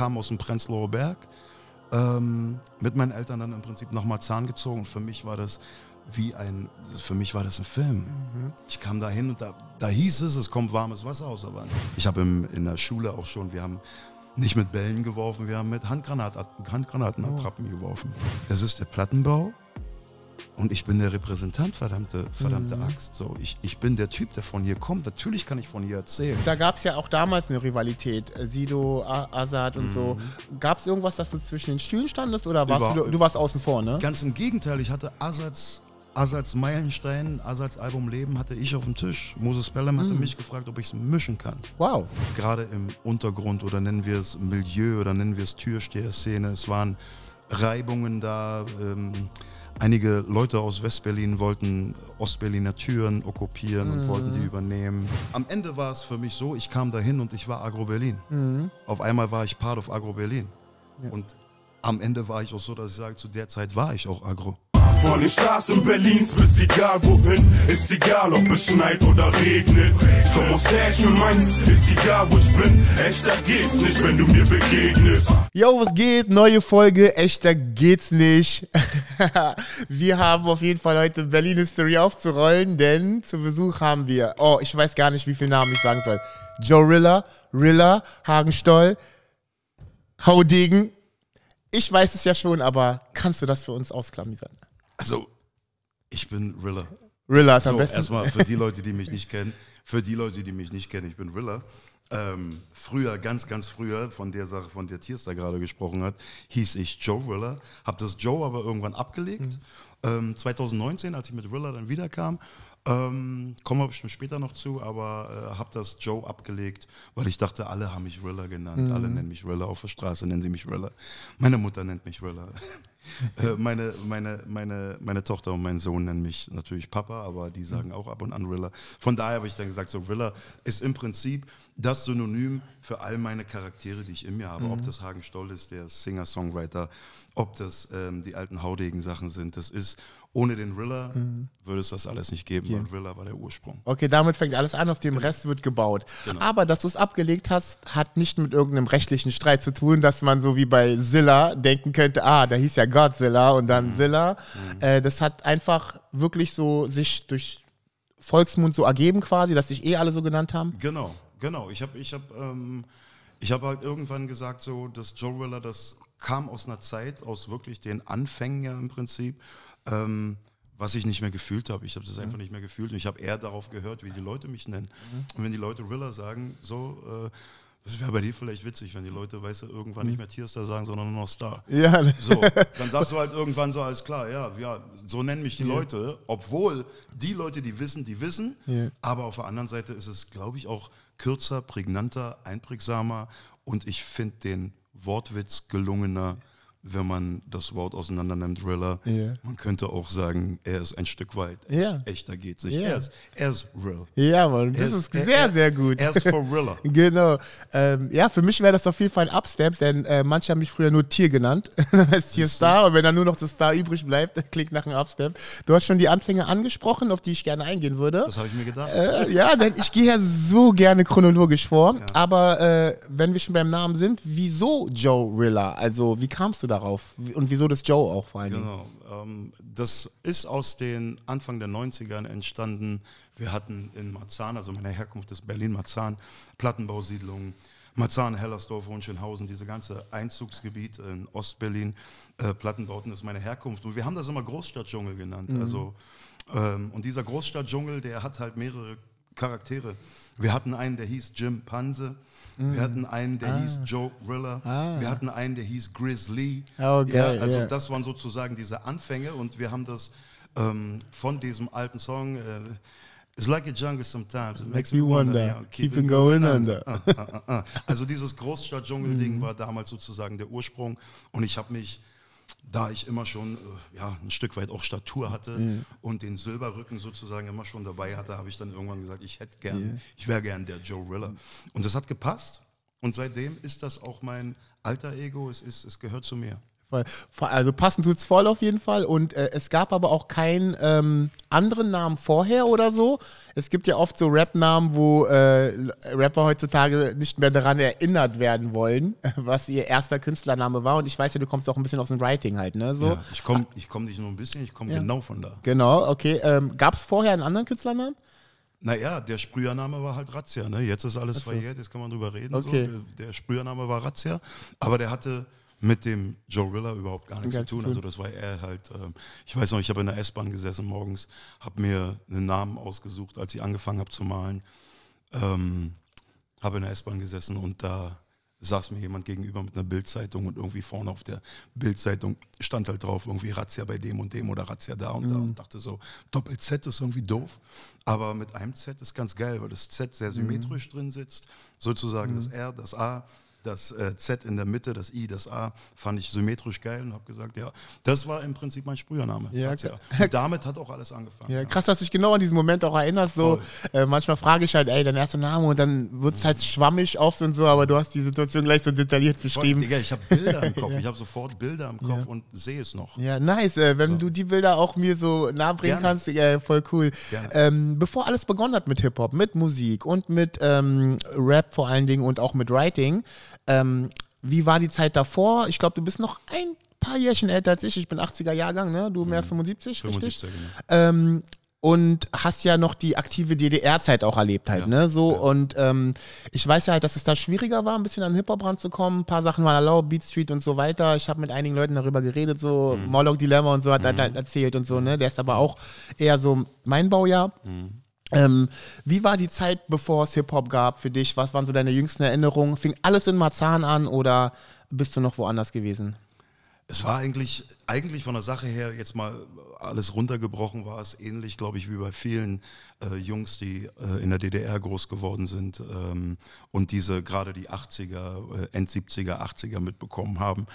kam aus dem Prenzlauer Berg, ähm, mit meinen Eltern dann im Prinzip nochmal Zahn gezogen. für mich war das wie ein, für mich war das ein Film. Mhm. Ich kam da hin und da, da hieß es, es kommt warmes Wasser aus der Wand. Ich habe in der Schule auch schon, wir haben nicht mit Bällen geworfen, wir haben mit Handgranat, Handgranatenattrappen oh. geworfen. Das ist der Plattenbau und ich bin der Repräsentant, verdammte, verdammte mhm. Axt. So, ich, ich bin der Typ, der von hier kommt. Natürlich kann ich von hier erzählen. Da gab es ja auch damals eine Rivalität. Äh, Sido, Azad und mhm. so. Gab es irgendwas, dass du zwischen den Stühlen standest oder warst Überhaupt. du, du warst außen vor, ne? Ganz im Gegenteil. Ich hatte Azads Asads Meilenstein, Asads Album Leben hatte ich auf dem Tisch. Moses Pelham hatte mm. mich gefragt, ob ich es mischen kann. Wow. Gerade im Untergrund oder nennen wir es Milieu oder nennen wir es Türsteher-Szene. Es waren Reibungen da. Ähm, Einige Leute aus Westberlin wollten Ostberliner Türen okkupieren mhm. und wollten die übernehmen. Am Ende war es für mich so, ich kam dahin und ich war Agro-Berlin. Mhm. Auf einmal war ich part of Agro-Berlin. Ja. Und am Ende war ich auch so, dass ich sage, zu der Zeit war ich auch Agro. Von den Straßen Berlins bis egal wohin, ist egal ob es schneit oder regnet. Ich komm aus der, ich meins, ist egal wo ich bin, echter geht's nicht, wenn du mir begegnest. Yo, was geht? Neue Folge, echter geht's nicht. wir haben auf jeden Fall heute Berlin History aufzurollen, denn zu Besuch haben wir, oh, ich weiß gar nicht, wie viele Namen ich sagen soll. Joe Rilla, Rilla, Hagenstoll, Haudegen. Ich weiß es ja schon, aber kannst du das für uns ausklamüsern? Also, ich bin Rilla. Rilla ist so, am besten. Erstmal für die Leute, die mich nicht kennen. Für die Leute, die mich nicht kennen, ich bin Rilla. Ähm, früher, ganz, ganz früher, von der Sache, von der Tierster gerade gesprochen hat, hieß ich Joe Rilla. Habe das Joe aber irgendwann abgelegt. Mhm. Ähm, 2019, als ich mit Rilla dann wiederkam, ähm, kommen wir bestimmt später noch zu, aber äh, habe das Joe abgelegt, weil ich dachte, alle haben mich Rilla genannt. Mhm. Alle nennen mich Rilla, Auf der Straße nennen sie mich Rilla. Meine Mutter nennt mich Rilla. Äh, meine, meine, meine, meine Tochter und mein Sohn nennen mich natürlich Papa, aber die mhm. sagen auch ab und an Rilla. Von daher habe ich dann gesagt, so Riller ist im Prinzip das Synonym für all meine Charaktere, die ich in mir habe. Mhm. Ob das Hagen Stoll ist, der Singer-Songwriter, ob das ähm, die alten Haudegen-Sachen sind, das ist ohne den Riller mhm. würde es das alles nicht geben. Okay. Und Riller war der Ursprung. Okay, damit fängt alles an, auf dem genau. Rest wird gebaut. Genau. Aber dass du es abgelegt hast, hat nicht mit irgendeinem rechtlichen Streit zu tun, dass man so wie bei Zilla denken könnte, ah, da hieß ja Godzilla und dann mhm. Zilla. Mhm. Äh, das hat einfach wirklich so sich durch Volksmund so ergeben quasi, dass sich eh alle so genannt haben. Genau, genau. Ich habe ich hab, ähm, hab halt irgendwann gesagt, so, dass Joe Riller das kam aus einer Zeit, aus wirklich den Anfängen ja im Prinzip, ähm, was ich nicht mehr gefühlt habe. Ich habe das mhm. einfach nicht mehr gefühlt und ich habe eher darauf gehört, wie die Leute mich nennen. Mhm. Und wenn die Leute Rilla sagen, so... Äh, das wäre bei dir vielleicht witzig, wenn die Leute, weißt du, irgendwann nicht mhm. mehr Tierstar sagen, sondern nur noch Star. Ja. So, dann sagst du halt irgendwann so, alles klar, ja, ja, so nennen mich die ja. Leute, obwohl die Leute, die wissen, die wissen, ja. aber auf der anderen Seite ist es, glaube ich, auch kürzer, prägnanter, einprägsamer und ich finde den Wortwitz gelungener wenn man das Wort auseinander nimmt, Riller, yeah. man könnte auch sagen, er ist ein Stück weit yeah. echter geht sich. Yeah. Er, ist, er ist real. Ja, Mann, das er ist, sehr, er, sehr gut. Er ist for Riller. genau. Ähm, ja, für mich wäre das auf jeden Fall ein Upstamp, denn äh, manche haben mich früher nur Tier genannt. dann heißt Tier Star, und wenn dann nur noch das Star übrig bleibt, dann klingt nach einem Upstamp. Du hast schon die Anfänge angesprochen, auf die ich gerne eingehen würde. Das habe ich mir gedacht. Äh, ja, denn ich gehe ja so gerne chronologisch vor. Ja. Aber äh, wenn wir schon beim Namen sind, wieso Joe Riller? Also, wie kamst du darauf? Und wieso das Joe auch vor allem? Genau. Ähm, das ist aus den Anfang der 90ern entstanden. Wir hatten in Marzahn, also meine Herkunft ist Berlin-Marzahn, Plattenbausiedlungen. Marzahn, Hellersdorf, Hohenschönhausen, diese ganze Einzugsgebiet in Ostberlin, äh, Plattenbauten ist meine Herkunft. Und wir haben das immer Großstadtdschungel genannt. Mhm. Also, ähm, und dieser Großstadtdschungel, der hat halt mehrere Charaktere. Wir hatten einen, der hieß Jim Panse. Mm. Wir hatten einen, der ah. hieß Joe Riller. Ah. Wir hatten einen, der hieß Grizzly. Oh, okay, ja, also yeah. das waren sozusagen diese Anfänge und wir haben das ähm, von diesem alten Song äh, It's like a jungle sometimes. It makes, makes me wonder. wonder. Yeah, keep, keep it going, going under. under. Ah, ah, ah, also dieses Großstadt-Dschungel-Ding mm. war damals sozusagen der Ursprung und ich habe mich da ich immer schon äh, ja, ein Stück weit auch Statur hatte mhm. und den Silberrücken sozusagen immer schon dabei hatte, habe ich dann irgendwann gesagt, ich hätte gern, yeah. ich wäre gern der Joe Riller. Und das hat gepasst. Und seitdem ist das auch mein alter Ego, es, ist, es gehört zu mir. Also passend tut es voll auf jeden Fall. Und äh, es gab aber auch keinen ähm, anderen Namen vorher oder so. Es gibt ja oft so Rap-Namen, wo äh, Rapper heutzutage nicht mehr daran erinnert werden wollen, was ihr erster Künstlername war. Und ich weiß ja, du kommst auch ein bisschen aus dem Writing halt, ne? So. Ja, ich komme ich komm nicht nur ein bisschen, ich komme ja. genau von da. Genau, okay. Ähm, gab es vorher einen anderen Künstlernamen? Naja, der Sprühername war halt Razzia. Ne? Jetzt ist alles okay. verjährt, jetzt kann man drüber reden. Okay. So. Der Sprühername war Razzia, aber der hatte mit dem Joe Rilla überhaupt gar nichts zu tun. Also das war er halt, ähm, ich weiß noch, ich habe in der S-Bahn gesessen morgens, habe mir einen Namen ausgesucht, als ich angefangen habe zu malen. Ähm, habe in der S-Bahn gesessen und da saß mir jemand gegenüber mit einer Bildzeitung und irgendwie vorne auf der Bildzeitung stand halt drauf, irgendwie Razzia bei dem und dem oder Razzia da und mhm. da und dachte so, Doppel-Z ist irgendwie doof, aber mit einem Z ist ganz geil, weil das Z sehr symmetrisch mhm. drin sitzt, sozusagen mhm. das R, das A, das äh, Z in der Mitte, das I, das A, fand ich symmetrisch geil und habe gesagt, ja, das war im Prinzip mein Sprühername. Ja, damit hat auch alles angefangen. Ja, ja, krass, dass du dich genau an diesen Moment auch erinnerst. So, äh, manchmal frage ich halt, ey, dein erster Name und dann wird es halt schwammig oft und so, aber du hast die Situation gleich so detailliert beschrieben. Voll, Digga, ich habe Bilder im Kopf, ja. ich habe sofort Bilder im Kopf und sehe es noch. Ja, nice. Äh, wenn so. du die Bilder auch mir so nahebringen bringen kannst, äh, voll cool. Ähm, bevor alles begonnen hat mit Hip-Hop, mit Musik und mit ähm, Rap vor allen Dingen und auch mit Writing, ähm, wie war die Zeit davor? Ich glaube, du bist noch ein paar Jährchen älter als ich. Ich bin 80er Jahrgang, ne? Du mehr 75, mhm. 75 richtig? Genau. Ähm, und hast ja noch die aktive DDR-Zeit auch erlebt halt, ja, ne? So ja. und ähm, ich weiß ja halt, dass es da schwieriger war, ein bisschen an Hip Hop ranzukommen. Ein paar Sachen waren erlaubt, Beat Street und so weiter. Ich habe mit einigen Leuten darüber geredet, so mhm. Morlock Dilemma und so hat mhm. halt erzählt und so, ne? Der ist aber auch eher so mein Baujahr. Mhm. Ähm, wie war die Zeit, bevor es Hip-Hop gab für dich? Was waren so deine jüngsten Erinnerungen? Fing alles in Marzahn an oder bist du noch woanders gewesen? Es war eigentlich, eigentlich von der Sache her, jetzt mal alles runtergebrochen, war es ähnlich, glaube ich, wie bei vielen äh, Jungs, die äh, in der DDR groß geworden sind ähm, und diese gerade die 80er, äh, End 70er, 80er mitbekommen haben.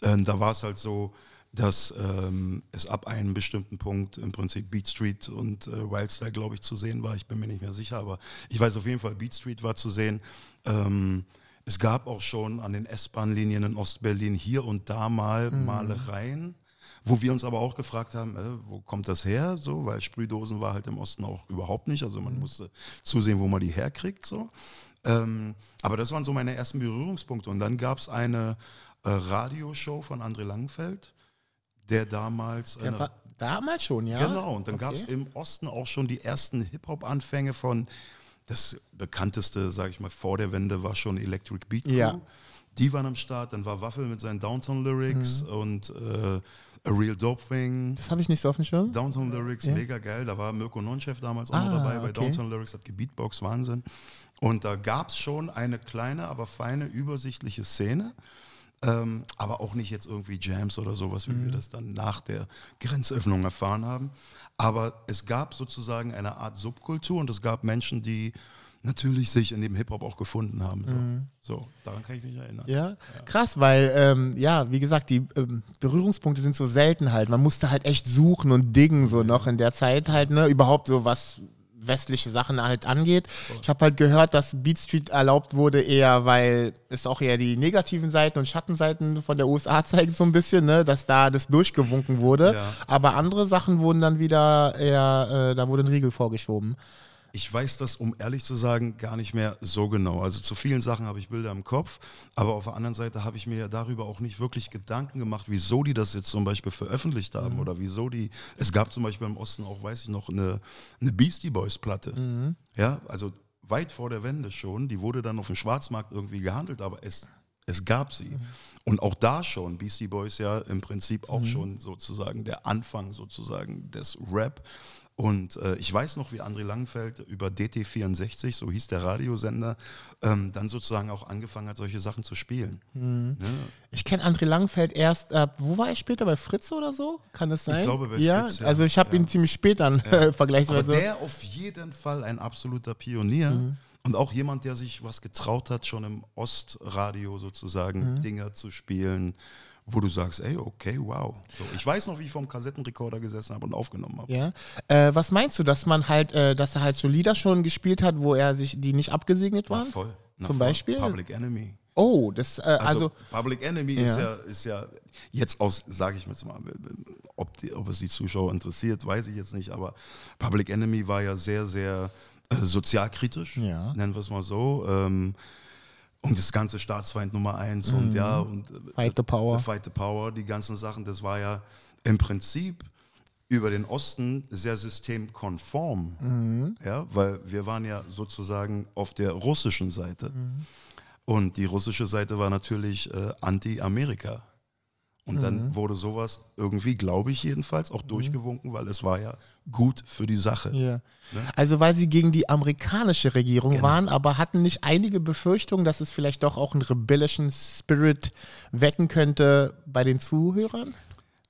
Ähm, da war es halt so, dass ähm, es ab einem bestimmten Punkt im Prinzip Beat Street und äh, Wildstyle, glaube ich, zu sehen war. Ich bin mir nicht mehr sicher, aber ich weiß auf jeden Fall, Beat Street war zu sehen. Ähm, es gab auch schon an den S-Bahn-Linien in Ostberlin hier und da mal mhm. Malereien, wo wir uns aber auch gefragt haben, äh, wo kommt das her? So, weil Sprühdosen war halt im Osten auch überhaupt nicht. Also man mhm. musste zusehen, wo man die herkriegt. So. Ähm, aber das waren so meine ersten Berührungspunkte. Und dann gab es eine äh, Radioshow von André Langfeld der damals. Äh, der war, damals schon, ja. Genau, und dann okay. gab es im Osten auch schon die ersten Hip-Hop-Anfänge von, das bekannteste, sage ich mal, vor der Wende war schon Electric Beat Crew. Ja. Die waren am Start, dann war Waffel mit seinen Downtown-Lyrics mhm. und äh, A Real Dope Thing. Das habe ich nicht so auf dem Downtown Lyrics, ja. mega geil. Da war Mirko Nonchef damals auch ah, noch dabei. Bei okay. Downtown Lyrics hat Gebeatbox, Wahnsinn. Und da gab es schon eine kleine, aber feine, übersichtliche Szene ähm, aber auch nicht jetzt irgendwie Jams oder sowas, wie mhm. wir das dann nach der Grenzöffnung erfahren haben. Aber es gab sozusagen eine Art Subkultur und es gab Menschen, die natürlich sich in dem Hip-Hop auch gefunden haben. So. Mhm. so. daran kann ich mich erinnern. Ja, ja. krass, weil, ähm, ja, wie gesagt, die ähm, Berührungspunkte sind so selten halt. Man musste halt echt suchen und diggen so ja. noch in der Zeit halt, ne, überhaupt so, was westliche Sachen halt angeht. Ich habe halt gehört, dass Beat Street erlaubt wurde, eher weil es auch eher die negativen Seiten und Schattenseiten von der USA zeigt, so ein bisschen, ne? dass da das durchgewunken wurde. Ja. Aber andere Sachen wurden dann wieder eher, äh, da wurde ein Riegel vorgeschoben. Ich weiß das, um ehrlich zu sagen, gar nicht mehr so genau. Also zu vielen Sachen habe ich Bilder im Kopf, aber auf der anderen Seite habe ich mir ja darüber auch nicht wirklich Gedanken gemacht, wieso die das jetzt zum Beispiel veröffentlicht haben mhm. oder wieso die. Es gab zum Beispiel im Osten auch, weiß ich noch, eine, eine Beastie Boys Platte. Mhm. Ja, also weit vor der Wende schon. Die wurde dann auf dem Schwarzmarkt irgendwie gehandelt, aber es, es gab sie. Mhm. Und auch da schon, Beastie Boys ja im Prinzip auch mhm. schon sozusagen der Anfang sozusagen des Rap. Und äh, ich weiß noch, wie André Langenfeld über DT64, so hieß der Radiosender, ähm, dann sozusagen auch angefangen hat, solche Sachen zu spielen. Mhm. Ja. Ich kenne André Langenfeld erst, äh, wo war er später? Bei Fritz oder so? Kann das sein? Ich glaube, bei ja, Fritz. Ja. Also ich habe ja. ihn ziemlich spät dann ja. vergleichsweise. Aber der auf jeden Fall ein absoluter Pionier. Mhm. Und auch jemand, der sich was getraut hat, schon im Ostradio sozusagen mhm. Dinger zu spielen wo du sagst, ey, okay, wow. So, ich weiß noch, wie ich vor dem Kassettenrekorder gesessen habe und aufgenommen habe. Ja. Äh, was meinst du, dass man halt, äh, dass er halt so Lieder schon gespielt hat, wo er sich, die nicht abgesegnet waren? Na voll. Na Zum voll. Beispiel? Public Enemy. Oh, das äh, also, also, Public Enemy ja. ist ja ist ja jetzt aus sage ich jetzt mal, ob, die, ob es die Zuschauer interessiert, weiß ich jetzt nicht, aber Public Enemy war ja sehr sehr äh, sozialkritisch, ja. nennen wir es mal so. Ähm, und das ganze Staatsfeind Nummer eins mhm. und ja, und äh, Fight the Power. Fight the Power, die ganzen Sachen, das war ja im Prinzip über den Osten sehr systemkonform, mhm. ja, weil wir waren ja sozusagen auf der russischen Seite. Mhm. Und die russische Seite war natürlich äh, anti-Amerika. Und mhm. dann wurde sowas irgendwie, glaube ich jedenfalls, auch mhm. durchgewunken, weil es war ja gut für die Sache. Yeah. Ne? Also weil sie gegen die amerikanische Regierung genau. waren, aber hatten nicht einige Befürchtungen, dass es vielleicht doch auch einen rebellischen Spirit wecken könnte bei den Zuhörern?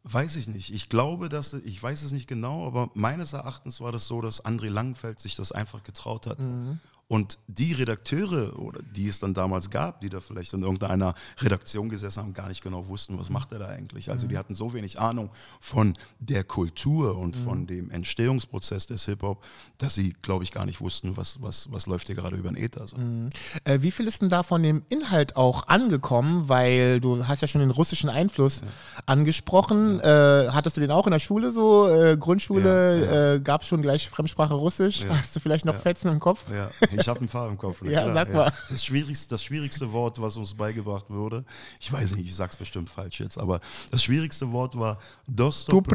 Weiß ich nicht. Ich glaube, dass, ich weiß es nicht genau, aber meines Erachtens war das so, dass André Langenfeld sich das einfach getraut hat. Mhm. Und die Redakteure, oder die es dann damals gab, die da vielleicht in irgendeiner Redaktion gesessen haben, gar nicht genau wussten, was macht er da eigentlich. Also mhm. die hatten so wenig Ahnung von der Kultur und mhm. von dem Entstehungsprozess des Hip-Hop, dass sie, glaube ich, gar nicht wussten, was, was, was läuft hier gerade über den Äther. So. Mhm. Äh, wie viel ist denn da von dem Inhalt auch angekommen? Weil du hast ja schon den russischen Einfluss ja. angesprochen. Ja. Äh, hattest du den auch in der Schule so? Äh, Grundschule ja, ja. Äh, gab es schon gleich Fremdsprache Russisch? Hast du vielleicht noch Fetzen im Kopf? Ja. Ich habe ein Fahrer im Kopf. ja, klar, sag ja. Das schwierigste, das schwierigste Wort, was uns beigebracht wurde, ich weiß nicht, ich sag's bestimmt falsch jetzt, aber das schwierigste Wort war Dostop.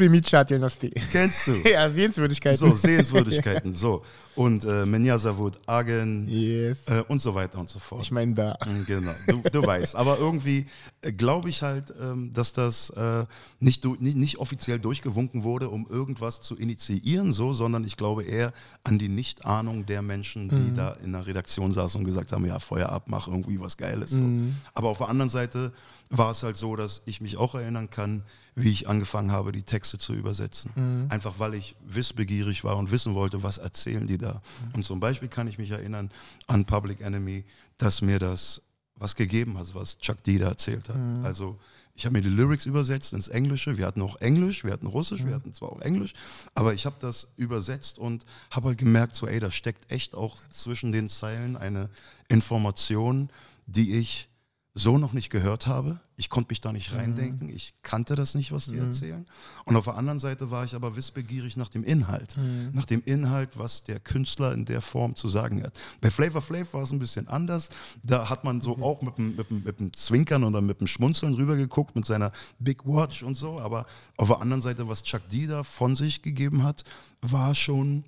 Kennst du? Ja, Sehenswürdigkeiten. So, Sehenswürdigkeiten. so und äh, Menyaza Wood, Agen yes. äh, und so weiter und so fort. Ich meine da. Mhm, genau, du, du weißt. Aber irgendwie äh, glaube ich halt, ähm, dass das äh, nicht, nicht, nicht offiziell durchgewunken wurde, um irgendwas zu initiieren, so, sondern ich glaube eher an die Nichtahnung der Menschen, die mhm. da in der Redaktion saßen und gesagt haben, ja, Feuer ab, mach irgendwie was Geiles. Mhm. Aber auf der anderen Seite war es halt so, dass ich mich auch erinnern kann, wie ich angefangen habe, die Texte zu übersetzen. Mhm. Einfach weil ich wissbegierig war und wissen wollte, was erzählen die da. Mhm. Und zum Beispiel kann ich mich erinnern an Public Enemy, dass mir das was gegeben hat, was Chuck D da erzählt hat. Mhm. Also ich habe mir die Lyrics übersetzt ins Englische. Wir hatten auch Englisch, wir hatten Russisch, wir mhm. hatten zwar auch Englisch, aber ich habe das übersetzt und habe halt gemerkt, so ey, da steckt echt auch zwischen den Zeilen eine Information, die ich so noch nicht gehört habe. Ich konnte mich da nicht mhm. reindenken. Mhm. Ich kannte das nicht, was die mhm. erzählen. Und auf der anderen Seite war ich aber wissbegierig nach dem Inhalt. Mhm. Nach dem Inhalt, was der Künstler in der Form zu sagen hat. Bei Flavor Flav war es ein bisschen anders. Da hat man so mhm. auch mit dem, mit, dem, mit dem Zwinkern oder mit dem Schmunzeln rübergeguckt, mit seiner Big Watch und so. Aber auf der anderen Seite, was Chuck D da von sich gegeben hat, war schon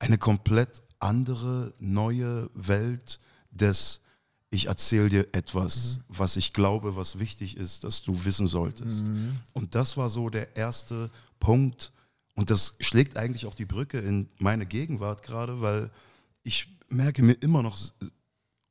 eine komplett andere, neue Welt des ich erzähle dir etwas, mhm. was ich glaube, was wichtig ist, dass du wissen solltest. Mhm. Und das war so der erste Punkt. Und das schlägt eigentlich auch die Brücke in meine Gegenwart gerade, weil ich merke mir immer noch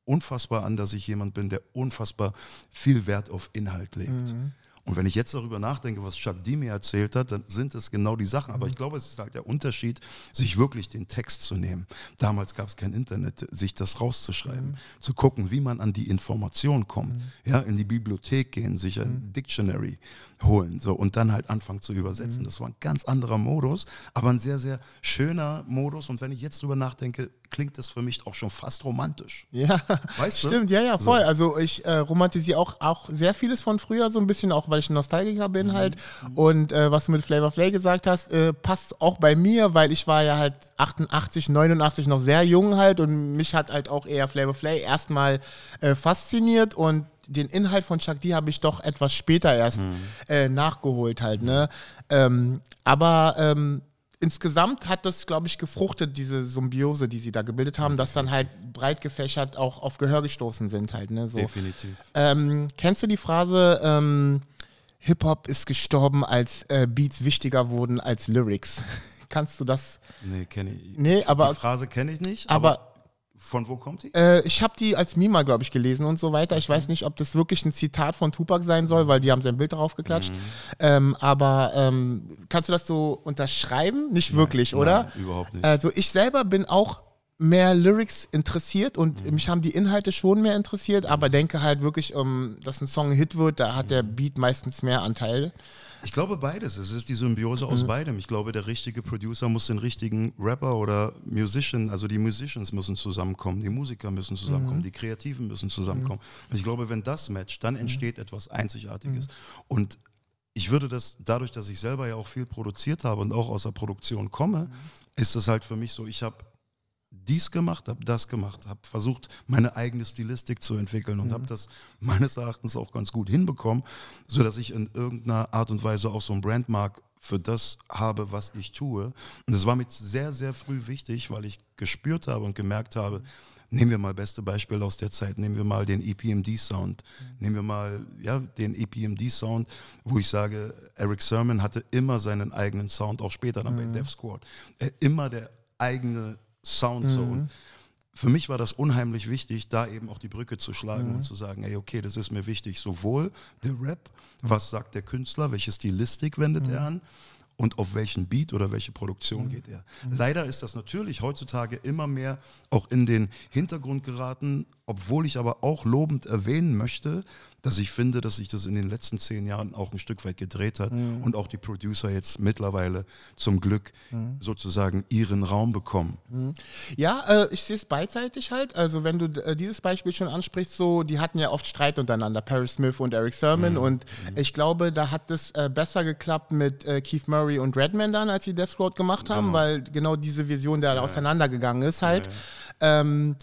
unfassbar an, dass ich jemand bin, der unfassbar viel Wert auf Inhalt legt. Mhm. Und wenn ich jetzt darüber nachdenke, was Chuck D mir erzählt hat, dann sind es genau die Sachen. Aber mhm. ich glaube, es ist halt der Unterschied, sich wirklich den Text zu nehmen. Damals gab es kein Internet, sich das rauszuschreiben, mhm. zu gucken, wie man an die Information kommt. Mhm. Ja, in die Bibliothek gehen, sich ein mhm. Dictionary holen. So, und dann halt anfangen zu übersetzen. Mhm. Das war ein ganz anderer Modus, aber ein sehr, sehr schöner Modus. Und wenn ich jetzt drüber nachdenke, klingt das für mich auch schon fast romantisch. Ja, weißt du? stimmt, ja, ja, voll. So. Also ich äh, romantisiere auch, auch sehr vieles von früher, so ein bisschen, auch weil ich ein Nostalgiker bin halt. mhm. halt. Und äh, was du mit Flavor Flay gesagt hast, äh, passt auch bei mir, weil ich war ja halt 88, 89 noch sehr jung halt und mich hat halt auch eher Flavor Flay erstmal äh, fasziniert und den Inhalt von Shakti habe ich doch etwas später erst mhm. äh, nachgeholt halt, ne? Ähm, aber ähm, insgesamt hat das, glaube ich, gefruchtet, diese Symbiose, die sie da gebildet haben, dass dann halt breit gefächert auch auf Gehör gestoßen sind halt, ne? So. Definitiv. Ähm, kennst du die Phrase, ähm, Hip-Hop ist gestorben, als äh, Beats wichtiger wurden als Lyrics? Kannst du das? Nee, kenne ich. Nee, aber. Die Phrase kenne ich nicht. aber, aber von wo kommt die? Äh, ich habe die als Mima, glaube ich, gelesen und so weiter. Ich weiß mhm. nicht, ob das wirklich ein Zitat von Tupac sein soll, mhm. weil die haben sein Bild darauf geklatscht. Mhm. Ähm, aber ähm, kannst du das so unterschreiben? Nicht nein, wirklich, oder? Nein, überhaupt nicht. Also ich selber bin auch mehr Lyrics interessiert und mhm. mich haben die Inhalte schon mehr interessiert, mhm. aber denke halt wirklich, um, ähm, dass ein Song ein Hit wird, da hat der Beat meistens mehr Anteil. Ich glaube beides. Es ist die Symbiose aus mhm. beidem. Ich glaube, der richtige Producer muss den richtigen Rapper oder Musician, also die Musicians müssen zusammenkommen, die Musiker müssen zusammenkommen, mhm. die Kreativen müssen zusammenkommen. Mhm. Und ich glaube, wenn das matcht, dann mhm. entsteht etwas Einzigartiges. Mhm. Und ich würde das, dadurch, dass ich selber ja auch viel produziert habe und auch aus der Produktion komme, mhm. ist das halt für mich so, ich habe dies gemacht, habe das gemacht, habe versucht, meine eigene Stilistik zu entwickeln und mhm. habe das meines Erachtens auch ganz gut hinbekommen, sodass ich in irgendeiner Art und Weise auch so ein Brandmark für das habe, was ich tue. Und das war mir sehr, sehr früh wichtig, weil ich gespürt habe und gemerkt habe, nehmen wir mal beste Beispiele aus der Zeit, nehmen wir mal den EPMD-Sound, mhm. nehmen wir mal ja, den EPMD-Sound, wo ich sage, Eric Sermon hatte immer seinen eigenen Sound, auch später dann mhm. bei Death Squad. Er, äh, immer der eigene Sound mhm. so. Und für mich war das unheimlich wichtig, da eben auch die Brücke zu schlagen mhm. und zu sagen, ey, okay, das ist mir wichtig, sowohl der Rap, was sagt der Künstler, welche Stilistik wendet mhm. er an, und auf welchen Beat oder welche Produktion mhm. geht er. Mhm. Leider ist das natürlich heutzutage immer mehr auch in den Hintergrund geraten, obwohl ich aber auch lobend erwähnen möchte, dass ich finde, dass sich das in den letzten zehn Jahren auch ein Stück weit gedreht hat mhm. und auch die Producer jetzt mittlerweile zum Glück mhm. sozusagen ihren Raum bekommen. Mhm. Ja, äh, ich sehe es beidseitig halt. Also wenn du äh, dieses Beispiel schon ansprichst, so die hatten ja oft Streit untereinander, Paris Smith und Eric Sermon mhm. und mhm. ich glaube, da hat es äh, besser geklappt mit äh, Keith Murray und Redman dann, als die Death Squad gemacht haben, genau. weil genau diese Vision da ja. auseinandergegangen ist halt. ja. Ähm,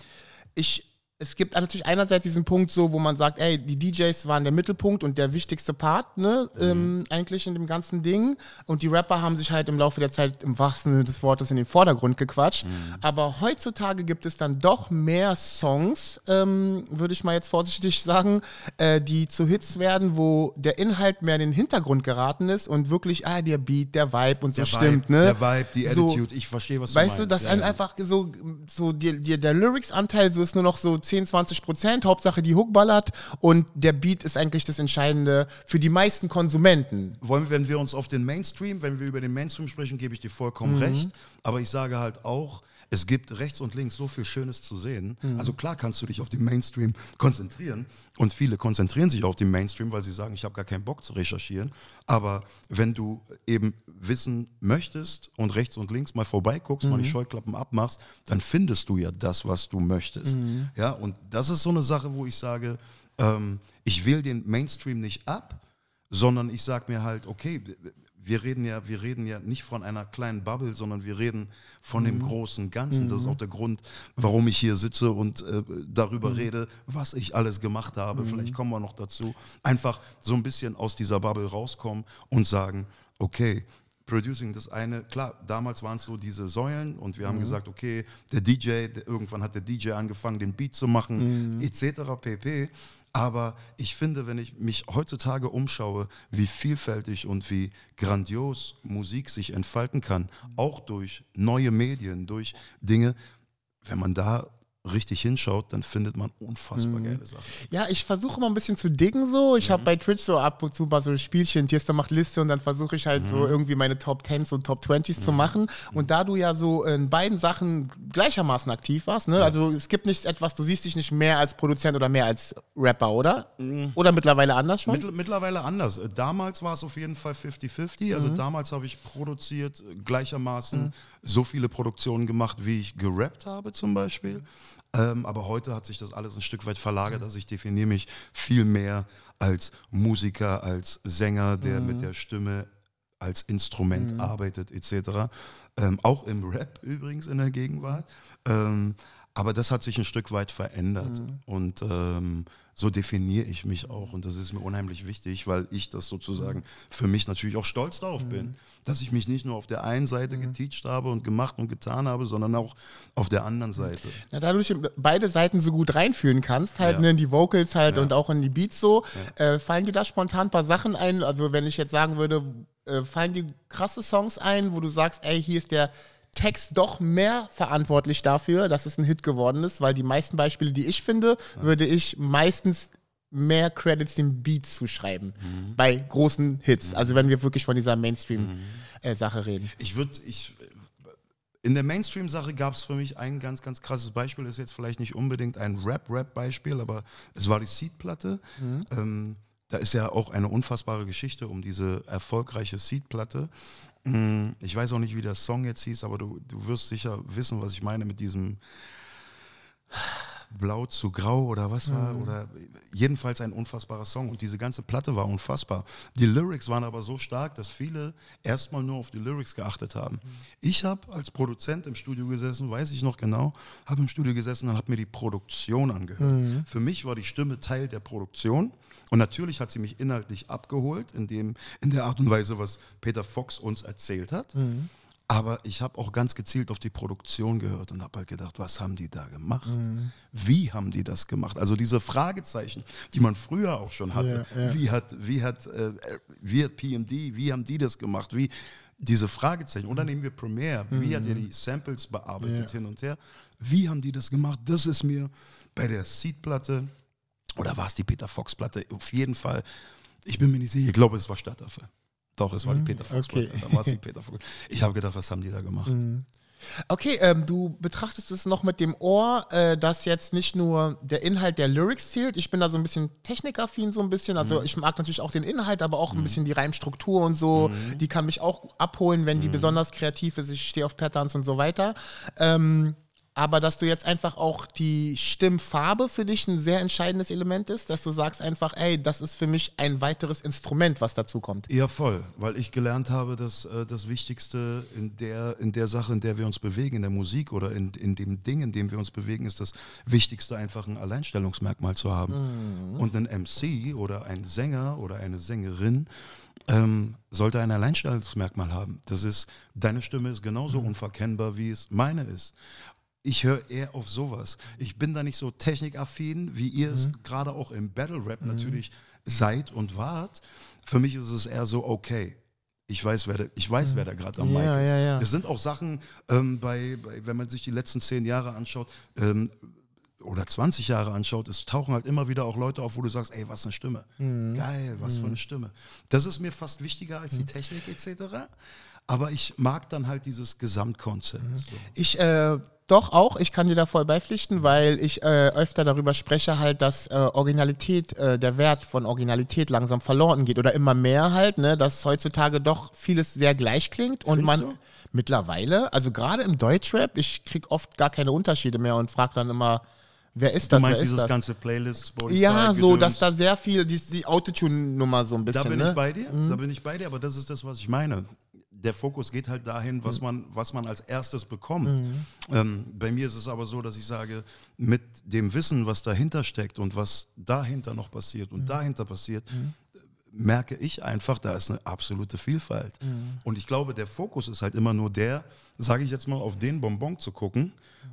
ich es gibt natürlich einerseits diesen Punkt so, wo man sagt, ey, die DJs waren der Mittelpunkt und der wichtigste Part, ne, mhm. ähm, eigentlich in dem ganzen Ding. Und die Rapper haben sich halt im Laufe der Zeit im wahrsten Sinne des Wortes in den Vordergrund gequatscht. Mhm. Aber heutzutage gibt es dann doch mehr Songs, ähm, würde ich mal jetzt vorsichtig sagen, äh, die zu Hits werden, wo der Inhalt mehr in den Hintergrund geraten ist und wirklich, ah, der Beat, der Vibe und so der stimmt, Vibe, ne? Der Vibe, die Attitude, so, ich verstehe, was du meinst. Weißt du, dass ja, ja. einfach so, so die, die, der Lyrics-Anteil so ist nur noch so 10 10, 20 Prozent. Hauptsache die Hook ballert und der Beat ist eigentlich das Entscheidende für die meisten Konsumenten. Wollen, wenn wir uns auf den Mainstream, wenn wir über den Mainstream sprechen, gebe ich dir vollkommen mhm. recht. Aber ich sage halt auch, es gibt rechts und links so viel Schönes zu sehen. Mhm. Also klar kannst du dich auf den Mainstream konzentrieren und viele konzentrieren sich auf den Mainstream, weil sie sagen, ich habe gar keinen Bock zu recherchieren. Aber wenn du eben wissen möchtest und rechts und links mal vorbeiguckst, mhm. mal die mhm. Scheuklappen abmachst, dann findest du ja das, was du möchtest. Mhm. Ja, und das ist so eine Sache, wo ich sage, ähm, ich will den Mainstream nicht ab, sondern ich sage mir halt, okay, wir reden ja, wir reden ja nicht von einer kleinen Bubble, sondern wir reden von mhm. dem großen Ganzen. Mhm. Das ist mhm. auch der Grund, warum ich hier sitze und äh, darüber mhm. rede, was ich alles gemacht habe. Mhm. Vielleicht kommen wir noch dazu. Einfach so ein bisschen aus dieser Bubble rauskommen und sagen, okay, Producing, das eine, klar, damals waren es so diese Säulen und wir haben mhm. gesagt, okay, der DJ, der, irgendwann hat der DJ angefangen, den Beat zu machen, etc. pp. Aber ich finde, wenn ich mich heutzutage umschaue, wie vielfältig und wie grandios Musik sich entfalten kann, auch durch neue Medien, durch Dinge, wenn man da richtig hinschaut, dann findet man unfassbar mhm. geile Sachen. Ja, ich versuche immer ein bisschen zu diggen so. Ich mhm. habe bei Twitch so ab und zu mal so Spielchen, Tierster macht Liste und dann versuche ich halt mhm. so irgendwie meine Top 10s und Top 20s zu mhm. machen. Mhm. Und da du ja so in beiden Sachen gleichermaßen aktiv warst, ne? Ja. also es gibt nichts etwas, du siehst dich nicht mehr als Produzent oder mehr als Rapper, oder? Mhm. Oder mittlerweile anders schon? Mittl mittlerweile anders. Äh, damals war es auf jeden Fall 50-50. Also damals habe ich produziert äh, gleichermaßen so viele Produktionen gemacht, wie ich gerappt habe zum Beispiel. Ähm, aber heute hat sich das alles ein Stück weit verlagert. Mhm. Also ich definiere mich viel mehr als Musiker, als Sänger, der mhm. mit der Stimme als Instrument mhm. arbeitet etc. Ähm, auch im Rap übrigens in der Gegenwart. Ähm, aber das hat sich ein Stück weit verändert. Mhm. Und ähm, so definiere ich mich auch und das ist mir unheimlich wichtig, weil ich das sozusagen mhm. für mich natürlich auch stolz darauf mhm. bin, dass ich mich nicht nur auf der einen Seite mhm. geteacht habe und gemacht und getan habe, sondern auch auf der anderen mhm. Seite. Na, da du beide Seiten so gut reinfühlen kannst, halt ja. Ne, in die Vocals halt ja. und auch in die Beats so, ja. äh, fallen dir da spontan ein paar Sachen ein? Also wenn ich jetzt sagen würde, äh, fallen dir krasse Songs ein, wo du sagst, ey, hier ist der Text doch mehr verantwortlich dafür, dass es ein Hit geworden ist, weil die meisten Beispiele, die ich finde, würde ich meistens mehr Credits dem Beat zuschreiben mhm. bei großen Hits. Mhm. Also wenn wir wirklich von dieser Mainstream-Sache mhm. äh, reden. Ich würde, ich in der Mainstream-Sache gab es für mich ein ganz, ganz krasses Beispiel. Ist jetzt vielleicht nicht unbedingt ein Rap-Rap-Beispiel, aber es war die Seed-Platte. Mhm. Ähm, da ist ja auch eine unfassbare Geschichte um diese erfolgreiche Seed-Platte. Mhm. Ich weiß auch nicht, wie der Song jetzt hieß, aber du, du wirst sicher wissen, was ich meine mit diesem Blau zu Grau oder was war. Mhm. Oder jedenfalls ein unfassbarer Song. Und diese ganze Platte war unfassbar. Die Lyrics waren aber so stark, dass viele erstmal nur auf die Lyrics geachtet haben. Mhm. Ich habe als Produzent im Studio gesessen, weiß ich noch genau, habe im Studio gesessen und habe mir die Produktion angehört. Mhm. Für mich war die Stimme Teil der Produktion. Und natürlich hat sie mich inhaltlich abgeholt, in, dem, in der Art und Weise, was Peter Fox uns erzählt hat. Mhm. Aber ich habe auch ganz gezielt auf die Produktion gehört und habe halt gedacht, was haben die da gemacht? Mhm. Wie haben die das gemacht? Also diese Fragezeichen, die man früher auch schon hatte. Ja, ja. Wie hat, wie hat, äh, wie hat PMD, wie haben die das gemacht? Wie diese Fragezeichen? Oder nehmen wir Premiere, wie mhm. hat er mhm. die Samples bearbeitet ja. hin und her? Wie haben die das gemacht? Das ist mir bei der Seed-Platte oder war es die Peter Fox-Platte? Auf jeden Fall. Ich bin mir nicht sicher. Ich glaube, es war Stadtaffe. Doch, es war die mhm, Peter Fox-Platte. Okay. Peter Fox. Ich habe gedacht, was haben die da gemacht? Mhm. Okay, ähm, du betrachtest es noch mit dem Ohr, äh, dass jetzt nicht nur der Inhalt der Lyrics zählt. Ich bin da so ein bisschen technikaffin, so ein bisschen. Also mhm. ich mag natürlich auch den Inhalt, aber auch mhm. ein bisschen die Reimstruktur und so. Mhm. Die kann mich auch abholen, wenn die mhm. besonders kreativ ist. Ich stehe auf Patterns und so weiter. Ähm, aber dass du jetzt einfach auch die Stimmfarbe für dich ein sehr entscheidendes Element ist, dass du sagst einfach, ey, das ist für mich ein weiteres Instrument, was dazu kommt. Ja, voll, weil ich gelernt habe, dass äh, das Wichtigste in der, in der Sache, in der wir uns bewegen, in der Musik oder in, in dem Ding, in dem wir uns bewegen, ist das Wichtigste einfach ein Alleinstellungsmerkmal zu haben. Mhm. Und ein MC oder ein Sänger oder eine Sängerin, ähm, sollte ein Alleinstellungsmerkmal haben. Das ist, deine Stimme ist genauso mhm. unverkennbar, wie es meine ist ich höre eher auf sowas. Ich bin da nicht so technikaffin, wie ihr mhm. es gerade auch im Battle Rap mhm. natürlich seid und wart. Für mich ist es eher so, okay, ich weiß, wer da, ich weiß, mhm. wer da gerade am ja, Mic ist. Ja, ja. Es sind auch Sachen, ähm, bei, bei, wenn man sich die letzten zehn Jahre anschaut, ähm, oder 20 Jahre anschaut, es tauchen halt immer wieder auch Leute auf, wo du sagst, ey, was eine Stimme. Mhm. Geil, was mhm. für eine Stimme. Das ist mir fast wichtiger als die mhm. Technik etc. Aber ich mag dann halt dieses Gesamtkonzept. Mhm. So. Ich äh, doch auch, ich kann dir da voll beipflichten, weil ich äh, öfter darüber spreche, halt, dass äh, Originalität, äh, der Wert von Originalität langsam verloren geht oder immer mehr halt, ne, dass heutzutage doch vieles sehr gleich klingt und Findest man du? mittlerweile, also gerade im Deutschrap, ich krieg oft gar keine Unterschiede mehr und frage dann immer, Wer ist das? Du meinst dieses das? ganze Playlist, Spotify, Ja, Gedöns. so, dass da sehr viel, die, die Autotune-Nummer so ein bisschen. Da bin ne? ich bei dir, mhm. da bin ich bei dir, aber das ist das, was ich meine der Fokus geht halt dahin, was mhm. man, was man als erstes bekommt. Mhm. Ähm, bei mir ist es aber so, dass ich sage, mit dem Wissen, was dahinter steckt und was dahinter noch passiert und mhm. dahinter passiert, mhm. merke ich einfach, da ist eine absolute Vielfalt. Mhm. Und ich glaube, der Fokus ist halt immer nur der, sage ich jetzt mal, auf den Bonbon zu gucken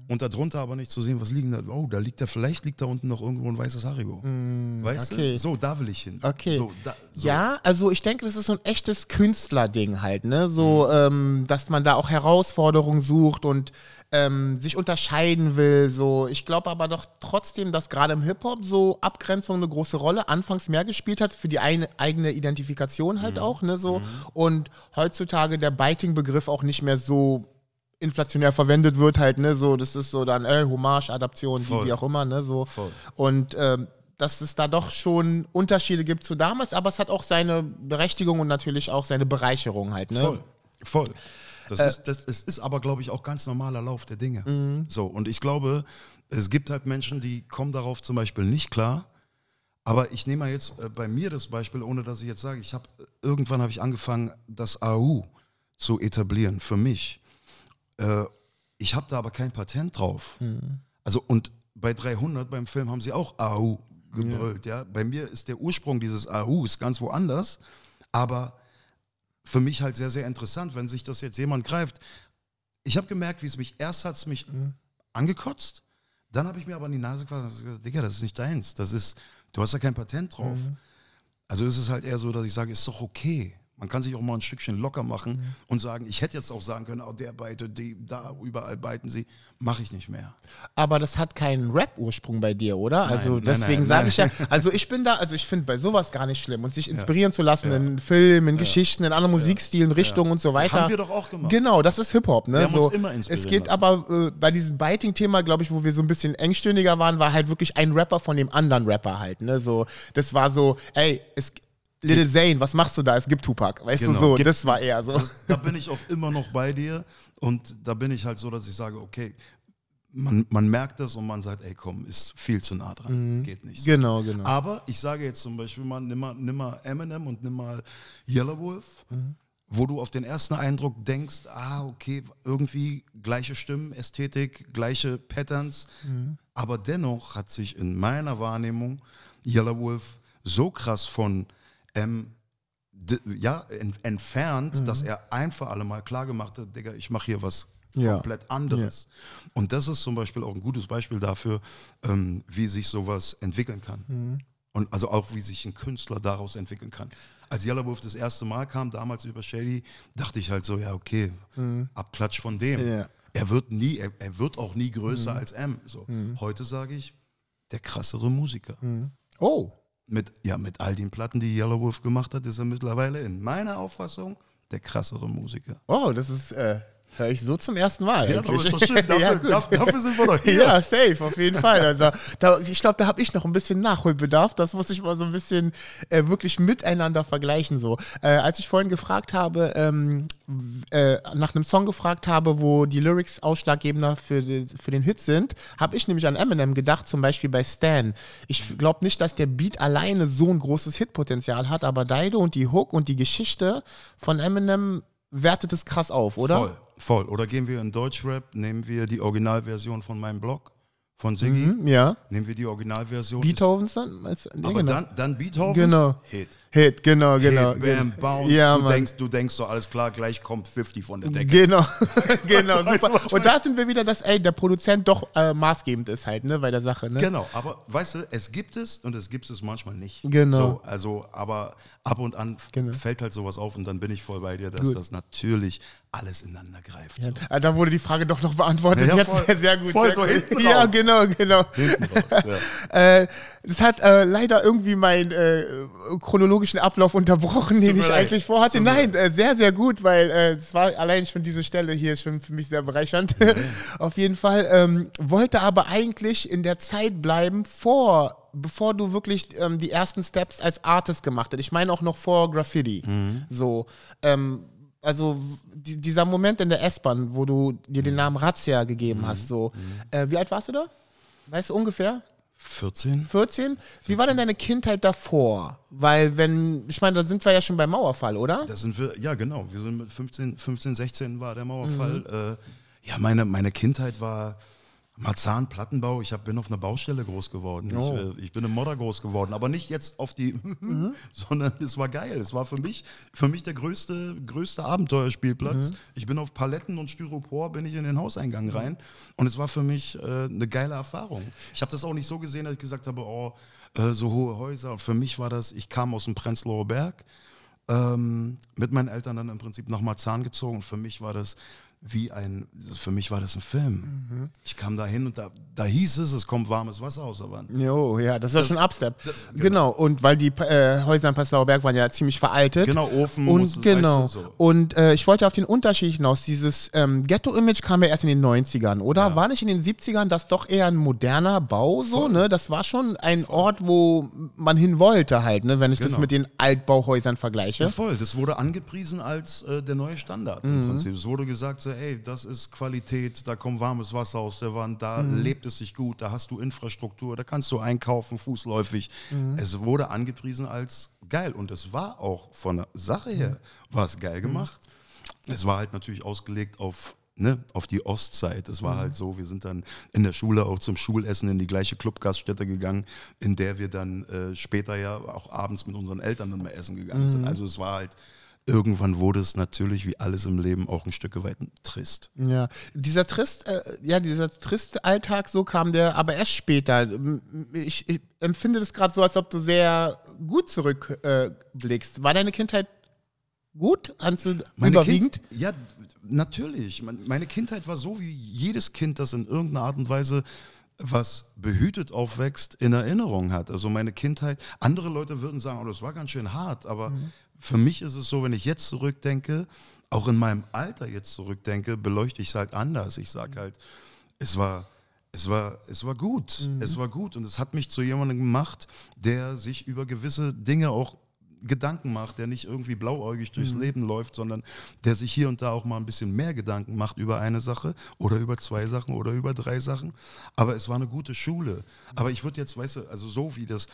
und darunter aber nicht zu sehen, was liegen da. Oh, da liegt da, vielleicht liegt da unten noch irgendwo ein weißes Haribo. Mm, weißt okay. du? So, da will ich hin. Okay. So, da, so. Ja, also ich denke, das ist so ein echtes Künstlerding halt, ne? So, mhm. ähm, dass man da auch Herausforderungen sucht und ähm, sich unterscheiden will. So, ich glaube aber doch trotzdem, dass gerade im Hip-Hop so Abgrenzung eine große Rolle anfangs mehr gespielt hat, für die eine, eigene Identifikation halt mhm. auch, ne? So. Mhm. Und heutzutage der Biting-Begriff auch nicht mehr so inflationär verwendet wird halt, ne, so, das ist so dann, äh, Hommage, Adaption, Voll. wie, auch immer, ne, so. Voll. Und ähm, dass es da doch schon Unterschiede gibt zu damals, aber es hat auch seine Berechtigung und natürlich auch seine Bereicherung halt, ne? Voll. Voll. Das, äh, ist, das, das ist aber, glaube ich, auch ganz normaler Lauf der Dinge. Mhm. So, und ich glaube, es gibt halt Menschen, die kommen darauf zum Beispiel nicht klar. Aber ich nehme mal jetzt äh, bei mir das Beispiel, ohne dass ich jetzt sage, ich habe äh, irgendwann habe ich angefangen, das AU zu etablieren für mich. Äh, ich habe da aber kein Patent drauf. Mhm. Also und bei 300 beim Film haben sie auch AU gebrüllt. Ja. ja. Bei mir ist der Ursprung dieses AUs ganz woanders, aber für mich halt sehr, sehr interessant, wenn sich das jetzt jemand greift. Ich habe gemerkt, wie es mich, erst hat es mich mhm. angekotzt, dann habe ich mir aber in die Nase gefasst und gesagt, Digga, das ist nicht deins, das ist, du hast da kein Patent drauf. Mhm. Also ist es halt eher so, dass ich sage, ist doch okay. Man kann sich auch mal ein Stückchen locker machen mhm. und sagen, ich hätte jetzt auch sagen können, auch oh, der beitet, die, da überall beiten sie, mache ich nicht mehr. Aber das hat keinen Rap-Ursprung bei dir, oder? Nein, also nein, deswegen sage ich ja, also ich bin da, also ich finde bei sowas gar nicht schlimm und sich inspirieren ja. zu lassen ja. in Filmen, in ja. Geschichten, in anderen Musikstilen, Richtungen und so weiter. Haben wir doch auch gemacht. Genau, das ist Hip-Hop, ne? Wir haben so, immer inspirieren es geht lassen. aber äh, bei diesem Biting-Thema, glaube ich, wo wir so ein bisschen engstündiger waren, war halt wirklich ein Rapper von dem anderen Rapper halt, ne? So, das war so, ey, es Little Zane, was machst du da? Es gibt Tupac. Weißt genau. du so, gibt, das war eher so. Also, da bin ich auch immer noch bei dir und da bin ich halt so, dass ich sage, okay, man, man merkt das und man sagt, ey komm, ist viel zu nah dran, mhm. geht nicht. So. Genau, genau. Aber ich sage jetzt zum Beispiel mal, nimm mal, nimm mal Eminem und nimm mal Yellow Wolf, mhm. wo du auf den ersten Eindruck denkst, ah okay, irgendwie gleiche Stimmen, Ästhetik, gleiche Patterns, mhm. aber dennoch hat sich in meiner Wahrnehmung Yellow Wolf so krass von ähm, ja, ent entfernt, mhm. dass er ein für alle Mal klargemacht hat, Digga, ich mache hier was ja. komplett anderes. Ja. Und das ist zum Beispiel auch ein gutes Beispiel dafür, ähm, wie sich sowas entwickeln kann. Mhm. Und also auch, wie sich ein Künstler daraus entwickeln kann. Als Yellowwolf das erste Mal kam, damals über Shady, dachte ich halt so, ja, okay, mhm. Abklatsch von dem. Ja. Er wird nie, er, er, wird auch nie größer mhm. als M. So. Mhm. Heute sage ich, der krassere Musiker. Mhm. Oh, mit, ja, mit all den Platten, die Yellow Wolf gemacht hat, ist er mittlerweile in meiner Auffassung der krassere Musiker. Oh, das ist äh, Hör ich so zum ersten Mal. Ja, eigentlich. aber ist doch schön. Dafür, ja, dafür, sind wir doch hier. Ja, safe, auf jeden Fall. Da, also, da, ich glaube, da habe ich noch ein bisschen Nachholbedarf. Das muss ich mal so ein bisschen äh, wirklich miteinander vergleichen. So. Äh, als ich vorhin gefragt habe, ähm, äh, nach einem Song gefragt habe, wo die Lyrics ausschlaggebender für, die, für den Hit sind, habe ich nämlich an Eminem gedacht, zum Beispiel bei Stan. Ich glaube nicht, dass der Beat alleine so ein großes Hitpotenzial hat, aber Daido und die Hook und die Geschichte von Eminem wertet es krass auf, oder? Voll voll. Oder gehen wir in Deutschrap, nehmen wir die Originalversion von meinem Blog, von Siggi. Mhm, ja. Nehmen wir die Originalversion. Beethovens dann? aber genau. dann, dann Beethovens? Genau. Hit. Hit, genau, genau. Hit, bam, genau. bounce. Ja, du, denkst, du denkst so, alles klar, gleich kommt 50 von der Decke. Genau, genau. super. Und da sind wir wieder, dass ey, der Produzent doch äh, maßgebend ist halt, ne, bei der Sache. Ne? Genau, aber weißt du, es gibt es und es gibt es manchmal nicht. Genau. So, also, aber ab und an genau. fällt halt sowas auf und dann bin ich voll bei dir, dass gut. das natürlich alles ineinander greift. Ja. So. Ah, da wurde die Frage doch noch beantwortet. Ja, ja, voll, sehr, sehr gut. Voll sehr so gut. hinten Ja, raus. genau, genau. raus, ja. Äh, das hat äh, leider irgendwie meinen äh, chronologischen Ablauf unterbrochen, den ich eigentlich vorhatte. Tut Nein, äh, sehr, sehr gut, weil äh, es war allein schon diese Stelle hier schon für mich sehr bereichernd. Auf jeden Fall. Ähm, wollte aber eigentlich in der Zeit bleiben vor bevor du wirklich ähm, die ersten Steps als Artist gemacht hast. Ich meine auch noch vor Graffiti. Mhm. So, ähm, also dieser Moment in der S-Bahn, wo du dir den mhm. Namen Razzia gegeben mhm. hast. So, mhm. äh, wie alt warst du da? Weißt du ungefähr? 14. 14? Wie 14. war denn deine Kindheit davor? Weil, wenn, ich meine, da sind wir ja schon beim Mauerfall, oder? Da sind wir, ja, genau. Wir sind mit 15, 15 16 war der Mauerfall. Mhm. Äh, ja, meine, meine Kindheit war Marzahn-Plattenbau, ich hab, bin auf einer Baustelle groß geworden. Oh. Ich, ich, bin im Modder groß geworden, aber nicht jetzt auf die, mhm. sondern es war geil. Es war für mich, für mich der größte, größte Abenteuerspielplatz. Mhm. Ich bin auf Paletten und Styropor, bin ich in den Hauseingang mhm. rein und es war für mich äh, eine geile Erfahrung. Ich habe das auch nicht so gesehen, dass ich gesagt habe, oh, äh, so hohe Häuser. für mich war das, ich kam aus dem Prenzlauer Berg, ähm, mit meinen Eltern dann im Prinzip nach Marzahn gezogen. Und für mich war das wie ein, für mich war das ein Film. Mhm. Ich kam da hin und da, da hieß es, es kommt warmes Wasser aus der Wand. Jo, ja, das war schon Upstep. Das, genau. genau. und weil die äh, Häuser in Prenzlauer Berg waren ja ziemlich veraltet. Genau, Ofen. Und musstest, genau. Weißt du, genau. so. Und äh, ich wollte auf den Unterschied hinaus, dieses ähm, Ghetto-Image kam ja erst in den 90ern, oder? Ja. War nicht in den 70ern das doch eher ein moderner Bau so, Voll. ne? Das war schon ein Ort, wo man hin wollte halt, ne? Wenn ich genau. das mit den Altbauhäusern vergleiche. Ja, voll, das wurde angepriesen als äh, der neue Standard mhm. im Prinzip. Es wurde gesagt, sagte, ey, das ist Qualität, da kommt warmes Wasser aus der Wand, da mhm. lebt es sich gut, da hast du Infrastruktur, da kannst du einkaufen, fußläufig. Mhm. Es wurde angepriesen als geil und es war auch von der Sache her, mhm. war es geil mhm. gemacht. Es war halt natürlich ausgelegt auf Ne, auf die Ostseite. Es war mhm. halt so, wir sind dann in der Schule auch zum Schulessen in die gleiche Clubgaststätte gegangen, in der wir dann äh, später ja auch abends mit unseren Eltern dann mal essen gegangen mhm. sind. Also es war halt irgendwann wurde es natürlich wie alles im Leben auch ein Stück weit trist. Ja, dieser trist, äh, ja, dieser triste Alltag, so kam der aber erst später. Ich, ich empfinde das gerade so, als ob du sehr gut zurückblickst. Äh, War deine Kindheit gut? Hast du meine überwiegend? Kind, ja, natürlich. Meine Kindheit war so wie jedes Kind, das in irgendeiner Art und Weise was behütet aufwächst, in Erinnerung hat. Also meine Kindheit, andere Leute würden sagen, oh, das war ganz schön hart, aber mhm für mich ist es so, wenn ich jetzt zurückdenke, auch in meinem Alter jetzt zurückdenke, beleuchte ich es halt anders. Ich sage halt, es war, es war, es war gut. Mhm. Es war gut. Und es hat mich zu jemandem gemacht, der sich über gewisse Dinge auch Gedanken macht, der nicht irgendwie blauäugig durchs mhm. Leben läuft, sondern der sich hier und da auch mal ein bisschen mehr Gedanken macht über eine Sache oder über zwei Sachen oder über drei Sachen. Aber es war eine gute Schule. Aber ich würde jetzt, weißt du, also so wie das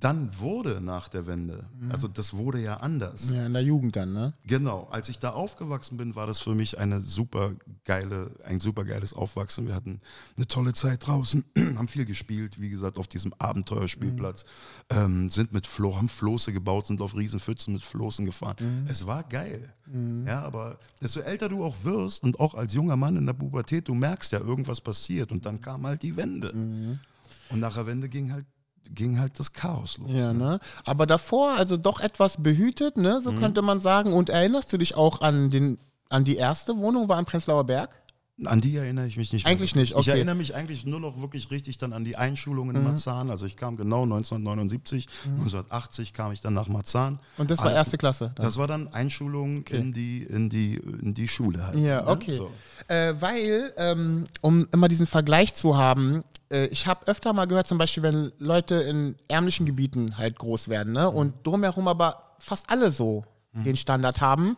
dann wurde nach der Wende. Mhm. Also das wurde ja anders. Ja, in der Jugend dann, ne? Genau. Als ich da aufgewachsen bin, war das für mich eine super geile, ein super geiles Aufwachsen. Wir hatten eine tolle Zeit draußen, haben viel gespielt, wie gesagt, auf diesem Abenteuerspielplatz, mhm. ähm, sind mit Flo, haben Floße gebaut, sind auf Riesenpfützen mit Floßen gefahren. Mhm. Es war geil. Mhm. Ja, aber desto älter du auch wirst und auch als junger Mann in der Pubertät, du merkst ja, irgendwas passiert und dann kam halt die Wende. Mhm. Und nach der Wende ging halt ging halt das Chaos los. Ja, ne? ne? Aber davor, also doch etwas behütet, ne? so mhm. könnte man sagen. Und erinnerst du dich auch an, den, an die erste Wohnung, war im Prenzlauer Berg? An die erinnere ich mich nicht. Eigentlich wirklich. nicht, okay. Ich erinnere mich eigentlich nur noch wirklich richtig dann an die Einschulung in mhm. Marzahn. Also ich kam genau 1979, mhm. 1980 kam ich dann nach Marzahn. Und das war also, erste Klasse? Dann. Das war dann Einschulung okay. in, die, in, die, in die Schule halt. Ja, ne? okay. Ne? So. Äh, weil, ähm, um immer diesen Vergleich zu haben, äh, ich habe öfter mal gehört, zum Beispiel, wenn Leute in ärmlichen Gebieten halt groß werden ne? Mhm. und drumherum aber fast alle so mhm. den Standard haben,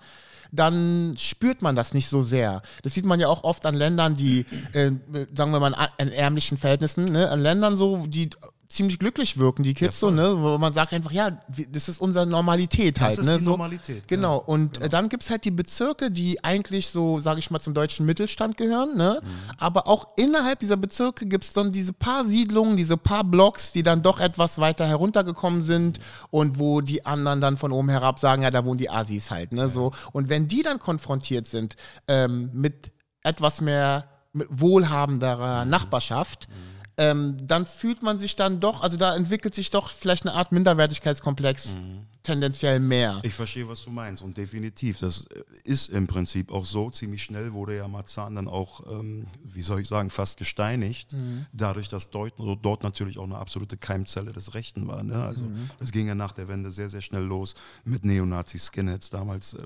dann spürt man das nicht so sehr. Das sieht man ja auch oft an Ländern, die, äh, sagen wir mal, in ärmlichen Verhältnissen, ne? an Ländern so, die ziemlich glücklich wirken, die Kids ja, so, ne? Wo man sagt einfach, ja, das ist unsere Normalität halt. Das ist ne? die so, Normalität. Genau. Ja, und genau. dann gibt es halt die Bezirke, die eigentlich so, sage ich mal, zum deutschen Mittelstand gehören, ne? Mhm. Aber auch innerhalb dieser Bezirke gibt es dann diese paar Siedlungen, diese paar Blocks, die dann doch etwas weiter heruntergekommen sind mhm. und wo die anderen dann von oben herab sagen, ja, da wohnen die Asis halt, ne? Ja. So. Und wenn die dann konfrontiert sind ähm, mit etwas mehr wohlhabenderer mhm. Nachbarschaft, mhm ähm, dann fühlt man sich dann doch, also da entwickelt sich doch vielleicht eine Art Minderwertigkeitskomplex mhm. tendenziell mehr. Ich verstehe, was du meinst und definitiv, das äh, ist im Prinzip auch so. Ziemlich schnell wurde ja Marzahn dann auch, ähm, wie soll ich sagen, fast gesteinigt, mhm. dadurch, dass dort, also dort, natürlich auch eine absolute Keimzelle des Rechten war. Ne? Also mhm. das ging ja nach der Wende sehr, sehr schnell los mit Neonazi-Skinheads damals. Ähm,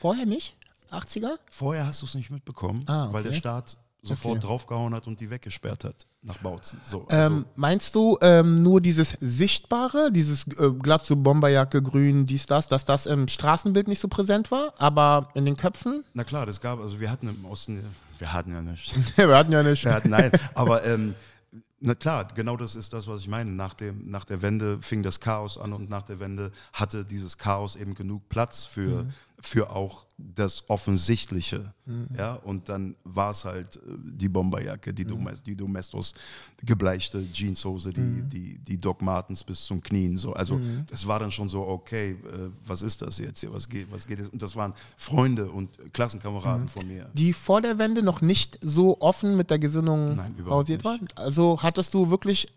Vorher nicht? 80er? Vorher hast du es nicht mitbekommen, ah, okay. weil der Staat sofort okay. draufgehauen hat und die weggesperrt hat nach Bautzen. So, also. ähm, meinst du ähm, nur dieses Sichtbare, dieses äh, glatt so Bomberjacke, grün, dies, das, dass das im Straßenbild nicht so präsent war, aber in den Köpfen? Na klar, das gab, also wir hatten im Osten, wir hatten ja nicht. wir hatten ja nicht. Wir hatten, nein, aber ähm, na klar, genau das ist das, was ich meine. Nach, dem, nach der Wende fing das Chaos an und nach der Wende hatte dieses Chaos eben genug Platz für, mhm für auch das Offensichtliche. Mhm. Ja, und dann war es halt äh, die Bomberjacke, die, mhm. die Domestos gebleichte Jeanshose, die, mhm. die, die Doc Martens bis zum Knien. So. Also mhm. das war dann schon so, okay, äh, was ist das jetzt hier? Was geht, was geht jetzt? Und das waren Freunde und Klassenkameraden mhm. von mir. Die vor der Wende noch nicht so offen mit der Gesinnung Nein, pausiert waren? Also hattest du wirklich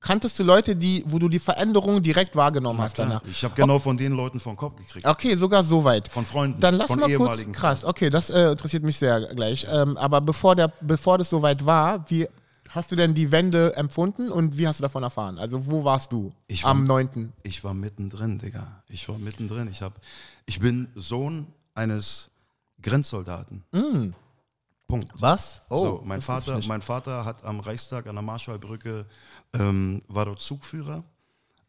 kanntest du Leute, die, wo du die Veränderung direkt wahrgenommen Na, hast danach? Ich habe genau von den Leuten vom Kopf gekriegt. Okay, sogar so weit. Von Freunden. Dann lass von mal kurz. Krass. Okay, das äh, interessiert mich sehr gleich. Ähm, aber bevor der, bevor das so weit war, wie hast du denn die Wende empfunden und wie hast du davon erfahren? Also wo warst du ich am 9.? Ich war mittendrin, Digga. Ich war mittendrin. Ich, hab, ich bin Sohn eines Grenzsoldaten. Mm. Punkt. Was? Oh, so, mein, Vater, mein Vater hat am Reichstag an der Marschallbrücke, ähm, war dort Zugführer,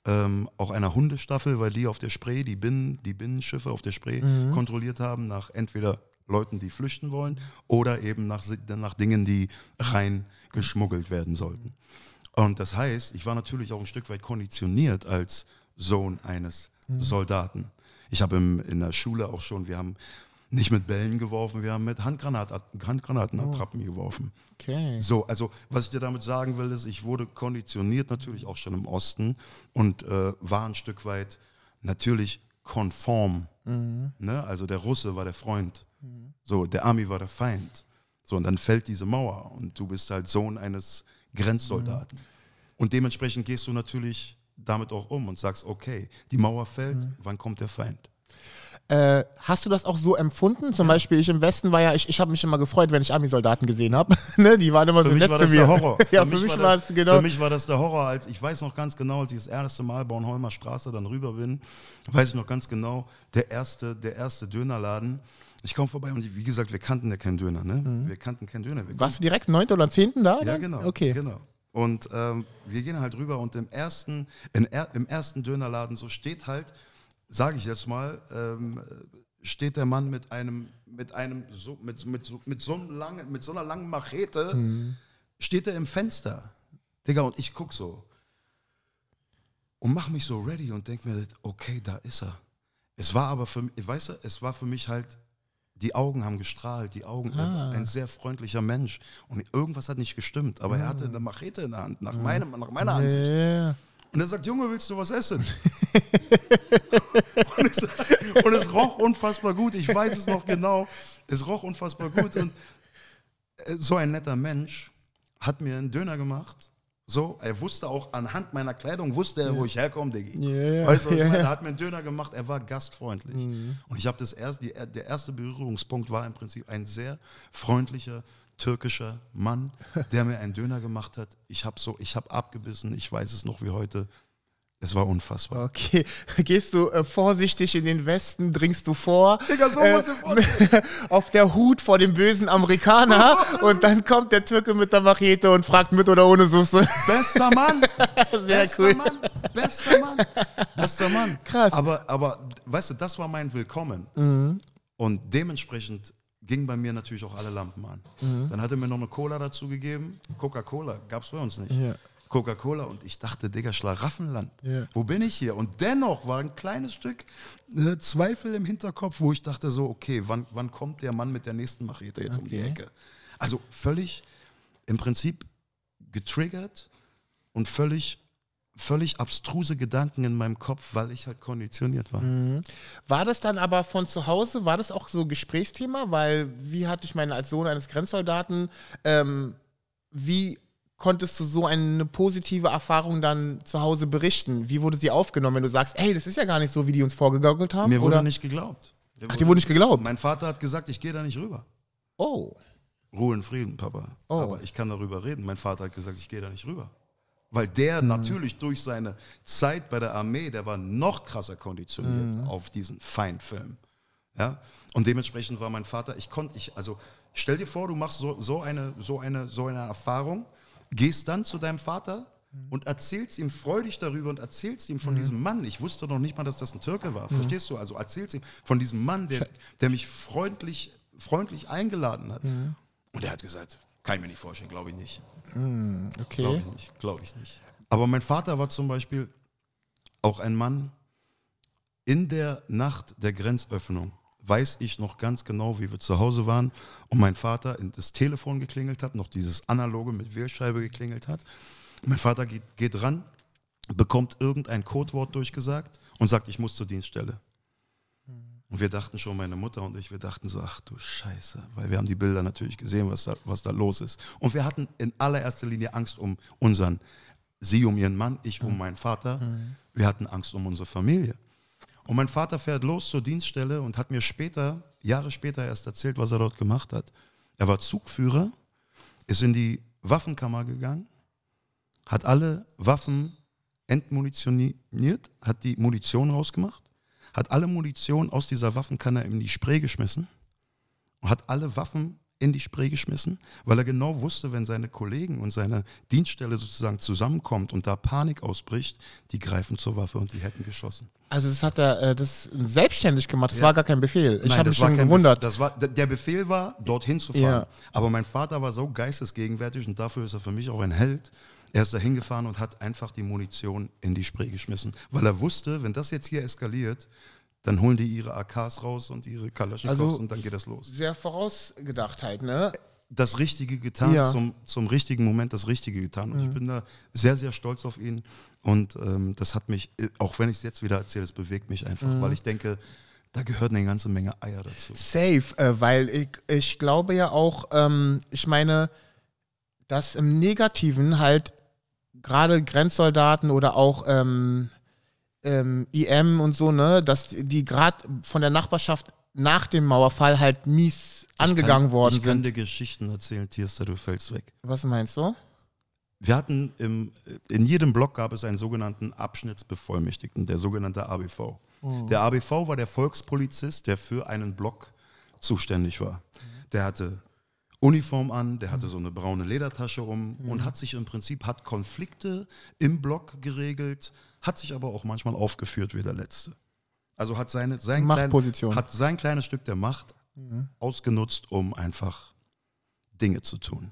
ähm, auch einer Hundestaffel, weil die auf der Spree, die, Binnen, die Binnenschiffe auf der Spree mhm. kontrolliert haben, nach entweder Leuten, die flüchten wollen, oder eben nach, nach Dingen, die rein geschmuggelt werden sollten. Und das heißt, ich war natürlich auch ein Stück weit konditioniert als Sohn eines mhm. Soldaten. Ich habe in der Schule auch schon, wir haben nicht mit Bällen geworfen, wir haben mit Handgranat, Handgranatenattrappen oh. geworfen. Okay. So, also was ich dir damit sagen will, ist, ich wurde konditioniert natürlich auch schon im Osten und äh, war ein Stück weit natürlich konform. Mhm. Ne? Also der Russe war der Freund, mhm. so der Army war der Feind. So, und dann fällt diese Mauer und du bist halt Sohn eines Grenzsoldaten. Mhm. Und dementsprechend gehst du natürlich damit auch um und sagst, okay, die Mauer fällt, mhm. wann kommt der Feind? Äh, hast du das auch so empfunden? Zum Beispiel, ich im Westen war ja, ich, ich habe mich immer gefreut, wenn ich Army-Soldaten gesehen habe. ne? Die waren immer für so nett zu mir. für, mich, war das, das, genau. Für mich war das der Horror, als ich weiß noch ganz genau, als ich das erste Mal Bornholmer Straße dann rüber bin, weiß ich noch ganz genau, der erste, der erste Dönerladen. Ich komme vorbei und wie gesagt, wir kannten ja keinen Döner, ne? Mhm. Wir kannten keinen Döner. Warst du direkt 9. oder 10. da? Ja, dann? genau. Okay. Genau. Und ähm, wir gehen halt rüber und im ersten, in, im ersten Dönerladen so steht halt sage ich jetzt mal, ähm, steht der Mann mit einem, mit einem, so, mit, mit, so, mit, so langen, mit so einer langen Machete, mhm. steht er im Fenster. Digga, und ich guck so. Und mach mich so ready und denk mir, okay, da ist er. Es war aber für mich, weißt du, es war für mich halt, die Augen haben gestrahlt, die Augen, äh, ah. ein sehr freundlicher Mensch. Und irgendwas hat nicht gestimmt, aber ah. er hatte ah. eine Machete in der Hand, nach, ah. meinem, nach meiner Ansicht. Yeah. Und er sagt, Junge, willst du was essen? und, es, und, es, roch unfassbar gut. Ich weiß es noch genau. Es roch unfassbar gut. Und äh, so ein netter Mensch hat mir einen Döner gemacht. So, er wusste auch anhand meiner Kleidung, wusste er, wo ich herkomme, Diggi. Yeah, weißt du, yeah. er hat mir einen Döner gemacht, er war gastfreundlich. Mm. Und ich habe das erste, die, der erste Berührungspunkt war im Prinzip ein sehr freundlicher, türkischer Mann, der mir einen Döner gemacht hat. Ich habe so, ich habe abgebissen, ich weiß es noch wie heute. Es war unfassbar. Okay, gehst du äh, vorsichtig in den Westen, dringst du vor, Digga, so äh, auf der Hut vor dem bösen Amerikaner und dann kommt der Türke mit der Machete und fragt mit oder ohne Soße. Bester Mann! Sehr bester cool. Mann! Bester Mann! Bester Mann! Krass. Aber, aber weißt du, das war mein Willkommen. Mhm. Und dementsprechend gingen bei mir natürlich auch alle Lampen an. Mhm. Dann hat er mir noch eine Cola dazu gegeben. Coca-Cola gab es bei uns nicht. Ja. Coca-Cola und ich dachte, Digga, Schlaraffenland. Ja. Wo bin ich hier? Und dennoch war ein kleines Stück äh, Zweifel im Hinterkopf, wo ich dachte so, okay, wann, wann kommt der Mann mit der nächsten Machete jetzt okay. um die Ecke? Also völlig im Prinzip getriggert und völlig völlig abstruse Gedanken in meinem Kopf, weil ich halt konditioniert war. Mhm. War das dann aber von zu Hause, war das auch so Gesprächsthema? Weil, wie hatte ich meine, als Sohn eines Grenzsoldaten, ähm, wie konntest du so eine positive Erfahrung dann zu Hause berichten? Wie wurde sie aufgenommen, wenn du sagst, hey, das ist ja gar nicht so, wie die uns vorgegaukelt haben? Mir wurde oder? nicht geglaubt. Der Ach, dir wurde nicht geglaubt? Mein Vater hat gesagt, ich gehe da nicht rüber. Oh. Ruhe und Frieden, Papa. Oh. Aber ich kann darüber reden. Mein Vater hat gesagt, ich gehe da nicht rüber weil der mhm. natürlich durch seine Zeit bei der Armee, der war noch krasser konditioniert mhm. auf diesen Feindfilm. Ja? Und dementsprechend war mein Vater, ich konnte, ich, also stell dir vor, du machst so, so, eine, so, eine, so eine Erfahrung, gehst dann zu deinem Vater hm. und erzählst ihm freudig darüber und erzählst ihm von mhm. diesem Mann. Ich wusste noch nicht mal, dass das ein Türke war. Mhm. Verstehst du? Also erzählst ihm von diesem Mann, der, der mich freundlich, freundlich eingeladen hat. Mhm. Und er hat gesagt, kann ich mir nicht vorstellen, glaube ich nicht. Mm, okay. Glaube ich nicht, ich nicht. Aber mein Vater war zum Beispiel auch ein Mann. In der Nacht der Grenzöffnung weiß ich noch ganz genau, wie wir zu Hause waren und mein Vater in das Telefon geklingelt hat, noch dieses analoge mit Wählscheibe geklingelt hat. Mein Vater geht, geht ran, bekommt irgendein Codewort durchgesagt und sagt, ich muss zur Dienststelle. Und wir dachten schon, meine Mutter und ich, wir dachten so, ach du Scheiße, weil wir haben die Bilder natürlich gesehen, was da, was da los ist. Und wir hatten in allererster Linie Angst um unseren, sie um ihren Mann, ich um mhm. meinen Vater. Mhm. Wir hatten Angst um unsere Familie. Und mein Vater fährt los zur Dienststelle und hat mir später, Jahre später erst erzählt, was er dort gemacht hat. Er war Zugführer, ist in die Waffenkammer gegangen, hat alle Waffen entmunitioniert, hat die Munition rausgemacht hat alle Munition aus dieser Waffenkanne in die Spree geschmissen und hat alle Waffen in die Spree geschmissen, weil er genau wusste, wenn seine Kollegen und seine Dienststelle sozusagen zusammenkommt und da Panik ausbricht, die greifen zur Waffe und die hätten geschossen. Also das hat er äh, das selbstständig gemacht, das ja. war gar kein Befehl. Ich habe mich schon gewundert. Befehl, war, der Befehl war, dorthin zu fahren. Ja. Aber mein Vater war so geistesgegenwärtig und dafür ist er für mich auch ein Held, er ist da hingefahren und hat einfach die Munition in die Spree geschmissen, weil er wusste, wenn das jetzt hier eskaliert, dann holen die ihre AKs raus und ihre Kalaschnikows also und dann geht das los. Sehr vorausgedacht halt, ne? Das Richtige getan, ja. zum, zum richtigen Moment das Richtige getan. Und mhm. ich bin da sehr, sehr stolz auf ihn. Und ähm, das hat mich, auch wenn ich es jetzt wieder erzähle, es bewegt mich einfach, mhm. weil ich denke, da gehört eine ganze Menge Eier dazu. Safe, äh, weil ich, ich glaube ja auch, ähm, ich meine, dass im Negativen halt gerade Grenzsoldaten oder auch ähm, ähm, IM und so, ne, dass die gerade von der Nachbarschaft nach dem Mauerfall halt mies angegangen kann, worden ich sind. Ich kann dir Geschichten erzählen, Tierster, du fällst weg. Was meinst du? Wir hatten im, äh, in jedem Block gab es einen sogenannten Abschnittsbevollmächtigten, der sogenannte ABV. Oh. Hm. Der ABV war der Volkspolizist, der für einen Block zuständig war. Der hatte Uniform an, der hatte mhm. so eine braune Ledertasche rum mhm. und hat sich im Prinzip, hat Konflikte im Block geregelt, hat sich aber auch manchmal aufgeführt wie der Letzte. Also hat, seine, sein, klein, hat sein kleines Stück der Macht mhm. ausgenutzt, um einfach Dinge zu tun.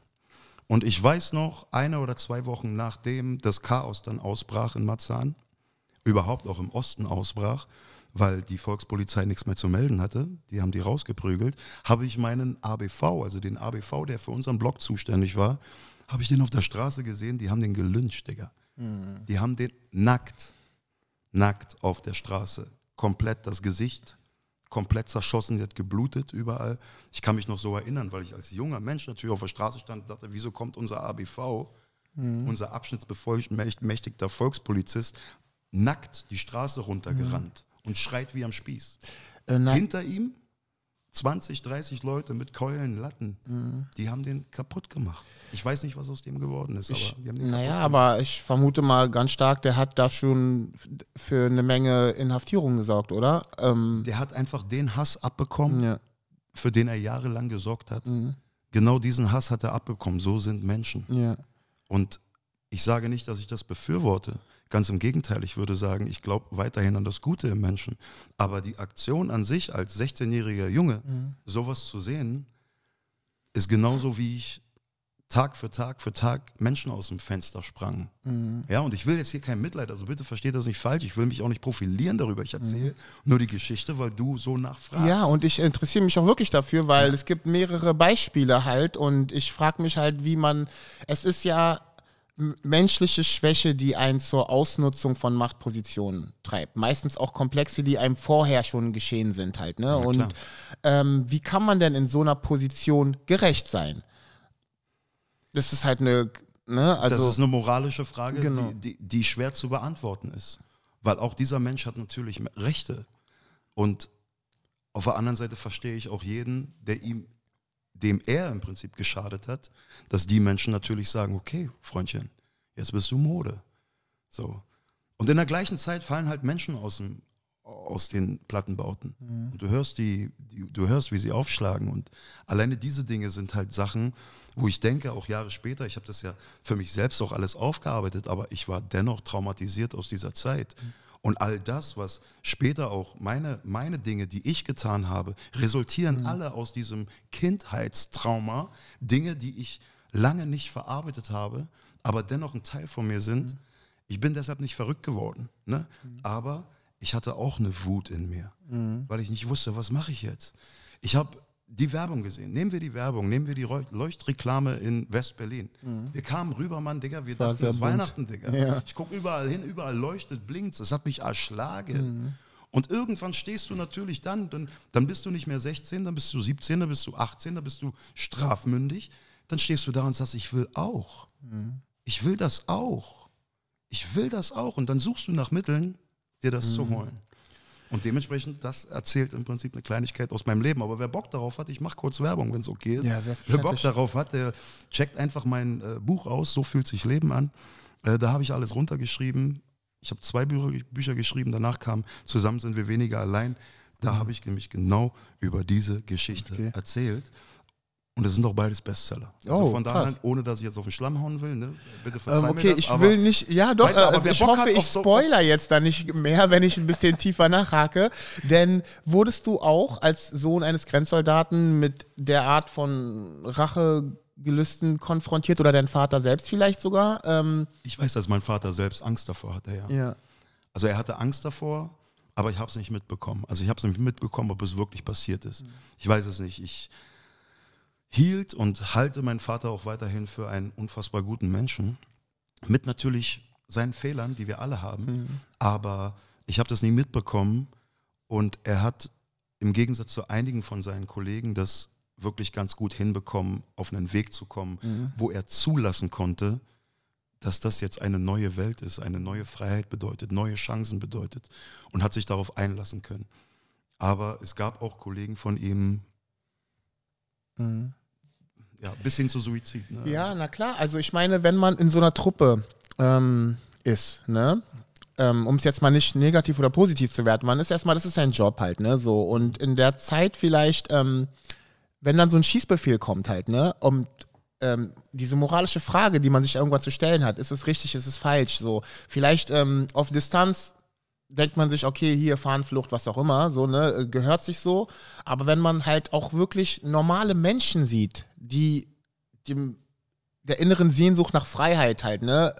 Und ich weiß noch, eine oder zwei Wochen nachdem das Chaos dann ausbrach in Mazan, überhaupt auch im Osten ausbrach, weil die Volkspolizei nichts mehr zu melden hatte, die haben die rausgeprügelt, habe ich meinen ABV, also den ABV, der für unseren Block zuständig war, habe ich den auf der Straße gesehen, die haben den gelünscht, Digga. Mhm. Die haben den nackt, nackt auf der Straße, komplett das Gesicht komplett zerschossen, die hat geblutet überall. Ich kann mich noch so erinnern, weil ich als junger Mensch natürlich auf der Straße stand und dachte, wieso kommt unser ABV, mhm. unser abschnittsbevollmächtigter Volkspolizist, nackt die Straße runtergerannt und schreit wie am Spieß. Äh, Hinter ihm 20, 30 Leute mit Keulen, Latten, mhm. die haben den kaputt gemacht. Ich weiß nicht, was aus dem geworden ist. Ich, aber naja, aber ich vermute mal ganz stark, der hat da schon für eine Menge Inhaftierung gesorgt, oder? Ähm der hat einfach den Hass abbekommen, ja. für den er jahrelang gesorgt hat. Mhm. Genau diesen Hass hat er abbekommen. So sind Menschen. Ja. Und ich sage nicht, dass ich das befürworte. Ganz im Gegenteil, ich würde sagen, ich glaube weiterhin an das Gute im Menschen. Aber die Aktion an sich als 16-jähriger Junge, mhm. sowas zu sehen, ist genauso wie ich Tag für Tag für Tag Menschen aus dem Fenster sprang. Mhm. Ja, und ich will jetzt hier kein Mitleid, also bitte versteht das nicht falsch. Ich will mich auch nicht profilieren darüber. Ich erzähle mhm. nur die Geschichte, weil du so nachfragst. Ja, und ich interessiere mich auch wirklich dafür, weil ja. es gibt mehrere Beispiele halt und ich frage mich halt, wie man, es ist ja menschliche Schwäche, die einen zur Ausnutzung von Machtpositionen treibt. Meistens auch Komplexe, die einem vorher schon geschehen sind halt. Ne? Und ähm, wie kann man denn in so einer Position gerecht sein? Das ist halt eine... Ne? Also, das ist eine moralische Frage, genau. die, die, die schwer zu beantworten ist. Weil auch dieser Mensch hat natürlich Rechte. Und auf der anderen Seite verstehe ich auch jeden, der ihm dem er im Prinzip geschadet hat, dass die Menschen natürlich sagen, okay, Freundchen, jetzt bist du Mode. So. Und in der gleichen Zeit fallen halt Menschen aus, dem, aus den Plattenbauten. Mhm. Und du hörst die, die, du hörst, wie sie aufschlagen. Und alleine diese Dinge sind halt Sachen, wo ich denke, auch Jahre später, ich habe das ja für mich selbst auch alles aufgearbeitet, aber ich war dennoch traumatisiert aus dieser Zeit. Mhm. Und all das, was später auch meine, meine Dinge, die ich getan habe, resultieren mhm. alle aus diesem Kindheitstrauma, Dinge, die ich lange nicht verarbeitet habe, aber dennoch ein Teil von mir sind. Mhm. Ich bin deshalb nicht verrückt geworden, ne? Mhm. aber ich hatte auch eine Wut in mir, mhm. weil ich nicht wusste, was mache ich jetzt. Ich habe die Werbung gesehen. Nehmen wir die Werbung, nehmen wir die Leuchtreklame in West-Berlin. Mhm. Wir kamen rüber, Mann, Digga, wir dachten, es ist Weihnachten, Digga. Ja. Ich gucke überall hin, überall leuchtet, blinkt, das hat mich erschlagen. Mhm. Und irgendwann stehst du natürlich dann, dann, dann bist du nicht mehr 16, dann bist du 17, dann bist du 18, dann bist du strafmündig. Dann stehst du da und sagst, ich will auch. Mhm. Ich will das auch. Ich will das auch. Und dann suchst du nach Mitteln, dir das zu mhm. holen. Und dementsprechend, das erzählt im Prinzip eine Kleinigkeit aus meinem Leben. Aber wer Bock darauf hat, ich mache kurz Werbung, wenn es okay ist. Ja, wer Bock darauf hat, der checkt einfach mein äh, Buch aus, So fühlt sich Leben an. Äh, da habe ich alles runtergeschrieben. Ich habe zwei Bücher, Bücher geschrieben, danach kam Zusammen sind wir weniger allein. Da mhm. habe ich nämlich genau über diese Geschichte okay. erzählt. Und es sind auch beides Bestseller. Also oh, also von daher, ohne dass ich jetzt auf den Schlamm hauen will, ne? bitte ähm, verzeih ähm, Okay, das, Okay, ich will nicht, ja doch, weißt du, also ich Bock hoffe, ich spoiler so jetzt da nicht mehr, wenn ich ein bisschen tiefer nachhake. Denn wurdest du auch als Sohn eines Grenzsoldaten mit der Art von Rachegelüsten konfrontiert oder dein Vater selbst vielleicht sogar? Ähm ich weiß, dass mein Vater selbst Angst davor hatte, ja. ja. Also er hatte Angst davor, aber ich habe es nicht mitbekommen. Also ich habe es nicht mitbekommen, ob es wirklich passiert ist. Mhm. Ich weiß es nicht. Ich hielt und halte meinen Vater auch weiterhin für einen unfassbar guten Menschen. Mit natürlich seinen Fehlern, die wir alle haben. Mhm. Aber ich habe das nie mitbekommen. Und er hat im Gegensatz zu einigen von seinen Kollegen das wirklich ganz gut hinbekommen, auf einen Weg zu kommen, mhm. wo er zulassen konnte, dass das jetzt eine neue Welt ist, eine neue Freiheit bedeutet, neue Chancen bedeutet und hat sich darauf einlassen können. Aber es gab auch Kollegen von ihm, mhm ja, bis hin zu Suizid. Ne? Ja, na klar. Also ich meine, wenn man in so einer Truppe ähm, ist, ne? Ähm, um es jetzt mal nicht negativ oder positiv zu werten, man ist erstmal, das ist sein Job halt, ne? So. Und in der Zeit vielleicht, ähm, wenn dann so ein Schießbefehl kommt halt, ne? Um, ähm, diese moralische Frage, die man sich irgendwann zu stellen hat, ist es richtig, ist es falsch? So, vielleicht ähm, auf Distanz denkt man sich, okay, hier Fahnenflucht, was auch immer, so, ne, äh, gehört sich so. Aber wenn man halt auch wirklich normale Menschen sieht, die dem, der inneren Sehnsucht nach Freiheit halt, ne,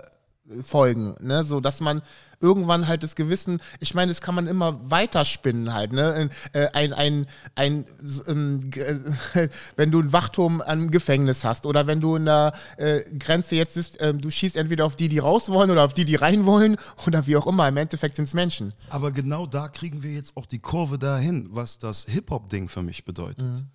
äh, folgen, ne, so dass man irgendwann halt das Gewissen, ich meine, das kann man immer weiterspinnen halt, ne? Äh, ein, ein, ein, ein ähm, äh, wenn du einen Wachturm am Gefängnis hast oder wenn du in der äh, Grenze jetzt bist, äh, du schießt entweder auf die, die raus wollen oder auf die, die rein wollen oder wie auch immer. Im Endeffekt sind es Menschen. Aber genau da kriegen wir jetzt auch die Kurve dahin, was das Hip-Hop-Ding für mich bedeutet. Mhm.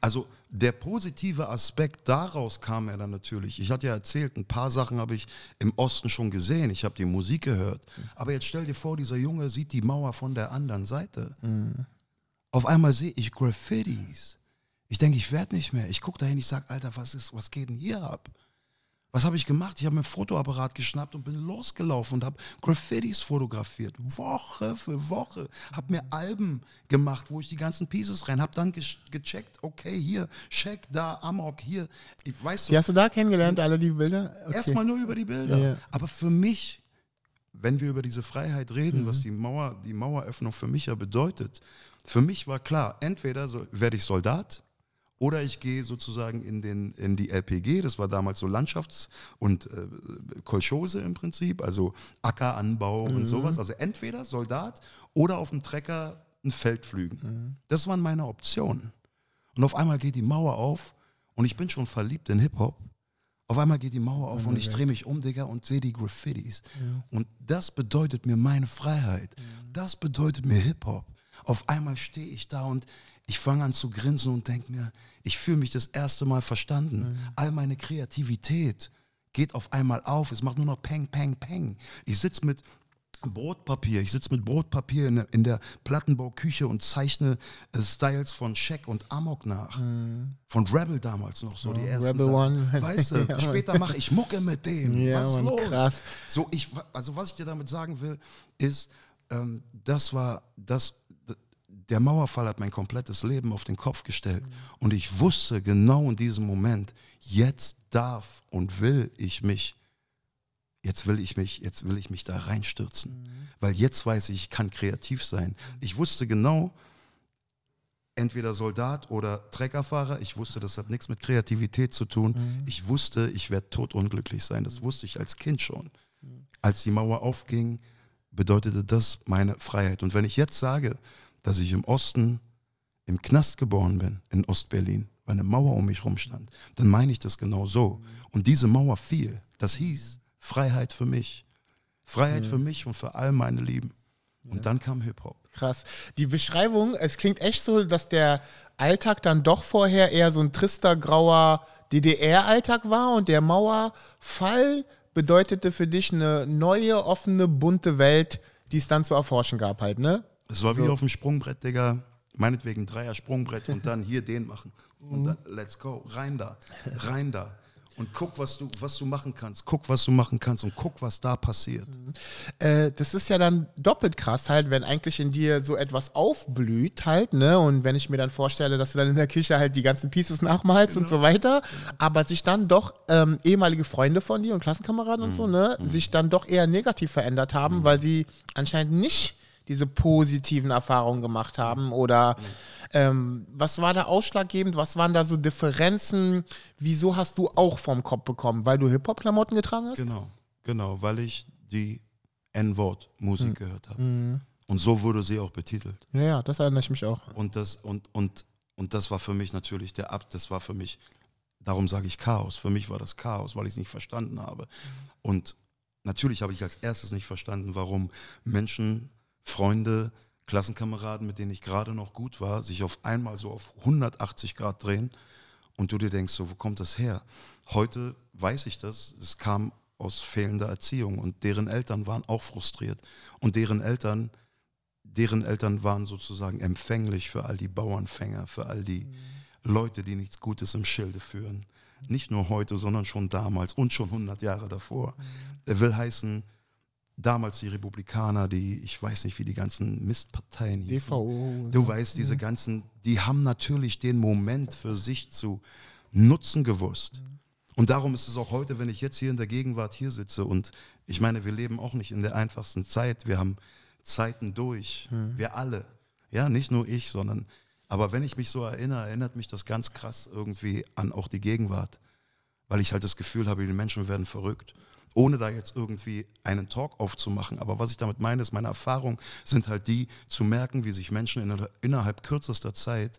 Also der positive Aspekt daraus kam er dann natürlich. Ich hatte ja erzählt, ein paar Sachen habe ich im Osten schon gesehen. Ich habe die Musik gehört. Aber jetzt stell dir vor, dieser Junge sieht die Mauer von der anderen Seite. Mhm. Auf einmal sehe ich Graffitis. Ich denke, ich werde nicht mehr. Ich gucke dahin, ich sage, Alter, was, ist, was geht denn hier ab? Was habe ich gemacht? Ich habe mir ein Fotoapparat geschnappt und bin losgelaufen und habe Graffitis fotografiert. Woche für Woche. Habe mir Alben gemacht, wo ich die ganzen Pieces rein. Habe dann gecheckt, okay, hier, check, da, Amok, hier. Ich weiß Die hast du da kennengelernt, alle die Bilder? Okay. Erstmal nur über die Bilder. Ja. Aber für mich, wenn wir über diese Freiheit reden, mhm. was die, Mauer, die Maueröffnung für mich ja bedeutet, für mich war klar, entweder so, werde ich Soldat oder ich gehe sozusagen in, den, in die LPG, das war damals so Landschafts- und äh, Kolchose im Prinzip, also Ackeranbau mhm. und sowas. Also entweder Soldat oder auf dem Trecker ein Feld pflügen. Mhm. Das waren meine Optionen. Und auf einmal geht die Mauer auf und ich bin schon verliebt in Hip-Hop. Auf einmal geht die Mauer auf und ich drehe mich um, Digga, und sehe die Graffitis. Ja. Und das bedeutet mir meine Freiheit. Ja. Mhm. Das bedeutet mir Hip-Hop. Auf einmal stehe ich da und ich fange an zu grinsen und denke mir, ich fühle mich das erste Mal verstanden. Mhm. All meine Kreativität geht auf einmal auf. Es macht nur noch Peng, Peng, Peng. Ich sitze mit Brotpapier. Ich sitze mit Brotpapier in, in der Plattenbauküche und zeichne äh, Styles von Scheck und Amok nach. Mhm. Von Rebel damals noch, so oh, die ersten. Rebel Sachen. One. Weißt du, ja, später mache ich Mucke mit dem. Ja, was ist los? Krass. So, ich, also was ich dir damit sagen will, ist, ähm, das war das der Mauerfall hat mein komplettes Leben auf den Kopf gestellt. Mhm. Und ich wusste genau in diesem Moment, jetzt darf und will ich mich, jetzt will ich mich, jetzt will ich mich da reinstürzen. Mhm. Weil jetzt weiß ich, ich kann kreativ sein. Mhm. Ich wusste genau, entweder Soldat oder Treckerfahrer. Ich wusste, das hat nichts mit Kreativität zu tun. Mhm. Ich wusste, ich werde todunglücklich sein. Das wusste ich als Kind schon. Als die Mauer aufging, bedeutete das meine Freiheit. Und wenn ich jetzt sage, dass ich im Osten im Knast geboren bin, in Ostberlin, weil eine Mauer um mich rumstand, dann meine ich das genau so. Und diese Mauer fiel. Das hieß Freiheit für mich. Freiheit ja. für mich und für all meine Lieben. Und ja. dann kam Hip-Hop. Krass. Die Beschreibung, es klingt echt so, dass der Alltag dann doch vorher eher so ein trister, grauer DDR-Alltag war und der Mauerfall bedeutete für dich eine neue, offene, bunte Welt, die es dann zu erforschen gab halt, ne? Es war so. wie auf dem Sprungbrett, Digga. Meinetwegen Dreier Sprungbrett und dann hier den machen. Und mhm. dann, let's go, rein da, rein da. Und guck, was du, was du machen kannst. Guck, was du machen kannst und guck, was da passiert. Mhm. Äh, das ist ja dann doppelt krass halt, wenn eigentlich in dir so etwas aufblüht halt, ne? Und wenn ich mir dann vorstelle, dass du dann in der Küche halt die ganzen Pieces nachmalst genau. und so weiter, aber sich dann doch ähm, ehemalige Freunde von dir und Klassenkameraden mhm. und so, ne? Mhm. Sich dann doch eher negativ verändert haben, mhm. weil sie anscheinend nicht diese positiven Erfahrungen gemacht haben? Oder ähm, was war da ausschlaggebend? Was waren da so Differenzen? Wieso hast du auch vom Kopf bekommen? Weil du Hip-Hop-Klamotten getragen hast? Genau, genau, weil ich die N-Wort-Musik mhm. gehört habe. Mhm. Und so wurde sie auch betitelt. Ja, ja, das erinnere ich mich auch. Und das, und, und, und das war für mich natürlich der Ab, das war für mich, darum sage ich Chaos. Für mich war das Chaos, weil ich es nicht verstanden habe. Und natürlich habe ich als erstes nicht verstanden, warum Menschen Freunde, Klassenkameraden, mit denen ich gerade noch gut war, sich auf einmal so auf 180 Grad drehen und du dir denkst, so, wo kommt das her? Heute weiß ich das, es kam aus fehlender Erziehung und deren Eltern waren auch frustriert und deren Eltern, deren Eltern waren sozusagen empfänglich für all die Bauernfänger, für all die mhm. Leute, die nichts Gutes im Schilde führen. Nicht nur heute, sondern schon damals und schon 100 Jahre davor. Mhm. Er will heißen, damals die Republikaner, die, ich weiß nicht, wie die ganzen Mistparteien hießen. DVO. Du weißt, mhm. diese ganzen, die haben natürlich den Moment für sich zu nutzen gewusst. Mhm. Und darum ist es auch heute, wenn ich jetzt hier in der Gegenwart hier sitze und ich meine, wir leben auch nicht in der einfachsten Zeit. Wir haben Zeiten durch, mhm. wir alle. Ja, nicht nur ich, sondern, aber wenn ich mich so erinnere, erinnert mich das ganz krass irgendwie an auch die Gegenwart. Weil ich halt das Gefühl habe, die Menschen werden verrückt ohne da jetzt irgendwie einen Talk aufzumachen. Aber was ich damit meine, ist, meine Erfahrung sind halt die, zu merken, wie sich Menschen innerhalb kürzester Zeit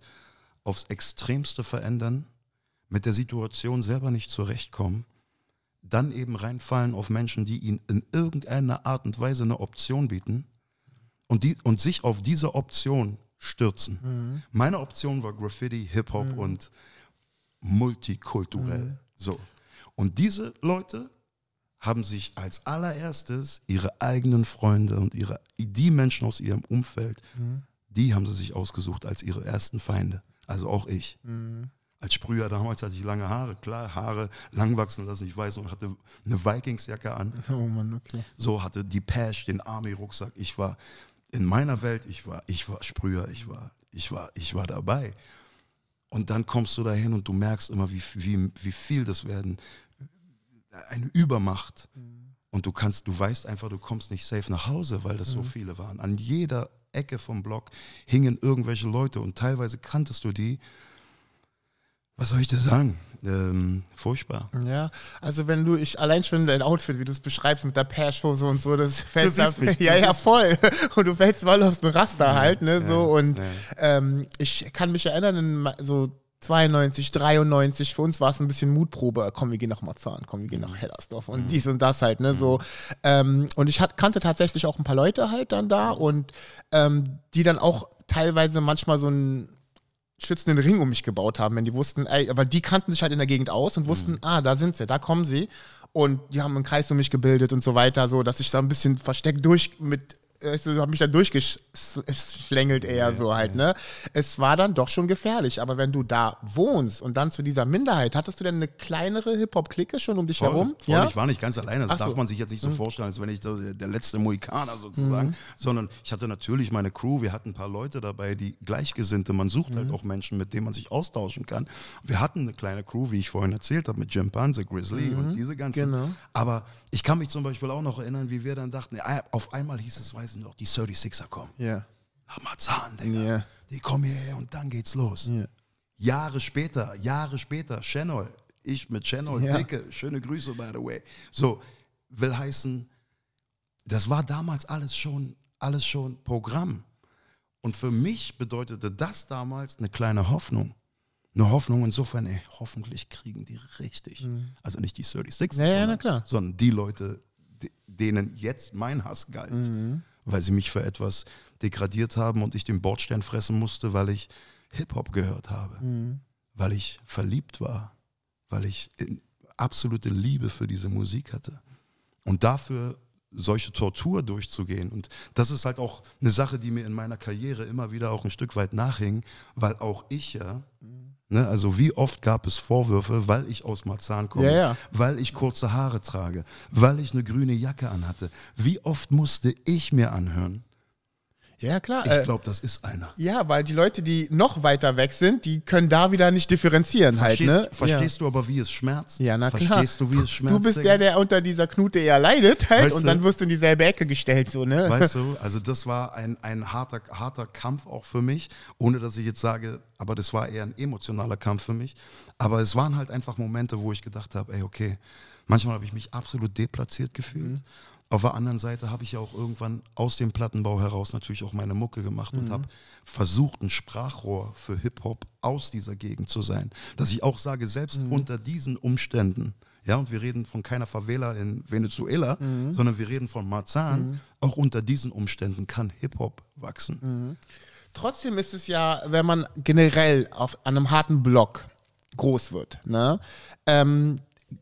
aufs Extremste verändern, mit der Situation selber nicht zurechtkommen, dann eben reinfallen auf Menschen, die ihnen in irgendeiner Art und Weise eine Option bieten und, die, und sich auf diese Option stürzen. Mhm. Meine Option war Graffiti, Hip-Hop mhm. und multikulturell. Mhm. So. Und diese Leute haben sich als allererstes ihre eigenen Freunde und ihre, die Menschen aus ihrem Umfeld, mhm. die haben sie sich ausgesucht als ihre ersten Feinde. Also auch ich. Mhm. Als Sprüher damals hatte ich lange Haare, klar, Haare lang wachsen lassen, ich weiß und hatte eine Vikingsjacke an. Oh Mann, okay. So hatte die Pash, den Army-Rucksack. Ich war in meiner Welt, ich war, ich war Sprüher, ich war, ich war, ich war dabei. Und dann kommst du dahin und du merkst immer, wie, wie, wie viel das werden eine Übermacht. Mhm. Und du kannst, du weißt einfach, du kommst nicht safe nach Hause, weil das mhm. so viele waren. An jeder Ecke vom Block hingen irgendwelche Leute und teilweise kanntest du die. Was soll ich dir sagen? Ähm, furchtbar. Ja, also wenn du, ich allein schon dein Outfit, wie du es beschreibst mit der Perschhose und so, das fällt das ab, mich, ja, ja, voll. Und du fällst mal aus dem Raster ja, halt, ne, ja, so. Und ja. ähm, ich kann mich erinnern, in, so 92, 93, für uns war es ein bisschen Mutprobe, komm, wir gehen nach Marzahn, komm, wir gehen nach mhm. Hellersdorf und mhm. dies und das halt, ne, mhm. so. Ähm, und ich hat, kannte tatsächlich auch ein paar Leute halt dann da mhm. und ähm, die dann auch teilweise manchmal so einen schützenden Ring um mich gebaut haben, wenn die wussten, ey, aber die kannten sich halt in der Gegend aus und wussten, mhm. ah, da sind sie, da kommen sie und die haben einen Kreis um mich gebildet und so weiter, so, dass ich da ein bisschen versteckt durch mit weißt du, habe mich dann durchgeschlängelt eher ja, so halt, ja. ne? Es war dann doch schon gefährlich, aber wenn du da wohnst und dann zu dieser Minderheit, hattest du denn eine kleinere Hip-Hop-Clique schon um dich voll, herum? Voll, ja? ich war nicht ganz alleine, das so. darf man sich jetzt nicht so mhm. vorstellen, als wenn ich der letzte Mohikaner sozusagen, mhm. sondern ich hatte natürlich meine Crew, wir hatten ein paar Leute dabei, die Gleichgesinnte, man sucht halt mhm. halt auch Menschen, mit denen man sich austauschen kann. Wir hatten eine kleine Crew, wie ich vorhin erzählt habe, mit Jim Panzer, Grizzly und mhm. diese ganzen. Genau. Aber ich kann mich zum Beispiel auch noch erinnern, wie wir dann dachten, auf einmal hieß es, weiß weiß ich noch, die 36er kommen. Ja. Yeah. Nach Marzahn, Digga. Yeah. Die kommen hierher und dann geht's los. Yeah. Jahre später, Jahre später, Channel, ich mit Channel, yeah. dicke, schöne Grüße, by the way. So, will heißen, das war damals alles schon, alles schon Programm. Und für mich bedeutete das damals eine kleine Hoffnung. Eine Hoffnung insofern, ey, hoffentlich kriegen die richtig. Mhm. Also nicht die 36, ja, sondern, ja, sondern, die Leute, denen jetzt mein Hass galt. Mhm weil sie mich für etwas degradiert haben und ich den Bordstern fressen musste, weil ich Hip-Hop gehört habe, mhm. weil ich verliebt war, weil ich äh, absolute Liebe für diese Musik hatte. Und dafür solche Tortur durchzugehen. Und das ist halt auch eine Sache, die mir in meiner Karriere immer wieder auch ein Stück weit nachhing, weil auch ich ja mhm Ne, also wie oft gab es Vorwürfe, weil ich aus Marzahn komme, ja, ja. weil ich kurze Haare trage, weil ich eine grüne Jacke anhatte. Wie oft musste ich mir anhören, ja, klar. Ich äh, glaube, das ist einer. Ja, weil die Leute, die noch weiter weg sind, die können da wieder nicht differenzieren halt, verstehst, halt, ne? Verstehst ja. du aber, wie es schmerzt? Ja, na verstehst klar. Verstehst du, wie es schmerzt? Du bist der, der unter dieser Knute eher leidet halt weißt und dann wirst du in dieselbe Ecke gestellt, so, ne? Weißt du, also das war ein, ein harter, harter Kampf auch für mich, ohne dass ich jetzt sage, aber das war eher ein emotionaler Kampf für mich. Aber es waren halt einfach Momente, wo ich gedacht habe, ey, okay, manchmal habe ich mich absolut deplatziert gefühlt. Mhm. Auf der anderen Seite habe ich ja auch irgendwann aus dem Plattenbau heraus natürlich auch meine Mucke gemacht mhm. und habe versucht, ein Sprachrohr für Hip-Hop aus dieser Gegend zu sein. Dass ich auch sage, selbst mhm. unter diesen Umständen, ja, und wir reden von keiner Favela in Venezuela, mhm. sondern wir reden von Marzahn, mhm. auch unter diesen Umständen kann Hip-Hop wachsen. Mhm. Trotzdem ist es ja, wenn man generell auf einem harten Block groß wird, ne? Ähm,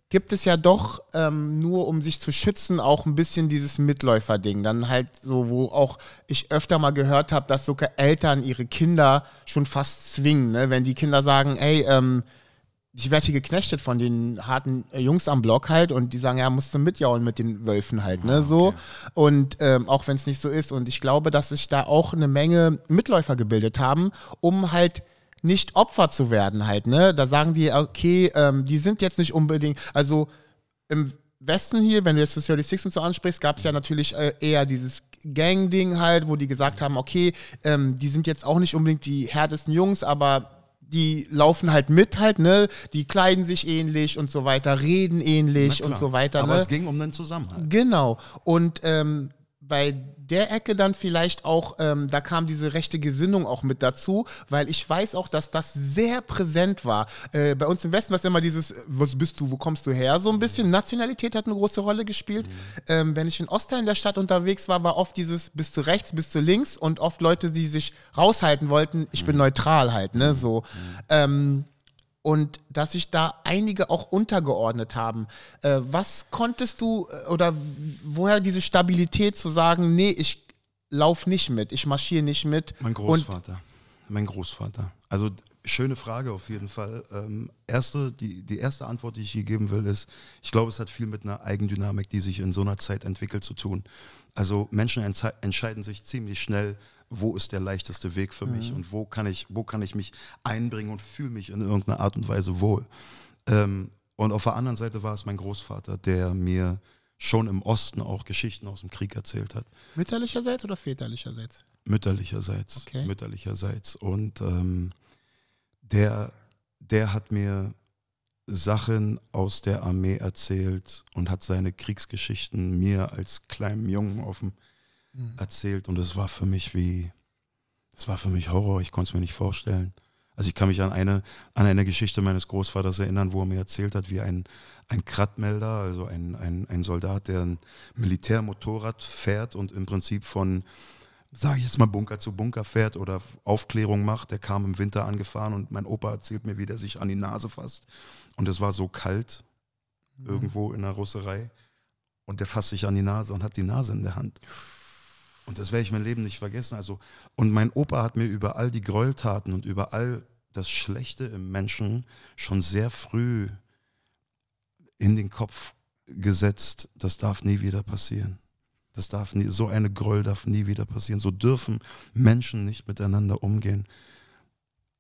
gibt es ja doch ähm, nur, um sich zu schützen, auch ein bisschen dieses Mitläufer-Ding. Dann halt so, wo auch ich öfter mal gehört habe, dass sogar Eltern ihre Kinder schon fast zwingen, ne? wenn die Kinder sagen, ey, ähm, ich werde hier geknechtet von den harten äh, Jungs am Block halt und die sagen, ja, musst du mitjauen mit den Wölfen halt, ne, ah, okay. so. Und ähm, auch wenn es nicht so ist. Und ich glaube, dass sich da auch eine Menge Mitläufer gebildet haben, um halt nicht Opfer zu werden halt, ne? Da sagen die, okay, ähm, die sind jetzt nicht unbedingt, also im Westen hier, wenn du jetzt Society 36 und so ansprichst, gab es ja natürlich äh, eher dieses Gang-Ding halt, wo die gesagt haben, okay, ähm, die sind jetzt auch nicht unbedingt die härtesten Jungs, aber die laufen halt mit halt, ne? Die kleiden sich ähnlich und so weiter, reden ähnlich und so weiter. Aber ne? es ging um den Zusammenhalt. Genau. Und ähm, bei der Ecke dann vielleicht auch, ähm, da kam diese rechte Gesinnung auch mit dazu, weil ich weiß auch, dass das sehr präsent war. Äh, bei uns im Westen war es immer dieses, äh, was bist du, wo kommst du her, so ein bisschen. Nationalität hat eine große Rolle gespielt. Mhm. Ähm, wenn ich in Ostteilen der Stadt unterwegs war, war oft dieses, bist du rechts, bist du links und oft Leute, die sich raushalten wollten, ich mhm. bin neutral halt, ne, so. Mhm. Ähm, und dass sich da einige auch untergeordnet haben. Äh, was konntest du äh, oder woher diese Stabilität zu sagen, nee, ich laufe nicht mit, ich marschiere nicht mit? Mein Großvater. mein Großvater. Also schöne Frage auf jeden Fall. Ähm, erste, die, die erste Antwort, die ich hier geben will, ist, ich glaube, es hat viel mit einer Eigendynamik, die sich in so einer Zeit entwickelt, zu tun. Also Menschen entscheiden sich ziemlich schnell wo ist der leichteste Weg für mich mhm. und wo kann ich, wo kann ich mich einbringen und fühle mich in irgendeiner Art und Weise wohl. Ähm, und auf der anderen Seite war es mein Großvater, der mir schon im Osten auch Geschichten aus dem Krieg erzählt hat. Mütterlicherseits oder väterlicherseits? Mütterlicherseits. Okay. Mütterlicherseits. Und ähm, der, der hat mir Sachen aus der Armee erzählt und hat seine Kriegsgeschichten mir als kleinem Jungen auf dem mhm. erzählt und es war für mich wie, es war für mich Horror, ich konnte es mir nicht vorstellen. Also ich kann mich an eine, an eine Geschichte meines Großvaters erinnern, wo er mir erzählt hat, wie ein, ein Krattmelder, also ein, ein, ein Soldat, der ein Militärmotorrad fährt und im Prinzip von, sage ich jetzt mal, Bunker zu Bunker fährt oder Aufklärung macht, der kam im Winter angefahren und mein Opa erzählt mir, wie der sich an die Nase fasst. Und es war so kalt, mhm. irgendwo in der Russerei. Und der fasst sich an die Nase und hat die Nase in der Hand. Und das werde ich mein Leben nicht vergessen. Also, und mein Opa hat mir über all die Gräueltaten und über all das Schlechte im Menschen schon sehr früh in den Kopf gesetzt, das darf nie wieder passieren. Das darf nie, so eine Gräuel darf nie wieder passieren. So dürfen Menschen nicht miteinander umgehen.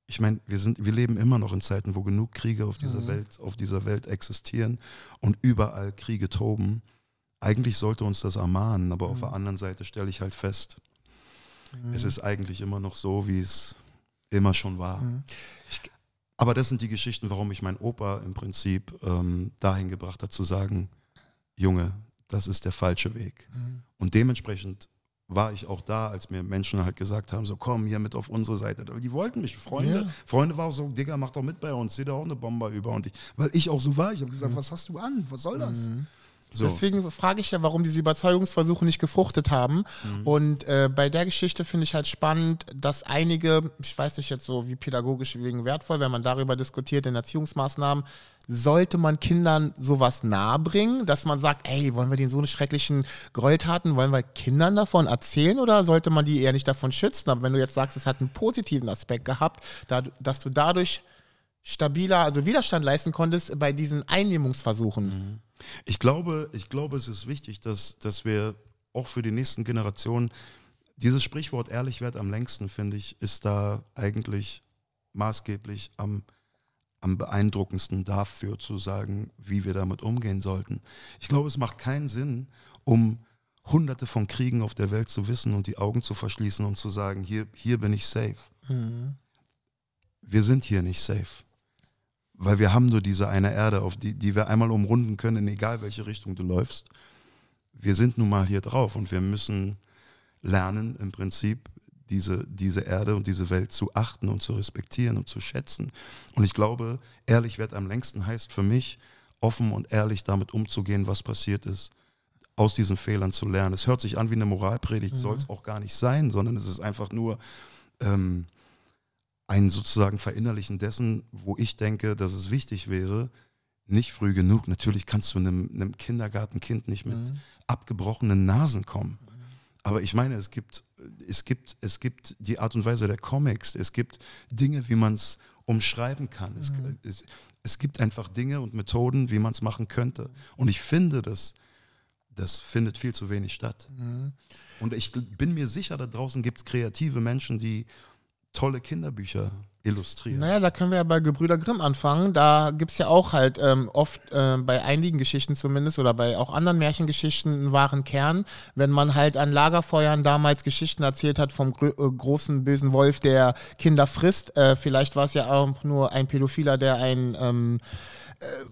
Ich meine, wir, sind, wir leben immer noch in Zeiten, wo genug Kriege auf dieser, mhm. Welt, auf dieser Welt existieren und überall Kriege toben. Eigentlich sollte uns das ermahnen, aber mhm. auf der anderen Seite stelle ich halt fest, mhm. es ist eigentlich immer noch so, wie es immer schon war. Mhm. Ich, aber das sind die Geschichten, warum ich mein Opa im Prinzip ähm, dahin gebracht hat zu sagen, Junge, das ist der falsche Weg. Mhm. Und dementsprechend war ich auch da, als mir Menschen halt gesagt haben, so komm hier mit auf unsere Seite. Die wollten mich, Freunde. Ja. Freunde waren auch so, Digga, mach doch mit bei uns, zieh da auch eine Bombe über. Und ich, weil ich auch so war, ich habe gesagt, mhm. was hast du an? Was soll das? Mhm. So. Deswegen frage ich ja, warum diese Überzeugungsversuche nicht gefruchtet haben. Mhm. Und äh, bei der Geschichte finde ich halt spannend, dass einige, ich weiß nicht jetzt so, wie pädagogisch wegen wertvoll, wenn man darüber diskutiert in Erziehungsmaßnahmen, sollte man Kindern sowas nahebringen, dass man sagt, ey, wollen wir den so einen schrecklichen Gräueltaten, wollen wir Kindern davon erzählen oder sollte man die eher nicht davon schützen? Aber wenn du jetzt sagst, es hat einen positiven Aspekt gehabt, da, dass du dadurch stabiler, also Widerstand leisten konntest bei diesen Einnehmungsversuchen. Mhm. Ich glaube, ich glaube, es ist wichtig, dass, dass wir auch für die nächsten Generationen dieses Sprichwort ehrlich wert am längsten, finde ich, ist da eigentlich maßgeblich am, am beeindruckendsten dafür zu sagen, wie wir damit umgehen sollten. Ich glaube, es macht keinen Sinn, um hunderte von Kriegen auf der Welt zu wissen und die Augen zu verschließen und zu sagen, hier, hier bin ich safe. Mhm. Wir sind hier nicht safe weil wir haben nur diese eine Erde, auf die, die wir einmal umrunden können, in egal welche Richtung du läufst. Wir sind nun mal hier drauf und wir müssen lernen, im Prinzip diese, diese Erde und diese Welt zu achten und zu respektieren und zu schätzen. Und ich glaube, ehrlich wird am längsten heißt für mich, offen und ehrlich damit umzugehen, was passiert ist, aus diesen Fehlern zu lernen. Es hört sich an wie eine Moralpredigt, mhm. soll es auch gar nicht sein, sondern es ist einfach nur, ähm, ein sozusagen Verinnerlichen dessen, wo ich denke, dass es wichtig wäre, nicht früh genug. Natürlich kannst du einem, einem Kindergartenkind nicht mit mhm. abgebrochenen Nasen kommen. Aber ich meine, es gibt, es, gibt, es gibt die Art und Weise der Comics, es gibt Dinge, wie man es umschreiben kann. Mhm. Es, es, es, gibt einfach Dinge und Methoden, wie man es machen könnte. Mhm. Und ich finde, dass das findet viel zu wenig statt. Mhm. Und ich bin mir sicher, da draußen gibt es kreative Menschen, die tolle Kinderbücher illustrieren. Naja, da können wir ja bei Gebrüder Grimm anfangen. Da gibt es ja auch halt ähm, oft äh, bei einigen Geschichten zumindest oder bei auch anderen Märchengeschichten einen wahren Kern, wenn man halt an Lagerfeuern damals Geschichten erzählt hat vom äh, großen bösen Wolf, der Kinder frisst. Äh, vielleicht war es ja auch nur ein Pädophiler, der ein ähm, äh,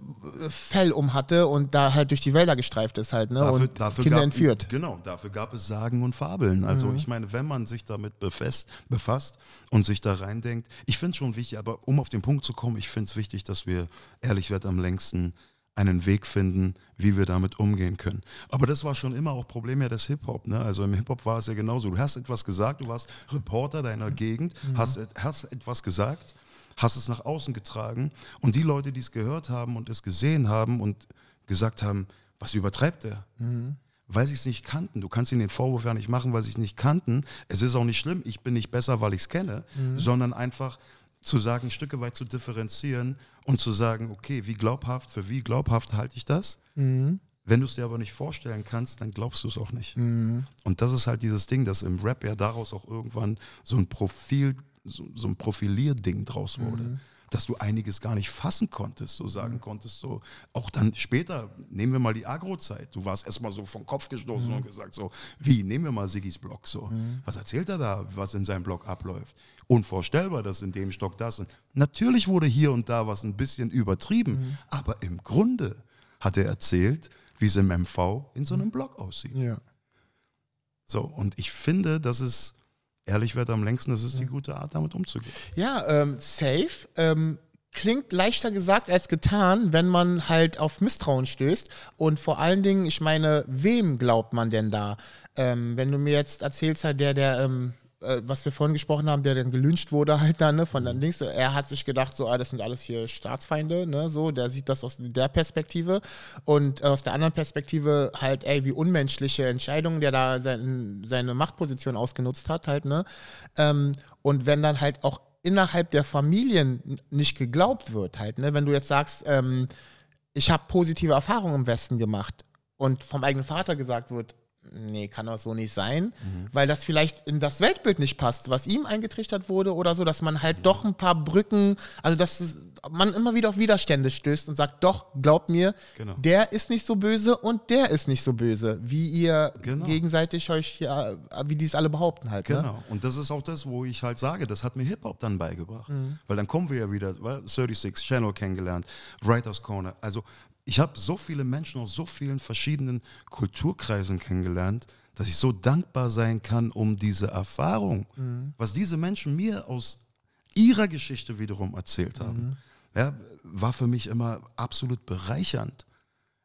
Fell um hatte und da halt durch die Wälder gestreift ist halt, ne? Dafür, und dafür Kinder gab, entführt. Genau, dafür gab es Sagen und Fabeln. Also mhm. ich meine, wenn man sich damit befest, befasst und sich da reindenkt, ich finde es schon wichtig, aber um auf den Punkt zu kommen, ich finde es wichtig, dass wir ehrlich wird am längsten einen Weg finden, wie wir damit umgehen können. Aber das war schon immer auch Problem ja des Hip-Hop. Ne? Also im Hip-Hop war es ja genauso. Du hast etwas gesagt, du warst Reporter deiner Gegend, mhm. hast, hast etwas gesagt hast es nach außen getragen. Und die Leute, die es gehört haben und es gesehen haben und gesagt haben, was übertreibt er? Mhm. Weil sie es nicht kannten. Du kannst ihnen den Vorwurf ja nicht machen, weil sie es nicht kannten. Es ist auch nicht schlimm, ich bin nicht besser, weil ich es kenne, mhm. sondern einfach zu sagen, Stücke weit zu differenzieren und zu sagen, okay, wie glaubhaft, für wie glaubhaft halte ich das? Mhm. Wenn du es dir aber nicht vorstellen kannst, dann glaubst du es auch nicht. Mhm. Und das ist halt dieses Ding, dass im Rap ja daraus auch irgendwann so ein Profil so, so ein Profilierding draus wurde. Mhm. Dass du einiges gar nicht fassen konntest, so sagen mhm. konntest, so auch dann später, nehmen wir mal die Agro-Zeit, Du warst erstmal so vom Kopf gestoßen mhm. und gesagt, so, wie, nehmen wir mal Sigis Blog so. Mhm. Was erzählt er da, was in seinem Blog abläuft? Unvorstellbar, dass in dem Stock das und natürlich wurde hier und da was ein bisschen übertrieben, mhm. aber im Grunde hat er erzählt, wie es im MV in so einem mhm. Blog aussieht. Ja. So, und ich finde, dass es ehrlich wird am längsten, das ist die gute Art, damit umzugehen. Ja, ähm, safe. Ähm, klingt leichter gesagt als getan, wenn man halt auf Misstrauen stößt. Und vor allen Dingen, ich meine, wem glaubt man denn da? Ähm, wenn du mir jetzt erzählst, halt der, der ähm, äh, was wir vorhin gesprochen haben, der dann gelünscht wurde halt dann, ne, von dann mhm. links, er hat sich gedacht, so, ah, das sind alles hier Staatsfeinde, ne, so, der sieht das aus der Perspektive und äh, aus der anderen Perspektive halt, ey, wie unmenschliche Entscheidungen, der da sein, seine Machtposition ausgenutzt hat halt, ne, ähm, und wenn dann halt auch innerhalb der Familien nicht geglaubt wird halt, ne, wenn du jetzt sagst, ähm, ich habe positive Erfahrungen im Westen gemacht und vom eigenen Vater gesagt wird, nee, kann doch so nicht sein, mhm. weil das vielleicht in das Weltbild nicht passt, was ihm eingetrichtert wurde oder so, dass man halt mhm. doch ein paar Brücken, also dass man immer wieder auf Widerstände stößt und sagt, doch, glaubt mir, genau. der ist nicht so böse und der ist nicht so böse, wie ihr genau. gegenseitig euch ja, wie die es alle behaupten halt. Ne? Genau, ne? und das ist auch das, wo ich halt sage, das hat mir Hip-Hop dann beigebracht, mhm. weil dann kommen wir ja wieder, weil 36 Channel kennengelernt, Writers Corner, also ich habe so viele Menschen aus so vielen verschiedenen Kulturkreisen kennengelernt, dass ich so dankbar sein kann um diese Erfahrung, mhm. was diese Menschen mir aus ihrer Geschichte wiederum erzählt haben. Mhm. Ja, war für mich immer absolut bereichernd.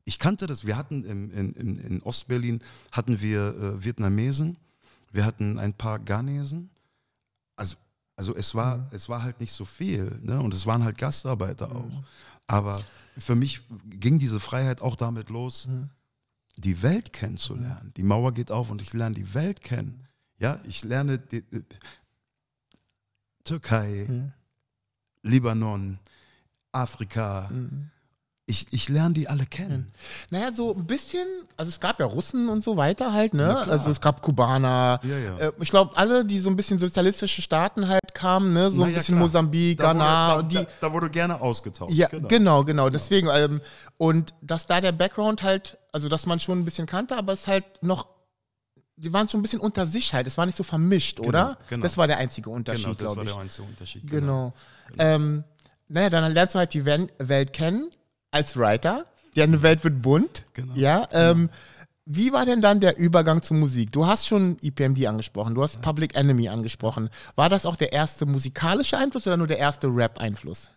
Ich kannte das. Wir hatten im, in, in Ostberlin hatten wir äh, Vietnamesen, wir hatten ein paar Ghanesen. Also, also es war mhm. es war halt nicht so viel, ne? Und es waren halt Gastarbeiter mhm. auch. Aber für mich ging diese Freiheit auch damit los, mhm. die Welt kennenzulernen. Die Mauer geht auf und ich lerne die Welt kennen. Ja, ich lerne die, äh, Türkei, mhm. Libanon, Afrika. Mhm ich, ich lerne die alle kennen. Hm. Naja, so ein bisschen, also es gab ja Russen und so weiter halt, ne? Also es gab Kubaner. Ja, ja. Äh, ich glaube, alle, die so ein bisschen sozialistische Staaten halt kamen, ne? So Na, ein bisschen klar. Mosambik, da Ghana. Wurde, da, die, da, wurde gerne ausgetauscht. Ja, genau. genau, genau. genau. Deswegen, ähm, und dass da der Background halt, also dass man schon ein bisschen kannte, aber es halt noch die waren schon ein bisschen unter sich halt. Es war nicht so vermischt, genau, oder? Genau. Das war der einzige Unterschied, glaube ich. Das war der einzige Unterschied. Genau. genau. Ähm, naja, dann lernst du halt die Welt kennen als Writer. Ja, eine Welt wird bunt. Genau. Ja, ähm, wie war denn dann der Übergang zur Musik? Du hast schon EPMD angesprochen, du hast ja. Public Enemy angesprochen. War das auch der erste musikalische Einfluss oder nur der erste Rap-Einfluss?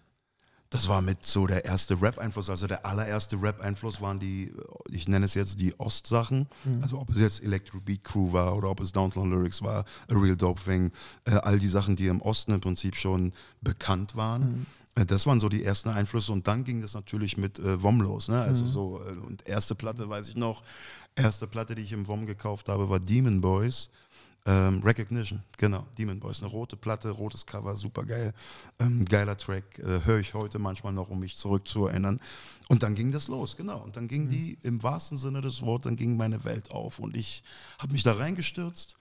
Das war mit so der erste Rap-Einfluss. Also der allererste Rap-Einfluss waren die, ich nenne es jetzt die Ost-Sachen. Mhm. Also ob es jetzt Electro Beat Crew war oder ob es Downtown Lyrics war, A Real Dope Thing, äh, all die Sachen, die im Osten im Prinzip schon bekannt waren. Mhm. Äh, das waren so die ersten Einflüsse und dann ging das natürlich mit äh, WOM los. Ne? Also mhm. so, äh, und erste Platte weiß ich noch, erste Platte, die ich im WOM gekauft habe, war Demon Boys. Ähm, Recognition, genau, Demon Boys. Eine rote Platte, rotes Cover, super geil. Ähm, geiler Track, äh, höre ich heute manchmal noch, um mich zurückzuerinnern. Und dann ging das los, genau. Und dann ging mhm. die, im wahrsten Sinne des Wortes, dann ging meine Welt auf. Und ich habe mich da reingestürzt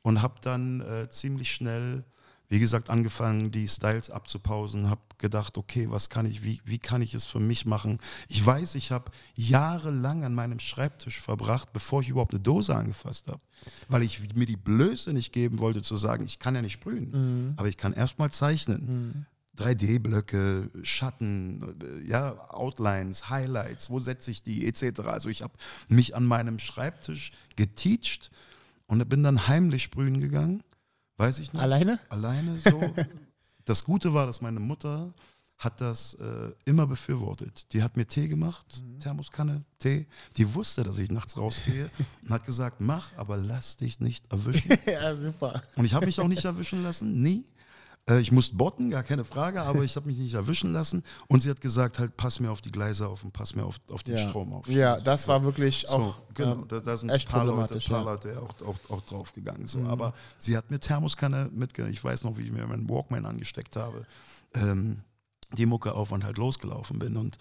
und habe dann äh, ziemlich schnell wie gesagt, angefangen, die Styles abzupausen, habe gedacht, okay, was kann ich, wie, wie kann ich es für mich machen? Ich weiß, ich habe jahrelang an meinem Schreibtisch verbracht, bevor ich überhaupt eine Dose angefasst habe, weil ich mir die Blöße nicht geben wollte, zu sagen, ich kann ja nicht sprühen, mhm. aber ich kann erstmal zeichnen. Mhm. 3D-Blöcke, Schatten, äh, ja, Outlines, Highlights, wo setze ich die, etc. Also ich habe mich an meinem Schreibtisch geteacht und bin dann heimlich sprühen gegangen Weiß ich nicht. Alleine? Alleine so. das Gute war, dass meine Mutter hat das äh, immer befürwortet. Die hat mir Tee gemacht, mhm. Thermoskanne, Tee. Die wusste, dass ich nachts rausgehe und hat gesagt, mach, aber lass dich nicht erwischen. ja, super. Und ich habe mich auch nicht erwischen lassen, nie. Äh, ich musste botten, gar keine Frage, aber ich habe mich nicht erwischen lassen. Und sie hat gesagt, halt, pass mir auf die Gleise auf und pass mir auf, auf den ja. Strom auf. Ja, das, also, das war wirklich so, auch genau, ähm, da, da sind echt paar problematisch. Leute, paar Leute auch, auch, auch draufgegangen. So. Mhm. Aber sie hat mir Thermoskanne mitgenommen. Ich weiß noch, wie ich mir meinen Walkman angesteckt habe, ähm, die Mucke auf und halt losgelaufen bin. Und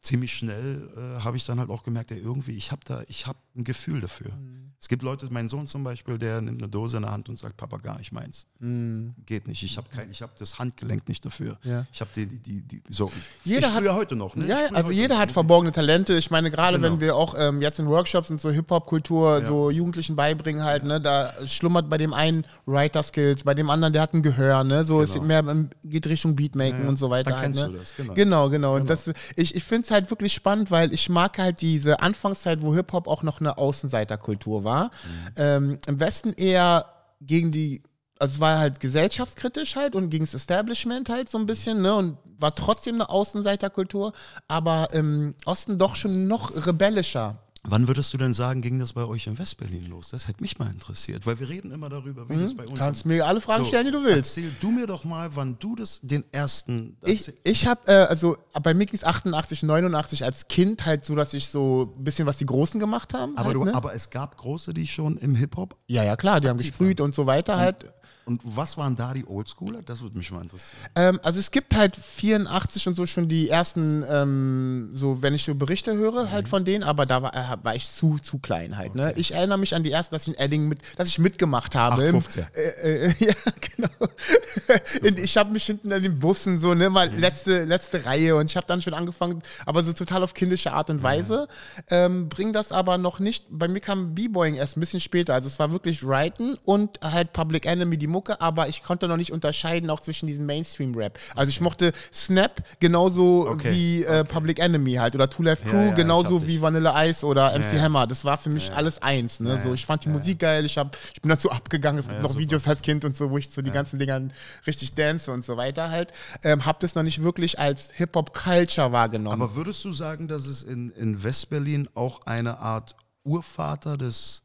ziemlich schnell äh, habe ich dann halt auch gemerkt, ey, irgendwie, ich habe da, ich habe ein Gefühl dafür. Mhm. Es gibt Leute, mein Sohn zum Beispiel, der nimmt eine Dose in der Hand und sagt, Papa, gar nicht meins. Mhm. Geht nicht. Ich habe kein, das Handgelenk nicht dafür. Ja. Ich habe die, die, die, so. Jeder ich hat heute noch. Ne? Ja, also jeder hat verborgene Talente. Ich meine, gerade genau. wenn wir auch ähm, jetzt in Workshops und so Hip Hop Kultur ja. so Jugendlichen beibringen halt, ne, da schlummert bei dem einen Writer Skills, bei dem anderen der hat ein Gehör, ne, so genau. ist mehr ähm, geht Richtung Beatmaking und so weiter. Dann halt, kennst halt, ne? du das, genau. Genau, genau. genau. Und das, ich ich finde es halt wirklich spannend, weil ich mag halt diese Anfangszeit, wo Hip Hop auch noch eine eine Außenseiterkultur war. Mhm. Ähm, Im Westen eher gegen die, also es war halt gesellschaftskritisch halt und gegen das Establishment halt so ein bisschen, ne? Und war trotzdem eine Außenseiterkultur, aber im Osten doch schon noch rebellischer Wann würdest du denn sagen, ging das bei euch in Westberlin los? Das hätte mich mal interessiert, weil wir reden immer darüber, wie mhm. das bei uns Du Kannst mir alle Fragen so, stellen, die du willst. Erzähl du mir doch mal, wann du das den ersten. Also ich, ich habe, äh, also bei mir ging es 88, 89 als Kind halt so, dass ich so ein bisschen was die Großen gemacht haben. Aber, halt, du, ne? aber es gab Große, die schon im Hip-Hop. Ja, ja, klar, die haben gesprüht waren. und so weiter halt. Und was waren da die Oldschooler? Das würde mich mal interessieren. Ähm, also es gibt halt 84 und so schon die ersten, ähm, so wenn ich so Berichte höre, halt mhm. halt von denen, aber da war, äh, war ich zu, zu klein halt. Ne? Okay. Ne? Ich erinnere mich an die ersten, dass ich in Edding mit, dass ich mitgemacht habe. 8, äh, äh, äh ja, genau. ich habe mich hinten an den Bussen so, ne, mal mhm. letzte, letzte Reihe und ich habe dann schon angefangen, aber so total auf kindische Art und Weise. Mhm. Ähm, bring das aber noch nicht. Bei mir kam B-Boying erst ein bisschen später. Also es war wirklich Writing und halt Public Enemy, die Musik. Mucke, aber ich konnte noch nicht unterscheiden auch zwischen diesem Mainstream-Rap. Also ich mochte Snap genauso okay. wie äh, okay. Public Enemy halt oder Two Life Crew ja, ja, genauso wie Vanilla Ice oder MC ja, Hammer. Das war für mich alles eins. Ne? so, ich fand die Musik geil, ich, hab, ich bin dazu abgegangen. Es gibt noch super. Videos als Kind und so, wo ich so die ganzen Dingern richtig dance und so weiter halt. Ähm, hab das noch nicht wirklich als Hip-Hop-Culture wahrgenommen. Aber würdest du sagen, dass es in, in West-Berlin auch eine Art Urvater des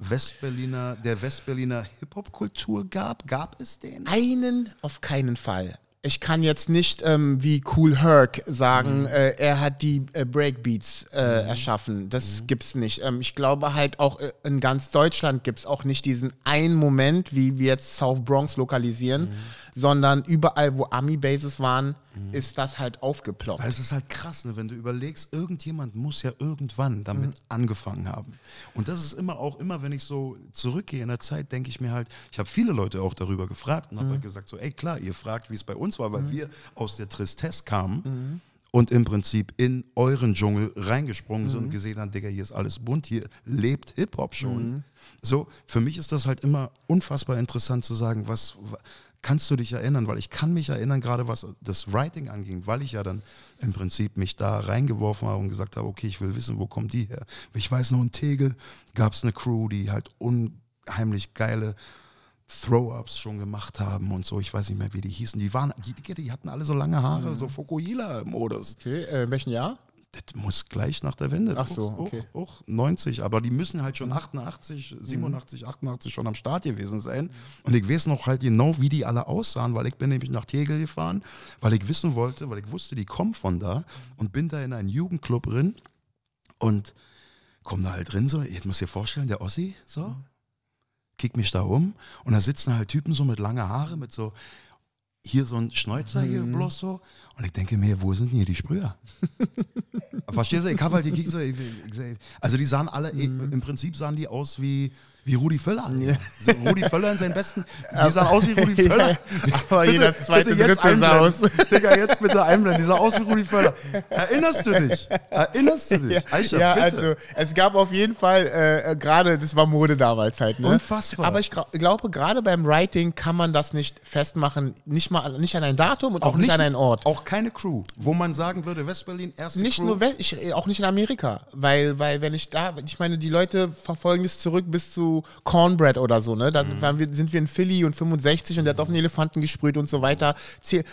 Westberliner, der Westberliner Hip-Hop-Kultur gab? Gab es den? Einen auf keinen Fall. Ich kann jetzt nicht ähm, wie Cool Herc sagen, mhm. äh, er hat die äh, Breakbeats äh, mhm. erschaffen. Das mhm. gibt's nicht. Ähm, ich glaube halt auch äh, in ganz Deutschland gibt es auch nicht diesen einen Moment, wie wir jetzt South Bronx lokalisieren. Mhm sondern überall, wo Army-Bases waren, mhm. ist das halt aufgeploppt. Es ist halt krass, ne? wenn du überlegst, irgendjemand muss ja irgendwann damit mhm. angefangen haben. Und das ist immer auch, immer wenn ich so zurückgehe in der Zeit, denke ich mir halt, ich habe viele Leute auch darüber gefragt und habe mhm. halt gesagt, so, ey klar, ihr fragt, wie es bei uns war, weil mhm. wir aus der Tristesse kamen mhm. und im Prinzip in euren Dschungel reingesprungen mhm. sind und mhm. gesehen haben, Digga, hier ist alles bunt, hier lebt Hip-Hop schon. Mhm. So, für mich ist das halt immer unfassbar interessant zu sagen, was, kannst du dich erinnern, weil ich kann mich erinnern, gerade was das Writing anging, weil ich ja dann im Prinzip mich da reingeworfen habe und gesagt habe, okay, ich will wissen, wo kommen die her? Ich weiß noch, in Tegel gab es eine Crew, die halt unheimlich geile Throw-ups schon gemacht haben und so. Ich weiß nicht mehr, wie die hießen. Die waren, die, die hatten alle so lange Haare, mhm. so Fokuhila-Modus. Okay, äh, welchen Jahr? das muss gleich nach der Wende. Ach so, auch, okay. auch, 90. Aber die müssen halt schon 88, 87, 88 schon am Start gewesen sein. Mhm. Und ich weiß noch halt genau, wie die alle aussahen, weil ich bin nämlich nach Tegel gefahren, weil ich wissen wollte, weil ich wusste, die kommen von da mhm. und bin da in einen Jugendclub drin und komm da halt drin so. Jetzt muss dir vorstellen, der Ossi so, mhm. kick mich da um und da sitzen halt Typen so mit langen Haare, mit so hier so ein Schnäuzer hier bloß so und ich denke mir, wo sind denn hier die Sprüher? Verstehst du? Ich habe halt die Kekse. Ich, ich, also die sahen alle, mhm. ich, im Prinzip sahen die aus wie wie Rudi Völler. Ja. So, Rudi Völler in seinen besten, die sah aus wie Rudi Völler. Aber bitte, jeder zweite, dritte sah aus. Digga, jetzt bitte einblenden, die sah aus wie Rudi Völler. Erinnerst du dich? Erinnerst du dich? Ja, Eicher, ja also es gab auf jeden Fall, äh, äh, gerade, das war Mode damals halt. Ne? Unfassbar. Aber ich glaube, gerade beim Writing kann man das nicht festmachen, nicht mal nicht an ein Datum und auch, auch nicht, nicht an einen Ort. Auch keine Crew, wo man sagen würde, West-Berlin, erst nicht Crew. Nur ich, auch nicht in Amerika, weil, weil wenn ich da, ich meine, die Leute verfolgen es zurück bis zu Cornbread oder so, ne? Dann mhm. waren wir, sind wir in Philly und 65 und der hat auf den Elefanten gesprüht und so weiter.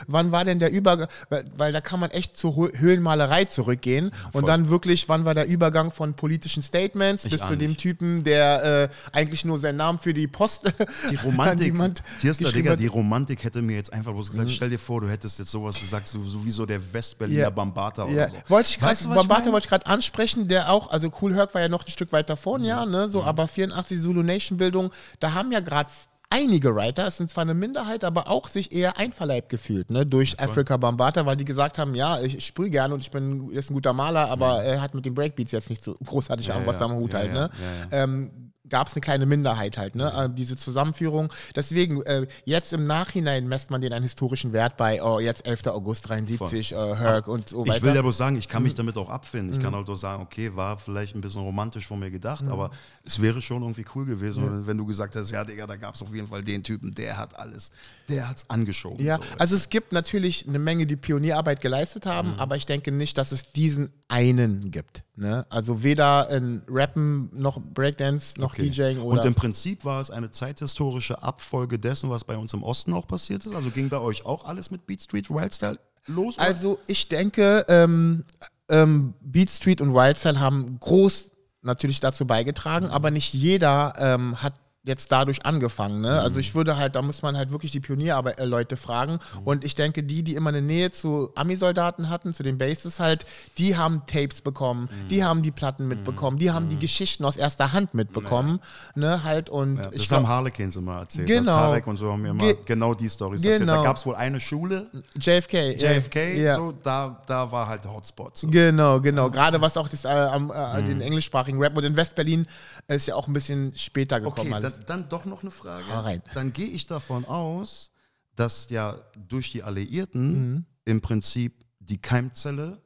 Wann war denn der Übergang? Weil, weil, da kann man echt zur Höhlenmalerei zurückgehen und dann wirklich, wann war der Übergang von politischen Statements ich bis zu dem Typen, der äh, eigentlich nur seinen Namen für die Post. Die Romantik. Tierster, Digga, die Romantik hätte mir jetzt einfach bloß gesagt, mhm. stell dir vor, du hättest jetzt sowas gesagt, so, sowieso der Westberliner yeah. Bambata oder yeah. so. Wollte ich gerade, Bambata ich wollte ich gerade ansprechen, der auch, also Cool Herc war ja noch ein Stück weit davon, mhm. ja, ne? So, mhm. aber 84, so Zulu Nation Bildung, da haben ja gerade einige Writer, es sind zwar eine Minderheit, aber auch sich eher einverleibt gefühlt, ne, durch Voll. Africa Bambata, weil die gesagt haben, ja, ich sprühe gerne und ich bin ist ein guter Maler, aber ja. er hat mit den Breakbeats jetzt nicht so großartig ja, Ahnung, was ja. am Hut ja, halt, ne? Ähm, gab es eine kleine Minderheit halt, ne? Mhm. Äh, diese Zusammenführung. Deswegen, äh, jetzt im Nachhinein messt man den einen historischen Wert bei, oh, jetzt 11. August 73, äh, Herc und so weiter. Ich will ja bloß sagen, ich kann mich mhm. damit auch abfinden. Ich mhm. kann halt auch bloß sagen, okay, war vielleicht ein bisschen romantisch von mir gedacht, mhm. aber es wäre schon irgendwie cool gewesen, wenn, wenn du gesagt hättest, ja, Digga, da gab es auf jeden Fall den Typen, der hat alles, der hat es angeschoben. Ja, so, also es gibt natürlich eine Menge, die Pionierarbeit geleistet haben, mhm. aber ich denke nicht, dass es diesen einen gibt. Ne? Also weder in Rappen noch Breakdance noch okay. DJing oder. Und im Prinzip war es eine zeithistorische Abfolge dessen, was bei uns im Osten auch passiert ist. Also ging bei euch auch alles mit Beat Street Wildstyle los? Oder? Also ich denke, ähm, ähm, Beat Street und Wildstyle haben groß natürlich dazu beigetragen, aber nicht jeder ähm, hat jetzt dadurch angefangen. Ne? Mhm. Also ich mhm. würde halt, da muss man halt wirklich die Pionierleute äh, fragen. Mhm. Und ich denke, die, die immer eine Nähe zu Ami-Soldaten hatten, zu den Bases halt, die haben Tapes bekommen, mhm. die haben die Platten mhm. mitbekommen, die haben die mhm. Geschichten aus erster Hand mitbekommen. Ne? Halt und ja, das ich haben Harlequins immer erzählt. Ne? Genau. Tarek und so haben mir immer Ge genau die Storys genau. erzählt. Da genau. gab es wohl eine Schule. JFK. JFK, ja. so, da, da war halt Hotspot. So. Genau, genau. Gerade was auch das, äh, äh, den englischsprachigen Rap und in West-Berlin ist ja auch ein bisschen später gekommen. Okay, dann, dann doch noch eine Frage. Hau rein. Dann gehe ich davon aus, dass ja durch die Alliierten mhm. im Prinzip die Keimzelle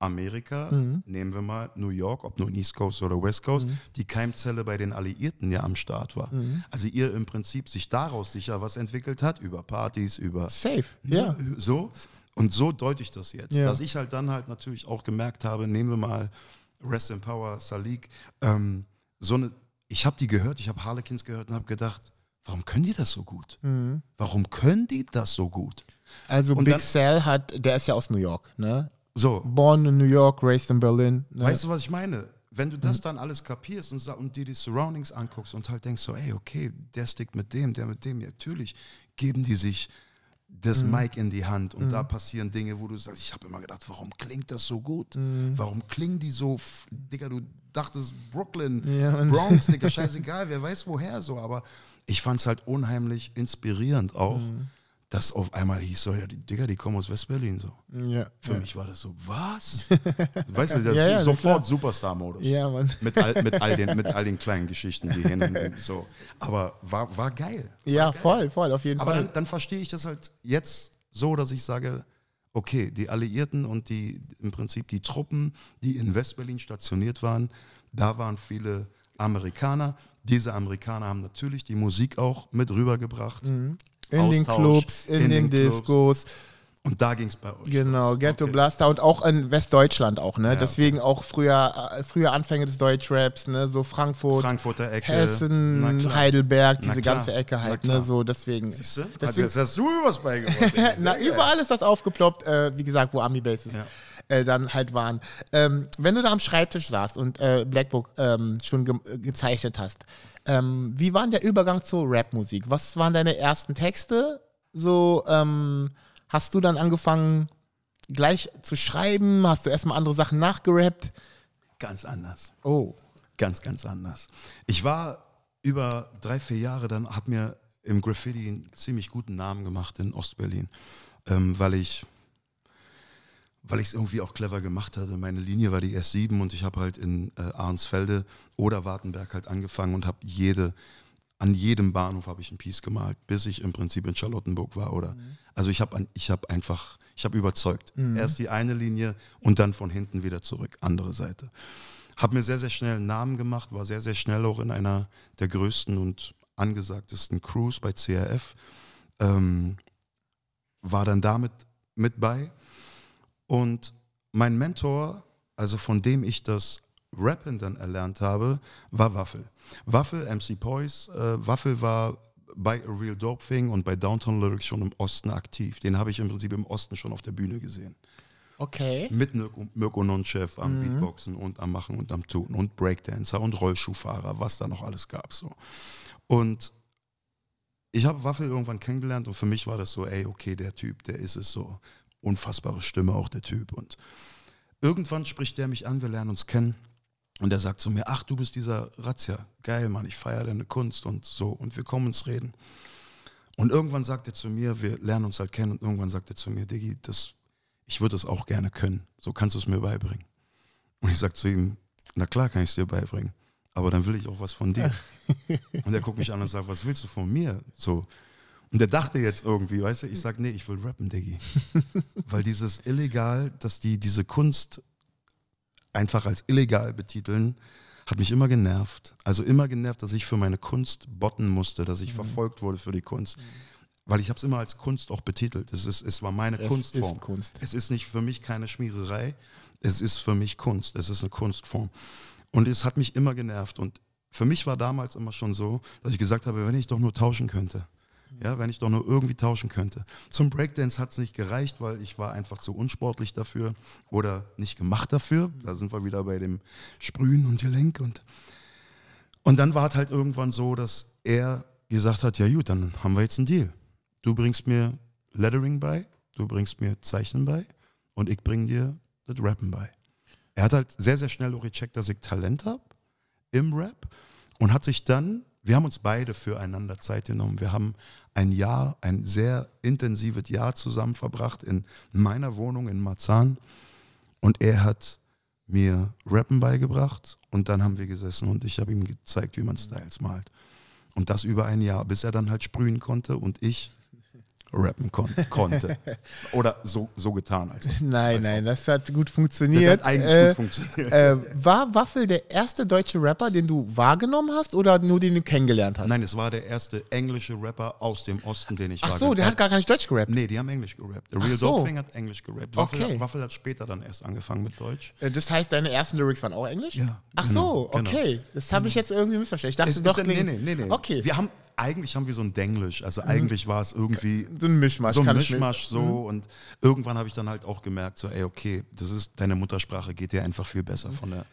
Amerika, mhm. nehmen wir mal New York, ob nun East Coast oder West Coast, mhm. die Keimzelle bei den Alliierten ja am Start war. Mhm. Also ihr im Prinzip sich daraus sicher was entwickelt hat, über Partys, über... Safe, ne, ja. So, und so deute ich das jetzt. Ja. Dass ich halt dann halt natürlich auch gemerkt habe, nehmen wir mal Rest in Power, Salik, ähm, so eine, ich habe die gehört, ich habe Harlequins gehört und habe gedacht, warum können die das so gut? Mhm. Warum können die das so gut? Also und Big dann, Sal hat, der ist ja aus New York, ne? So. Born in New York, raised in Berlin. Ne? Weißt du, was ich meine? Wenn du das mhm. dann alles kapierst und, und, dir die Surroundings anguckst und halt denkst so, ey, okay, der stickt mit dem, der mit dem, ja, natürlich geben die sich das mhm. Mic in die Hand und mhm. da passieren Dinge, wo du sagst, ich habe immer gedacht, warum klingt das so gut? Mhm. Warum klingen die so, Digga, du dachtest Brooklyn, ja, Bronx, Digga, scheißegal, wer weiß woher so, aber ich fand es halt unheimlich inspirierend auch. Mhm dass auf einmal hieß so, ja, die Digga, die kommen aus West-Berlin. So. Ja, Für ja. mich war das so, was? weißt du, das ja, ist sofort Superstar-Modus. Ja, Mann. Mit all, mit, all den, mit all den kleinen Geschichten, die hin so. Aber war, war geil. War ja, geil. voll, voll, auf jeden Aber Fall. Aber dann, dann verstehe ich das halt jetzt so, dass ich sage, okay, die Alliierten und die im Prinzip die Truppen, die in West-Berlin stationiert waren, da waren viele Amerikaner. Diese Amerikaner haben natürlich die Musik auch mit rübergebracht. Mhm in den Clubs, in, in den, den Discos. Und da ging es bei euch. Genau, los. Ghetto okay. Blaster und auch in Westdeutschland auch, ne? Ja, Deswegen okay. auch früher, früher Anfänge des Deutschraps, ne? So Frankfurt, Frankfurter Ecke, Hessen, Heidelberg, diese ganze Ecke halt, ne? So deswegen. Siehst du? Also deswegen, hast du was beigebracht. Na, überall ist das aufgeploppt, äh, wie gesagt, wo Army Base ist. Ja. Äh, dann halt waren. Ähm, wenn du da am Schreibtisch saßt und äh, Blackbook ähm, schon ge gezeichnet hast, ähm, wie war der Übergang zur Rapmusik? Was waren deine ersten Texte? So, ähm, hast du dann angefangen, gleich zu schreiben? Hast du erstmal andere Sachen nachgerappt? Ganz anders. Oh. Ganz, ganz anders. Ich war über drei, vier Jahre dann, habe mir im Graffiti einen ziemlich guten Namen gemacht in Ostberlin, ähm, weil ich weil ich es irgendwie auch clever gemacht hatte. Meine Linie war die S7 und ich habe halt in äh, Arnsfelde oder Wartenberg halt angefangen und habe jede, an jedem Bahnhof habe ich ein Piece gemalt, bis ich im Prinzip in Charlottenburg war. Oder mhm. also ich habe ich hab einfach, ich habe überzeugt. Mhm. Erst die eine Linie und dann von hinten wieder zurück, andere Seite. Habe mir sehr, sehr schnell einen Namen gemacht, war sehr, sehr schnell auch in einer der größten und angesagtesten Crews bei CRF. Ähm, war dann damit mit bei. Und mein Mentor, also von dem ich das Rappen dann erlernt habe, war Waffel. Waffel, MC Poise, äh, Waffel war bei A Real Dope Thing und bei Downtown Lyrics schon im Osten aktiv. Den habe ich im Prinzip im Osten schon auf der Bühne gesehen. Okay. Mit Mirko, Mirko Nonchef am mhm. Beatboxen und am Machen und am Tun und Breakdancer und Rollschuhfahrer, was da noch alles gab. So. Und ich habe Waffel irgendwann kennengelernt und für mich war das so, ey, okay, der Typ, der ist es so unfassbare Stimme auch der Typ. Und irgendwann spricht der mich an, wir lernen uns kennen. Und er sagt zu mir, ach, du bist dieser Razzia. Geil, Mann, ich feiere deine Kunst und so. Und wir kommen ins Reden. Und irgendwann sagt er zu mir, wir lernen uns halt kennen. Und irgendwann sagt er zu mir, Diggi, das, ich würde das auch gerne können. So kannst du es mir beibringen. Und ich sage zu ihm, na klar kann ich es dir beibringen. Aber dann will ich auch was von dir. und er guckt mich an und sagt, was willst du von mir? So, und der dachte jetzt irgendwie, weißt du, ich sag, nee, ich will rappen, Diggi. Weil dieses illegal, dass die diese Kunst einfach als illegal betiteln, hat mich immer genervt. Also immer genervt, dass ich für meine Kunst botten musste, dass ich mhm. verfolgt wurde für die Kunst. Mhm. Weil ich habe es immer als Kunst auch betitelt. Es, ist, es war meine es Kunstform. Ist Kunst. Es ist nicht für mich keine Schmiererei, es ist für mich Kunst. Es ist eine Kunstform. Und es hat mich immer genervt. Und für mich war damals immer schon so, dass ich gesagt habe, wenn ich doch nur tauschen könnte ja, wenn ich doch nur irgendwie tauschen könnte. Zum Breakdance hat es nicht gereicht, weil ich war einfach zu unsportlich dafür oder nicht gemacht dafür. Da sind wir wieder bei dem Sprühen und Gelenk und und dann war es halt irgendwann so, dass er gesagt hat, ja gut, dann haben wir jetzt einen Deal. Du bringst mir Lettering bei, du bringst mir Zeichnen bei und ich bringe dir das Rappen bei. Er hat halt sehr, sehr schnell auch gecheckt, dass ich Talent habe im Rap und hat sich dann, wir haben uns beide füreinander Zeit genommen, wir haben ein Jahr, ein sehr intensives Jahr zusammen verbracht in meiner Wohnung in Marzahn. Und er hat mir Rappen beigebracht und dann haben wir gesessen und ich habe ihm gezeigt, wie man Styles malt. Und das über ein Jahr, bis er dann halt sprühen konnte und ich rappen kon konnte. Oder so, so getan. Als, nein, als nein, das hat gut funktioniert. Das hat eigentlich äh, gut funktioniert. Äh, war Waffel der erste deutsche Rapper, den du wahrgenommen hast oder nur den du kennengelernt hast? Nein, es war der erste englische Rapper aus dem Osten, den ich Ach so, der hat gar nicht Deutsch gerappt? Nee, die haben Englisch gerappt. The Real Ach so. Doping hat Englisch gerappt. Waffel, okay. hat, Waffel hat später dann erst angefangen mit Deutsch. Äh, das heißt, deine ersten Lyrics waren auch Englisch? Ja. Ach genau, so, genau. okay. Genau. Das habe ich genau. jetzt irgendwie missverstanden. Ich dachte es, doch, nee, nee, nee, nee. Okay. Wir haben eigentlich haben wir so ein Denglisch. Also mhm. eigentlich war es irgendwie so ein Mischmasch. So ein Mischmasch so. Mhm. Und irgendwann habe ich dann halt auch gemerkt, so, ey, okay, das ist deine Muttersprache, geht dir einfach viel besser mhm. von der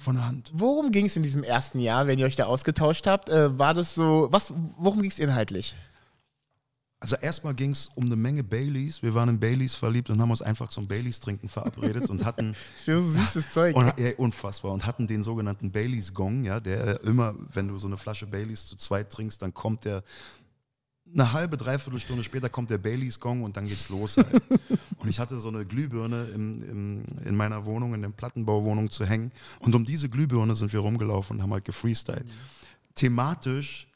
von der Hand. Worum ging es in diesem ersten Jahr, wenn ihr euch da ausgetauscht habt? Äh, war das so, was, worum ging es inhaltlich? Also erstmal ging es um eine Menge Baileys. Wir waren in Baileys verliebt und haben uns einfach zum Baileys-Trinken verabredet und hatten so süßes Zeug. Und, ja, unfassbar. Und hatten den sogenannten Baileys-Gong, ja, der immer, wenn du so eine Flasche Baileys zu zweit trinkst, dann kommt der eine halbe, dreiviertel Stunde später kommt der Baileys-Gong und dann geht's los. Halt. und ich hatte so eine Glühbirne im, im, in meiner Wohnung, in der Plattenbauwohnung zu hängen. Und um diese Glühbirne sind wir rumgelaufen und haben halt gefreestylt. Mhm. Thematisch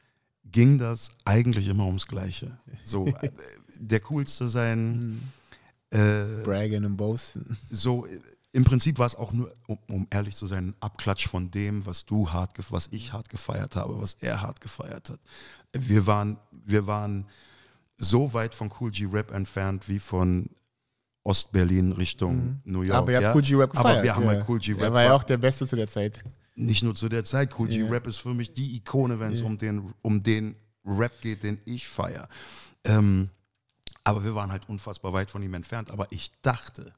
ging das eigentlich immer ums Gleiche. So, der Coolste sein. Hm. Äh, Braggen und Boasten. So, im Prinzip war es auch nur, um, um, ehrlich zu sein, ein Abklatsch von dem, was du hart, was ich hart gefeiert habe, was er hart gefeiert hat. Wir waren, wir waren so weit von Cool G Rap entfernt wie von Ostberlin Richtung mhm. New York. Aber ihr habt ja? Cool G Rap gefeiert. Aber wir haben halt ja. halt Cool G Rap. Er war ja auch der Beste zu der Zeit nicht nur zu der Zeit. Cool yeah. G-Rap ist für mich die Ikone, wenn es yeah. um, den, um den Rap geht, den ich feiere. Ähm, aber wir waren halt unfassbar weit von ihm entfernt. Aber ich dachte,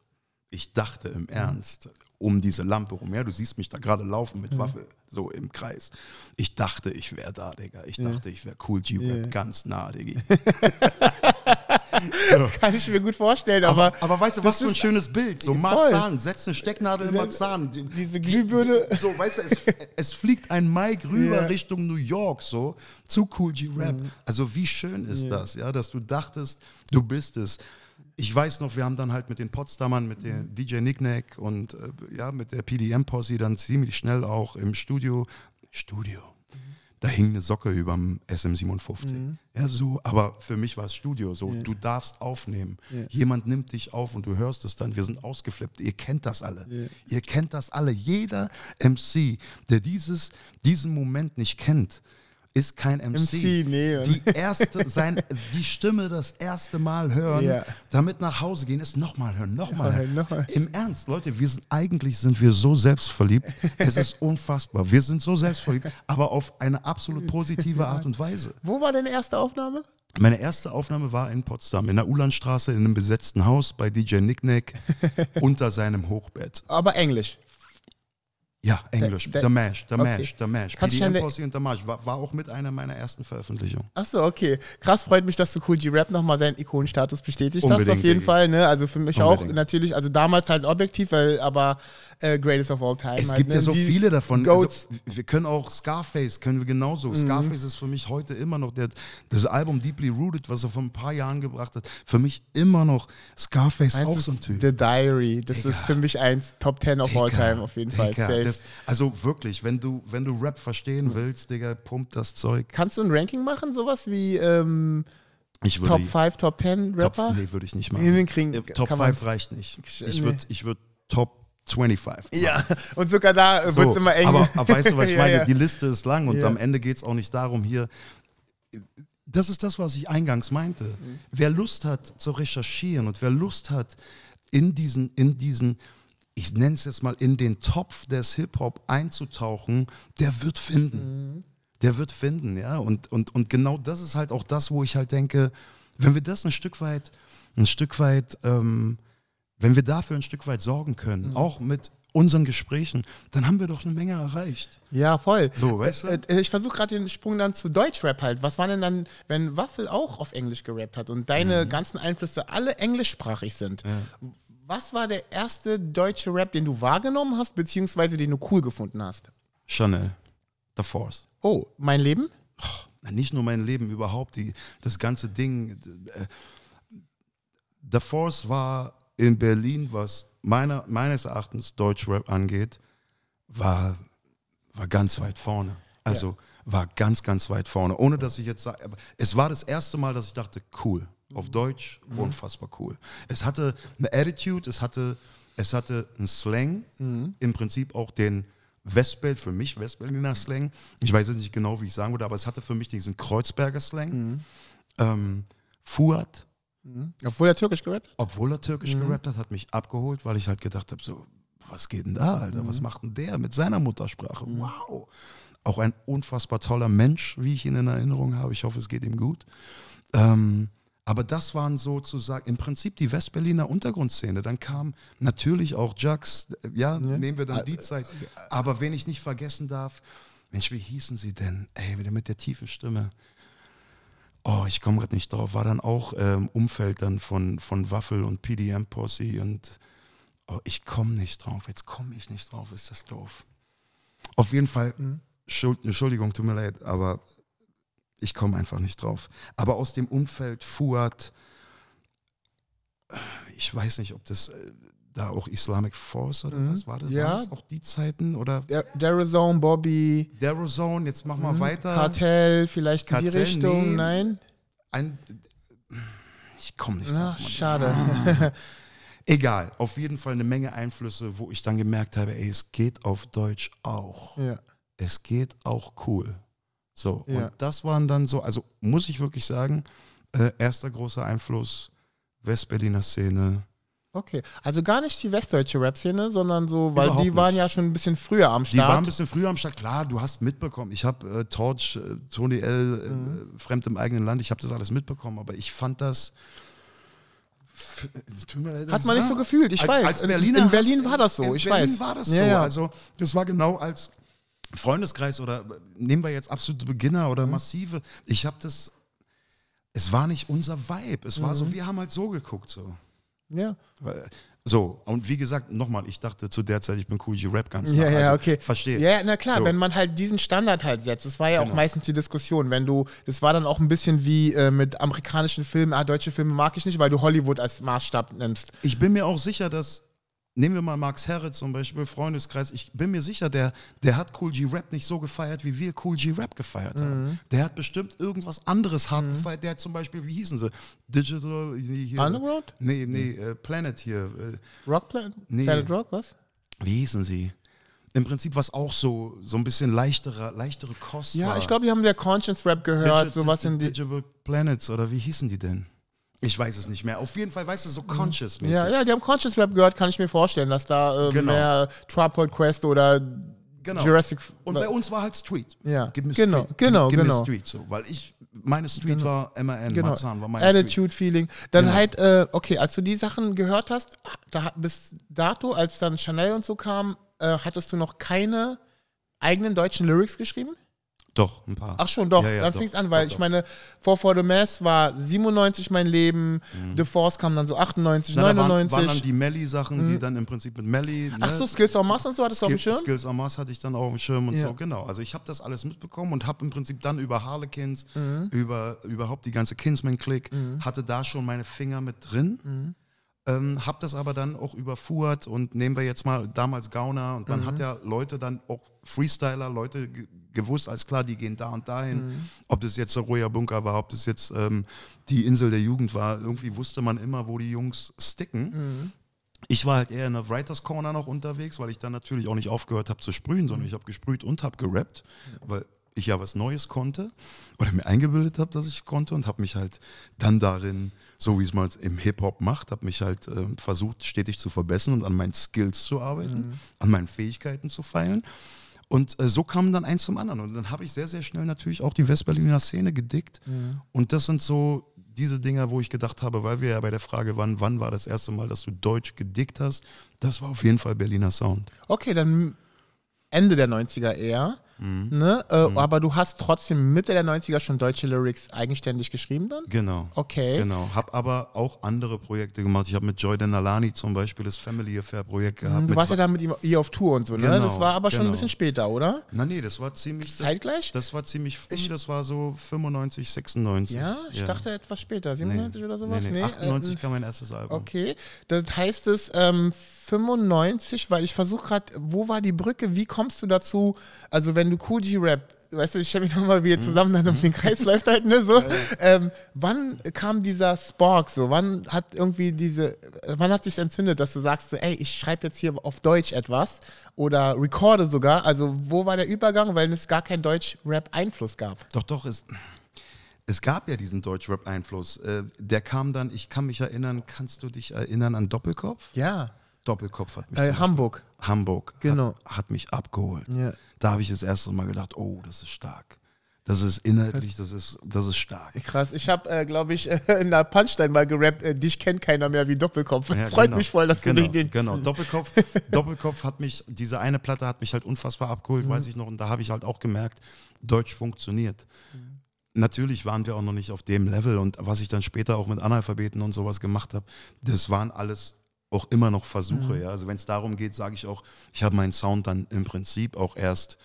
ich dachte im mhm. Ernst, um diese Lampe rum, ja, du siehst mich da gerade laufen mit ja. Mhm. Waffe, so im Kreis. Ich dachte, ich wäre da, Digga. Ich dachte, ja. ich wäre cool G-Rap, ja. ganz nah, Digga. So. Kann ich mir gut vorstellen, aber. Aber, aber weißt du, was für ein schönes Bild. So Marzahn, setz eine Stecknadel in Marzahn. Diese Glühbirne. So, weißt du, es, es fliegt ein Mike rüber yeah. Richtung New York, so. Zu cool G-Rap. Mhm. Also, wie schön ist yeah. das, ja, dass du dachtest, du bist es ich weiß noch, wir haben dann halt mit den Potsdamern, mit der mhm. DJ Nicknack und äh, ja, mit der PDM-Posse dann ziemlich schnell auch im Studio, Studio, da hing eine Socke über dem SM57. Mhm. Ja, so, aber für mich war es Studio so. Ja. Du darfst aufnehmen. Ja. Jemand nimmt dich auf und du hörst es dann. Wir sind ausgeflippt. Ihr kennt das alle. Ja. Ihr kennt das alle. Jeder MC, der dieses, diesen Moment nicht kennt, ist kein MC. MC nee. Die erste, sein, die Stimme das erste Mal hören, yeah. damit nach Hause gehen, ist nochmal hören, nochmal ja, hören. Noch Im Ernst, Leute, wir sind eigentlich sind wir so selbstverliebt. es ist unfassbar. Wir sind so selbstverliebt, aber auf eine absolut positive Art und Weise. Wo war deine erste Aufnahme? Meine erste Aufnahme war in Potsdam, in der Ulandstraße, in einem besetzten Haus bei DJ Nicknack unter seinem Hochbett. Aber Englisch. Ja, Englisch. The, the, the Mash, The okay. Mash, The Mash. Krass, PDM Posse und The Mash war, war, auch mit einer meiner ersten Veröffentlichungen. Achso, okay. Krass, freut mich, dass du Cool G-Rap nochmal seinen Ikonenstatus bestätigt hast, auf jeden Fall. Ne? Also für mich Unbedingt. auch natürlich, also damals halt objektiv, weil, aber äh, Greatest of All Time. Es halt, gibt ne? ja so Die viele davon. Also, Goats. Also, wir können auch Scarface, können wir genauso. Mhm. Scarface ist für mich heute immer noch, der, das Album Deeply Rooted, was er vor ein paar Jahren gebracht hat, für mich immer noch Scarface auch so ein Typ. The Diary, das Digga. ist für mich eins Top 10 of Digga. All Time auf jeden Digga. Fall. Safe ist. Also wirklich, wenn du, wenn du Rap verstehen willst, Digga, pumpt das Zeug. Kannst du ein Ranking machen, sowas wie ähm, Top 5, Top 10 Rapper? Top, nee, würde ich nicht machen. Nee, kriegen, äh, Top 5 reicht nicht. Ich würde ich würd Top 25. Ja, und sogar da so, wird es immer eng. Aber, aber, weißt du, was ich ja, meine? Ja. Die Liste ist lang und ja. am Ende geht es auch nicht darum, hier. Das ist das, was ich eingangs meinte. Mhm. Wer Lust hat zu recherchieren und wer Lust hat, in diesen, in diesen ich nenne es jetzt mal, in den Topf des Hip-Hop einzutauchen, der wird finden. Mhm. Der wird finden, ja. Und, und, und genau das ist halt auch das, wo ich halt denke, wenn wir das ein Stück weit, ein Stück weit, ähm, wenn wir dafür ein Stück weit sorgen können, mhm. auch mit unseren Gesprächen, dann haben wir doch eine Menge erreicht. Ja, voll. So, weißt du? Ich versuche gerade den Sprung dann zu Deutschrap halt. Was war denn dann, wenn Waffel auch auf Englisch gerappt hat und deine mhm. ganzen Einflüsse alle englischsprachig sind? Ja. Was war der erste deutsche Rap, den du wahrgenommen hast, beziehungsweise den du cool gefunden hast? Chanel, The Force. Oh, mein Leben? Oh, nicht nur mein Leben, überhaupt die, das ganze Ding. The Force war in Berlin, was meiner, meines Erachtens Deutschrap angeht, war, war ganz weit vorne. Also ja. war ganz, ganz weit vorne. Ohne dass ich jetzt sage, es war das erste Mal, dass ich dachte, cool, auf Deutsch, mhm. unfassbar cool. Es hatte eine Attitude, es hatte, es hatte einen Slang, mhm. im Prinzip auch den Westbelt, für mich Westberliner Slang. Ich weiß jetzt nicht genau, wie ich sagen würde, aber es hatte für mich diesen Kreuzberger Slang. Mhm. Ähm, Fuad. Mhm. Obwohl er türkisch gerappt hat? Obwohl er türkisch mhm. gerappt hat, hat mich abgeholt, weil ich halt gedacht habe, so, was geht denn da, Alter? Was mhm. macht denn der mit seiner Muttersprache? Wow! Auch ein unfassbar toller Mensch, wie ich ihn in Erinnerung habe. Ich hoffe, es geht ihm gut. Ähm, aber das waren sozusagen im Prinzip die Westberliner Untergrundszene. Dann kam natürlich auch Jux, äh, ja, ja, nehmen wir dann die äh, Zeit. Äh, aber wen ich nicht vergessen darf, Mensch, wie hießen sie denn? Ey, wieder mit der tiefen Stimme. Oh, ich komme gerade nicht drauf. War dann auch ähm, Umfeld dann von, von Waffel und PDM Posse und oh, ich komme nicht drauf. Jetzt komme ich nicht drauf. Ist das doof? Auf jeden Fall, mhm. Entschuldigung, tut mir leid, aber ich komme einfach nicht drauf. Aber aus dem Umfeld Fuad, äh, ich weiß nicht, ob das äh, da auch Islamic Force oder mhm. was war das? Ja. War das auch die Zeiten oder? Derazone, Bobby. Derazone, jetzt mach mal mhm. weiter. Kartell, vielleicht Kartell, die Richtung, nee. nein? Ein, ich komme nicht drauf. Ach, schade. Ah. Egal, auf jeden Fall eine Menge Einflüsse, wo ich dann gemerkt habe, ey, es geht auf Deutsch auch. Ja. Es geht auch cool. So, ja. und das waren dann so, also muss ich wirklich sagen, äh, erster großer Einfluss Westberliner Szene. Okay, also gar nicht die westdeutsche Rap-Szene, sondern so, weil Überhaupt die waren nicht. ja schon ein bisschen früher am Start. Die waren ein bisschen früher am Start, klar, du hast mitbekommen. Ich habe äh, Torch, äh, Tony L, äh, mhm. Fremd im eigenen Land, ich habe das alles mitbekommen, aber ich fand das, Leid, Hat man nicht so gefühlt, ich als, weiß. Als in, in Berlin hast, war das so, in ich Berlin weiß. war das so. Ja, ja. Also, das war genau als Freundeskreis oder nehmen wir jetzt absolute Beginner oder mhm. massive. Ich habe das, es war nicht unser Vibe. Es war mhm. so, wir haben halt so geguckt. So. Ja. So, und wie gesagt, nochmal, ich dachte zu der Zeit, ich bin cool, ich rap ganz Ja, nah. also, ja, okay. Verstehe. Ja, na klar, so. wenn man halt diesen Standard halt setzt, das war ja genau. auch meistens die Diskussion, wenn du, das war dann auch ein bisschen wie äh, mit amerikanischen Filmen, ah, deutsche Filme mag ich nicht, weil du Hollywood als Maßstab nimmst. Ich bin mir auch sicher, dass Nehmen wir mal Max Herre zum Beispiel, Freundeskreis. Ich bin mir sicher, der, der hat Cool G Rap nicht so gefeiert, wie wir Cool G Rap gefeiert haben. Mhm. Der hat bestimmt irgendwas anderes hart mhm. gefeiert. Der hat zum Beispiel, wie hießen sie? Digital. Hier, Underworld? Nee, nee, mhm. Planet hier. Äh. Rock Planet? Nee. Planet Rock, was? Wie hießen sie? im Prinzip was auch so so ein bisschen leichtere leichtere Kost ja war. ich glaube die haben ja Conscience Rap gehört Digit sowas in die Digital Planets oder wie hießen die denn ich weiß es nicht mehr. Auf jeden Fall, weißt du, so mhm. conscious -mäßig. Ja, ja, die haben Conscious Rap gehört, kann ich mir vorstellen, dass da äh, genau. mehr Tripod Quest oder genau. Jurassic. Und bei uns war halt Street. Ja. Gib mir genau, Street. genau, Gib, genau. Street so, weil ich meine Street genau. war MRN, genau. Marzahn war meine Attitude Street. Feeling. Dann genau. halt äh, okay, als du die Sachen gehört hast, da bis dato, als dann Chanel und so kam, äh, hattest du noch keine eigenen deutschen Lyrics geschrieben? Doch, ein paar. Ach schon, doch. Ja, ja, dann fing es an, weil doch, ich meine, vor For the Mass war 97 mein Leben, mhm. The Force kam dann so 98, Nein, 99. Da waren, waren dann die Melly-Sachen, mhm. die dann im Prinzip mit Melly. Ne? Ach so, Skills on Mars und so hattest du auf dem Schirm? Skills on Mars hatte ich dann auch auf dem Schirm und ja. so, genau. Also ich habe das alles mitbekommen und habe im Prinzip dann über Harlequins, mhm. über überhaupt die ganze Kinsman-Click, mhm. hatte da schon meine Finger mit drin. Mhm. Ähm, hab das aber dann auch über Fuad und nehmen wir jetzt mal damals Gauner und man mhm. hat ja Leute dann auch Freestyler, Leute gewusst, als klar, die gehen da und dahin. Mhm. Ob das jetzt der Roya Bunker war, ob das jetzt ähm, die Insel der Jugend war, irgendwie wusste man immer, wo die Jungs sticken. Mhm. Ich war halt eher in der Writers Corner noch unterwegs, weil ich dann natürlich auch nicht aufgehört habe zu sprühen, sondern mhm. ich habe gesprüht und habe gerappt, weil ich ja was Neues konnte oder mir eingebildet habe, dass ich konnte und habe mich halt dann darin, so wie es man im Hip-Hop macht, habe mich halt äh, versucht, stetig zu verbessern und an meinen Skills zu arbeiten, mhm. an meinen Fähigkeiten zu feilen. Und äh, so kam dann eins zum anderen. Und dann habe ich sehr, sehr schnell natürlich auch die Westberliner Szene gedickt. Mhm. Und das sind so diese Dinger, wo ich gedacht habe, weil wir ja bei der Frage waren, wann war das erste Mal, dass du Deutsch gedickt hast, das war auf jeden Fall Berliner Sound. Okay, dann Ende der 90er eher. Mhm. Ne? Äh, mhm. Aber du hast trotzdem Mitte der 90er schon deutsche Lyrics eigenständig geschrieben dann? Genau. Okay. Genau. Hab aber auch andere Projekte gemacht. Ich habe mit Joy Denalani zum Beispiel das Family Affair Projekt mhm, gehabt. Mhm, du warst ja dann mit ihm hier auf Tour und so, ne? Genau, das war aber schon ein genau. bisschen später, oder? Na nee, das war ziemlich. Zeitgleich? Das, das war ziemlich früh, ich, das war so 95, 96. Ja, ich ja. dachte etwas später, 97 nee. oder sowas. Nee, nee. nee. 98 äh, äh, kam mein erstes Album. Okay. Das heißt es, ähm, 95, weil ich versuche gerade, wo war die Brücke? Wie kommst du dazu? Also, wenn du Cool G-Rap, weißt du, ich stelle mich nochmal, wie ihr mhm. zusammen dann um den Kreis läuft halt, ne, so. Ähm, wann kam dieser Spark so? Wann hat irgendwie diese, wann hat sich's entzündet, dass du sagst so, ey, ich schreibe jetzt hier auf Deutsch etwas oder recorde sogar? Also, wo war der Übergang, weil es gar keinen Deutsch-Rap-Einfluss gab? Doch, doch, ist es gab ja diesen deutsch rap einfluss äh, der kam dann, ich kann mich erinnern, kannst du dich erinnern an Doppelkopf? Ja. Doppelkopf hat mich. Äh, Hamburg. Hamburg. Genau. Hat, hat mich abgeholt. Ja. Da habe ich das erste Mal gedacht, oh, das ist stark. Das ist inhaltlich, das ist, das ist stark. Krass, ich habe, äh, glaube ich, äh, in der Punchline mal gerappt, äh, dich kennt keiner mehr wie Doppelkopf. Ja, Freut genau, mich voll, dass genau, du nicht den... Genau, Doppelkopf, Doppelkopf hat mich, diese eine Platte hat mich halt unfassbar abgeholt, mhm. weiß ich noch. Und da habe ich halt auch gemerkt, Deutsch funktioniert. Mhm. Natürlich waren wir auch noch nicht auf dem Level. Und was ich dann später auch mit Analphabeten und sowas gemacht habe, das waren alles auch immer noch versuche. Mhm. Ja? Also wenn es darum geht, sage ich auch, ich habe meinen Sound dann im Prinzip auch erst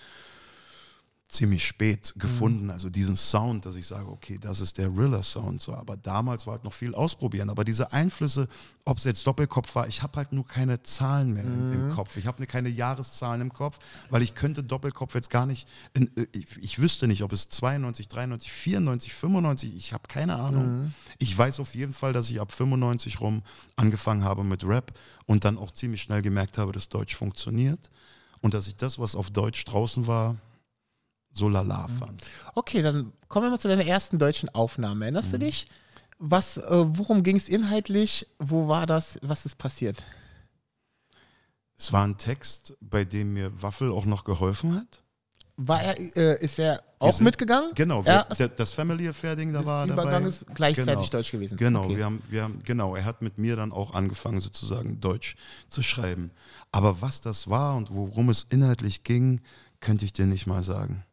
ziemlich spät mhm. gefunden. Mhm. Also diesen Sound, dass ich sage, okay, das ist der Riller-Sound. So, aber damals war halt noch viel ausprobieren. Aber diese Einflüsse, ob es jetzt Doppelkopf war, ich habe halt nur keine Zahlen mehr mhm. im, Kopf. Ich habe ne, keine Jahreszahlen im Kopf, weil ich könnte Doppelkopf jetzt gar nicht, in, äh, ich, ich, wüsste nicht, ob es 92, 93, 94, 95, ich habe keine Ahnung. Mhm. Ich weiß auf jeden Fall, dass ich ab 95 rum angefangen habe mit Rap und dann auch ziemlich schnell gemerkt habe, dass Deutsch funktioniert und dass ich das, was auf Deutsch draußen war, so lala fand. Okay, dann kommen wir mal zu deiner ersten deutschen Aufnahme. Erinnerst mhm. du dich? Was, äh, worum ging es inhaltlich? Wo war das? Was ist passiert? Es war ein Text, bei dem mir Waffel auch noch geholfen hat. War er, äh, ist er auch sind, mitgegangen? Genau, wir, er, das Family Affair Ding da war Der Übergang dabei. ist gleichzeitig genau, deutsch gewesen. Genau, okay. wir haben, wir haben, genau, er hat mit mir dann auch angefangen sozusagen deutsch zu schreiben. Aber was das war und worum es inhaltlich ging, könnte ich dir nicht mal sagen.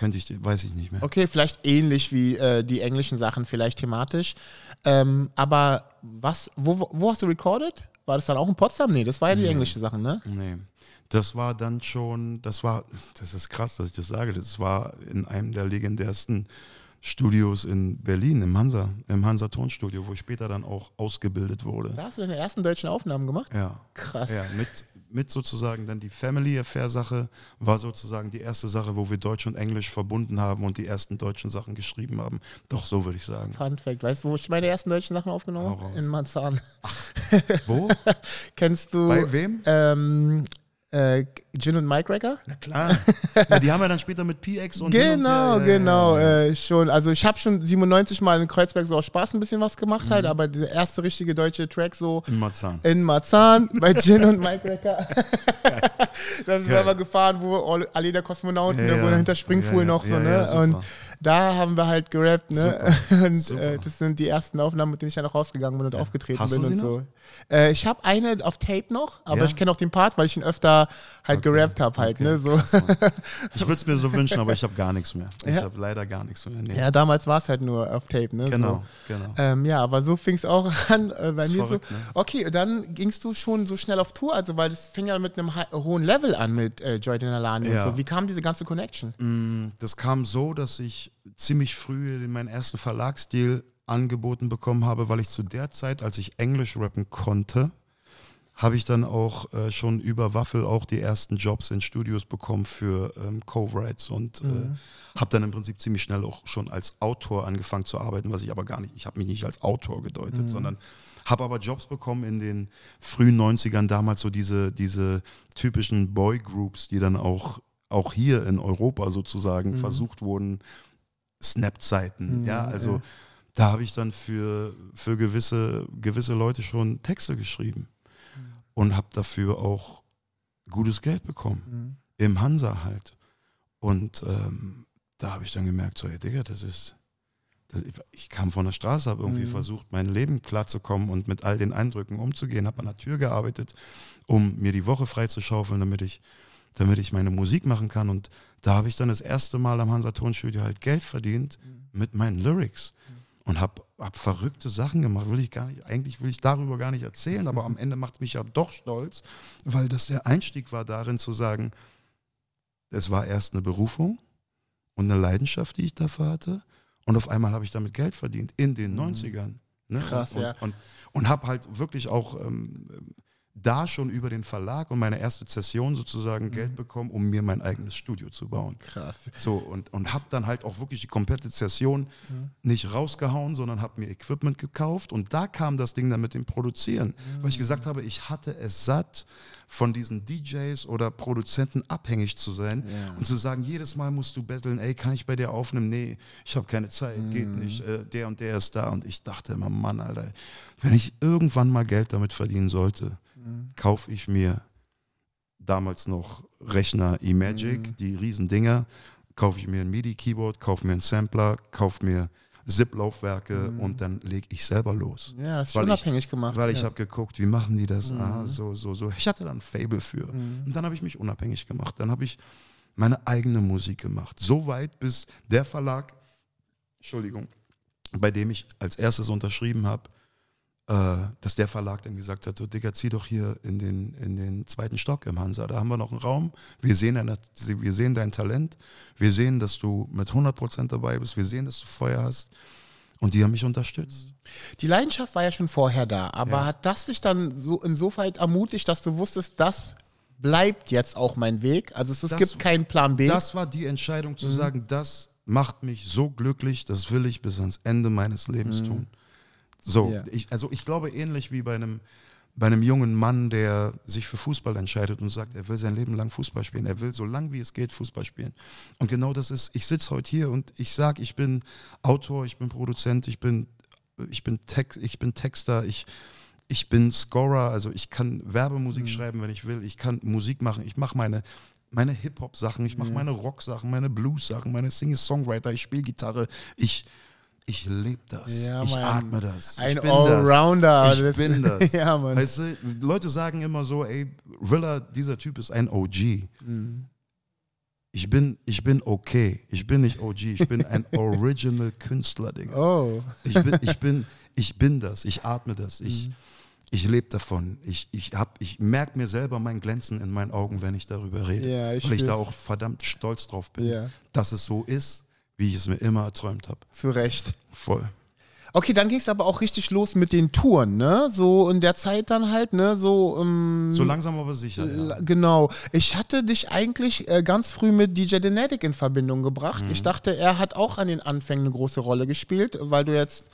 Könnte ich, weiß ich nicht mehr. Okay, vielleicht ähnlich wie äh, die englischen Sachen, vielleicht thematisch. Ähm, aber was, wo, wo hast du recorded? War das dann auch in Potsdam? Nee, das war ja die nee. englische Sache, ne? Nee. Das war dann schon, das war, das ist krass, dass ich das sage, das war in einem der legendärsten Studios in Berlin, im Hansa, im Hansa Tonstudio, wo ich später dann auch ausgebildet wurde. Da hast du deine ersten deutschen Aufnahmen gemacht? Ja. Krass. Ja, mit mit sozusagen dann die Family Affair Sache war sozusagen die erste Sache, wo wir Deutsch und Englisch verbunden haben und die ersten deutschen Sachen geschrieben haben. Doch so würde ich sagen. Fun Fact, weißt du, wo ich meine ersten deutschen Sachen aufgenommen habe? In Marzahn. Ach, wo? Kennst du? Bei wem? Ähm, äh, Jin und Mike Racker. Na klar. ja, die haben ja dann später mit PX und Genau, und ja, genau, äh, schon. Also ich habe schon 97 mal in Kreuzberg so aus Spaß ein bisschen was gemacht halt, mhm. halt, aber der erste richtige deutsche Track so in Marzahn. In Marzahn bei Jin und Mike Racker. da sind wir aber gefahren, wo alle der Kosmonauten ne, ja, ja. hinter Springfuhl noch so, ne? und da haben wir halt gerappt, ne? Super, und super. Äh, das sind die ersten Aufnahmen, mit denen ich dann auch rausgegangen bin und ja. aufgetreten Hast bin und so. Äh, ich habe eine auf Tape noch, aber ja. ich kenne auch den Part, weil ich ihn öfter halt okay. gerappt habe halt, okay. ne? So. Krass, ich würde es mir so wünschen, aber ich habe gar nichts mehr. Ich habe leider gar nichts mehr. Nee. Ja, damals war es halt nur auf Tape, ne? Genau, so. genau. Ähm, ja, aber so fing es auch an äh, bei mir verrückt, so. Ne? Okay, dann gingst du schon so schnell auf Tour, also weil es fing ja mit einem hohen Level an mit äh, Joy Denalani und so. Wie kam diese ganze Connection? Mm, das kam so, dass ich ziemlich früh meinen ersten Verlagsdeal angeboten bekommen habe, weil ich zu der Zeit, als ich Englisch rappen konnte, habe ich dann auch äh, schon über Waffel auch die ersten Jobs in Studios bekommen für ähm, Co-Writes und äh, mhm. äh, habe dann im Prinzip ziemlich schnell auch schon als Autor angefangen zu arbeiten, was ich aber gar nicht, ich habe mich nicht als Autor gedeutet, mhm. sondern habe aber Jobs bekommen in den frühen 90ern, damals so diese, diese typischen Boy-Groups, die dann auch, auch hier in Europa sozusagen mhm. versucht wurden, Snap-Zeiten. Hm, ja, also da habe ich dann für, für gewisse, gewisse Leute schon Texte geschrieben hm. und habe dafür auch gutes Geld bekommen. Mhm. Im Hansa halt. Und ähm, da habe ich dann gemerkt, so, hey Digga, das ist, ich kam von der Straße, habe irgendwie mhm. versucht, mein Leben klarzukommen und mit all den Eindrücken umzugehen, habe an der Tür gearbeitet, um mir die Woche freizuschaufeln, damit ich damit ich meine Musik machen kann. Und da habe ich dann das erste Mal am Hansa-Tonstudio halt Geld verdient mhm. mit meinen Lyrics mhm. und habe hab verrückte Sachen gemacht. Will ich gar nicht, eigentlich will ich darüber gar nicht erzählen, aber am Ende macht mich ja doch stolz, weil das der Einstieg war darin zu sagen, es war erst eine Berufung und eine Leidenschaft, die ich dafür hatte. Und auf einmal habe ich damit Geld verdient in den 90ern. Mhm. Ne? Krass, und, ja. Und, und habe halt wirklich auch ähm, da schon über den Verlag und meine erste Session sozusagen mhm. Geld bekommen, um mir mein eigenes Studio zu bauen. Krass. So, und, und habe dann halt auch wirklich die komplette Session mhm. nicht rausgehauen, sondern habe mir Equipment gekauft und da kam das Ding dann mit dem Produzieren, mhm. weil ich mhm. gesagt habe, ich hatte es satt, von diesen DJs oder Produzenten abhängig zu sein ja. und zu sagen, jedes Mal musst du betteln, ey, kann ich bei dir aufnehmen? Nee, ich habe keine Zeit, geht mhm. nicht, äh, der und der ist da und ich dachte immer, Mann, Alter, wenn ich irgendwann mal Geld damit verdienen sollte, kaufe ich mir damals noch Rechner eMagic, mhm. die Riesendinger, kaufe ich mir ein MIDI-Keyboard, kaufe mir einen Sampler, kaufe mir ZIP-Laufwerke mhm. und dann lege ich selber los. Ja, das ist weil schon ich, gemacht. Weil ja. ich habe geguckt, wie machen die das? Ah, mhm. Ah, so, so, so. Ich hatte dann ein Fable für. Mhm. Und dann habe ich mich unabhängig gemacht. Dann habe ich meine eigene Musik gemacht. So weit, bis der Verlag, Entschuldigung, bei dem ich als erstes unterschrieben habe, äh, dass der Verlag dann gesagt hat, du Digga, zieh doch hier in den, in den zweiten Stock im Hansa, da haben wir noch einen Raum, wir sehen, deine, wir sehen dein Talent, wir sehen, dass du mit 100% dabei bist, wir sehen, dass du Feuer hast und die haben mich unterstützt. Die Leidenschaft war ja schon vorher da, aber ja. hat das dich dann so insofern ermutigt, dass du wusstest, das bleibt jetzt auch mein Weg, also es, das, gibt keinen Plan B? Das war die Entscheidung zu mhm. sagen, das macht mich so glücklich, das will ich bis ans Ende meines Lebens mhm. tun. So, ja. ich, also ich glaube, ähnlich wie bei einem, bei einem jungen Mann, der sich für Fußball entscheidet und sagt, er will sein Leben lang Fußball spielen, er will so lang wie es geht Fußball spielen. Und genau das ist, ich sitze heute hier und ich sage, ich bin Autor, ich bin Produzent, ich bin, ich bin, Text, ich bin Texter, ich, ich bin Scorer, also ich kann Werbemusik mhm. schreiben, wenn ich will, ich kann Musik machen, ich mache meine meine Hip-Hop-Sachen, ich mache ja. meine Rock-Sachen, meine Blues-Sachen, meine sing songwriter ich spiele Gitarre, ich ich lebe das. Ja, ich atme das. Ein Allrounder. Ich bin das. Ich bin das. ja, Mann. Weißt du, Leute sagen immer so, ey, Rilla, dieser Typ ist ein OG. Mhm. Ich bin, ich bin okay. Ich bin nicht OG. Ich bin ein Original Künstler, Digga. Oh. Ich bin, ich bin, ich bin das. Ich atme das. Ich, mhm. ich lebe davon. Ich, ich ich merke mir selber mein Glänzen in meinen Augen, wenn ich darüber rede. Ja, ich weil ich da auch verdammt stolz drauf bin, ja. dass es so ist wie ich es mir immer erträumt habe. Zu Recht. Voll. Okay, dann ging es aber auch richtig los mit den Touren, ne? So in der Zeit dann halt, ne? So, ähm, so langsam aber sicher. Ja. Genau. Ich hatte dich eigentlich äh, ganz früh mit DJ Denetic in Verbindung gebracht. Mhm. Ich dachte, er hat auch an den Anfängen eine große Rolle gespielt, weil du jetzt.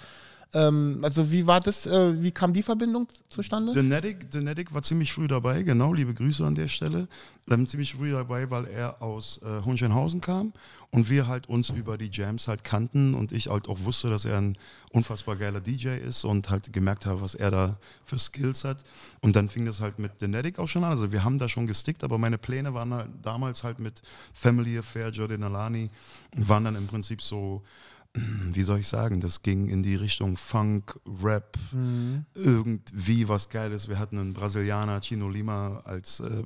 Ähm, also wie war das, äh, wie kam die Verbindung zustande? Denetic, Denetic war ziemlich früh dabei, genau, liebe Grüße an der Stelle. Ähm, ziemlich früh dabei, weil er aus äh, Hohenschönhausen kam und wir halt uns über die Jams halt kannten und ich halt auch wusste, dass er ein unfassbar geiler DJ ist und halt gemerkt habe, was er da für Skills hat. Und dann fing das halt mit Denetic auch schon an. Also wir haben da schon gestickt, aber meine Pläne waren halt damals halt mit Family Affair, Jordan Alani, waren dann im Prinzip so wie soll ich sagen, das ging in die Richtung Funk, Rap, mhm. irgendwie was Geiles. Wir hatten einen Brasilianer, Chino Lima, als äh, äh,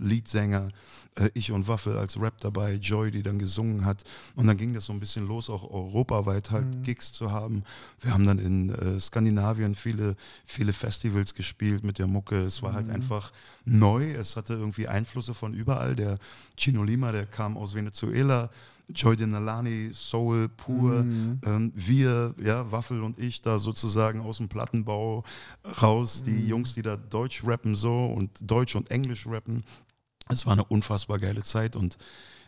Leadsänger, äh, ich und Waffel als Rap dabei, Joy, die dann gesungen hat. Und dann ging das so ein bisschen los, auch europaweit halt mhm. Gigs zu haben. Wir haben dann in äh, Skandinavien viele, viele Festivals gespielt mit der Mucke. Es war halt mhm. halt einfach neu. Es hatte irgendwie Einflüsse von überall. Der Chino Lima, der kam aus Venezuela Joy Denalani, Soul pur, mhm. ähm, wir, ja, Waffel und ich da sozusagen aus dem Plattenbau raus, die mhm. Jungs, die da Deutsch rappen so und Deutsch und Englisch rappen. Es war eine unfassbar geile Zeit und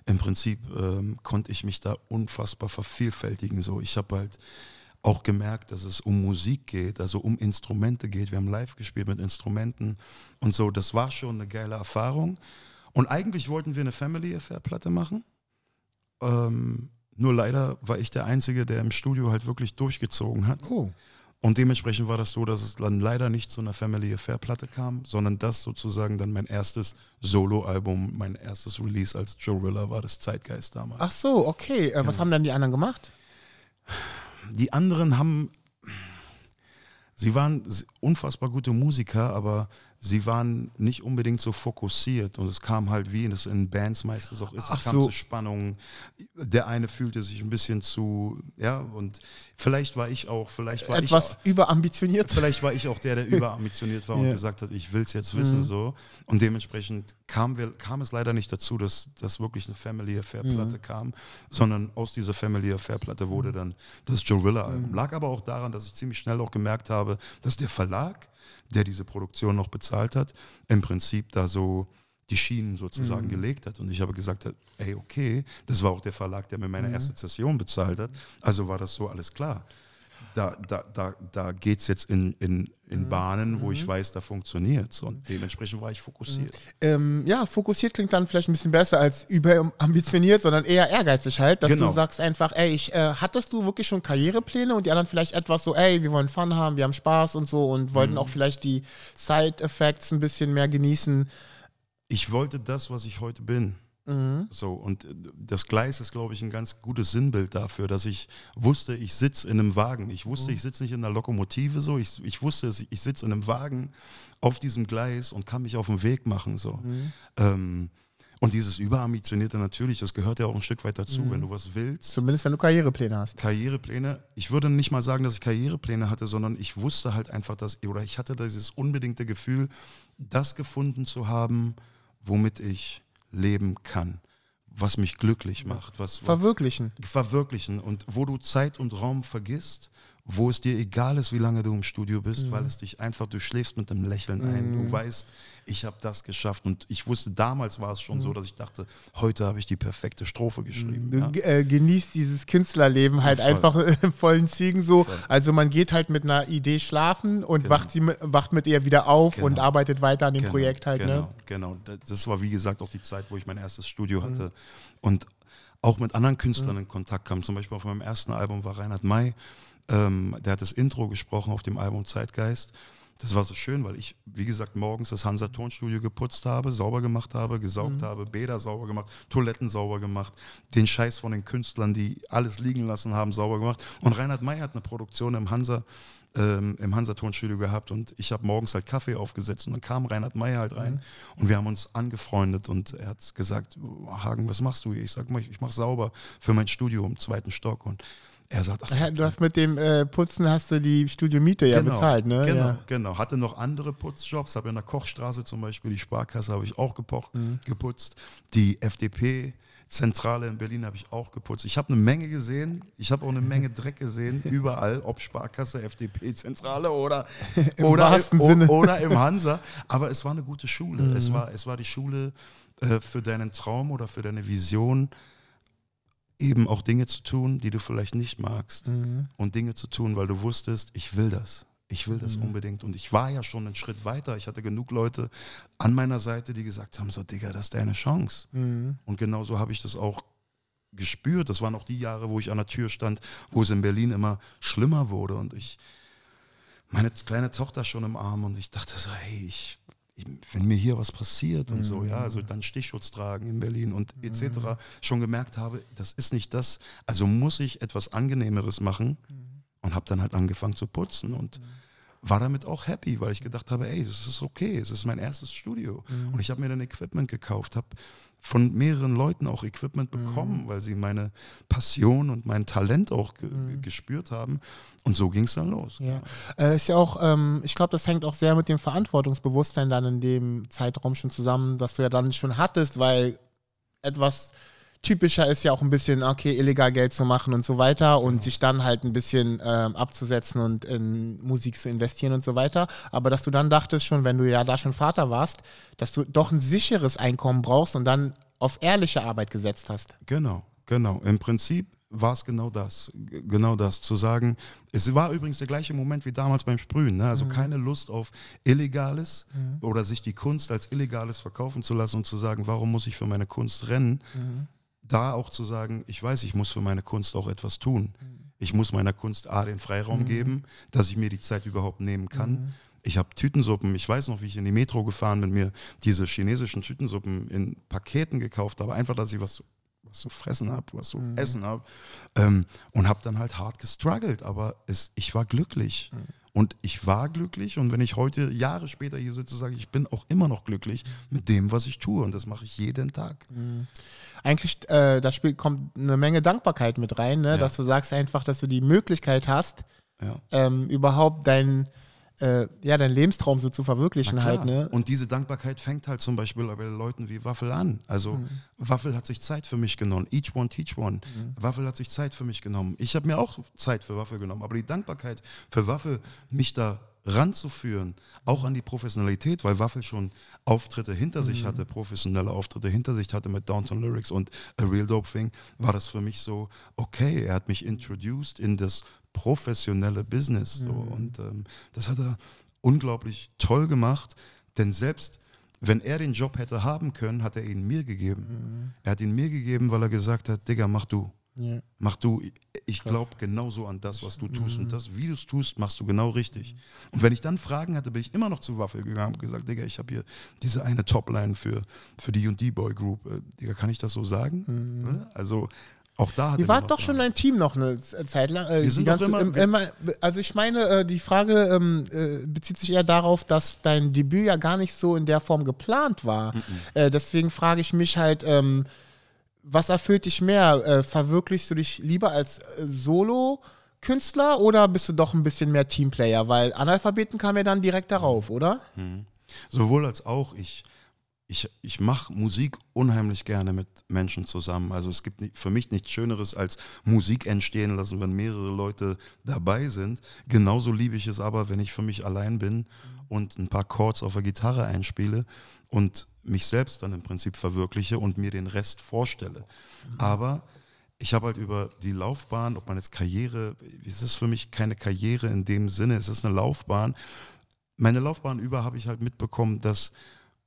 im Prinzip ähm, konnte ich mich da unfassbar vervielfältigen. So, ich habe halt auch gemerkt, dass es um Musik geht, also um Instrumente geht. Wir haben live gespielt mit Instrumenten und so. Das war schon eine geile Erfahrung. Und eigentlich wollten wir eine Family Affair Platte machen. Ähm, nur leider war ich der Einzige, der im Studio halt wirklich durchgezogen hat. Oh. Und dementsprechend war das so, dass es dann leider nicht zu einer Family Affair Platte kam, sondern das sozusagen dann mein erstes Solo-Album, mein erstes Release als Joe Riller war das Zeitgeist damals. Ach so, okay. Äh, was genau. haben dann die anderen gemacht? Die anderen haben, sie waren unfassbar gute Musiker, aber sie waren nicht unbedingt so fokussiert und es kam halt, wie es in Bands meistens auch ist, Ach es kam so. zu Spannungen. Der eine fühlte sich ein bisschen zu, ja, und vielleicht war ich auch, vielleicht war Etwas ich. überambitioniert. Vielleicht war ich auch der, der überambitioniert war ja. und gesagt hat, ich will es jetzt wissen, mhm. so. Und dementsprechend kam, wir, kam es leider nicht dazu, dass, dass wirklich eine Family Affair mhm. Platte mhm. kam, sondern aus dieser Family Affair Platte wurde mhm. dann das Jorilla mhm. Album. Mhm. Lag aber auch daran, dass ich ziemlich schnell auch gemerkt habe, dass der Verlag der diese Produktion noch bezahlt hat, im Prinzip da so die Schienen sozusagen mhm. gelegt hat. Und ich habe gesagt, ey, okay, das war auch der Verlag, der mir meine mhm. erste Session bezahlt hat. Also war das so alles klar da, da, da, da geht es jetzt in, in, in mhm. Bahnen, wo mhm. ich weiß, da funktioniert es. Und dementsprechend war ich fokussiert. Ähm, ja, fokussiert klingt dann vielleicht ein bisschen besser als überambitioniert, sondern eher ehrgeizig halt, dass genau. du sagst einfach, ey, ich, äh, hattest du wirklich schon Karrierepläne und die anderen vielleicht etwas so, ey, wir wollen Fun haben, wir haben Spaß und so und wollten mhm. auch vielleicht die Side-Effects ein bisschen mehr genießen. Ich wollte das, was ich heute bin. Mhm. So, und äh, das Gleis ist, glaube ich, ein ganz gutes Sinnbild dafür, dass ich wusste, ich sitze in einem Wagen. Ich wusste, mhm. ich sitze nicht in einer Lokomotive so. Ich, ich wusste, ich sitze in einem Wagen auf diesem Gleis und kann mich auf den Weg machen. So. Mhm. Ähm, und dieses Überambitionierte natürlich, das gehört ja auch ein Stück weit dazu, mhm. wenn du was willst. Zumindest wenn du Karrierepläne hast. Karrierepläne. Ich würde nicht mal sagen, dass ich Karrierepläne hatte, sondern ich wusste halt einfach, dass, oder ich hatte dieses unbedingte Gefühl, das gefunden zu haben, womit ich leben kann, was mich glücklich macht, was verwirklichen. Verwirklichen und wo du Zeit und Raum vergisst, wo es dir egal ist, wie lange du im Studio bist, mhm. weil es dich einfach, du schläfst mit einem Lächeln mhm. ein. Du mhm. weißt, ich habe das geschafft. Und ich wusste, damals war es schon mhm. so, dass ich dachte, heute habe ich die perfekte Strophe geschrieben. Du ja. äh, genießt dieses Künstlerleben halt voll. einfach in vollen Zügen so. Voll. Also man geht halt mit einer Idee schlafen und genau. wacht, sie, wacht mit ihr wieder auf genau. und arbeitet weiter an dem genau. Projekt halt. Genau, ne? genau. genau. Das war wie gesagt auch die Zeit, wo ich mein erstes Studio mhm. hatte. Und auch mit anderen Künstlern mhm. in Kontakt kam. Zum Beispiel auf meinem ersten Album war Reinhard May ähm, der hat das Intro gesprochen auf dem Album Zeitgeist. Das war so schön, weil ich, wie gesagt, morgens das Hansa Tonstudio geputzt habe, sauber gemacht habe, gesaugt mhm. habe, Bäder sauber gemacht, Toiletten sauber gemacht, den Scheiß von den Künstlern, die alles liegen lassen haben, sauber gemacht. Und Reinhard May hat eine Produktion im Hansa ähm, im Hansa-Tonstudio gehabt und ich habe morgens halt Kaffee aufgesetzt und dann kam Reinhard Meyer halt rein mhm. und wir haben uns angefreundet und er hat gesagt, Hagen, was machst du hier? Ich sag mal, ich, ich mache sauber für mein Studio im zweiten Stock und er sagt, ach, du hast mit dem äh, Putzen hast du die Studiomiete ja genau, bezahlt, ne? Genau, ja. genau. Hatte noch andere Putzjobs, habe in der Kochstraße zum Beispiel, die Sparkasse habe ich auch gepocht, mhm. geputzt, die FDP. Zentrale in Berlin habe ich auch geputzt. Ich habe eine Menge gesehen. Ich habe auch eine Menge Dreck gesehen. Überall, ob Sparkasse, FDP, Zentrale oder, Im oder, im, oder im Hansa. Aber es war eine gute Schule. Mhm. Es, war, es war die Schule äh, für deinen Traum oder für deine Vision eben auch Dinge zu tun, die du vielleicht nicht magst mhm. und Dinge zu tun, weil du wusstest, ich will das. Ich will das mhm. unbedingt. Und ich war ja schon einen Schritt weiter. Ich hatte genug Leute an meiner Seite, die gesagt haben, so Digga, das ist deine Chance. Mhm. Und genauso habe ich das auch gespürt. Das waren auch die Jahre, wo ich an der Tür stand, wo es in Berlin immer schlimmer wurde. Und ich meine kleine Tochter schon im Arm und ich dachte so, hey, ich wenn mir hier was passiert und mhm. so, ja, also mhm. dann Stichschutz tragen in Berlin und mhm. etc., schon gemerkt habe, das ist nicht das, also muss ich etwas Angenehmeres machen mhm. und habe dann halt angefangen zu putzen und mhm. war damit auch happy, weil ich gedacht habe, ey, das ist okay, es ist mein erstes Studio mhm. und ich habe mir dann Equipment gekauft, habe von mehreren Leuten auch Equipment mhm. bekommen, mhm. weil sie meine Passion und mein Talent auch ge mhm. gespürt haben. Und so ging es dann los. Ja. Genau. Äh, ist ja auch, ähm, ich glaube, das hängt auch sehr mit dem Verantwortungsbewusstsein dann in dem Zeitraum schon zusammen, was du ja dann schon hattest, weil etwas typischer ist ja auch ein bisschen, okay, illegal Geld zu machen und so weiter und sich dann halt ein bisschen ähm, abzusetzen und in Musik zu investieren und so weiter. Aber dass du dann dachtest schon, wenn du ja da schon Vater warst, dass du doch ein sicheres Einkommen brauchst und dann auf ehrliche Arbeit gesetzt hast. Genau, genau. Im Prinzip war es genau das, genau das zu sagen. Es war übrigens der gleiche Moment wie damals beim Sprühen, ne? also mhm. keine Lust auf Illegales mhm. oder sich die Kunst als Illegales verkaufen zu lassen und zu sagen, warum muss ich für meine Kunst rennen? Mhm da auch zu sagen, ich weiß, ich muss für meine Kunst auch etwas tun. Mhm. Ich muss meiner Kunst A den Freiraum mhm. geben, dass ich mir die Zeit überhaupt nehmen kann. Mhm. Ich habe Tütensuppen, ich weiß noch, wie ich in die Metro gefahren bin, mir diese chinesischen Tütensuppen in Paketen gekauft habe, einfach, dass ich was, was zu fressen habe, was zu mhm. essen habe. Ähm, und habe dann halt hart gestruggelt, aber es, ich war glücklich. Mhm. Und ich war glücklich und wenn ich heute Jahre später hier sitze, sage ich, ich bin auch immer noch glücklich mhm. mit dem, was ich tue und das mache ich jeden Tag eigentlich, äh, das Spiel kommt eine Menge Dankbarkeit mit rein, ne? Ja. dass du sagst einfach, dass du die Möglichkeit hast, ja. ähm, überhaupt deinen äh, ja, deinen Lebenstraum so zu verwirklichen halt. Ne? Und diese Dankbarkeit fängt halt zum Beispiel bei Leuten wie Waffel an. Also mhm. Waffel hat sich Zeit für mich genommen. Each one, teach one. Mhm. Waffel hat sich Zeit für mich genommen. Ich habe mir auch Zeit für Waffel genommen. Aber die Dankbarkeit für Waffel, mich da ranzuführen, auch an die Professionalität, weil Waffel schon Auftritte hinter mhm. sich hatte, professionelle Auftritte hinter sich hatte mit Downtown Lyrics und A Real Dope Thing, war das für mich so, okay, er hat mich introduced in das professionelle Business. So. Mhm. Und ähm, das hat er unglaublich toll gemacht, denn selbst wenn er den Job hätte haben können, hat er ihn mir gegeben. Mhm. Er hat ihn mir gegeben, weil er gesagt hat, Digga, mach du. Ja. Mach du, ich glaube genauso an das, was du tust. Mhm. Und das, wie du es tust, machst du genau richtig. Mhm. Und wenn ich dann Fragen hatte, bin ich immer noch zu Waffel gegangen und gesagt, Digga, ich habe hier diese eine Topline für, für die und die Boy Group. Äh, Digga, kann ich das so sagen? Mhm. Ne? Also auch da hat Ihr wart doch schon ein Team noch eine äh, Zeit lang. Äh, wir sind ganze, immer, immer, also ich meine, äh, die Frage ähm, äh, bezieht sich eher darauf, dass dein Debüt ja gar nicht so in der Form geplant war. Mhm. deswegen frage ich mich halt, ähm, was erfüllt dich mehr? Äh, verwirklichst du dich lieber als Solo? Künstler oder bist du doch ein bisschen mehr Teamplayer? Weil Analphabeten kam ja dann direkt darauf, oder? Mhm. Sowohl als auch. Ich ich, ich mache Musik unheimlich gerne mit Menschen zusammen. Also es gibt für mich nichts Schöneres als Musik entstehen lassen, wenn mehrere Leute dabei sind. Genauso liebe ich es aber, wenn ich für mich allein bin und ein paar Chords auf der Gitarre einspiele und mich selbst dann im Prinzip verwirkliche und mir den Rest vorstelle. Aber ich habe halt über die Laufbahn, ob man jetzt Karriere, es ist für mich keine Karriere in dem Sinne, es ist eine Laufbahn. Meine Laufbahn über habe ich halt mitbekommen, dass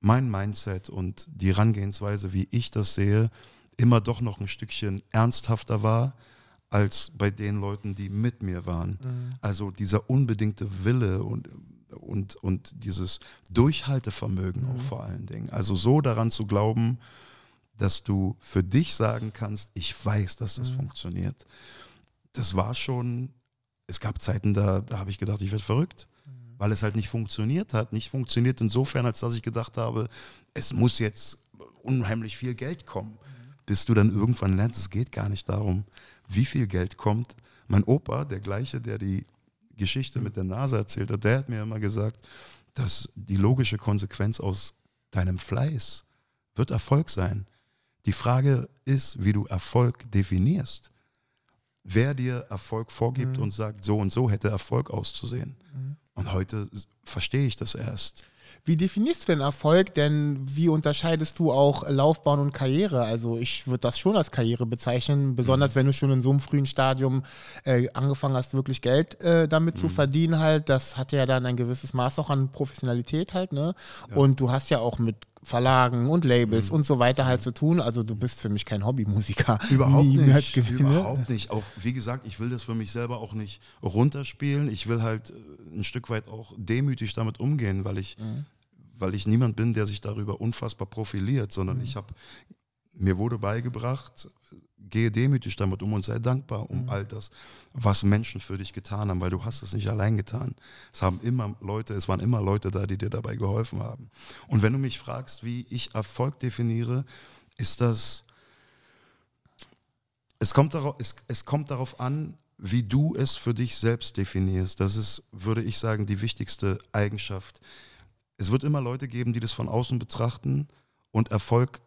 mein Mindset und die Herangehensweise, wie ich das sehe, immer doch noch ein Stückchen ernsthafter war als bei den Leuten, die mit mir waren. Mhm. Also dieser unbedingte Wille und, und, und dieses Durchhaltevermögen mhm. auch vor allen Dingen. Also so daran zu glauben, dass du für dich sagen kannst, ich weiß, dass das mhm. funktioniert. Das war schon, es gab Zeiten, da, da habe ich gedacht, ich werde verrückt weil es halt nicht funktioniert hat. Nicht funktioniert insofern, als dass ich gedacht habe, es muss jetzt unheimlich viel Geld kommen. Bis du dann irgendwann lernst, es geht gar nicht darum, wie viel Geld kommt. Mein Opa, der gleiche, der die Geschichte mit der Nase erzählt hat, der hat mir immer gesagt, dass die logische Konsequenz aus deinem Fleiß wird Erfolg sein. Die Frage ist, wie du Erfolg definierst. Wer dir Erfolg vorgibt mhm. und sagt, so und so hätte Erfolg auszusehen. Mhm. Und heute verstehe ich das erst. Wie definierst du denn Erfolg? Denn wie unterscheidest du auch Laufbahn und Karriere? Also ich würde das schon als Karriere bezeichnen, besonders mhm. wenn du schon in so einem frühen Stadium äh, angefangen hast, wirklich Geld äh, damit mhm. zu verdienen halt. Das hat ja dann ein gewisses Maß auch an Professionalität halt, ne? Ja. Und du hast ja auch mit Verlagen und Labels mhm. und so weiter halt mhm. zu tun. Also du bist für mich kein Hobbymusiker. Überhaupt nicht. Überhaupt nicht. Auch wie gesagt, ich will das für mich selber auch nicht runterspielen. Ich will halt äh, ein Stück weit auch demütig damit umgehen, weil ich mhm weil ich niemand bin, der sich darüber unfassbar profiliert, sondern mhm. ich habe mir wurde beigebracht, gehe demütig damit um und sei dankbar um mhm. all das, was Menschen für dich getan haben, weil du hast es nicht allein getan. Es haben immer Leute, es waren immer Leute da, die dir dabei geholfen haben. Und wenn du mich fragst, wie ich Erfolg definiere, ist das es kommt darauf, es, es kommt darauf an, wie du es für dich selbst definierst. Das ist, würde ich sagen, die wichtigste Eigenschaft. Es wird immer Leute geben, die das von außen betrachten und Erfolg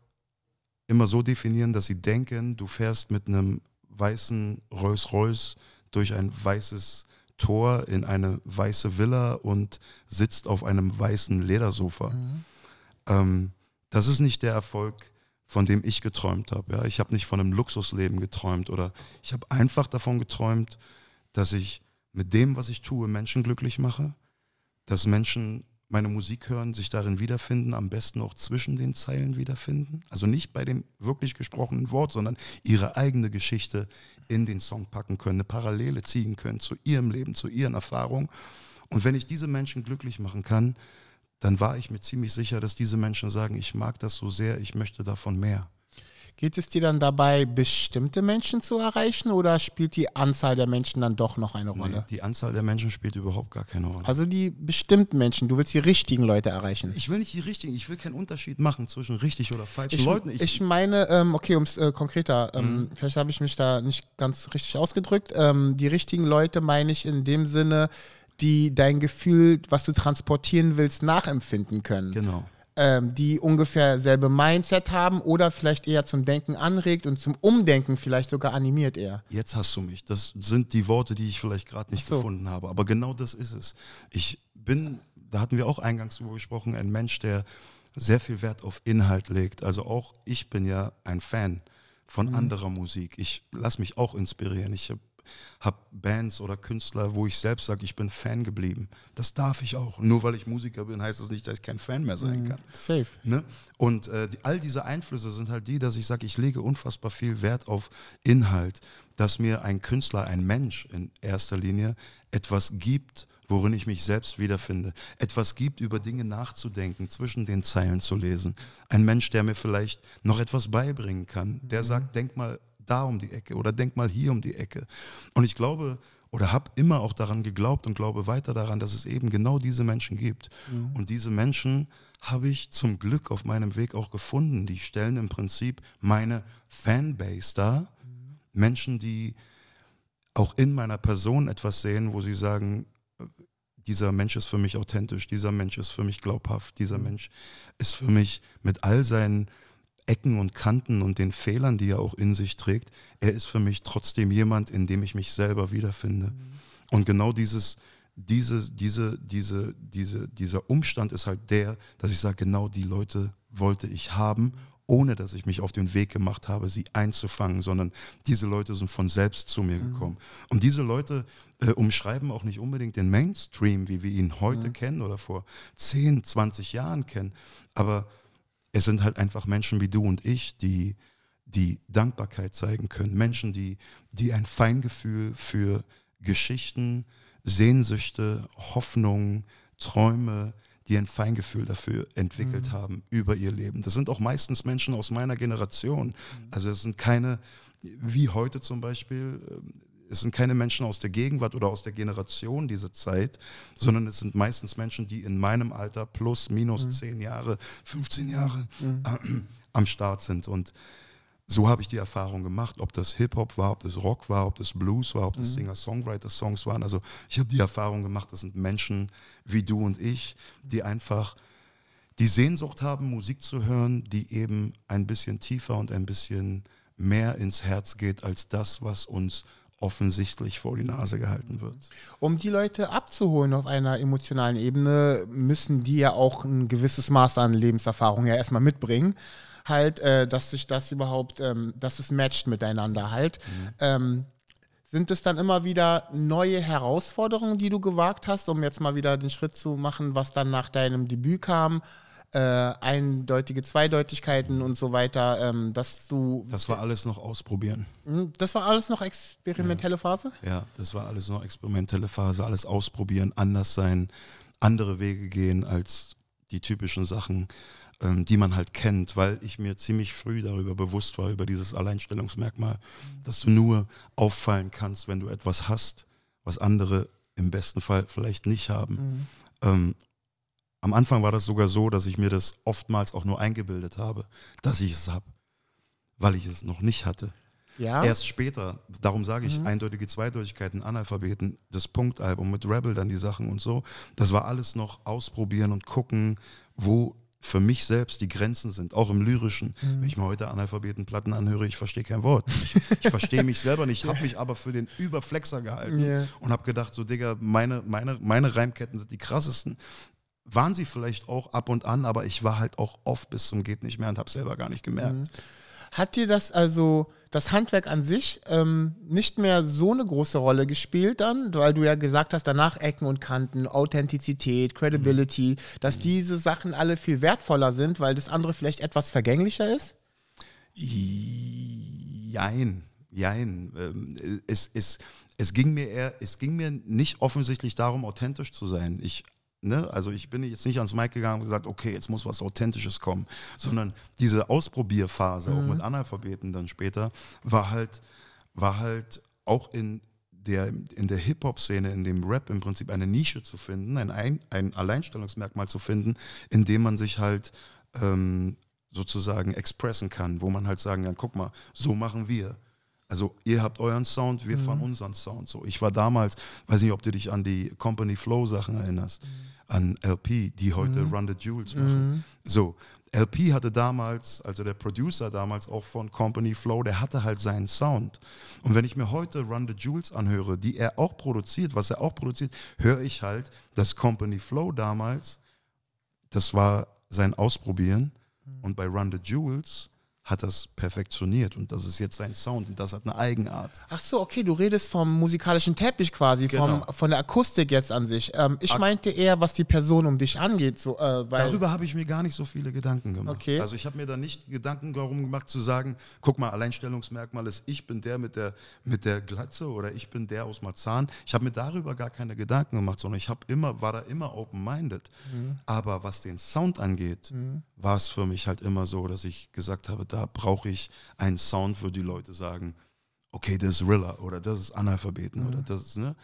immer so definieren, dass sie denken, du fährst mit einem weißen Rolls-Royce durch ein weißes Tor in eine weiße Villa und sitzt auf einem weißen Ledersofa. Mhm. Ähm, das ist nicht der Erfolg, von dem ich geträumt habe. Ja? Ich habe nicht von einem Luxusleben geträumt oder ich habe einfach davon geträumt, dass ich mit dem, was ich tue, Menschen glücklich mache, dass Menschen meine Musik hören, sich darin wiederfinden, am besten auch zwischen den Zeilen wiederfinden. Also nicht bei dem wirklich gesprochenen Wort, sondern ihre eigene Geschichte in den Song packen können, eine Parallele ziehen können zu ihrem Leben, zu ihren Erfahrungen. Und wenn ich diese Menschen glücklich machen kann, dann war ich mir ziemlich sicher, dass diese Menschen sagen, ich mag das so sehr, ich möchte davon mehr. Geht es dir dann dabei, bestimmte Menschen zu erreichen oder spielt die Anzahl der Menschen dann doch noch eine Rolle? Nee, die Anzahl der Menschen spielt überhaupt gar keine Rolle. Also die bestimmten Menschen, du willst die richtigen Leute erreichen. Ich will nicht die richtigen, ich will keinen Unterschied machen zwischen richtig oder falschen ich, Leuten. Ich, ich meine, ähm, okay, um es äh, konkreter, ähm, mhm. vielleicht habe ich mich da nicht ganz richtig ausgedrückt. Ähm, die richtigen Leute meine ich in dem Sinne, die dein Gefühl, was du transportieren willst, nachempfinden können. Genau ähm, die ungefähr selbe Mindset haben oder vielleicht eher zum Denken anregt und zum Umdenken vielleicht sogar animiert eher. Jetzt hast du mich. Das sind die Worte, die ich vielleicht gerade nicht so. gefunden habe. Aber genau das ist es. Ich bin, da hatten wir auch eingangs drüber gesprochen, ein Mensch, der sehr viel Wert auf Inhalt legt. Also auch ich bin ja ein Fan von mhm. anderer Musik. Ich lasse mich auch inspirieren. Ich habe habe Bands oder Künstler, wo ich selbst sage, ich bin Fan geblieben. Das darf ich auch. Nur weil ich Musiker bin, heißt das nicht, dass ich kein Fan mehr sein mhm. kann. Safe. Ne? Und äh, die, all diese Einflüsse sind halt die, dass ich sage, ich lege unfassbar viel Wert auf Inhalt, dass mir ein Künstler, ein Mensch in erster Linie etwas gibt, worin ich mich selbst wiederfinde. Etwas gibt, über Dinge nachzudenken, zwischen den Zeilen zu lesen. Ein Mensch, der mir vielleicht noch etwas beibringen kann, der mhm. sagt, denk mal da um die Ecke oder denk mal hier um die Ecke. Und ich glaube oder habe immer auch daran geglaubt und glaube weiter daran, dass es eben genau diese Menschen gibt. Mhm. Und diese Menschen habe ich zum Glück auf meinem Weg auch gefunden. Die stellen im Prinzip meine Fanbase dar. Mhm. Menschen, die auch in meiner Person etwas sehen, wo sie sagen, äh, dieser Mensch ist für mich authentisch, dieser Mensch ist für mich glaubhaft, dieser mhm. Mensch ist für mich mit all seinen Ecken und Kanten und den Fehlern, die er auch in sich trägt, er ist für mich trotzdem jemand, in dem ich mich selber wiederfinde. Mhm. Und genau dieses, diese, diese, diese, diese, dieser Umstand ist halt der, dass ich sage, genau die Leute wollte ich haben, ohne dass ich mich auf den Weg gemacht habe, sie einzufangen, sondern diese Leute sind von selbst zu mir mhm. gekommen. Und diese Leute äh, umschreiben auch nicht unbedingt den Mainstream, wie wir ihn heute mhm. kennen oder vor 10, 20 Jahren kennen, aber es sind halt einfach Menschen wie du und ich, die, die Dankbarkeit zeigen können. Menschen, die, die ein Feingefühl für Geschichten, Sehnsüchte, Hoffnungen, Träume, die ein Feingefühl dafür entwickelt mhm. haben über ihr Leben. Das sind auch meistens Menschen aus meiner Generation. Mhm. Also es sind keine, wie heute zum Beispiel, es sind keine Menschen aus der Gegenwart oder aus der Generation dieser Zeit, sondern es sind meistens Menschen, die in meinem Alter plus, minus mhm. 10 Jahre, 15 Jahre mhm. äh, am Start sind. Und so habe ich die Erfahrung gemacht, ob das Hip-Hop war, ob das Rock war, ob das Blues war, ob das mhm. Singer-Songwriter-Songs waren. Also ich habe die Erfahrung gemacht, das sind Menschen wie du und ich, die einfach die Sehnsucht haben, Musik zu hören, die eben ein bisschen tiefer und ein bisschen mehr ins Herz geht als das, was uns offensichtlich vor die Nase gehalten wird. Um die Leute abzuholen auf einer emotionalen Ebene, müssen die ja auch ein gewisses Maß an Lebenserfahrung ja erstmal mitbringen. Halt, äh, dass sich das überhaupt, ähm, dass es matcht miteinander halt. Mhm. Ähm, sind es dann immer wieder neue Herausforderungen, die du gewagt hast, um jetzt mal wieder den Schritt zu machen, was dann nach deinem Debüt kam? äh, eindeutige Zweideutigkeiten und so weiter, ähm, dass du. Das war alles noch ausprobieren. Hm, das war alles noch experimentelle ja. Phase? Ja, das war alles noch experimentelle Phase, alles ausprobieren, anders sein, andere Wege gehen als die typischen Sachen, ähm, die man halt kennt, weil ich mir ziemlich früh darüber bewusst war, über dieses Alleinstellungsmerkmal, mhm. dass du nur auffallen kannst, wenn du etwas hast, was andere im besten Fall vielleicht nicht haben. Mhm. Ähm, am Anfang war das sogar so, dass ich mir das oftmals auch nur eingebildet habe, dass ich es habe, weil ich es noch nicht hatte. Ja? Erst später, darum sage ich, mhm. eindeutige Zweideutigkeiten, Analphabeten, das Punktalbum mit Rebel, dann die Sachen und so. Das war alles noch ausprobieren und gucken, wo für mich selbst die Grenzen sind, auch im Lyrischen. Mhm. Wenn ich mir heute Analphabetenplatten anhöre, ich verstehe kein Wort. Ich, ich verstehe mich selber nicht, habe mich aber für den Überflexer gehalten yeah. und habe gedacht, so Digga, meine, meine, meine Reimketten sind die krassesten waren sie vielleicht auch ab und an, aber ich war halt auch oft bis zum geht nicht mehr und habe selber gar nicht gemerkt. Mhm. Hat dir das also das Handwerk an sich ähm, nicht mehr so eine große Rolle gespielt dann, weil du ja gesagt hast, danach Ecken und Kanten, Authentizität, Credibility, mhm. dass mhm. diese Sachen alle viel wertvoller sind, weil das andere vielleicht etwas vergänglicher ist? Jein, jein. Ähm, es, es, es ging mir eher, es ging mir nicht offensichtlich darum, authentisch zu sein. Ich Ne? Also ich bin jetzt nicht ans Mike gegangen und gesagt, okay, jetzt muss was Authentisches kommen, sondern diese Ausprobierphase, mhm. auch mit Analphabeten dann später, war halt, war halt auch in der, in der Hip-Hop-Szene, in dem Rap im Prinzip eine Nische zu finden, ein, ein, ein Alleinstellungsmerkmal zu finden, in dem man sich halt ähm, sozusagen expressen kann, wo man halt sagen kann, guck mal, so machen wir. Also ihr habt euren Sound, wir mhm. fahren unseren Sound. So, ich war damals, weiß nicht, ob du dich an die Company Flow Sachen erinnerst, mhm. an LP, die heute mhm. Run the Jewels machen. Mhm. So, LP hatte damals, also der Producer damals auch von Company Flow, der hatte halt seinen Sound. Und wenn ich mir heute Run the Jewels anhöre, die er auch produziert, was er auch produziert, höre ich halt, dass Company Flow damals, das war sein Ausprobieren. Mhm. Und bei Run the Jewels hat das perfektioniert und das ist jetzt sein Sound und das hat eine Eigenart. Ach so, okay, du redest vom musikalischen Teppich quasi, genau. vom, von der Akustik jetzt an sich. Ähm, ich Ak meinte eher, was die Person um dich angeht. So, äh, Darüber habe ich mir gar nicht so viele Gedanken gemacht. Okay. Also ich habe mir da nicht Gedanken darum gemacht zu sagen, guck mal, Alleinstellungsmerkmal ist, ich bin der mit der, mit der Glatze oder ich bin der aus Marzahn. Ich habe mir darüber gar keine Gedanken gemacht, sondern ich habe immer, war da immer open-minded. Mhm. Aber was den Sound angeht, mhm. war es für mich halt immer so, dass ich gesagt habe, da da brauche ich einen Sound, wo die Leute sagen, okay, das ist Rilla oder das ist Analphabeten mhm. oder das ist, ne?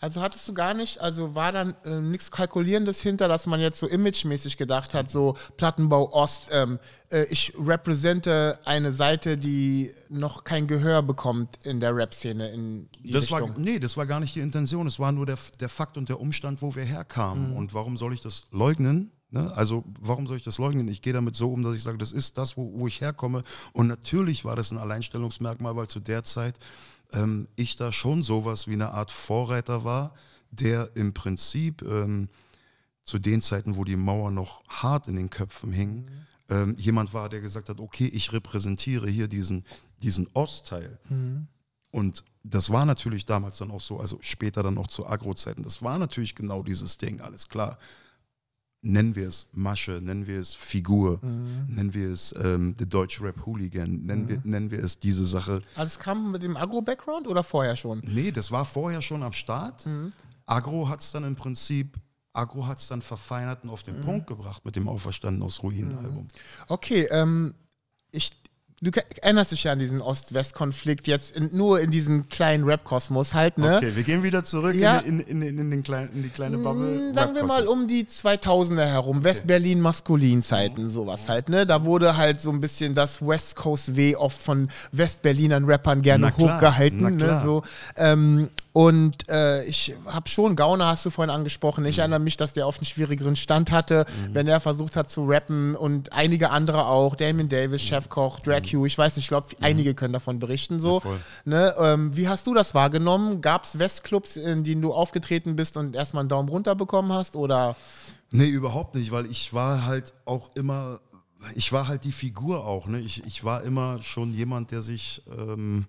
Also hattest du gar nicht, also war dann äh, nichts Kalkulierendes hinter, dass man jetzt so imagemäßig gedacht hat, so Plattenbau Ost, ähm, äh, ich repräsente eine Seite, die noch kein Gehör bekommt in der Rap-Szene in die das Richtung. War, nee, das war gar nicht die Intention, es war nur der, der Fakt und der Umstand, wo wir herkamen mhm. und warum soll ich das leugnen? Ne? Also warum soll ich das leugnen? Ich gehe damit so um, dass ich sage, das ist das, wo, wo ich herkomme. Und natürlich war das ein Alleinstellungsmerkmal, weil zu der Zeit ähm, ich da schon sowas wie eine Art Vorreiter war, der im Prinzip ähm, zu den Zeiten, wo die Mauer noch hart in den Köpfen hing, mhm. ähm, jemand war, der gesagt hat, okay, ich repräsentiere hier diesen, diesen Ostteil. Mhm. Und das war natürlich damals dann auch so, also später dann auch zu Agro-Zeiten, das war natürlich genau dieses Ding, alles klar nennen wir es Masche, nennen wir es Figur, mhm. nennen wir es ähm, der deutsche Rap-Hooligan, nennen, mhm. wir, nennen wir es diese Sache. Alles kam mit dem Agro-Background oder vorher schon? Nee, das war vorher schon am Start. Mhm. Agro hat es dann im Prinzip Agro hat es dann verfeinert und auf den mhm. Punkt gebracht mit dem Auferstanden aus Ruinen-Album. Mhm. Okay, ähm, ich, du erinnerst dich ja an diesen Ost-West-Konflikt jetzt in, nur in diesen kleinen Rap-Kosmos halt, ne? Okay, wir gehen wieder zurück ja. in, in, in, den kleinen, in die kleine hm, Bubble. Sagen wir mal um die 2000er herum, okay. West-Berlin, Maskulin-Zeiten, sowas halt, ne? Da wurde halt so ein bisschen das West Coast W oft von West-Berlinern Rappern gerne klar, hochgehalten, ne? So, ähm, und äh, ich habe schon, Gauner hast du vorhin angesprochen, ich mhm. erinnere mich, dass der oft einen schwierigeren Stand hatte, mhm. wenn er versucht hat zu rappen und einige andere auch, Damien Davis, mhm. Chefkoch, Drag Barbecue. Ich weiß nicht, ich glaube, mhm. einige können davon berichten. So. Ne? Ähm, wie hast du das wahrgenommen? Gab es Westclubs, in denen du aufgetreten bist und erstmal einen Daumen runter bekommen hast? Oder? Nee, überhaupt nicht, weil ich war halt auch immer, ich war halt die Figur auch. Ne? Ich, ich war immer schon jemand, der sich. Ähm,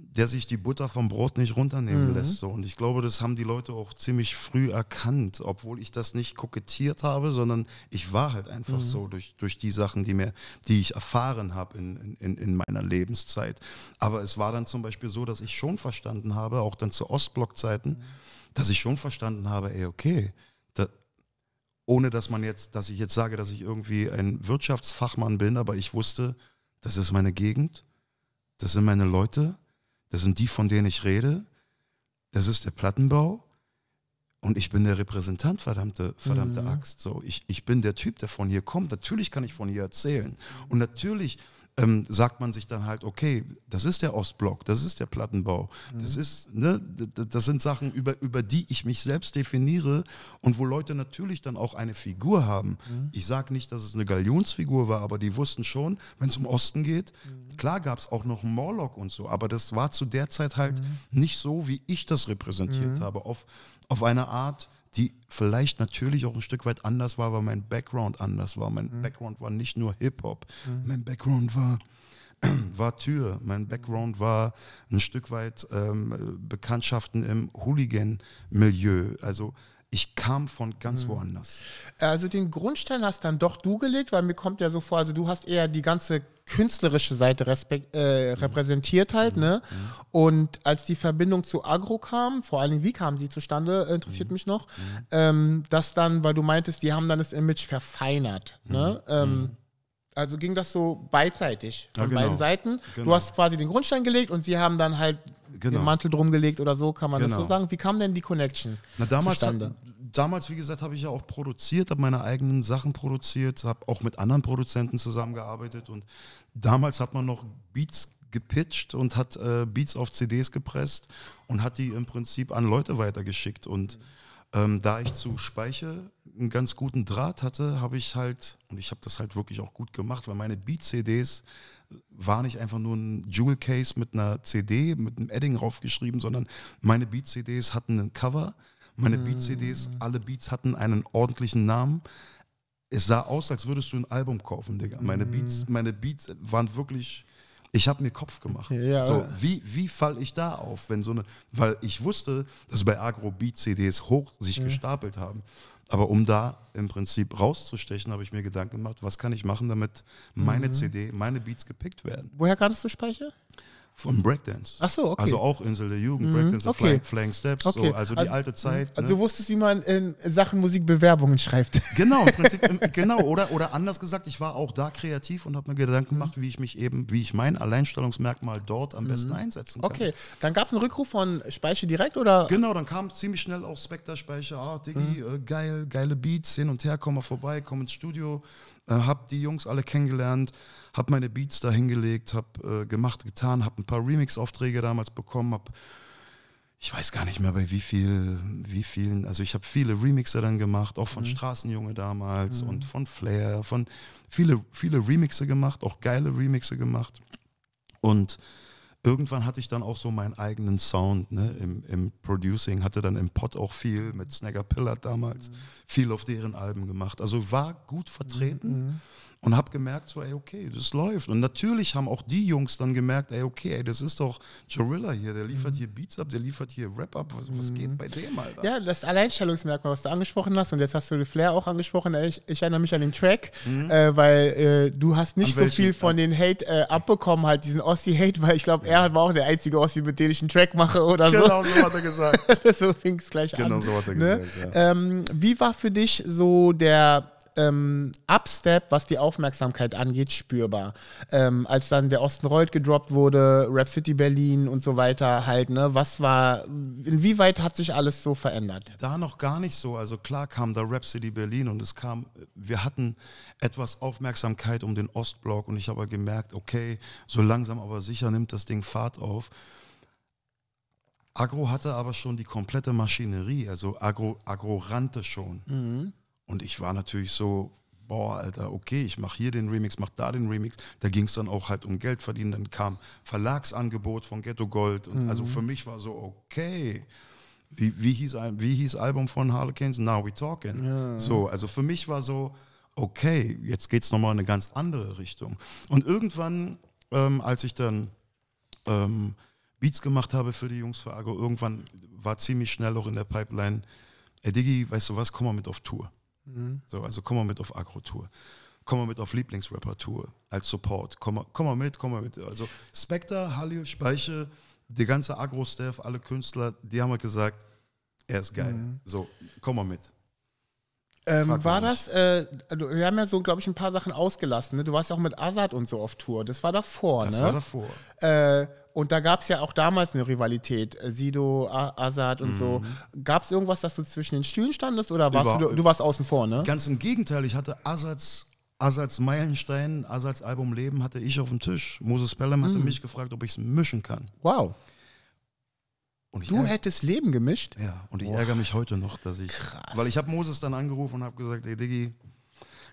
der sich die Butter vom Brot nicht runternehmen mhm. lässt. So. Und ich glaube, das haben die Leute auch ziemlich früh erkannt, obwohl ich das nicht kokettiert habe, sondern ich war halt einfach mhm. so durch, durch die Sachen, die, mir, die ich erfahren habe in, in, in meiner Lebenszeit. Aber es war dann zum Beispiel so, dass ich schon verstanden habe, auch dann zu Ostblockzeiten, mhm. dass ich schon verstanden habe, ey, okay, da, ohne dass man jetzt, dass ich jetzt sage, dass ich irgendwie ein Wirtschaftsfachmann bin, aber ich wusste, das ist meine Gegend, das sind meine Leute, das sind die, von denen ich rede. Das ist der Plattenbau. Und ich bin der Repräsentant, verdammte, verdammte mhm. Axt. So, ich, ich bin der Typ, der von hier kommt. Natürlich kann ich von hier erzählen. Und natürlich ähm, sagt man sich dann halt, okay, das ist der Ostblock, das ist der Plattenbau, mhm. das ist, ne, das sind Sachen, über, über die ich mich selbst definiere und wo Leute natürlich dann auch eine Figur haben. Mhm. Ich sage nicht, dass es eine Galionsfigur war, aber die wussten schon, wenn es um Osten geht, mhm. klar gab es auch noch einen Morlock und so, aber das war zu der Zeit halt mhm. nicht so, wie ich das repräsentiert mhm. habe, auf, auf eine Art, die vielleicht natürlich auch ein Stück weit anders war, weil mein Background anders war. Mein mhm. Background war nicht nur Hip-Hop. Mhm. Mein Background war, war Tür. Mein Background war ein Stück weit ähm, Bekanntschaften im Hooligan-Milieu. Also ich kam von ganz mhm. woanders. Also den Grundstein hast dann doch du gelegt, weil mir kommt ja so vor, also du hast eher die ganze künstlerische Seite respekt, äh, mhm. repräsentiert halt, mhm. ne? Mhm. Und als die Verbindung zu Agro kam, vor allem wie kam sie zustande, äh, interessiert mhm. mich noch, mhm. ähm, dass dann, weil du meintest, die haben dann das Image verfeinert, ne? Ähm, also ging das so beidseitig, von ja, genau. beiden Seiten. Genau. Du hast quasi den Grundstein gelegt und sie haben dann halt genau. den Mantel drum gelegt oder so, kann man genau. das so genau. sagen? Wie kam denn die Connection Na, damals zustande? damals, wie gesagt, habe ich ja auch produziert, habe meine eigenen Sachen produziert, habe auch mit anderen Produzenten zusammengearbeitet und damals hat man noch Beats gepitcht und hat äh, Beats auf CDs gepresst und hat die im Prinzip an Leute weitergeschickt. Und ähm, da ich zu Speiche einen ganz guten Draht hatte, habe ich halt, und ich habe das halt wirklich auch gut gemacht, weil meine Beat-CDs war nicht einfach nur ein Jewel-Case mit einer CD, mit einem Edding draufgeschrieben, sondern meine Beat-CDs hatten ein Cover, meine hm. Beat-CDs, alle Beats hatten einen ordentlichen Namen. Es sah aus, als würdest du ein Album kaufen, Digga. Meine hm. Beats, meine Beats waren wirklich ich habe mir Kopf gemacht. Ja. So, wie wie falle ich da auf, wenn so eine, weil ich wusste, dass bei Agro Beat CDs hoch sich ja. Hm. gestapelt haben. Aber um da im Prinzip rauszustechen, habe ich mir Gedanken gemacht, was kann ich machen, damit meine mhm. CD, meine Beats gepickt werden. Woher kannst du Speicher? Von mhm. Breakdance. Ach so, okay. Also auch Insel der Jugend, mhm, Breakdance, okay. Flying, Flying, Steps, okay. so, also, also, die also, alte Zeit. Also ne? du wusstest, wie man in Sachen Musik Bewerbungen schreibt. Genau, im Prinzip, genau. Oder, oder anders gesagt, ich war auch da kreativ und habe mir Gedanken mhm. gemacht, wie ich mich eben, wie ich mein Alleinstellungsmerkmal dort am mhm. besten einsetzen kann. Okay, dann gab es einen Rückruf von Speiche direkt, oder? Genau, dann kam ziemlich schnell auch Spectre Speicher, ah, Diggi, mhm. äh, geil, geile Beats, hin und her, komm mal vorbei, komm ins Studio äh, habe die Jungs alle kennengelernt, habe meine Beats da hingelegt, habe äh, gemacht, getan, habe ein paar Remix-Aufträge damals bekommen, habe ich weiß gar nicht mehr bei wie viel, wie vielen, also ich habe viele Remixer dann gemacht, auch von mhm. Straßenjunge damals mhm. und von Flair, von viele, viele Remixer gemacht, auch geile Remixer gemacht. Und irgendwann hatte ich dann auch so meinen eigenen Sound ne? Im, im Producing, hatte dann im Pod auch viel mit Snagger Pillard damals, mhm. viel auf deren Alben gemacht. Also war gut mhm, vertreten. Mhm und habe gemerkt, so, ey, okay, das läuft. Und natürlich haben auch die Jungs dann gemerkt, ey, okay, ey, das ist doch Gorilla hier, der liefert mhm. hier Beats ab, der liefert hier Rap ab, was, was mhm. geht bei dem, Alter? Ja, das Alleinstellungsmerkmal, was du angesprochen hast, und jetzt hast du Flair auch angesprochen, ich, ich erinnere mich an den Track, mhm. äh, weil äh, du hast nicht an so viel von den Hate äh, abbekommen, halt diesen Ossi-Hate, weil ich glaube, er war auch der einzige Ossi, mit dem ich einen Track mache oder so. Genau, so hat er gesagt. so fing es gleich genau an. Genau so hat er ne? gesagt, ja. ähm, Wie war für dich so der ähm, Upstep, was die Aufmerksamkeit angeht, spürbar. Ähm, als dann der Osten Ostenreuth gedroppt wurde, Rap City Berlin und so weiter, halt, ne, was war, inwieweit hat sich alles so verändert? Da noch gar nicht so. Also klar kam da Rap City Berlin und es kam, wir hatten etwas Aufmerksamkeit um den Ostblock und ich habe gemerkt, okay, so langsam aber sicher nimmt das Ding Fahrt auf. Agro hatte aber schon die komplette Maschinerie, also Agro, Agro rannte schon. Mhm. Und ich war natürlich so, boah, Alter, okay, ich mache hier den Remix, mache da den Remix. Da ging es dann auch halt um Geld verdienen. Dann kam Verlagsangebot von Ghetto Gold. Also mhm. Also für mich war so, okay. Wie, wie, hieß, wie hieß Album von Harlequins? Now We Talking. Ja. So, also für mich war so, okay, jetzt geht es nochmal in eine ganz andere Richtung. Und irgendwann, ähm, als ich dann ähm, Beats gemacht habe für die Jungs für Argo, irgendwann war ziemlich schnell auch in der Pipeline, ey Diggi, weißt du was, komm mal mit auf Tour. Mhm. So, also komm mal mit auf Agro-Tour. Komm mal mit auf lieblingsrapper als Support. Komm mal, komm mal mit, komm mal mit. Also Spectre, Halil, Speiche, die ganze Agro-Staff, alle Künstler, die haben halt gesagt, er ist geil. Mhm. So, komm mal mit. Ähm, war das, äh, also, wir haben ja so, glaube ich, ein paar Sachen ausgelassen. Ne? Du warst ja auch mit Azad und so auf Tour. Das war davor, das ne? Das war davor. Äh, und da gab es ja auch damals eine Rivalität. Äh, Sido, Azad und mhm. so. Gab es irgendwas, dass du zwischen den Stühlen standest oder warst Überhaupt. du, du warst außen vor, ne? Ganz im Gegenteil. Ich hatte Azads, Azads Meilenstein, Azads Album Leben hatte ich auf dem Tisch. Moses Pelham mhm. hatte mich gefragt, ob ich es mischen kann. Wow. Und du hättest Leben gemischt? Ja, und ich Boah. ärgere mich heute noch, dass ich. Krass. Weil ich habe Moses dann angerufen und habe gesagt, ey Diggi,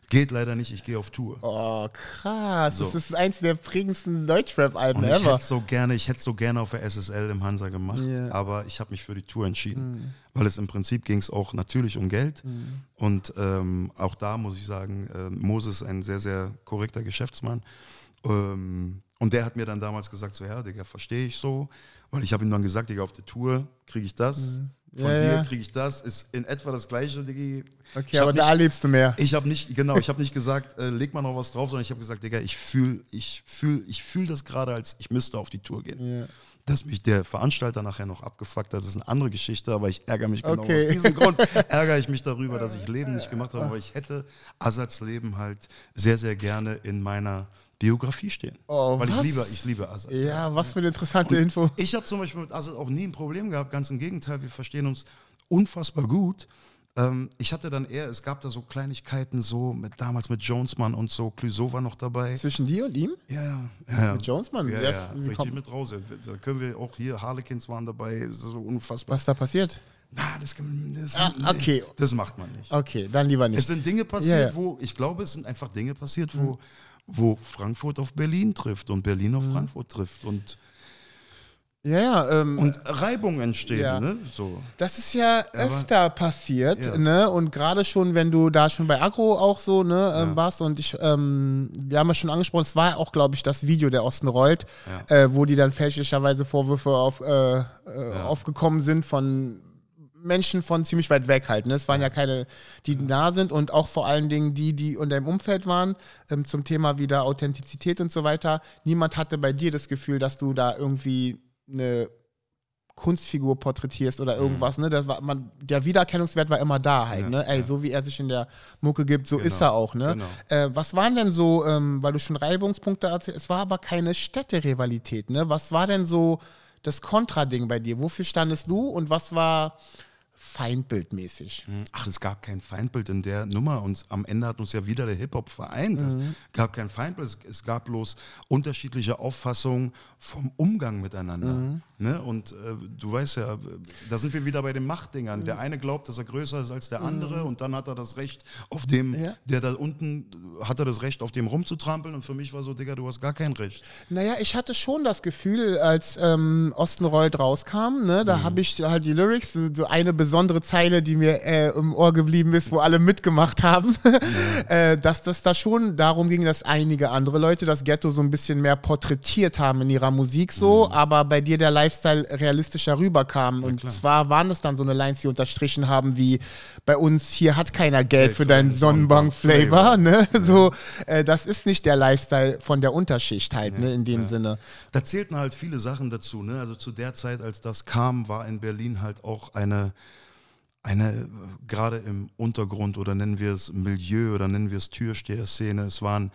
geht leider nicht, ich gehe auf Tour. Oh, krass. So. Das ist eins der prägendsten Deutschrap-Alben ever. Ich hätte so gerne, ich hätte so gerne auf der SSL im Hansa gemacht, yeah. aber ich habe mich für die Tour entschieden. Mhm. Weil es im Prinzip ging es auch natürlich um Geld. Mhm. Und ähm, auch da muss ich sagen, äh, Moses ein sehr, sehr korrekter Geschäftsmann. Ähm, und der hat mir dann damals gesagt, so ja, Digga, verstehe ich so. Weil ich habe ihm dann gesagt, Digga, auf der Tour kriege ich das, mhm. von ja, dir kriege ich das, ist in etwa das gleiche, Digga. Okay, ich aber da nicht, lebst du mehr. Ich habe nicht, genau, ich habe nicht gesagt, äh, leg mal noch was drauf, sondern ich habe gesagt, Digga, ich fühle ich fühl, ich fühl das gerade, als ich müsste auf die Tour gehen. Ja. Dass mich der Veranstalter nachher noch abgefuckt hat, ist eine andere Geschichte, aber ich ärgere mich genau okay. aus diesem Grund. Ärgere ich mich darüber, dass ich Leben nicht gemacht habe, weil ich hätte Assads Leben halt sehr, sehr gerne in meiner Biografie stehen. Oh, weil was? ich liebe, ich liebe Asad. Ja, was für eine interessante und Info. Ich habe zum Beispiel mit Asad auch nie ein Problem gehabt, ganz im Gegenteil, wir verstehen uns unfassbar gut. Ähm, ich hatte dann eher, es gab da so Kleinigkeiten, so mit damals mit Jonesmann und so, Clouseau war noch dabei. Zwischen dir und ihm? Ja, ja. ja. Mit Jonesmann? Ja, ja, ja. richtig mit raus. Da können wir auch hier, Harlequins waren dabei, so unfassbar. Was ist da passiert? Na, das, das, ah, okay. das macht man nicht. Okay, dann lieber nicht. Es sind Dinge passiert, yeah. wo, ich glaube, es sind einfach Dinge passiert, wo. Mhm wo Frankfurt auf Berlin trifft und Berlin auf mhm. Frankfurt trifft und ja, ja, ähm, und Reibung entstehen, ja. ne? So. Das ist ja öfter passiert, ja. ne? Und gerade schon, wenn du da schon bei Agro auch so, ne, ähm, warst und ich, ähm, wir haben ja schon angesprochen, es war auch, glaube ich, das Video der Osten rollt, äh, wo die dann fälschlicherweise Vorwürfe auf, äh, äh aufgekommen sind von Menschen von ziemlich weit weg halt. Ne? Es waren ja keine, die nah sind und auch vor allen Dingen die, die in deinem Umfeld waren, ähm, zum Thema wieder Authentizität und so weiter. Niemand hatte bei dir das Gefühl, dass du da irgendwie eine Kunstfigur porträtierst oder mhm. irgendwas, mhm. ne? Das war, man, der Wiedererkennungswert war immer da halt, ja, ne? Ey, ja. so wie er sich in der Mucke gibt, so genau. ist er auch, ne? Genau. Äh, was waren denn so, ähm, weil du schon Reibungspunkte erzählst, es war aber keine Städterivalität, ne? Was war denn so das Kontrading bei dir? Wofür standest du und was war feindbildmäßig. Hm. Ach, es gab kein Feindbild in der Nummer und am Ende hat uns ja wieder der Hip-Hop vereint. Mhm. Es gab kein Feindbild, es gab bloß unterschiedliche Auffassungen vom Umgang miteinander. Mhm. Ne? Und äh, du weißt ja, da sind wir wieder bei den Machtdingern. Mhm. Der eine glaubt, dass er größer ist als der mhm. andere und dann hat er das Recht auf dem, ja. der da unten, hat er das Recht auf dem rumzutrampeln und für mich war so, Digga, du hast gar kein Recht. Naja, ich hatte schon das Gefühl, als ähm, Ostenreuth rauskam, ne, da mhm. habe ich halt die Lyrics, so eine besondere besondere Zeile, die mir äh, im Ohr geblieben ist, wo alle mitgemacht haben, ja. äh, dass das da schon darum ging, dass einige andere Leute das Ghetto so ein bisschen mehr porträtiert haben in ihrer Musik so, mhm. aber bei dir der Lifestyle realistischer rüberkam. und zwar waren das dann so eine Lines, die unterstrichen haben, wie bei uns hier hat keiner Geld für, für deinen Sonnenbank-Flavor. Ne? Ja. So, äh, das ist nicht der Lifestyle von der Unterschicht halt, ne? in dem Sinne. Da zählten halt viele Sachen dazu. Ne? Also zu der Zeit, als das kam, war in Berlin halt auch eine eine, äh, gerade im Untergrund oder nennen wir es Milieu oder nennen wir es Türsteher-Szene, es waren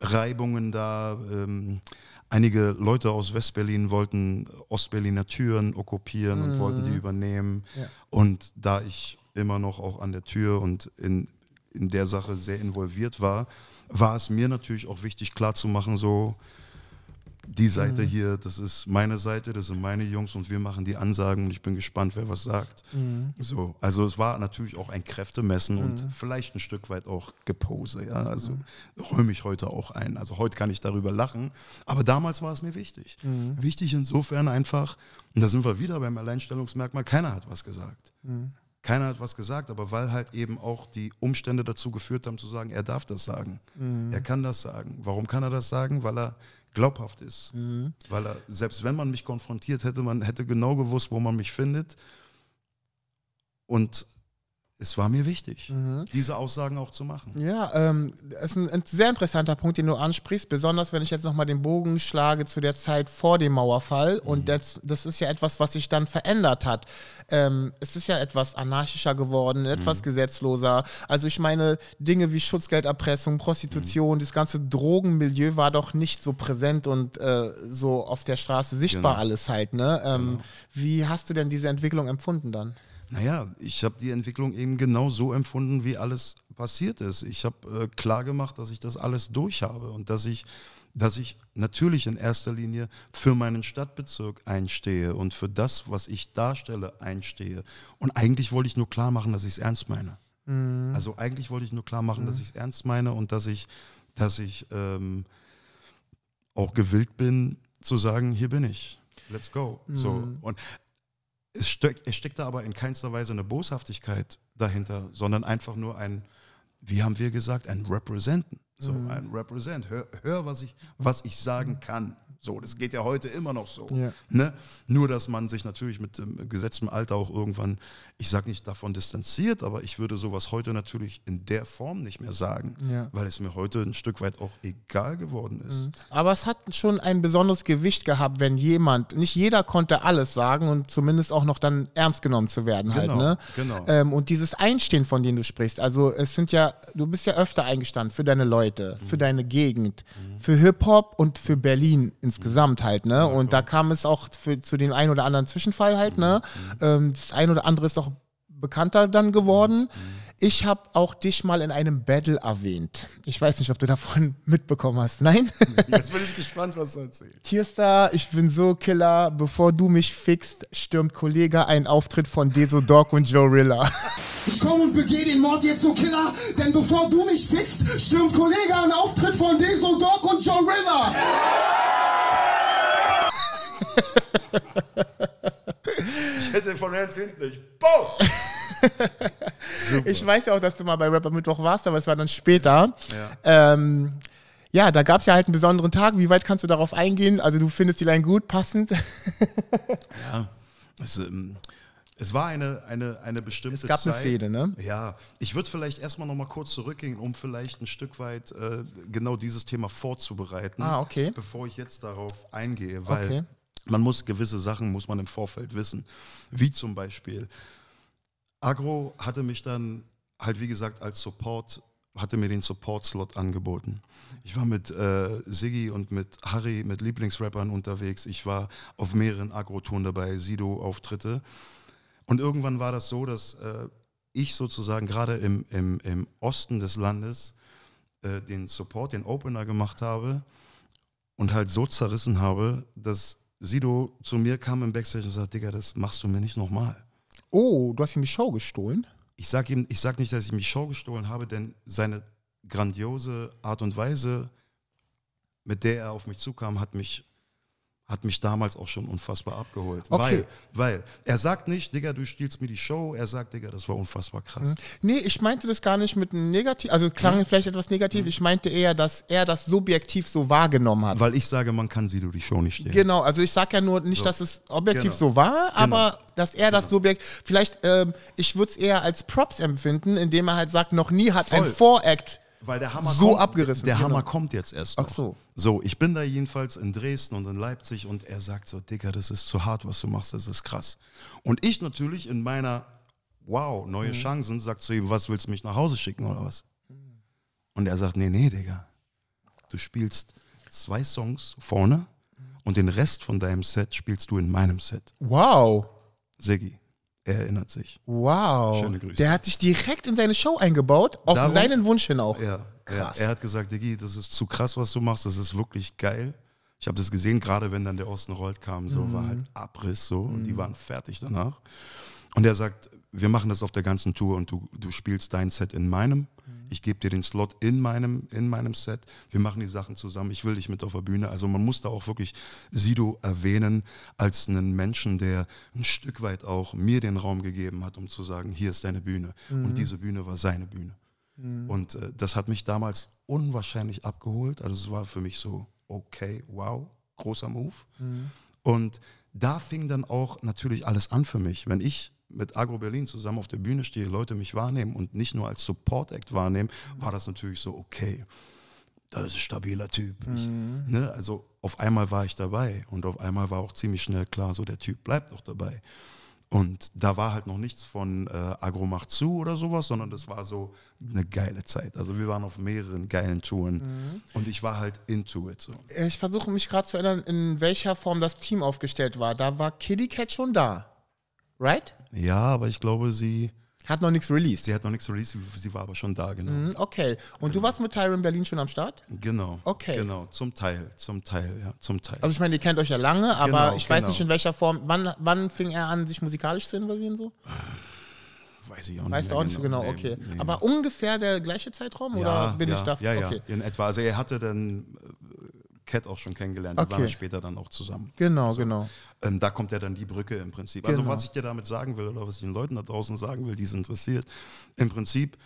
Reibungen da. Ähm, einige Leute aus Westberlin wollten Ostberliner Türen okkupieren mhm. und wollten die mhm. übernehmen. Ja. Und da ich immer noch auch an der Tür und in, in der Sache sehr involviert war, war es mir natürlich auch wichtig klarzumachen, so, die Seite mhm. hier, das ist meine Seite, das sind meine Jungs und wir machen die Ansagen und ich bin gespannt, wer was sagt. Mhm. So, also es war natürlich auch ein Kräftemessen mhm. und vielleicht ein Stück weit auch Gepose, ja, also mhm. räume ich heute auch ein. Also heute kann ich darüber lachen, aber damals war es mir wichtig. Mhm. Wichtig insofern einfach, und da sind wir wieder beim Alleinstellungsmerkmal, keiner hat was gesagt. Mhm. Keiner hat was gesagt, aber weil halt eben auch die Umstände dazu geführt haben zu sagen, er darf das sagen, er kann das sagen. Warum kann er das sagen? Weil er glaubhaft ist. Mhm. Weil er, äh, selbst wenn man mich konfrontiert hätte, man hätte genau gewusst, wo man mich findet. Und es war mir wichtig, mhm. diese Aussagen auch zu machen. Ja, ähm, das ist ein sehr interessanter Punkt, den du ansprichst, besonders wenn ich jetzt nochmal den Bogen schlage zu der Zeit vor dem Mauerfall. Mhm. Und das, das ist ja etwas, was sich dann verändert hat. Ähm, es ist ja etwas anarchischer geworden, etwas mhm. gesetzloser. Also ich meine, Dinge wie Schutzgelderpressung, Prostitution, mhm. das ganze Drogenmilieu war doch nicht so präsent und äh, so auf der Straße sichtbar genau. alles halt. Ne? Ähm, genau. Wie hast du denn diese Entwicklung empfunden dann? Naja, ich habe die Entwicklung eben genau so empfunden, wie alles passiert ist. Ich habe äh, klar gemacht, dass ich das alles durchhabe und dass ich, dass ich natürlich in erster Linie für meinen Stadtbezirk einstehe und für das, was ich darstelle, einstehe. Und eigentlich wollte ich nur klar machen, dass ich es ernst meine. Mhm. Also eigentlich wollte ich nur klar machen, mhm. dass ich es ernst meine und dass ich, dass ich ähm, auch gewillt bin zu sagen, hier bin ich. Let's go. Mhm. So. Und es, steck, es steckt da aber in keinster Weise eine Boshaftigkeit dahinter, sondern einfach nur ein, wie haben wir gesagt, ein Representen. So mhm. ein Represent. Hör, hör, was, ich, was ich sagen kann. So, das geht ja heute immer noch so. Ja. Ne? Nur, dass man sich natürlich mit ähm, gesetztem Alter auch irgendwann ich sage nicht davon distanziert, aber ich würde sowas heute natürlich in der Form nicht mehr sagen, ja. weil es mir heute ein Stück weit auch egal geworden ist. Mhm. Aber es hat schon ein besonderes Gewicht gehabt, wenn jemand, nicht jeder konnte alles sagen und zumindest auch noch dann ernst genommen zu werden halt, genau, halt. Ne? Genau. Ähm, und dieses Einstehen, von dem du sprichst, also es sind ja, du bist ja öfter eingestanden für deine Leute, mhm. für deine Gegend, mhm. für Hip-Hop und für Berlin insgesamt mhm. halt. Ne? Ja, und klar. da kam es auch für, zu dem einen oder anderen Zwischenfall halt. Mhm. Ne? Mhm. Ähm, das ein oder andere ist auch bekannter dann geworden. Mhm. Ich habe auch dich mal in einem Battle erwähnt. Ich weiß nicht, ob du davon mitbekommen hast. Nein? Jetzt bin ich gespannt, was du erzählst. Tierstar, ich bin so Killer. Bevor du mich fixst, stürmt Kollege einen Auftritt von Deso Dog und Joe Rilla. Ich komme und begehe den Mord jetzt, so Killer, denn bevor du mich fixst, stürmt Kollege einen Auftritt von Deso Dog und Joe Rilla hätte von Rams hinten nicht. ich weiß ja auch, dass du mal bei Rapper Mittwoch warst, aber es war dann später. Ja. Ähm, ja, da gab es ja halt einen besonderen Tag. Wie weit kannst du darauf eingehen? Also du findest die Line gut, passend. ja, es, ähm, es, war eine, eine, eine bestimmte Zeit. Es gab Zeit. eine Fehde, ne? Ja, ich würde vielleicht erstmal nochmal kurz zurückgehen, um vielleicht ein Stück weit äh, genau dieses Thema vorzubereiten. Ah, okay. Bevor ich jetzt darauf eingehe, weil... Okay. Man muss gewisse Sachen, muss man im Vorfeld wissen. Wie zum Beispiel, Agro hatte mich dann halt, wie gesagt, als Support, hatte mir den Support-Slot angeboten. Ich war mit äh, Siggi und mit Harry, mit Lieblingsrappern unterwegs. Ich war auf mehreren Agro-Touren dabei, Sido-Auftritte. Und irgendwann war das so, dass äh, ich sozusagen gerade im, im, im Osten des Landes äh, den Support, den Opener gemacht habe und halt so zerrissen habe, dass Sido zu mir kam im Backstage und sagte, Digga, das machst du mir nicht nochmal. Oh, du hast ihm die Show gestohlen? Ich sag ihm, ich sag nicht, dass ich ihm die Show gestohlen habe, denn seine grandiose Art und Weise, mit der er auf mich zukam, hat mich hat mich damals auch schon unfassbar abgeholt. Okay. Weil, weil er sagt nicht, Digga, du stiehlst mir die Show, er sagt, Digga, das war unfassbar krass. Mhm. Nee, ich meinte das gar nicht mit negativ, also klang mhm. vielleicht etwas negativ, mhm. ich meinte eher, dass er das subjektiv so wahrgenommen hat. Weil ich sage, man kann sie durch die Show nicht stehen. Genau, also ich sage ja nur nicht, so. dass es objektiv genau. so war, genau. aber genau. dass er das genau. Subjekt, vielleicht, ähm, ich würde es eher als Props empfinden, indem er halt sagt, noch nie hat Voll. ein Voract so kommt, abgerissen. Der Hammer genau. kommt jetzt erst. Noch. Ach so. So, ich bin da jedenfalls in Dresden und in Leipzig und er sagt so, Digga, das ist zu hart, was du machst, das ist krass. Und ich natürlich in meiner, wow, neue mhm. Chancen, sagt zu ihm, was willst du mich nach Hause schicken oder was? Mhm. Und er sagt, nee, nee, Digga, du spielst zwei Songs vorne und den Rest von deinem Set spielst du in meinem Set. Wow. Siggi, er erinnert sich. Wow. Schöne Grüße. Der hat sich direkt in seine Show eingebaut, auf Darum, seinen Wunsch hin auch. Ja, krass. Er, er hat gesagt, Diggi, das ist zu krass, was du machst, das ist wirklich geil. Ich habe das gesehen, gerade wenn dann der Osten rollt kam, so mhm. war halt Abriss so mhm. und die mhm. waren fertig danach. Und er sagt, wir machen das auf der ganzen Tour und du, du spielst dein Set in meinem ich gebe dir den Slot in meinem, in meinem Set, wir machen die Sachen zusammen, ich will dich mit auf der Bühne. Also man muss da auch wirklich Sido erwähnen als einen Menschen, der ein Stück weit auch mir den Raum gegeben hat, um zu sagen, hier ist deine Bühne. Mhm. Und diese Bühne war seine Bühne. Mhm. Und äh, das hat mich damals unwahrscheinlich abgeholt. Also es war für mich so, okay, wow, großer Move. Mhm. Und da fing dann auch natürlich alles an für mich. Wenn ich mit Agro Berlin zusammen auf der Bühne stehe, Leute mich wahrnehmen und nicht nur als Support-Act wahrnehmen, war das natürlich so, okay, das ist ein stabiler Typ. Mhm. Ich, ne, also auf einmal war ich dabei und auf einmal war auch ziemlich schnell klar, so der Typ bleibt auch dabei. Und da war halt noch nichts von äh, Agro macht zu oder sowas, sondern das war so eine geile Zeit. Also wir waren auf mehreren geilen Touren mhm. und ich war halt into it. So. Ich versuche mich gerade zu erinnern, in welcher Form das Team aufgestellt war. Da war Kitty Cat schon da right? Ja, aber ich glaube, sie. Hat noch nichts released. Sie hat noch nichts released, sie war aber schon da, genau. Mhm, okay. Und du genau. warst mit Tyron Berlin schon am Start? Genau. Okay. Genau, zum Teil, zum Teil, ja, zum Teil. Also ich meine, ihr kennt euch ja lange, aber genau, ich genau. weiß nicht genau. in welcher Form. Wann, wann fing er an, sich musikalisch zu involvieren so? Weiß ich auch nicht. Weißt du auch nicht so genau, genau. okay. Nee, nee. Aber ungefähr der gleiche Zeitraum ja, oder bin ja, ich da? Ja, ja, okay. in etwa. Also er hatte dann äh, Cat auch schon kennengelernt, okay. die waren später dann auch zusammen. Genau, also, genau ähm, da kommt ja dann die Brücke im Prinzip. Also, genau. Also was ich dir damit sagen will oder was ich den Leuten da draußen sagen will, die es interessiert, im Prinzip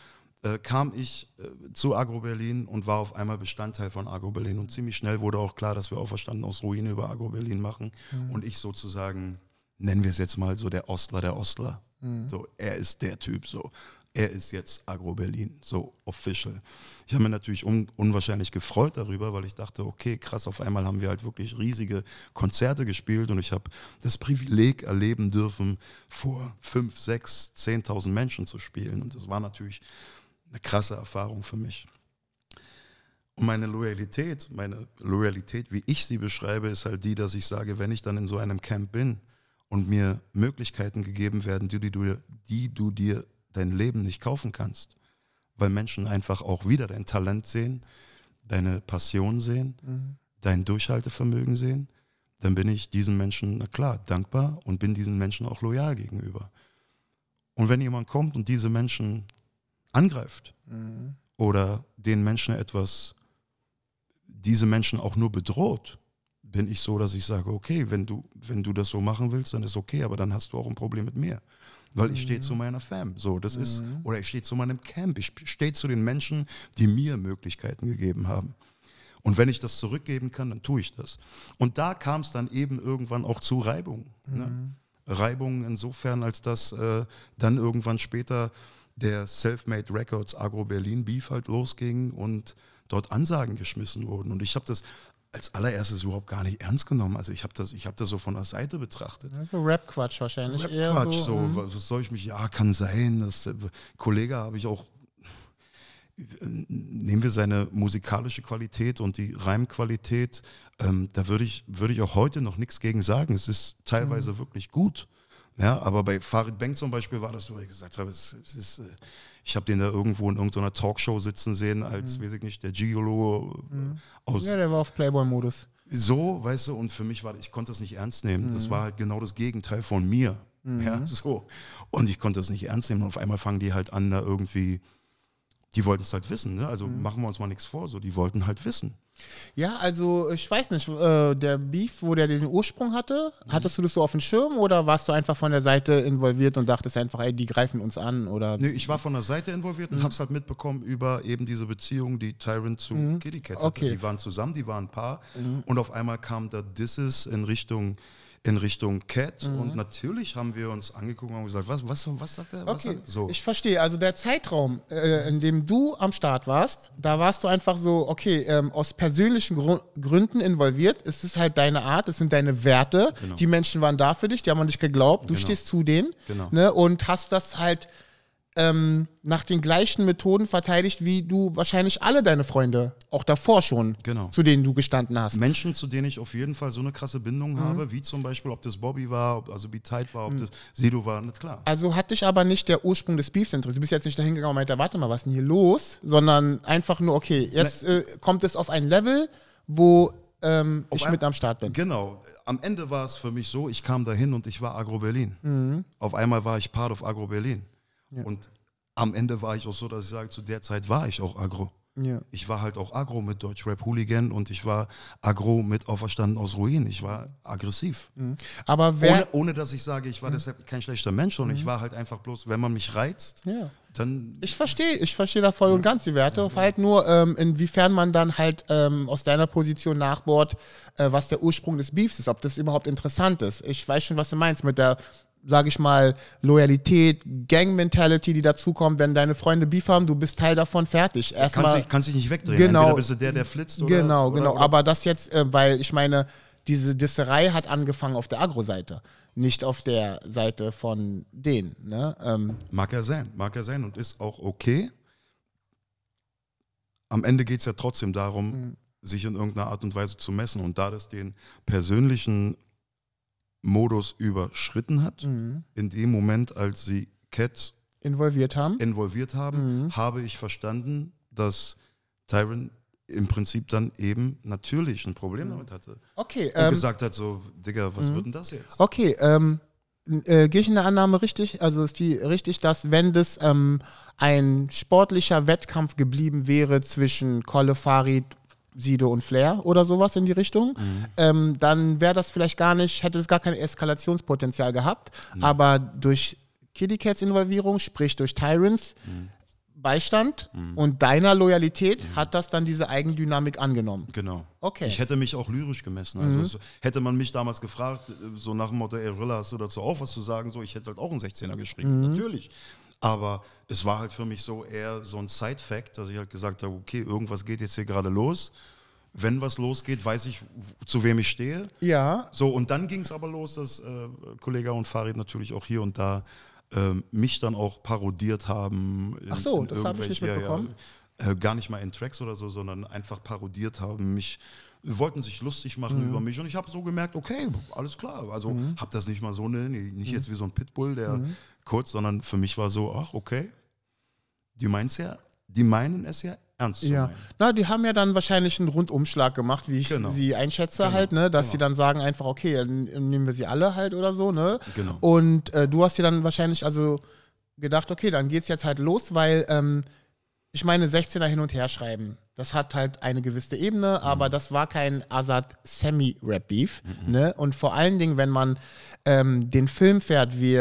äh, kam ich äh, zu Agro Berlin und war auf einmal Bestandteil von Agro Berlin und ziemlich schnell wurde auch klar, dass wir Auferstanden aus Ruine über Agro Berlin machen mhm. und ich sozusagen, nennen wir es jetzt mal so, der Ostler der Ostler. Mhm. So, er ist der Typ so er ist jetzt Agro-Berlin, so official. Ich habe mich natürlich un unwahrscheinlich gefreut darüber, weil ich dachte, okay, krass, auf einmal haben wir halt wirklich riesige Konzerte gespielt und ich habe das Privileg erleben dürfen, vor fünf, sechs, 10.000 Menschen zu spielen. Und das war natürlich eine krasse Erfahrung für mich. Und meine Loyalität, meine Loyalität, wie ich sie beschreibe, ist halt die, dass ich sage, wenn ich dann in so einem Camp bin und mir Möglichkeiten gegeben werden, die, die, du, die du dir dein Leben nicht kaufen kannst, weil Menschen einfach auch wieder dein Talent sehen, deine Passion sehen, mhm. dein Durchhaltevermögen sehen, dann bin ich diesen Menschen, na klar, dankbar und bin diesen Menschen auch loyal gegenüber. Und wenn jemand kommt und diese Menschen angreift mhm. oder den Menschen etwas, diese Menschen auch nur bedroht, bin ich so, dass ich sage, okay, wenn du, wenn du das so machen willst, dann ist okay, aber dann hast du auch ein Problem mit mir weil ich stehe mhm. zu meiner Fam. So, das ist, mhm. oder ich stehe zu meinem Camp. Ich stehe zu den Menschen, die mir Möglichkeiten gegeben haben. Und wenn ich das zurückgeben kann, dann tue ich das. Und da kam es dann eben irgendwann auch zu Reibung. Ne? Mhm. Reibung insofern, als dass äh, dann irgendwann später der Selfmade Records Agro Berlin Beef halt losging und dort Ansagen geschmissen wurden. Und ich habe das als allererstes überhaupt gar nicht ernst genommen. Also ich habe das, hab das so von der Seite betrachtet. Also Rap-Quatsch wahrscheinlich. Rap-Quatsch, so, so hm. was soll ich mich, ja, kann sein. Das, äh, Kollege habe ich auch, äh, nehmen wir seine musikalische Qualität und die Reimqualität, ähm, da würde ich, würd ich auch heute noch nichts gegen sagen. Es ist teilweise mhm. wirklich gut. Ja, aber bei Farid Beng zum Beispiel war das so, wie ich gesagt habe, es, es ist... Äh, ich habe den da irgendwo in irgendeiner Talkshow sitzen sehen, als, mhm. weiß ich nicht, der Gigolo äh, mhm. aus. Ja, der war auf Playboy-Modus. So, weißt du, und für mich war, ich konnte das nicht ernst nehmen. Mhm. Das war halt genau das Gegenteil von mir. Mhm. Ja, so. Und ich konnte das nicht ernst nehmen. Und auf einmal fangen die halt an, da irgendwie, die wollten es halt wissen. Ne? Also mhm. machen wir uns mal nichts vor. So, die wollten halt wissen. Ja, also ich weiß nicht, äh, der Beef, wo der den Ursprung hatte, mhm. hattest du das so auf dem Schirm oder warst du einfach von der Seite involviert und dachtest einfach, ey, die greifen uns an oder? Nee, ich war von der Seite involviert mhm. und hab's halt mitbekommen über eben diese Beziehung, die Tyrant zu mhm. Kitty Cat hatte. Okay. Die waren zusammen, die waren ein Paar mhm. und auf einmal kam da Disses in Richtung in Richtung Cat mhm. und natürlich haben wir uns angeguckt und gesagt, was, was, was sagt er? Okay, sagt er? So. ich verstehe. Also der Zeitraum, äh, in dem du am Start warst, da warst du einfach so, okay, ähm, aus persönlichen Gru Gründen involviert. Es ist halt deine Art, es sind deine Werte. Genau. Die Menschen waren da für dich, die haben an dich geglaubt, du genau. stehst zu denen genau. ne, und hast das halt ähm, nach den gleichen Methoden verteidigt, wie du wahrscheinlich alle deine Freunde auch davor schon, genau. zu denen du gestanden hast. Menschen, zu denen ich auf jeden Fall so eine krasse Bindung mhm. habe, wie zum Beispiel, ob das Bobby war, ob, also wie tight war, ob mhm. das Sido war, nicht klar. Also hat dich aber nicht der Ursprung des Beefs interessiert. Du bist jetzt nicht dahin gegangen und meinte, warte mal, was ist denn hier los? Sondern einfach nur, okay, jetzt äh, kommt es auf ein Level, wo ähm, ich ein, mit am Start bin. Genau. Am Ende war es für mich so, ich kam dahin und ich war Agro Berlin. Mhm. Auf einmal war ich Part of Agro Berlin. Ja. Und am Ende war ich auch so, dass ich sage, zu der Zeit war ich auch agro. Ja. Ich war halt auch agro mit Deutschrap-Hooligan und ich war agro mit Auferstanden aus Ruin. Ich war aggressiv. Mhm. Aber wer ohne, ohne, dass ich sage, ich war mhm. deshalb kein schlechter Mensch, sondern mhm. ich war halt einfach bloß, wenn man mich reizt, ja. dann. Ich verstehe, ich verstehe da voll ja. und ganz die Werte. Halt nur, ähm, inwiefern man dann halt ähm, aus deiner Position nachbohrt, äh, was der Ursprung des Beefs ist, ob das überhaupt interessant ist. Ich weiß schon, was du meinst mit der sage ich mal, Loyalität, Gang-Mentality, die dazukommt, wenn deine Freunde Beef haben, du bist Teil davon, fertig. Erstmal, kannst, dich, kannst dich nicht wegdrehen, genau, bist du der, der flitzt oder, Genau, genau, oder, oder? aber das jetzt, äh, weil ich meine, diese Disserei hat angefangen auf der Agro-Seite, nicht auf der Seite von denen. Ne? Ähm. mag er sein, mag er sein und ist auch okay. Am Ende geht es ja trotzdem darum, mhm. sich in irgendeiner Art und Weise zu messen. Und da das den persönlichen Modus überschritten hat. Mhm. In dem Moment, als sie Cat involviert haben, involviert haben mhm. habe ich verstanden, dass Tyron im Prinzip dann eben natürlich ein Problem mhm. damit hatte. Okay. Und ähm, gesagt hat so, Digga, was wird mhm. denn das jetzt? Okay, ähm, äh, gehe ich in der Annahme richtig? Also ist die richtig, dass wenn das ähm, ein sportlicher Wettkampf geblieben wäre zwischen Kolle Farid Sido und Flair oder sowas in die Richtung, mhm. ähm, dann wäre das vielleicht gar nicht, hätte es gar kein Eskalationspotenzial gehabt. Mhm. Aber durch Kitty Cats Involvierung, sprich durch Tyrants mhm. Beistand mhm. und deiner Loyalität mhm. hat das dann diese Eigendynamik angenommen. Genau. Okay. Ich hätte mich auch lyrisch gemessen. Also es, mhm. hätte man mich damals gefragt, äh, so nach dem Motto, ey Rilla, hast du dazu auch was zu sagen? So, ich hätte halt auch einen 16er geschrieben. Natürlich. Aber es war halt für mich so eher so ein Side-Fact, dass ich halt gesagt habe, okay, irgendwas geht jetzt hier gerade los. Wenn was losgeht, weiß ich, zu wem ich stehe. Ja. So, und dann ging es aber los, dass äh, Kollega und Farid natürlich auch hier und da äh, mich dann auch parodiert haben. In, Ach so, das habe ich nicht mitbekommen. Ja, ja, äh, gar nicht mal in Tracks oder so, sondern einfach parodiert haben, mich wollten sich lustig machen mhm. über mich und ich habe so gemerkt, okay, alles klar. Also mhm. habe das nicht mal so, ne, nicht mhm. jetzt wie so ein Pitbull, der mhm kurz, sondern für mich war so, ach, okay, die meint's ja, die meinen es ja ernst ja. Na, die haben ja dann wahrscheinlich einen Rundumschlag gemacht, wie ich genau. sie einschätze genau. halt, ne, dass genau. sie dann sagen einfach, okay, nehmen wir sie alle halt oder so, ne? Genau. Und äh, du hast dir dann wahrscheinlich also gedacht, okay, dann geht's jetzt halt los, weil ähm, ich meine 16er hin und her schreiben. Das hat halt eine gewisse Ebene, mhm. aber das war kein Azad Semi Rap Beef, mhm. ne? Und vor allen Dingen, wenn man ähm, den Film fährt, wie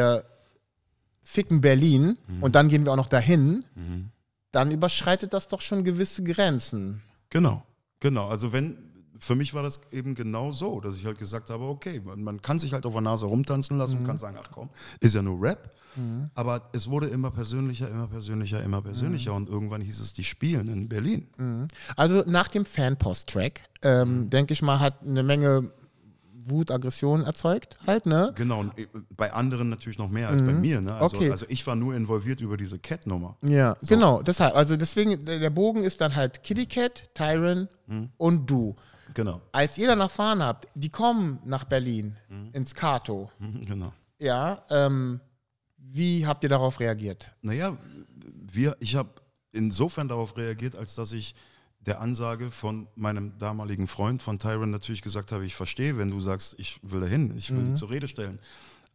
ficken Berlin mhm. und dann gehen wir auch noch dahin, mhm. dann überschreitet das doch schon gewisse Grenzen. Genau, genau. Also wenn, für mich war das eben genau so, dass ich halt gesagt habe, okay, man, man kann sich halt auf der Nase rumtanzen lassen mhm. und kann sagen, ach komm, ist ja nur Rap. Mhm. Aber es wurde immer persönlicher, immer persönlicher, immer persönlicher mhm. und irgendwann hieß es, die spielen in Berlin. Mhm. Also nach dem Fanpost-Track, ähm, mhm. denke ich mal, hat eine Menge Wut, Aggression erzeugt halt, ne? Genau, äh, bei anderen natürlich noch mehr als mhm. bei mir, ne? Also, okay. also ich war nur involviert über diese Cat-Nummer. Ja, so. genau, deshalb, also deswegen, der Bogen ist dann halt Kitty Cat, Tyron mhm. und du. Genau. Als ihr dann erfahren habt, die kommen nach Berlin, mhm. ins Kato. Genau. Ja, ähm, wie habt ihr darauf reagiert? Naja, wir, ich habe insofern darauf reagiert, als dass ich der Ansage von meinem damaligen Freund, von Tyron, natürlich gesagt habe, ich verstehe, wenn du sagst, ich will dahin, ich will mhm. die zur Rede stellen.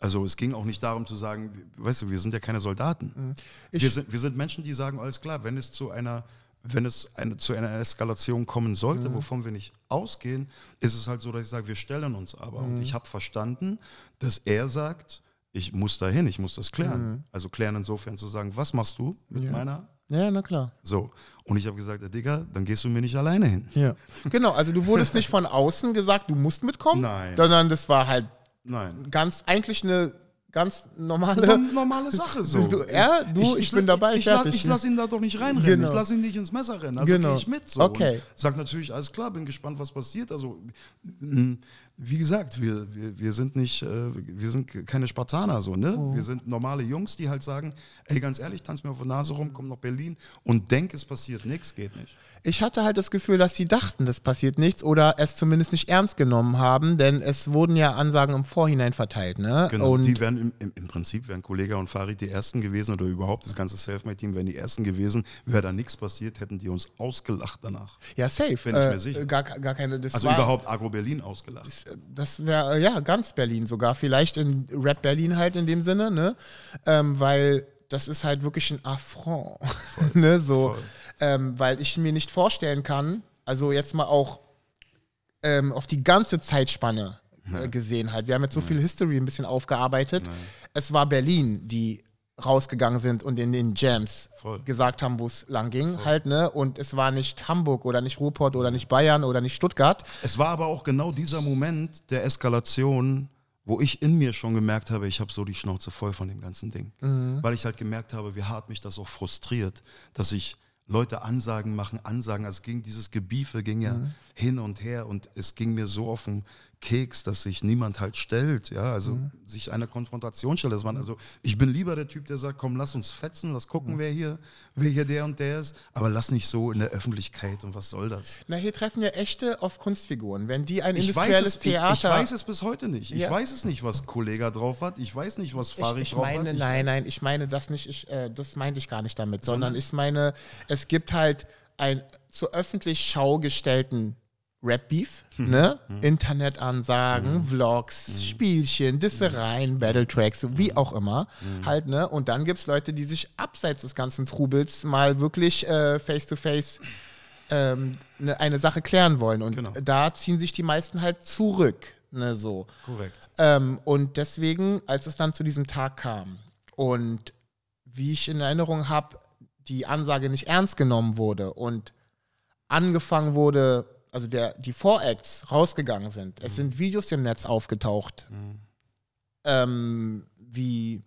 Also es ging auch nicht darum zu sagen, weißt du, wir sind ja keine Soldaten. Mhm. Wir, sind, wir sind Menschen, die sagen, alles klar, wenn es zu einer wenn es eine, zu einer Eskalation kommen sollte, mhm. wovon wir nicht ausgehen, ist es halt so, dass ich sage, wir stellen uns aber. Mhm. Und ich habe verstanden, dass er sagt, ich muss dahin, ich muss das klären. Mhm. Also klären insofern zu sagen, was machst du mit ja. meiner ja, na klar. So. Und ich habe gesagt, äh, Digga, dann gehst du mir nicht alleine hin. Ja. Genau, also du wurdest nicht von außen gesagt, du musst mitkommen. Nein. Sondern das war halt Nein. ganz eigentlich eine ganz normale normale Sache so. Du, er, du, ich, ich, ich bin dabei, ich, fertig. ich ne? lasse ihn da doch nicht reinrennen, genau. ich lasse ihn nicht ins Messer rennen, also genau. gehe ich mit so. Okay. Sag natürlich, alles klar, bin gespannt, was passiert. Also mm, wie gesagt, wir, wir, wir sind nicht, äh, wir sind keine Spartaner so, ne? Oh. Wir sind normale Jungs, die halt sagen, ey, ganz ehrlich, tanz mir auf der Nase rum, komm nach Berlin und denk, es passiert nichts, geht nicht ich hatte halt das Gefühl, dass sie dachten, das passiert nichts oder es zumindest nicht ernst genommen haben, denn es wurden ja Ansagen im Vorhinein verteilt. Ne? Genau, und die wären im, im, Prinzip wären Kollega und Farid die Ersten gewesen oder überhaupt das ganze Selfmade-Team wären die Ersten gewesen. Wäre da nichts passiert, hätten die uns ausgelacht danach. Ja, safe. Bin äh, ich mir äh, sicher. Gar, gar keine, das also war, überhaupt Agro-Berlin ausgelacht. Das, das wäre, äh, ja, ganz Berlin sogar. Vielleicht in Rap-Berlin halt in dem Sinne, ne? Ähm, weil das ist halt wirklich ein Affront. Voll, ne? So. Voll ähm, weil ich mir nicht vorstellen kann, also jetzt mal auch ähm, auf die ganze Zeitspanne äh, gesehen halt. Wir haben jetzt so viel History ein bisschen aufgearbeitet. Nein. Es war Berlin, die rausgegangen sind und in den Jams Voll. gesagt haben, wo es lang ging, Voll. halt, ne? Und es war nicht Hamburg oder nicht Ruhrport oder nicht Bayern oder nicht Stuttgart. Es war aber auch genau dieser Moment der Eskalation, wo ich in mir schon gemerkt habe, ich habe so die Schnauze voll von dem ganzen Ding. Mhm. Weil ich halt gemerkt habe, wie hart mich das auch frustriert, dass ich Leute Ansagen machen, Ansagen. Also es ging dieses Gebiefe, ging ja mhm. hin und her und es ging mir so auf den Keks, dass sich niemand halt stellt, ja, also mhm. sich einer Konfrontation stellt, dass man, also ich bin lieber der Typ, der sagt, komm, lass uns fetzen, lass gucken, mhm. wer hier, wer hier der und der ist, aber lass nicht so in der Öffentlichkeit und was soll das? Na, hier treffen ja echte auf Kunstfiguren, wenn die ein industrielles es, Theater... Ich, ich, weiß es bis heute nicht, ja. ich weiß es nicht, was Kollega drauf hat, ich weiß nicht, was Farid ich, ich drauf meine, hat. Ich nein, nein, ich meine das nicht, ich, äh, das meinte ich gar nicht damit, sondern, sondern ich meine, es gibt halt ein zur öffentlich Schau gestellten Rap-Beef, hm. ne? Hm. Internetansagen, hm. Vlogs, mhm. Spielchen, Dissereien, Battle-Tracks, wie mhm. auch immer. Mhm. Halt, ne? Und dann gibt es Leute, die sich abseits des ganzen Trubels mal wirklich äh, face-to-face äh, -face, ähm, ne, eine Sache klären wollen. Und genau. da ziehen sich die meisten halt zurück. Ne, so. Korrekt. Ähm, und deswegen, als es dann zu diesem Tag kam und wie ich in Erinnerung habe, die Ansage nicht ernst genommen wurde und angefangen wurde, also der, die Voracts rausgegangen sind. Es mhm. sind Videos im Netz aufgetaucht, mhm. ähm, wie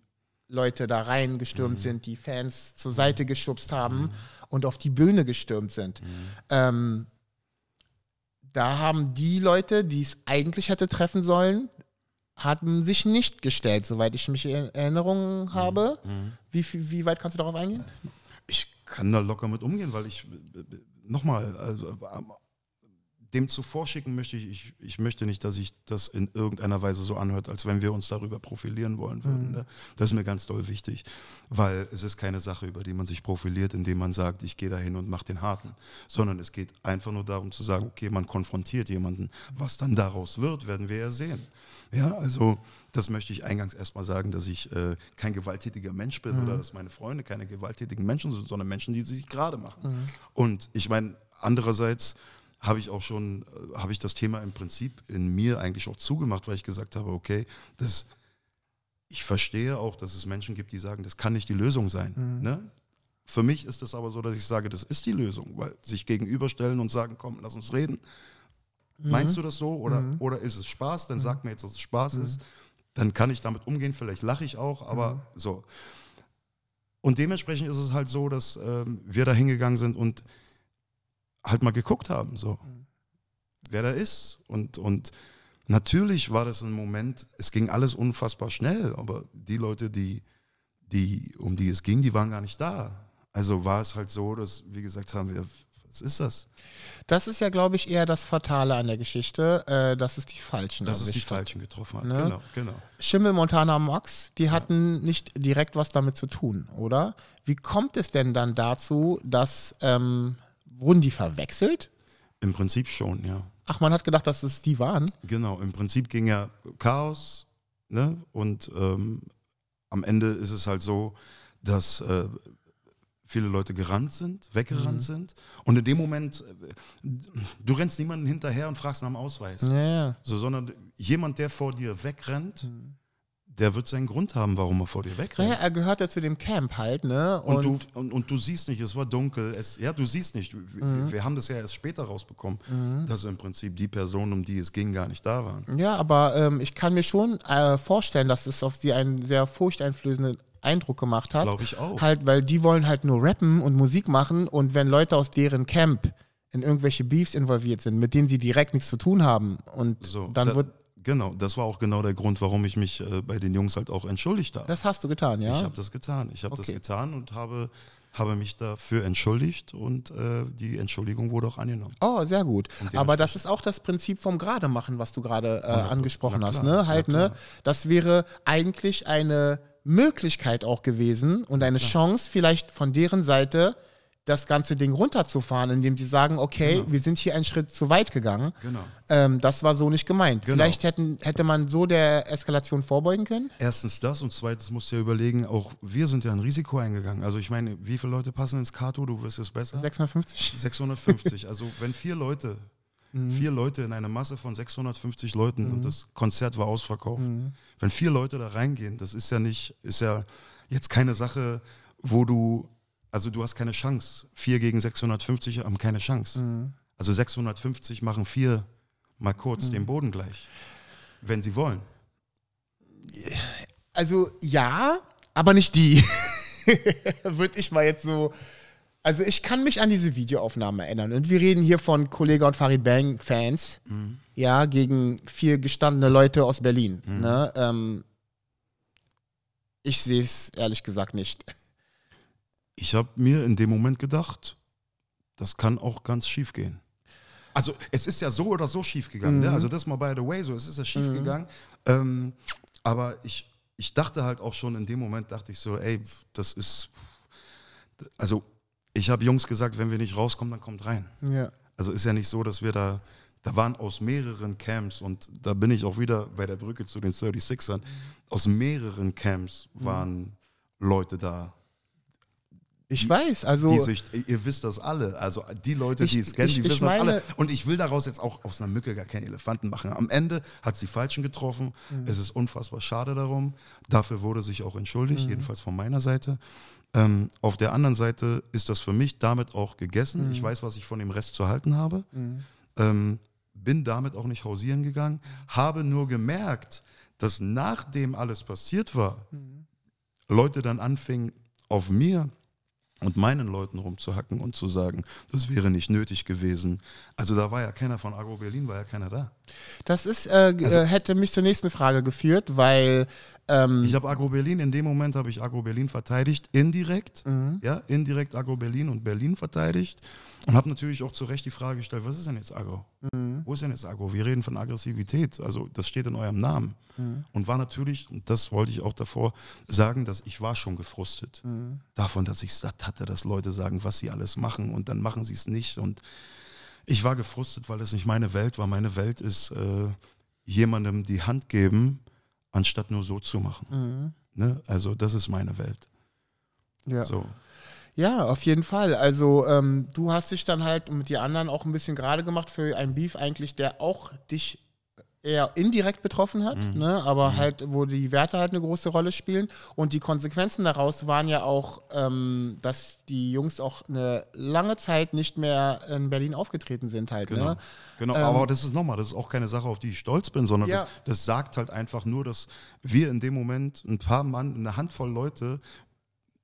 Leute da reingestürmt mhm. sind, die Fans zur mhm. Seite geschubst haben mhm. und auf die Bühne gestürmt sind. Ähm, da haben die Leute, die es eigentlich hätte treffen sollen, hatten sich nicht gestellt, soweit ich mich in Erinnerung habe. Wie, wie weit kannst du darauf eingehen? Ich kann da locker mit umgehen, weil ich äh, äh, nochmal, also dem zuvorschicken möchte ich, ich, ich, möchte nicht, dass sich das in irgendeiner Weise so anhört, als wenn wir uns darüber profilieren wollen würden. Mhm. Ne? Das ist mir ganz doll wichtig, weil es ist keine Sache, über die man sich profiliert, indem man sagt, ich gehe dahin und mache den Harten, sondern es geht einfach nur darum zu sagen, okay, man konfrontiert jemanden. Was dann daraus wird, werden wir ja sehen. Ja, also das möchte ich eingangs erstmal sagen, dass ich äh, kein gewalttätiger Mensch bin mhm. oder dass meine Freunde keine gewalttätigen Menschen sind, sondern Menschen, die sich gerade machen. Mhm. Und ich meine, andererseits habe ich auch schon, äh, habe ich das Thema im Prinzip in mir eigentlich auch zugemacht, weil ich gesagt habe, okay, das, ich verstehe auch, dass es Menschen gibt, die sagen, das kann nicht die Lösung sein. Mhm. Ne? Für mich ist es aber so, dass ich sage, das ist die Lösung, weil sich gegenüberstellen und sagen, komm, lass uns reden. Mhm. Meinst du das so? Oder, mhm. oder ist es Spaß? Dann mhm. sag mir jetzt, dass es Spaß mhm. ist. Dann kann ich damit umgehen, vielleicht lache ich auch, aber mhm. so. Und dementsprechend ist es halt so, dass ähm, wir da hingegangen sind und halt mal geguckt haben, so, mhm. wer da ist. Und, und natürlich war das ein Moment, es ging alles unfassbar schnell, aber die Leute, die, die, um die es ging, die waren gar nicht da. Also war es halt so, dass, wie gesagt, haben wir was ist das? Das ist ja, glaube ich, eher das Fatale an der Geschichte, äh, dass es die Falschen Dass es die Falschen getroffen hat, ne? genau, genau. Schimmel, Montana, Max, die hatten ja. nicht direkt was damit zu tun, oder? Wie kommt es denn dann dazu, dass ähm, wurden die verwechselt? Im Prinzip schon, ja. Ach, man hat gedacht, dass es die waren. Genau, im Prinzip ging ja Chaos, ne? Und ähm, am Ende ist es halt so, dass äh, viele Leute gerannt sind, weggerannt mhm. sind. Und in dem Moment, äh, du rennst niemanden hinterher und fragst nach dem Ausweis. Ja, ja. So, sondern jemand, der vor dir wegrennt, mhm der wird seinen Grund haben, warum er vor dir wegrennt. Ja, er gehört ja zu dem Camp halt, ne? Und, und, du, und, und du siehst nicht, es war dunkel, es, ja, du siehst nicht. Mhm. Wir, wir, haben das ja erst später rausbekommen, mhm. dass im Prinzip die Personen, um die es ging, gar nicht da waren. Ja, aber ähm, ich kann mir schon äh, vorstellen, dass es auf sie einen sehr furchteinflößenden Eindruck gemacht hat. Glaube ich auch. Halt, weil die wollen halt nur rappen und Musik machen und wenn Leute aus deren Camp in irgendwelche Beefs involviert sind, mit denen sie direkt nichts zu tun haben und so, dann da, wird Genau, das war auch genau der Grund, warum ich mich äh, bei den Jungs halt auch entschuldigt habe. Das hast du getan, ja? Ich habe das getan. Ich habe okay. das getan und habe, habe mich dafür entschuldigt und äh, die Entschuldigung wurde auch angenommen. Oh, sehr gut. Aber das ist auch das Prinzip vom Gerade machen, was du gerade äh, angesprochen na, hast. ne? Halt, ne? Das wäre eigentlich eine Möglichkeit auch gewesen und eine Chance, vielleicht von deren Seite das ganze Ding runterzufahren, indem sie sagen, okay, genau. wir sind hier einen Schritt zu weit gegangen. Genau. Ähm, das war so nicht gemeint. Genau. Vielleicht hätten, hätte man so der Eskalation vorbeugen können? Erstens das und zweitens musst du ja überlegen, auch wir sind ja ein Risiko eingegangen. Also ich meine, wie viele Leute passen ins Kato, du wirst es besser? 650. 650. also wenn vier Leute, mhm. vier Leute in einer Masse von 650 Leuten mhm. und das Konzert war ausverkauft, mhm. wenn vier Leute da reingehen, das ist ja nicht, ist ja jetzt keine Sache, wo du also du hast keine Chance. Vier gegen 650 haben ähm, keine Chance. Mhm. Also 650 machen vier mal kurz mhm. den Boden gleich, wenn sie wollen. Also ja, aber nicht die. Würde ich mal jetzt so. Also ich kann mich an diese Videoaufnahmen erinnern. Und wir reden hier von Kollega und Farid Bang Fans, mhm. ja, gegen vier gestandene Leute aus Berlin. Mhm. Ne? Ähm, ich sehe es ehrlich gesagt nicht. Ich habe mir in dem Moment gedacht, das kann auch ganz schief gehen. Also es ist ja so oder so schief gegangen. Ne? Mhm. Ne? Also das mal by the way, so es ist ja schief mhm. gegangen. Ähm, aber ich, ich dachte halt auch schon in dem Moment, dachte ich so, ey, das ist, also ich habe Jungs gesagt, wenn wir nicht rauskommen, dann kommt rein. Ja. Also ist ja nicht so, dass wir da, da waren aus mehreren Camps und da bin ich auch wieder bei der Brücke zu den 36ern, aus mehreren Camps mhm. waren mhm. Leute da, ich weiß, also. Sich, ihr wisst das alle. Also die Leute, ich, die es kennen, ich, die wissen meine, das alle. Und ich will daraus jetzt auch aus einer Mücke gar keinen Elefanten machen. Am Ende hat sie Falschen getroffen. Mhm. Es ist unfassbar schade darum. Dafür wurde sich auch entschuldigt, mhm. jedenfalls von meiner Seite. Ähm, auf der anderen Seite ist das für mich damit auch gegessen. Mhm. Ich weiß, was ich von dem Rest zu halten habe. Mhm. Ähm, bin damit auch nicht hausieren gegangen. Habe nur gemerkt, dass nachdem alles passiert war, mhm. Leute dann anfingen, auf mir und meinen Leuten rumzuhacken und zu sagen, das wäre nicht nötig gewesen. Also da war ja keiner von Agro Berlin, war ja keiner da. Das ist, äh, also, äh, hätte mich zur nächsten Frage geführt, weil ähm ich habe Agro Berlin, in dem Moment habe ich Agro Berlin verteidigt, indirekt, mhm. ja, indirekt Agro Berlin und Berlin verteidigt und habe natürlich auch zu Recht die Frage gestellt, was ist denn jetzt Agro? Mhm. Wo ist denn jetzt Agro? Wir reden von Aggressivität, also das steht in eurem Namen. Mhm. Und war natürlich, und das wollte ich auch davor sagen, dass ich war schon gefrustet mhm. davon, dass ich es satt hatte, dass Leute sagen, was sie alles machen und dann machen sie es nicht. Und ich war gefrustet, weil es nicht meine Welt war. Meine Welt ist äh, jemandem die Hand geben, anstatt nur so zu machen. Mhm. Ne? Also das ist meine Welt. Ja. So. Ja, auf jeden Fall. Also ähm, du hast dich dann halt mit den anderen auch ein bisschen gerade gemacht für einen Beef eigentlich, der auch dich eher indirekt betroffen hat, mhm. ne, aber mhm. halt, wo die Werte halt eine große Rolle spielen. Und die Konsequenzen daraus waren ja auch, ähm, dass die Jungs auch eine lange Zeit nicht mehr in Berlin aufgetreten sind halt. Genau, ne? genau. Ähm, aber das ist nochmal, das ist auch keine Sache, auf die ich stolz bin, sondern ja. das, das sagt halt einfach nur, dass wir in dem Moment ein paar Mann, eine Handvoll Leute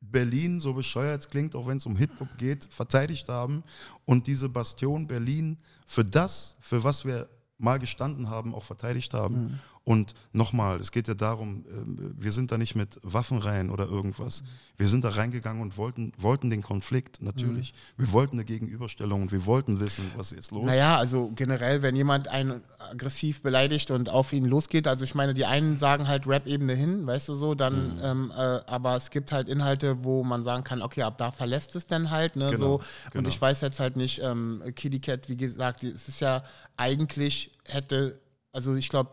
Berlin, so bescheuert es klingt, auch wenn es um Hip-Hop geht, verteidigt haben und diese Bastion Berlin für das, für was wir mal gestanden haben, auch verteidigt haben. Mhm. Und nochmal, es geht ja darum, ähm, wir sind da nicht mit Waffen rein oder irgendwas. Wir sind da reingegangen und wollten, wollten den Konflikt, natürlich. Mhm. Wir wollten eine Gegenüberstellung und wir wollten wissen, was jetzt los ist. Naja, also generell, wenn jemand einen aggressiv beleidigt und auf ihn losgeht, also ich meine, die einen sagen halt Rap-Ebene hin, weißt du so, dann, mhm. ähm, äh, aber es gibt halt Inhalte, wo man sagen kann, okay, ab da verlässt es denn halt, ne, genau, so. Und genau. ich weiß jetzt halt nicht, ähm, Kitty Cat, wie gesagt, es ist ja eigentlich hätte, also ich glaube,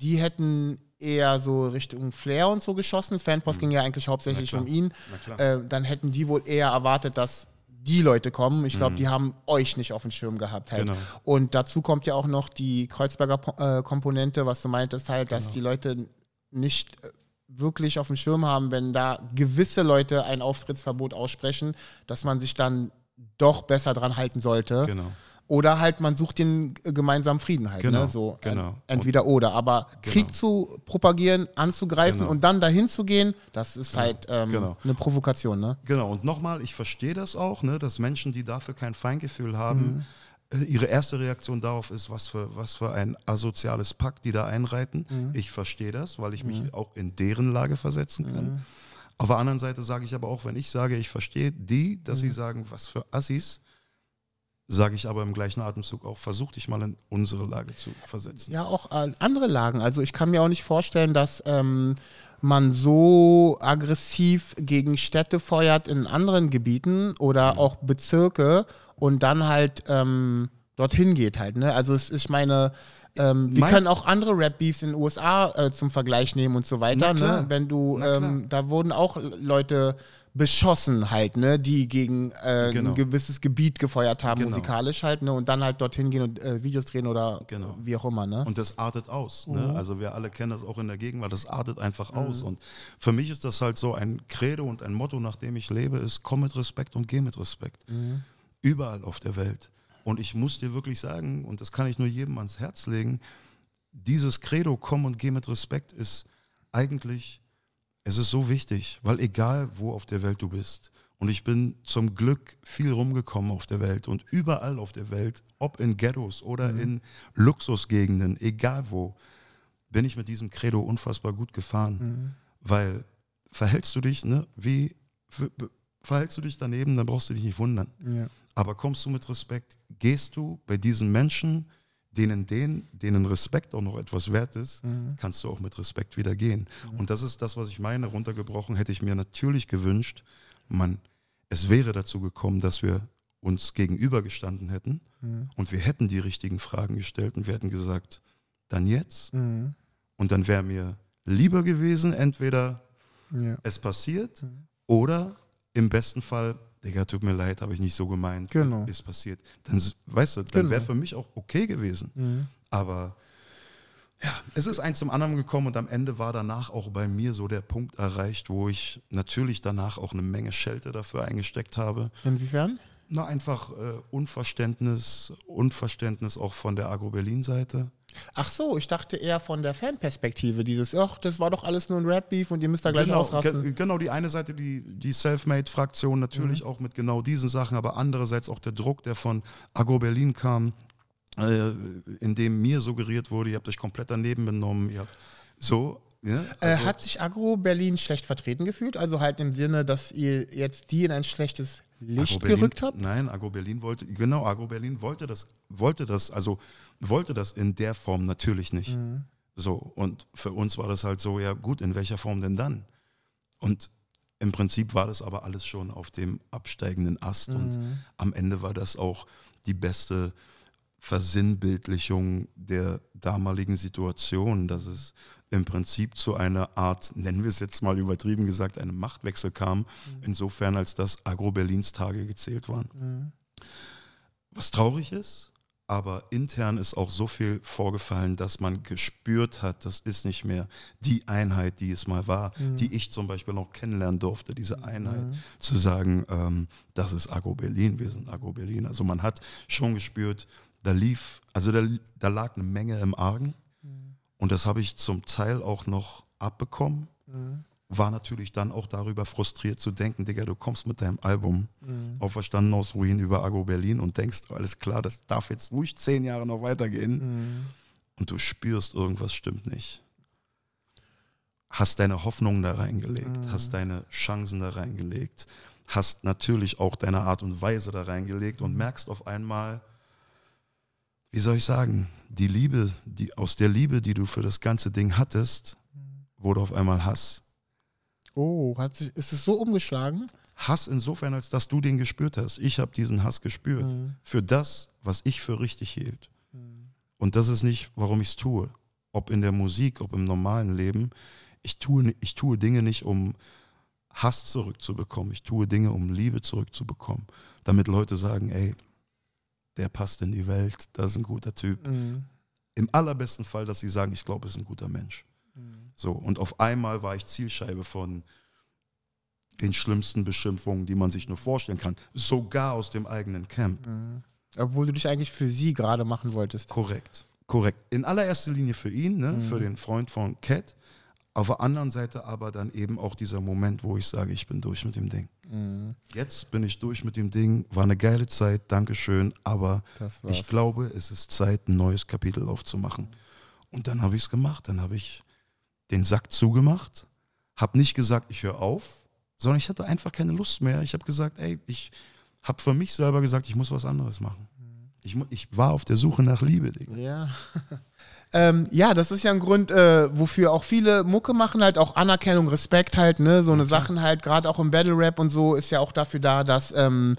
die hätten eher so Richtung Flair und so geschossen. Das Fanpost mhm. ging ja eigentlich hauptsächlich um ihn. Äh, dann hätten die wohl eher erwartet, dass die Leute kommen. Ich glaube, mhm. die haben euch nicht auf dem Schirm gehabt. Halt. Genau. Und dazu kommt ja auch noch die Kreuzberger äh, Komponente, was du meintest, halt, genau. dass die Leute nicht äh, wirklich auf dem Schirm haben, wenn da gewisse Leute ein Auftrittsverbot aussprechen, dass man sich dann doch besser dran halten sollte. Genau. Oder halt, man sucht den äh, gemeinsamen Frieden halt. Ne? Genau, ne? so genau. Entweder und, oder. Aber genau. Krieg genau. zu propagieren, anzugreifen genau. und dann dahin zu gehen, das ist genau. halt ähm, genau. eine Provokation. Ne? Genau. Und nochmal, ich verstehe das auch, ne, dass Menschen, die dafür kein Feingefühl haben, mhm. Äh, ihre erste Reaktion darauf ist, was für, was für ein asoziales Pakt die da einreiten. Mhm. Ich verstehe das, weil ich mich mhm. auch in deren Lage versetzen kann. Mhm. Auf der anderen Seite sage ich aber auch, wenn ich sage, ich verstehe die, dass sie mhm. sagen, was für Assis sage ich aber im gleichen Atemzug auch, versuch dich mal in unsere Lage zu versetzen. Ja, auch andere Lagen. Also ich kann mir auch nicht vorstellen, dass ähm, man so aggressiv gegen Städte feuert in anderen Gebieten oder mhm. auch Bezirke und dann halt ähm, dorthin geht halt. Ne? Also es ist meine... Ähm, wir mein können auch andere Rap-Beefs in den USA äh, zum Vergleich nehmen und so weiter. Ne? Wenn du, ähm, da wurden auch Leute beschossen halt, ne, die gegen äh, genau. ein gewisses Gebiet gefeuert haben, genau. musikalisch halt, ne, und dann halt dorthin gehen und äh, Videos drehen oder genau. wie auch immer, ne. Und das artet aus, ne? mhm. ne, also wir alle kennen das auch in der Gegenwart, das artet einfach mhm. aus und für mich ist das halt so ein Credo und ein Motto, nach dem ich lebe, ist, komm mit Respekt und geh mit Respekt. Mhm. Überall auf der Welt. Und ich muss dir wirklich sagen, und das kann ich nur jedem ans Herz legen, dieses Credo, komm und geh mit Respekt, ist eigentlich es ist so wichtig, weil egal wo auf der Welt du bist, und ich bin zum Glück viel rumgekommen auf der Welt und überall auf der Welt, ob in Ghettos oder mhm. in Luxusgegenden, egal wo, bin ich mit diesem Credo unfassbar gut gefahren. Mhm. Weil verhältst du dich, ne, wie verhältst du dich daneben, dann brauchst du dich nicht wundern. Ja. Aber kommst du mit Respekt, gehst du bei diesen Menschen denen, denen, denen Respekt auch noch etwas wert ist, mhm. kannst du auch mit Respekt wieder gehen. Mhm. Und das ist das, was ich meine. Runtergebrochen hätte ich mir natürlich gewünscht, man, es wäre dazu gekommen, dass wir uns gegenübergestanden hätten mhm. und wir hätten die richtigen Fragen gestellt und wir hätten gesagt, dann jetzt. Mhm. Und dann wäre mir lieber gewesen, entweder ja. es passiert mhm. oder im besten Fall Digga, tut mir leid, habe ich nicht so gemeint, äh, genau. ist passiert. Dann, weißt du, dann genau. wäre für mich auch okay gewesen. Mhm. Aber ja, es ist eins zum anderen gekommen und am Ende war danach auch bei mir so der Punkt erreicht, wo ich natürlich danach auch eine Menge Schelte dafür eingesteckt habe. Inwiefern? Na, einfach äh, Unverständnis, Unverständnis auch von der Agro-Berlin-Seite. Ach so, ich dachte eher von der Fanperspektive, dieses, ach, das war doch alles nur ein Rap-Beef und ihr müsst da gleich genau, ausrasten. Genau, die eine Seite, die, die Selfmade-Fraktion natürlich mhm. auch mit genau diesen Sachen, aber andererseits auch der Druck, der von Agro Berlin kam, äh, in dem mir suggeriert wurde, ihr habt euch komplett daneben benommen, ihr habt so, ja, äh, also hat sich Agro Berlin schlecht vertreten gefühlt? Also halt im Sinne, dass ihr jetzt die in ein schlechtes Licht Agro gerückt habt? Nein, Agro Berlin wollte, genau, Agro Berlin wollte das, wollte das, also wollte das in der Form natürlich nicht. Mhm. So, und für uns war das halt so, ja gut, in welcher Form denn dann? Und im Prinzip war das aber alles schon auf dem absteigenden Ast mhm. und am Ende war das auch die beste Versinnbildlichung der damaligen Situation, dass es im Prinzip zu einer Art, nennen wir es jetzt mal übertrieben gesagt, einem Machtwechsel kam, mhm. insofern als dass Agro-Berlins Tage gezählt waren. Mhm. Was traurig ist, aber intern ist auch so viel vorgefallen, dass man gespürt hat, das ist nicht mehr die Einheit, die es mal war, mhm. die ich zum Beispiel noch kennenlernen durfte, diese mhm. Einheit, mhm. zu sagen, ähm, das ist Agro Berlin, wir sind Agro Berlin. Also man hat schon gespürt, da lief, also da, da lag eine Menge im Argen. Und das habe ich zum Teil auch noch abbekommen. Mhm. War natürlich dann auch darüber frustriert zu denken, Digga, du kommst mit deinem Album mhm. auf Verstanden aus Ruin über Agro Berlin und denkst, alles klar, das darf jetzt ruhig zehn Jahre noch weitergehen. Mhm. Und du spürst, irgendwas stimmt nicht. Hast deine Hoffnungen da reingelegt, mhm. hast deine Chancen da reingelegt, hast natürlich auch deine Art und Weise da reingelegt und mhm. merkst auf einmal, wie soll ich sagen, die Liebe, die aus der Liebe, die du für das ganze Ding hattest, wurde auf einmal Hass. Oh, hat sich, ist es so umgeschlagen? Hass insofern, als dass du den gespürt hast. Ich habe diesen Hass gespürt mhm. für das, was ich für richtig hielt. Mhm. Und das ist nicht, warum ich es tue. Ob in der Musik, ob im normalen Leben. Ich tue, ich tue Dinge nicht, um Hass zurückzubekommen. Ich tue Dinge, um Liebe zurückzubekommen. Damit Leute sagen, ey, der passt in die Welt, das ist ein guter Typ. Mhm. Im allerbesten Fall, dass sie sagen, ich glaube, ist ein guter Mensch. Mhm. So, und auf einmal war ich Zielscheibe von den schlimmsten Beschimpfungen, die man sich nur vorstellen kann, sogar aus dem eigenen Camp. Mhm. Obwohl du dich eigentlich für sie gerade machen wolltest. Korrekt, korrekt. In allererster Linie für ihn, ne? Mhm. für den Freund von Cat. Auf der anderen Seite aber dann eben auch dieser Moment, wo ich sage, ich bin durch mit dem Ding. Mhm. Jetzt bin ich durch mit dem Ding, war eine geile Zeit, Dankeschön, aber ich glaube, es ist Zeit, ein neues Kapitel aufzumachen. Und dann habe ich es gemacht, dann habe ich den Sack zugemacht, habe nicht gesagt, ich höre auf, sondern ich hatte einfach keine Lust mehr. Ich habe gesagt, ey, ich habe für mich selber gesagt, ich muss was anderes machen. Mhm. Ich, ich war auf der Suche nach Liebe, Digga. Ja. Ähm, ja, das ist ja ein Grund, äh, wofür auch viele Mucke machen, halt auch Anerkennung, Respekt halt, ne, so eine okay. Sachen halt, gerade auch im Battle Rap und so, ist ja auch dafür da, dass ähm,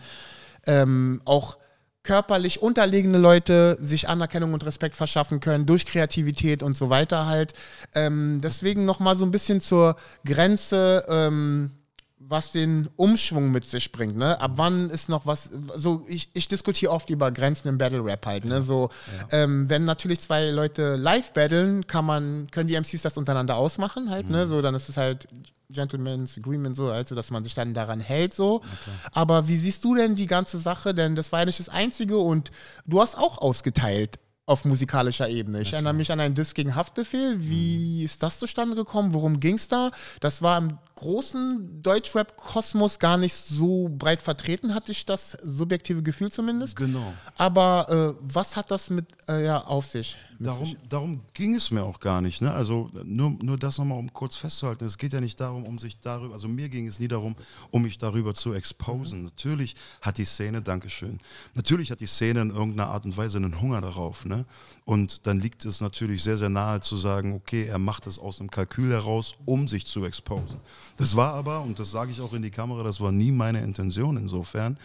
ähm, auch körperlich unterlegene Leute sich Anerkennung und Respekt verschaffen können durch Kreativität und so weiter halt. Ähm, deswegen nochmal so ein bisschen zur Grenze. Ähm, was den Umschwung mit sich bringt, ne? Ab wann ist noch was, so ich, ich diskutiere oft über Grenzen im Battle Rap halt, ne? So, ja. ähm, wenn natürlich zwei Leute live battlen, kann man, können die MCs das untereinander ausmachen halt, ne? mhm. ne? So, dann ist es halt Gentleman's Agreement, so, also dass man sich dann daran hält, so. Okay. Aber wie siehst du denn die ganze Sache? Denn das war ja nicht das Einzige und du hast auch ausgeteilt auf musikalischer Ebene. Ich okay. erinnere mich an einen Disc gegen Haftbefehl. Wie mhm. ist das zustande gekommen? Worum ging es da? Das war im großen Deutschrap-Kosmos gar nicht so breit vertreten, hatte ich das subjektive Gefühl zumindest. Genau. Aber äh, was hat das mit äh, ja, auf sich? darum, darum ging es mir auch gar nicht. Ne? Also nur, nur das nochmal, um kurz festzuhalten. Es geht ja nicht darum, um sich darüber, also mir ging es nie darum, um mich darüber zu exposen. Mhm. Natürlich hat die Szene, Dankeschön, natürlich hat die Szene in irgendeiner Art und Weise einen Hunger darauf. Ne? Und dann liegt es natürlich sehr, sehr nahe zu sagen, okay, er macht das aus einem Kalkül heraus, um sich zu exposen. Das war aber, und das sage ich auch in die Kamera, das war nie meine Intention insofern.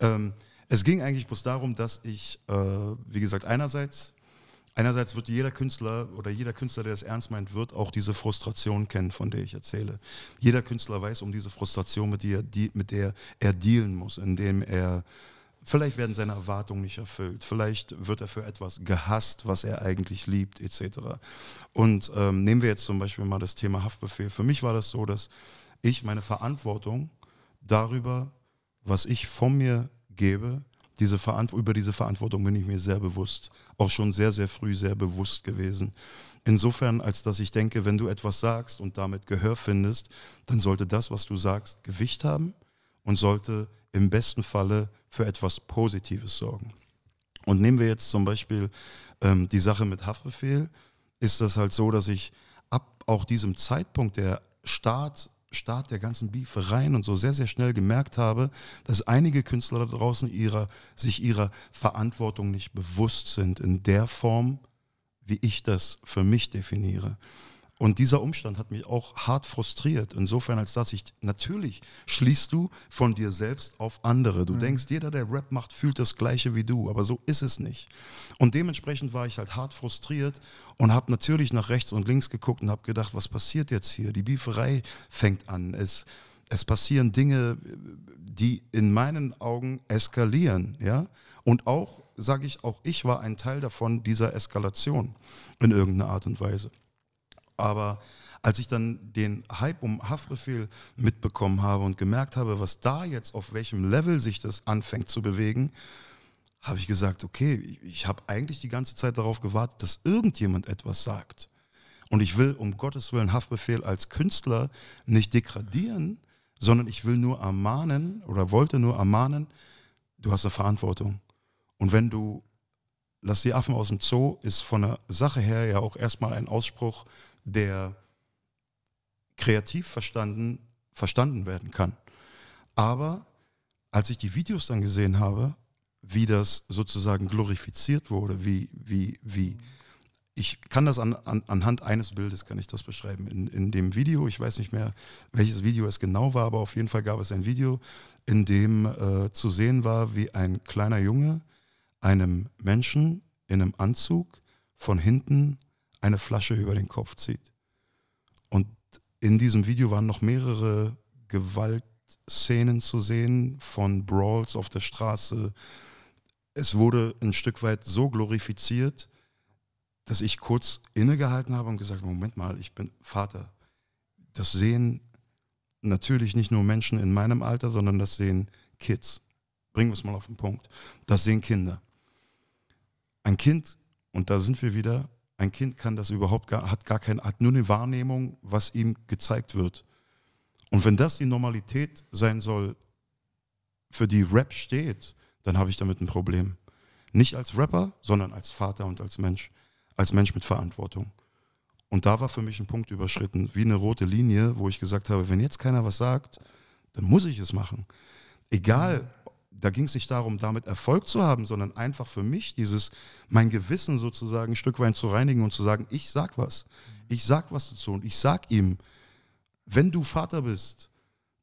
Ähm, es ging eigentlich bloß darum, dass ich, äh, wie gesagt, einerseits einerseits wird jeder Künstler oder jeder Künstler, der es ernst meint, wird auch diese Frustration kennen, von der ich erzähle. Jeder Künstler weiß um diese Frustration, mit der, mit der er dealen muss, indem er vielleicht werden seine Erwartungen nicht erfüllt, vielleicht wird er für etwas gehasst, was er eigentlich liebt, etc. Und ähm, nehmen wir jetzt zum Beispiel mal das Thema Haftbefehl. Für mich war das so, dass ich meine Verantwortung darüber, was ich von mir gebe, diese über diese Verantwortung bin ich mir sehr bewusst auch schon sehr, sehr früh sehr bewusst gewesen. Insofern, als dass ich denke, wenn du etwas sagst und damit Gehör findest, dann sollte das, was du sagst, Gewicht haben und sollte im besten Falle für etwas Positives sorgen. Und nehmen wir jetzt zum Beispiel ähm, die Sache mit Haftbefehl, ist das halt so, dass ich ab auch diesem Zeitpunkt der Start Start der ganzen Beefereien und so sehr, sehr schnell gemerkt habe, dass einige Künstler da draußen ihrer, sich ihrer Verantwortung nicht bewusst sind in der Form, wie ich das für mich definiere. Und dieser Umstand hat mich auch hart frustriert, insofern als dass ich, natürlich schließt du von dir selbst auf andere. Du mhm. denkst, jeder, der Rap macht, fühlt das gleiche wie du, aber so ist es nicht. Und dementsprechend war ich halt hart frustriert und habe natürlich nach rechts und links geguckt und habe gedacht, was passiert jetzt hier? Die Bieferei fängt an. Es, es passieren Dinge, die in meinen Augen eskalieren, ja? Und auch, sage ich, auch ich war ein Teil davon, dieser Eskalation in irgendeiner Art und Weise. Aber als ich dann den Hype um Haftbefehl mitbekommen habe und gemerkt habe, was da jetzt, auf welchem Level sich das anfängt zu bewegen, habe ich gesagt, okay, ich, ich habe eigentlich die ganze Zeit darauf gewartet, dass irgendjemand etwas sagt. Und ich will um Gottes Willen Haftbefehl als Künstler nicht degradieren, sondern ich will nur ermahnen oder wollte nur ermahnen, du hast eine Verantwortung. Und wenn du, lass die Affen aus dem Zoo, ist von der Sache her ja auch erstmal ein Ausspruch, der kreativ verstanden, verstanden werden kann. Aber als ich die Videos dann gesehen habe, wie das sozusagen glorifiziert wurde, wie, wie, wie, ich kann das an, an, anhand eines Bildes, kann ich das beschreiben. In, in dem Video, ich weiß nicht mehr, welches Video es genau war, aber auf jeden Fall gab es ein Video, in dem äh, zu sehen war, wie ein kleiner Junge einem Menschen in einem Anzug von hinten eine Flasche über den Kopf zieht. Und in diesem Video waren noch mehrere Gewaltszenen zu sehen von Brawls auf der Straße. Es wurde ein Stück weit so glorifiziert, dass ich kurz innegehalten habe und gesagt, Moment mal, ich bin Vater. Das sehen natürlich nicht nur Menschen in meinem Alter, sondern das sehen Kids. Bringen wir es mal auf den Punkt. Das sehen Kinder. Ein Kind, und da sind wir wieder, ein Kind kann das überhaupt gar, hat gar keine, hat nur eine Wahrnehmung, was ihm gezeigt wird. Und wenn das die Normalität sein soll, für die Rap steht, dann habe ich damit ein Problem. Nicht als Rapper, sondern als Vater und als Mensch. Als Mensch mit Verantwortung. Und da war für mich ein Punkt überschritten, wie eine rote Linie, wo ich gesagt habe, wenn jetzt keiner was sagt, dann muss ich es machen. Egal, da ging es nicht darum, damit Erfolg zu haben, sondern einfach für mich dieses, mein Gewissen sozusagen ein Stück weit zu reinigen und zu sagen, ich sag was. Ich sag was dazu und ich sag ihm, wenn du Vater bist,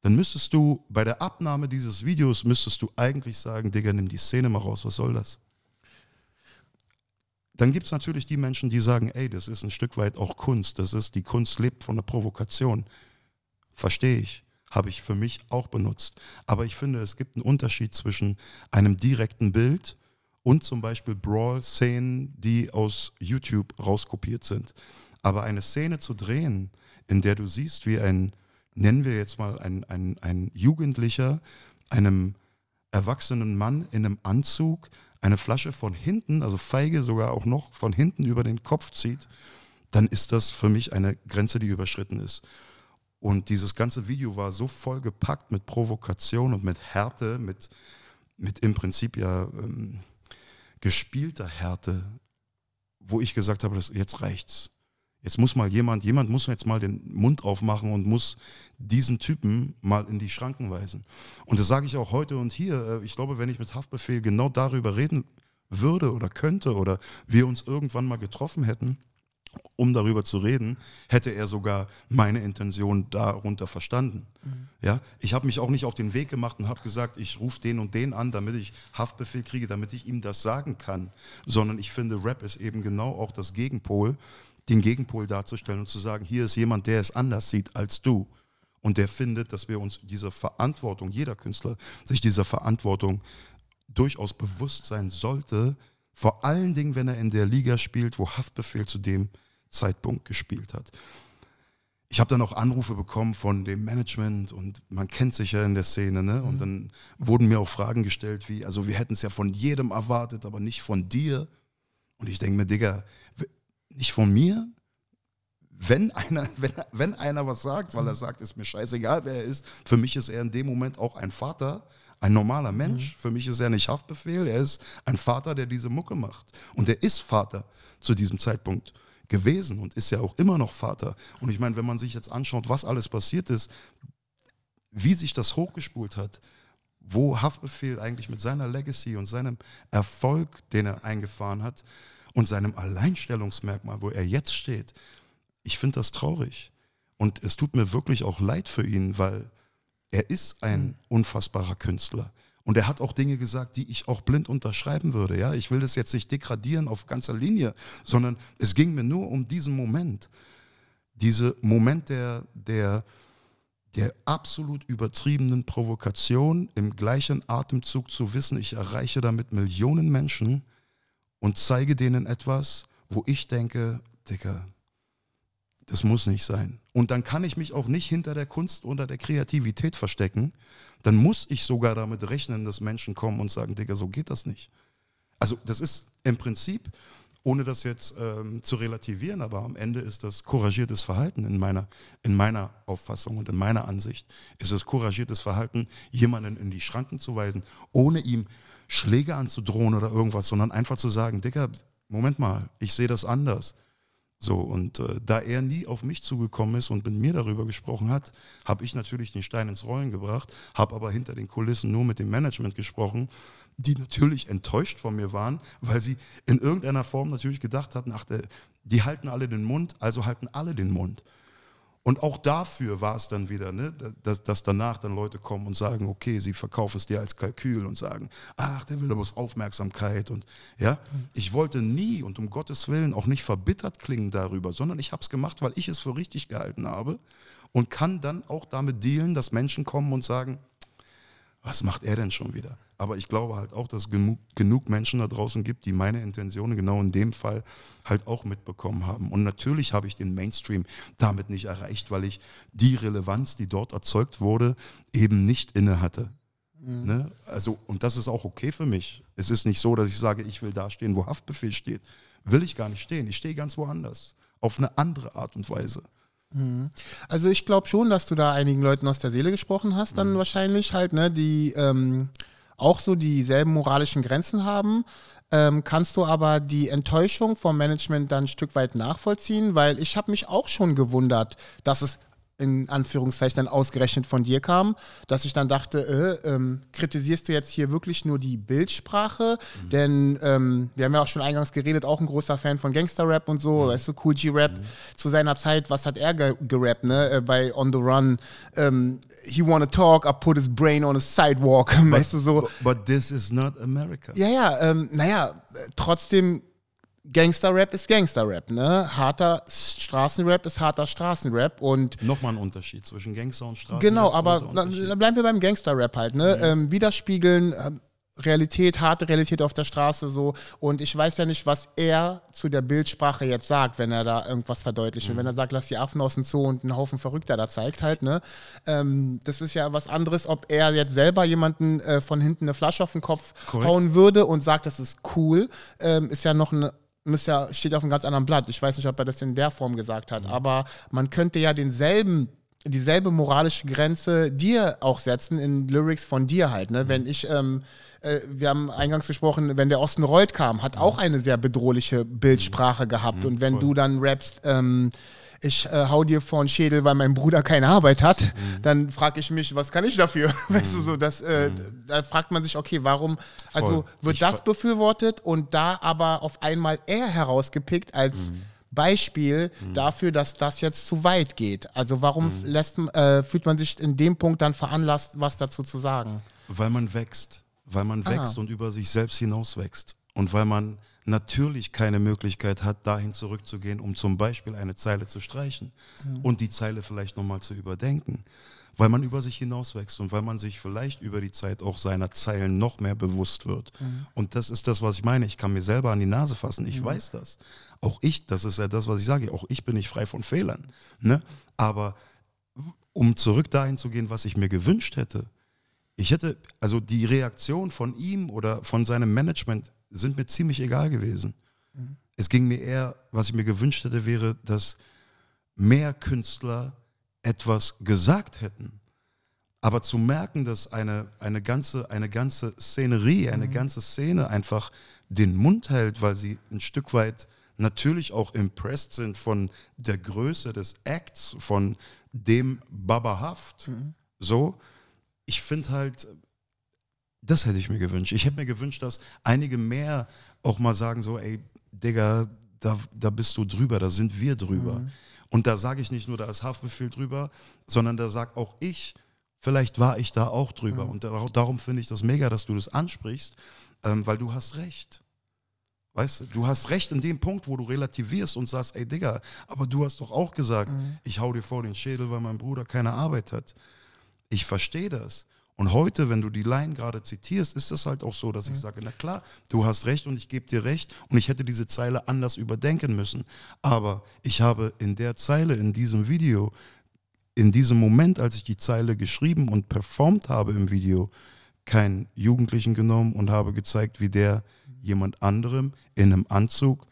dann müsstest du bei der Abnahme dieses Videos, müsstest du eigentlich sagen, Digga, nimm die Szene mal raus, was soll das? Dann gibt es natürlich die Menschen, die sagen, ey, das ist ein Stück weit auch Kunst, das ist, die Kunst lebt von der Provokation. Verstehe ich habe ich für mich auch benutzt. Aber ich finde, es gibt einen Unterschied zwischen einem direkten Bild und zum Beispiel Brawl-Szenen, die aus YouTube rauskopiert sind. Aber eine Szene zu drehen, in der du siehst, wie ein, nennen wir jetzt mal ein, ein, ein Jugendlicher, einem erwachsenen Mann in einem Anzug eine Flasche von hinten, also feige sogar auch noch, von hinten über den Kopf zieht, dann ist das für mich eine Grenze, die überschritten ist. Und dieses ganze Video war so voll gepackt mit Provokation und mit Härte, mit, mit im Prinzip ja ähm, gespielter Härte, wo ich gesagt habe, das, jetzt reicht's. Jetzt muss mal jemand, jemand muss jetzt mal den Mund aufmachen und muss diesen Typen mal in die Schranken weisen. Und das sage ich auch heute und hier. Äh, ich glaube, wenn ich mit Haftbefehl genau darüber reden würde oder könnte oder wir uns irgendwann mal getroffen hätten, um darüber zu reden, hätte er sogar meine Intention darunter verstanden. Mhm. Ja? Ich habe mich auch nicht auf den Weg gemacht und habe gesagt, ich rufe den und den an, damit ich Haftbefehl kriege, damit ich ihm das sagen kann, sondern ich finde, Rap ist eben genau auch das Gegenpol, den Gegenpol darzustellen und zu sagen, hier ist jemand, der es anders sieht als du. Und der findet, dass wir uns dieser Verantwortung, jeder Künstler sich dieser Verantwortung durchaus bewusst sein sollte, vor allen Dingen, wenn er in der Liga spielt, wo Haftbefehl zu dem Zeitpunkt gespielt hat. Ich habe dann auch Anrufe bekommen von dem Management und man kennt sich ja in der Szene. Ne? Und mhm. dann wurden mir auch Fragen gestellt wie, also wir hätten es ja von jedem erwartet, aber nicht von dir. Und ich denke mir, Digga, nicht von mir? Wenn einer, wenn, wenn einer was sagt, weil er mhm. sagt, ist mir scheißegal, wer er ist, für mich ist er in dem Moment auch ein Vater, ein normaler mhm. Mensch. Mhm. Für mich ist er nicht Haftbefehl, er ist ein Vater, der diese Mucke macht. Und er ist Vater zu diesem Zeitpunkt gewesen und ist ja auch immer noch Vater. Und ich meine, wenn man sich jetzt anschaut, was alles passiert ist, wie sich das hochgespult hat, wo Haftbefehl eigentlich mit seiner Legacy und seinem Erfolg, den er eingefahren hat, und seinem Alleinstellungsmerkmal, wo er jetzt steht, ich finde das traurig. Und es tut mir wirklich auch leid für ihn, weil er ist ein unfassbarer Künstler. Und er hat auch Dinge gesagt, die ich auch blind unterschreiben würde. Ja? Ich will das jetzt nicht degradieren auf ganzer Linie, sondern es ging mir nur um diesen Moment. Dieser Moment der, der, der absolut übertriebenen Provokation, im gleichen Atemzug zu wissen, ich erreiche damit Millionen Menschen und zeige denen etwas, wo ich denke, Dicker, das muss nicht sein. Und dann kann ich mich auch nicht hinter der Kunst oder der Kreativität verstecken. Dann muss ich sogar damit rechnen, dass Menschen kommen und sagen, Digga, so geht das nicht. Also das ist im Prinzip, ohne das jetzt ähm, zu relativieren, aber am Ende ist das couragiertes Verhalten in meiner, in meiner Auffassung und in meiner Ansicht, ist es couragiertes Verhalten, jemanden in die Schranken zu weisen, ohne ihm Schläge anzudrohen oder irgendwas, sondern einfach zu sagen, Digga, Moment mal, ich sehe das anders. So, und äh, da er nie auf mich zugekommen ist und mit mir darüber gesprochen hat, habe ich natürlich den Stein ins Rollen gebracht, habe aber hinter den Kulissen nur mit dem Management gesprochen, die natürlich enttäuscht von mir waren, weil sie in irgendeiner Form natürlich gedacht hatten, ach, der, die halten alle den Mund, also halten alle den Mund. Und auch dafür war es dann wieder, ne, dass, dass, danach dann Leute kommen und sagen, okay, sie verkaufen es dir als Kalkül und sagen, ach, der will bloß Aufmerksamkeit und ja. Ich wollte nie und um Gottes Willen auch nicht verbittert klingen darüber, sondern ich habe es gemacht, weil ich es für richtig gehalten habe und kann dann auch damit dealen, dass Menschen kommen und sagen, was macht er denn schon wieder? Aber ich glaube halt auch, dass es genug, genug Menschen da draußen gibt, die meine Intentionen genau in dem Fall halt auch mitbekommen haben. Und natürlich habe ich den Mainstream damit nicht erreicht, weil ich die Relevanz, die dort erzeugt wurde, eben nicht inne hatte. Mhm. Ne? Also, und das ist auch okay für mich. Es ist nicht so, dass ich sage, ich will da stehen, wo Haftbefehl steht. Will ich gar nicht stehen. Ich stehe ganz woanders. Auf eine andere Art und Weise. Mhm. Also ich glaube schon, dass du da einigen Leuten aus der Seele gesprochen hast, dann mhm. wahrscheinlich halt, ne, die ähm, auch so dieselben moralischen Grenzen haben. Ähm, kannst du aber die Enttäuschung vom Management dann ein Stück weit nachvollziehen, weil ich habe mich auch schon gewundert, dass es in Anführungszeichen dann ausgerechnet von dir kam, dass ich dann dachte, äh, ähm, kritisierst du jetzt hier wirklich nur die Bildsprache? Mhm. Denn ähm, wir haben ja auch schon eingangs geredet, auch ein großer Fan von Gangster-Rap und so, mhm. weißt du, Cool G-Rap mhm. zu seiner Zeit, was hat er ge gerappt, ne? Äh, bei On the Run, ähm, he wanna talk, I put his brain on a sidewalk, but, weißt du so. But, this is not America. Ja, ja, ähm, naja, äh, trotzdem Gangster-Rap ist Gangster-Rap, ne? Harter Straßenrap ist harter Straßenrap und. Nochmal ein Unterschied zwischen Gangster und Straßenrap. Genau, aber dann bleiben wir beim Gangster-Rap halt, ne? Ja. Mhm. Ähm, widerspiegeln, ähm, Realität, harte Realität auf der Straße so. Und ich weiß ja nicht, was er zu der Bildsprache jetzt sagt, wenn er da irgendwas verdeutlicht. Mhm. Und wenn er sagt, lass die Affen aus dem Zoo und einen Haufen Verrückter da zeigt halt, ne? Ähm, das ist ja was anderes, ob er jetzt selber jemanden äh, von hinten eine Flasche auf den Kopf cool. hauen würde und sagt, das ist cool, ähm, ist ja noch eine ist ja, steht auf einem ganz anderen Blatt. Ich weiß nicht, ob er das in der Form gesagt hat, mhm. aber man könnte ja denselben dieselbe moralische Grenze dir auch setzen in Lyrics von dir halt. Ne? Mhm. Wenn ich, ähm, äh, wir haben eingangs gesprochen, wenn der Osten Reut kam, hat mhm. auch eine sehr bedrohliche Bildsprache gehabt. Mhm, und wenn voll. du dann rappst, ähm, ich äh, hau dir vor den Schädel, weil mein Bruder keine Arbeit hat, mhm. dann frage ich mich, was kann ich dafür? Mhm. Weißt du, so, mhm. dass, äh, mhm. da fragt man sich, okay, warum, also voll. wird ich das befürwortet und da aber auf einmal er herausgepickt als mhm. Beispiel mhm. dafür, dass das jetzt zu weit geht. Also warum lässt, äh, fühlt man sich in dem Punkt dann veranlasst, was dazu zu sagen? Weil man wächst, weil man Aha. wächst und über sich selbst hinaus wächst und weil man natürlich keine Möglichkeit hat, dahin zurückzugehen, um zum Beispiel eine Zeile zu streichen mhm. und die Zeile vielleicht nochmal zu überdenken, weil man über sich hinauswächst und weil man sich vielleicht über die Zeit auch seiner Zeilen noch mehr bewusst wird. Mhm. Und das ist das, was ich meine. Ich kann mir selber an die Nase fassen, ich mhm. weiß das. Auch ich, das ist ja das, was ich sage, auch ich bin nicht frei von Fehlern. Ne? Aber um zurück dahin zu gehen, was ich mir gewünscht hätte, ich hätte, also die Reaktion von ihm oder von seinem Management sind mir ziemlich egal gewesen. Mhm. Es ging mir eher, was ich mir gewünscht hätte, wäre, dass mehr Künstler etwas gesagt hätten. Aber zu merken, dass eine, eine, ganze, eine ganze Szenerie, eine mhm. ganze Szene einfach den Mund hält, weil sie ein Stück weit natürlich auch impressed sind von der Größe des Acts, von dem Baba Haft. Mhm. So, ich finde halt, das hätte ich mir gewünscht. Ich hätte mir gewünscht, dass einige mehr auch mal sagen so, ey, Digga, da, da bist du drüber, da sind wir drüber. Mhm. Und da sage ich nicht nur, da ist Haftbefehl drüber, sondern da sage auch ich, vielleicht war ich da auch drüber. Mhm. Und da, darum finde ich das mega, dass du das ansprichst, ähm, weil du hast recht. Weißt du, du hast recht in dem Punkt, wo du relativierst und sagst, ey Digga, aber du hast doch auch gesagt, mhm. ich hau dir vor den Schädel, weil mein Bruder keine Arbeit hat. Ich verstehe das. Und heute, wenn du die Line gerade zitierst, ist das halt auch so, dass ich sage, na klar, du hast recht und ich gebe dir recht und ich hätte diese Zeile anders überdenken müssen. Aber ich habe in der Zeile, in diesem Video, in diesem Moment, als ich die Zeile geschrieben und performt habe im Video, keinen Jugendlichen genommen und habe gezeigt, wie der jemand anderem in einem Anzug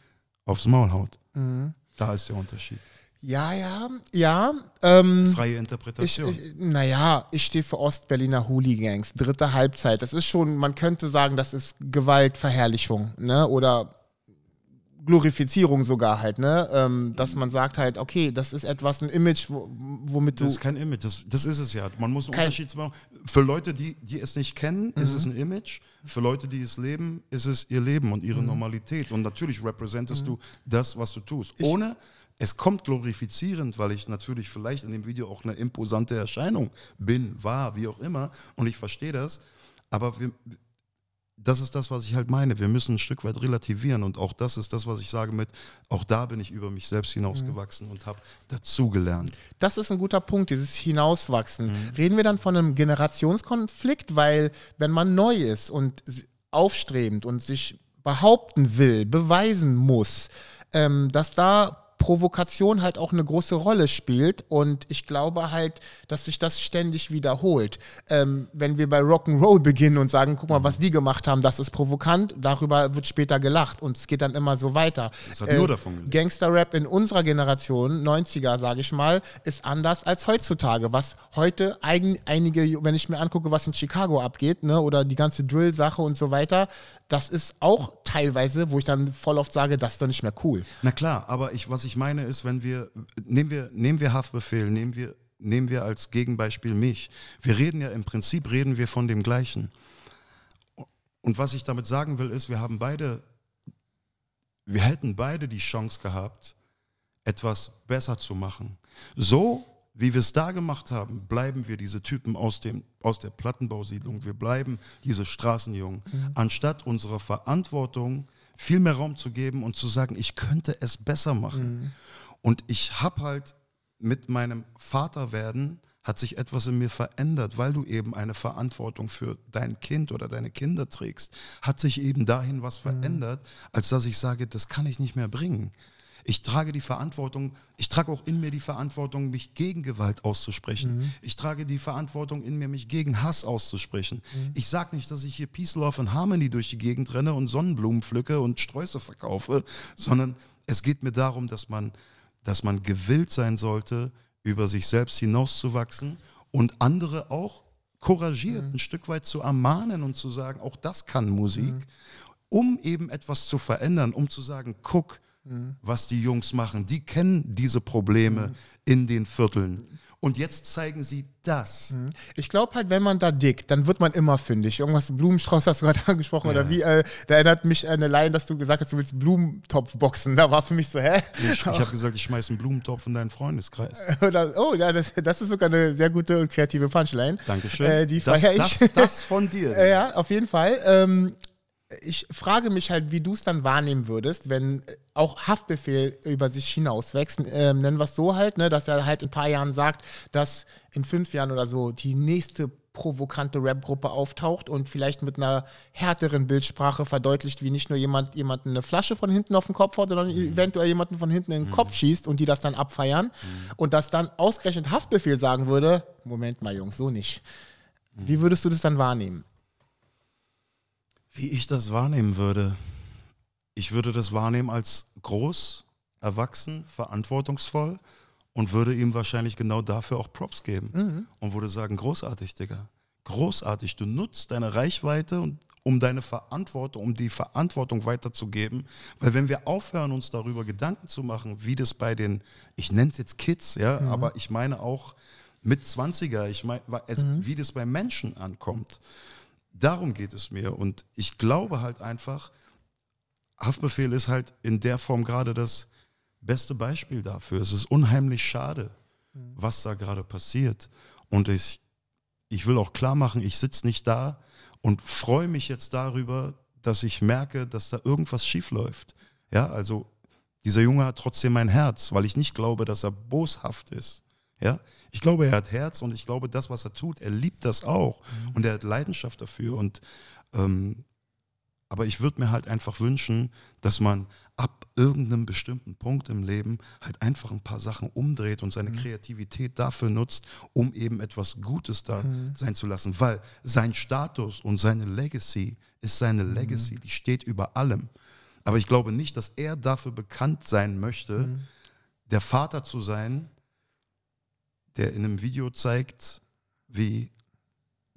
aufs Maul haut. Mhm. Da ist der Unterschied. Ja, ja, ja. Ähm, Freie Interpretation. Ich, ich, naja, ich stehe für Ostberliner Hooligans. Dritte Halbzeit. Das ist schon, man könnte sagen, das ist Gewaltverherrlichung, ne? Oder Glorifizierung sogar halt, ne? Ähm, dass man sagt halt, okay, das ist etwas, ein Image, womit du. Das ist kein Image, das, das ist es ja. Man muss einen Unterschied machen. Für Leute, die, die es nicht kennen, mhm. ist es mhm. ein Image. Für Leute, die es leben, ist es ihr Leben und ihre mhm. Normalität. Und natürlich repräsentest mhm. du das, was du tust. Ich ohne es kommt glorifizierend, weil ich natürlich vielleicht in dem Video auch eine imposante Erscheinung bin, war, wie auch immer. Und ich verstehe das. Aber wir, das ist das, was ich halt meine. Wir müssen ein Stück weit relativieren. Und auch das ist das, was ich sage mit, auch da bin ich über mich selbst hinausgewachsen mhm. und habe dazugelernt. Das ist ein guter Punkt, dieses Hinauswachsen. Mhm. Reden wir dann von einem Generationskonflikt, weil wenn man neu ist und aufstrebend und sich behaupten will, beweisen muss, ähm, dass da Provokation halt auch eine große Rolle spielt. Und ich glaube halt, dass sich das ständig wiederholt. Ähm, wenn wir bei Rock'n'Roll beginnen und sagen, guck mal, was die gemacht haben, das ist provokant, darüber wird später gelacht und es geht dann immer so weiter. äh, Gangster-Rap in unserer Generation, 90er, sage ich mal, ist anders als heutzutage. Was heute ein, einige, wenn ich mir angucke, was in Chicago abgeht, ne, oder die ganze Drill-Sache und so weiter, das ist auch teilweise, wo ich dann voll oft sage, das ist doch nicht mehr cool. Na klar, aber ich, was ich meine ist, wenn wir, nehmen wir, nehmen wir Haftbefehl, nehmen wir, nehmen wir als Gegenbeispiel mich. Wir reden ja im Prinzip, reden wir von dem Gleichen. Und was ich damit sagen will, ist, wir haben beide, wir hätten beide die Chance gehabt, etwas besser zu machen. So wie wir es da gemacht haben, bleiben wir diese Typen aus, dem, aus der Plattenbausiedlung, wir bleiben diese Straßenjungen, mhm. anstatt unserer Verantwortung viel mehr Raum zu geben und zu sagen, ich könnte es besser machen. Mhm. Und ich habe halt mit meinem Vaterwerden hat sich etwas in mir verändert, weil du eben eine Verantwortung für dein Kind oder deine Kinder trägst, hat sich eben dahin was mhm. verändert, als dass ich sage, das kann ich nicht mehr bringen. Ich trage die Verantwortung, ich trage auch in mir die Verantwortung, mich gegen Gewalt auszusprechen. Mhm. Ich trage die Verantwortung in mir, mich gegen Hass auszusprechen. Mhm. Ich sage nicht, dass ich hier Peace, Love and Harmony durch die Gegend renne und Sonnenblumen pflücke und Sträuße verkaufe, sondern es geht mir darum, dass man, dass man gewillt sein sollte, über sich selbst hinauszuwachsen und andere auch couragiert mhm. ein Stück weit zu ermahnen und zu sagen, auch das kann Musik, mhm. um eben etwas zu verändern, um zu sagen, guck, Mhm. was die Jungs machen. Die kennen diese Probleme mhm. in den Vierteln. Und jetzt zeigen sie das. Mhm. Ich glaube halt, wenn man da dickt, dann wird man immer fündig. Irgendwas Blumenstrauß hast du gerade angesprochen. Ja. Oder wie, äh, da erinnert mich eine Line, dass du gesagt hast, du willst Blumentopf boxen. Da war für mich so, hä? Ich, ich habe gesagt, ich schmeiße einen Blumentopf in deinen Freundeskreis. Oder, oh, ja, das, das, ist sogar eine sehr gute und kreative Punchline. Dankeschön. Äh, die das, das, das, von dir. Äh, ja, auf jeden Fall. Ähm, ich frage mich halt, wie du es dann wahrnehmen würdest, wenn äh, auch Haftbefehl über sich hinauswächst. Ähm, nennen wir es so halt, ne, dass er halt in ein paar Jahren sagt, dass in fünf Jahren oder so die nächste provokante Rap-Gruppe auftaucht und vielleicht mit einer härteren Bildsprache verdeutlicht, wie nicht nur jemand jemanden eine Flasche von hinten auf den Kopf haut, sondern mhm. eventuell jemanden von hinten in den mhm. Kopf schießt und die das dann abfeiern mhm. und dass dann ausgerechnet Haftbefehl sagen würde, Moment mal Jungs, so nicht. Mhm. Wie würdest du das dann wahrnehmen? Wie ich das wahrnehmen würde. Ich würde das wahrnehmen als groß, erwachsen, verantwortungsvoll und würde ihm wahrscheinlich genau dafür auch Props geben. Mhm. Und würde sagen, großartig, Digga. Großartig. Du nutzt deine Reichweite und um deine Verantwortung, um die Verantwortung weiterzugeben. Weil wenn wir aufhören, uns darüber Gedanken zu machen, wie das bei den, ich nenne es jetzt Kids, ja, mhm. aber ich meine auch mit 20er, ich meine, mhm. wie das bei Menschen ankommt, darum geht es mir. Und ich glaube halt einfach, Haftbefehl ist halt in der Form gerade das beste Beispiel dafür. Es ist unheimlich schade, mhm. was da gerade passiert. Und ich, ich will auch klar machen, ich sitze nicht da und freue mich jetzt darüber, dass ich merke, dass da irgendwas schief läuft. Ja, also dieser Junge hat trotzdem mein Herz, weil ich nicht glaube, dass er boshaft ist. Ja? Ich glaube, er hat Herz und ich glaube, das, was er tut, er liebt das auch mhm. und er hat Leidenschaft dafür. Und, ähm, aber ich würde mir halt einfach wünschen, dass man ab irgendeinem bestimmten Punkt im Leben halt einfach ein paar Sachen umdreht und seine mhm. Kreativität dafür nutzt, um eben etwas Gutes da mhm. sein zu lassen. Weil sein Status und seine Legacy ist seine mhm. Legacy, die steht über allem. Aber ich glaube nicht, dass er dafür bekannt sein möchte, mhm. der Vater zu sein, der in einem Video zeigt, wie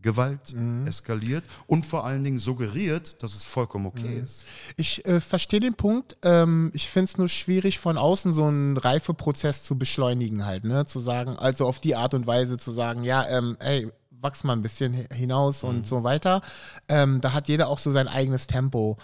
Gewalt mhm. eskaliert und vor allen Dingen suggeriert, dass es vollkommen okay mhm. ist. Ich äh, verstehe den Punkt. Ähm, ich finde es nur schwierig, von außen so einen Reifeprozess zu beschleunigen, halt, ne? Zu sagen, also auf die Art und Weise zu sagen, ja, ähm, ey, wachs mal ein bisschen hinaus mhm. und so weiter. Ähm, da hat jeder auch so sein eigenes Tempo.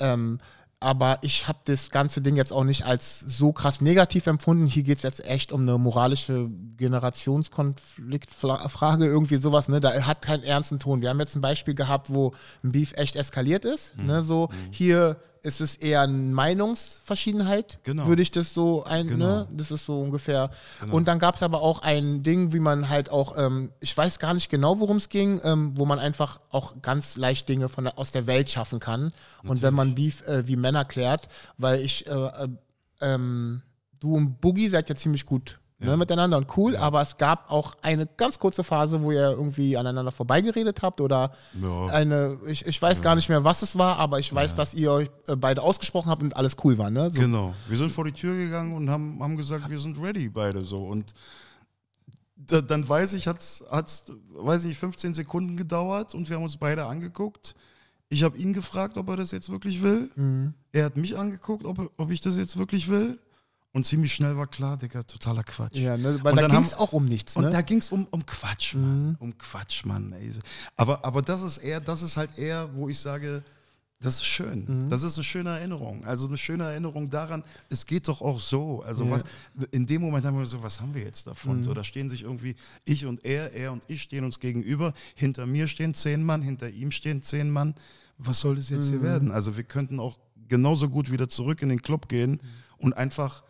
Ähm, aber ich habe das ganze Ding jetzt auch nicht als so krass negativ empfunden. Hier geht es jetzt echt um eine moralische Generationskonfliktfrage, irgendwie sowas. Ne? Da hat keinen ernsten Ton. Wir haben jetzt ein Beispiel gehabt, wo ein Beef echt eskaliert ist. Mhm. Ne? So, mhm. hier ist es eher eine Meinungsverschiedenheit, genau. würde ich das so ein, ne? genau. ne? Das ist so ungefähr. Genau. Und dann gab es aber auch ein Ding, wie man halt auch, ähm, ich weiß gar nicht genau, worum es ging, ähm, wo man einfach auch ganz leicht Dinge von der, aus der Welt schaffen kann. Natürlich. Und wenn man Beef äh, wie Männer klärt, weil ich, äh, äh, ähm, du und Boogie seid ja ziemlich gut Ne, ja. ne, miteinander und cool, aber es gab auch eine ganz kurze Phase, wo ihr irgendwie aneinander vorbeigeredet habt oder ja. eine, ich, ich weiß ja. gar nicht mehr, was es war, aber ich weiß, dass ihr euch äh, beide ausgesprochen habt und alles cool war. Ne? So. Genau. Wir sind vor die Tür gegangen und haben, haben gesagt, wir sind ready beide so und da, dann weiß ich, hat es, weiß ich, 15 Sekunden gedauert und wir haben uns beide angeguckt. Ich habe ihn gefragt, ob er das jetzt wirklich will. Mhm. Er hat mich angeguckt, ob, ob ich das jetzt wirklich will. Und ziemlich schnell war klar, Digga, totaler Quatsch. Ja, ne, weil und da ging es auch um nichts. Ne? Und da ging es um, um Quatsch, Mann. Mhm. Um Quatsch, Mann. Aber, aber das ist eher, das ist halt eher, wo ich sage, das ist schön. Mhm. Das ist eine schöne Erinnerung. Also eine schöne Erinnerung daran, es geht doch auch so. Also ja. was in dem Moment haben wir so, was haben wir jetzt davon? Mhm. So, da stehen sich irgendwie ich und er, er und ich stehen uns gegenüber. Hinter mir stehen zehn Mann, hinter ihm stehen zehn Mann. Was soll das jetzt mhm. hier werden? Also wir könnten auch genauso gut wieder zurück in den Club gehen mhm. und einfach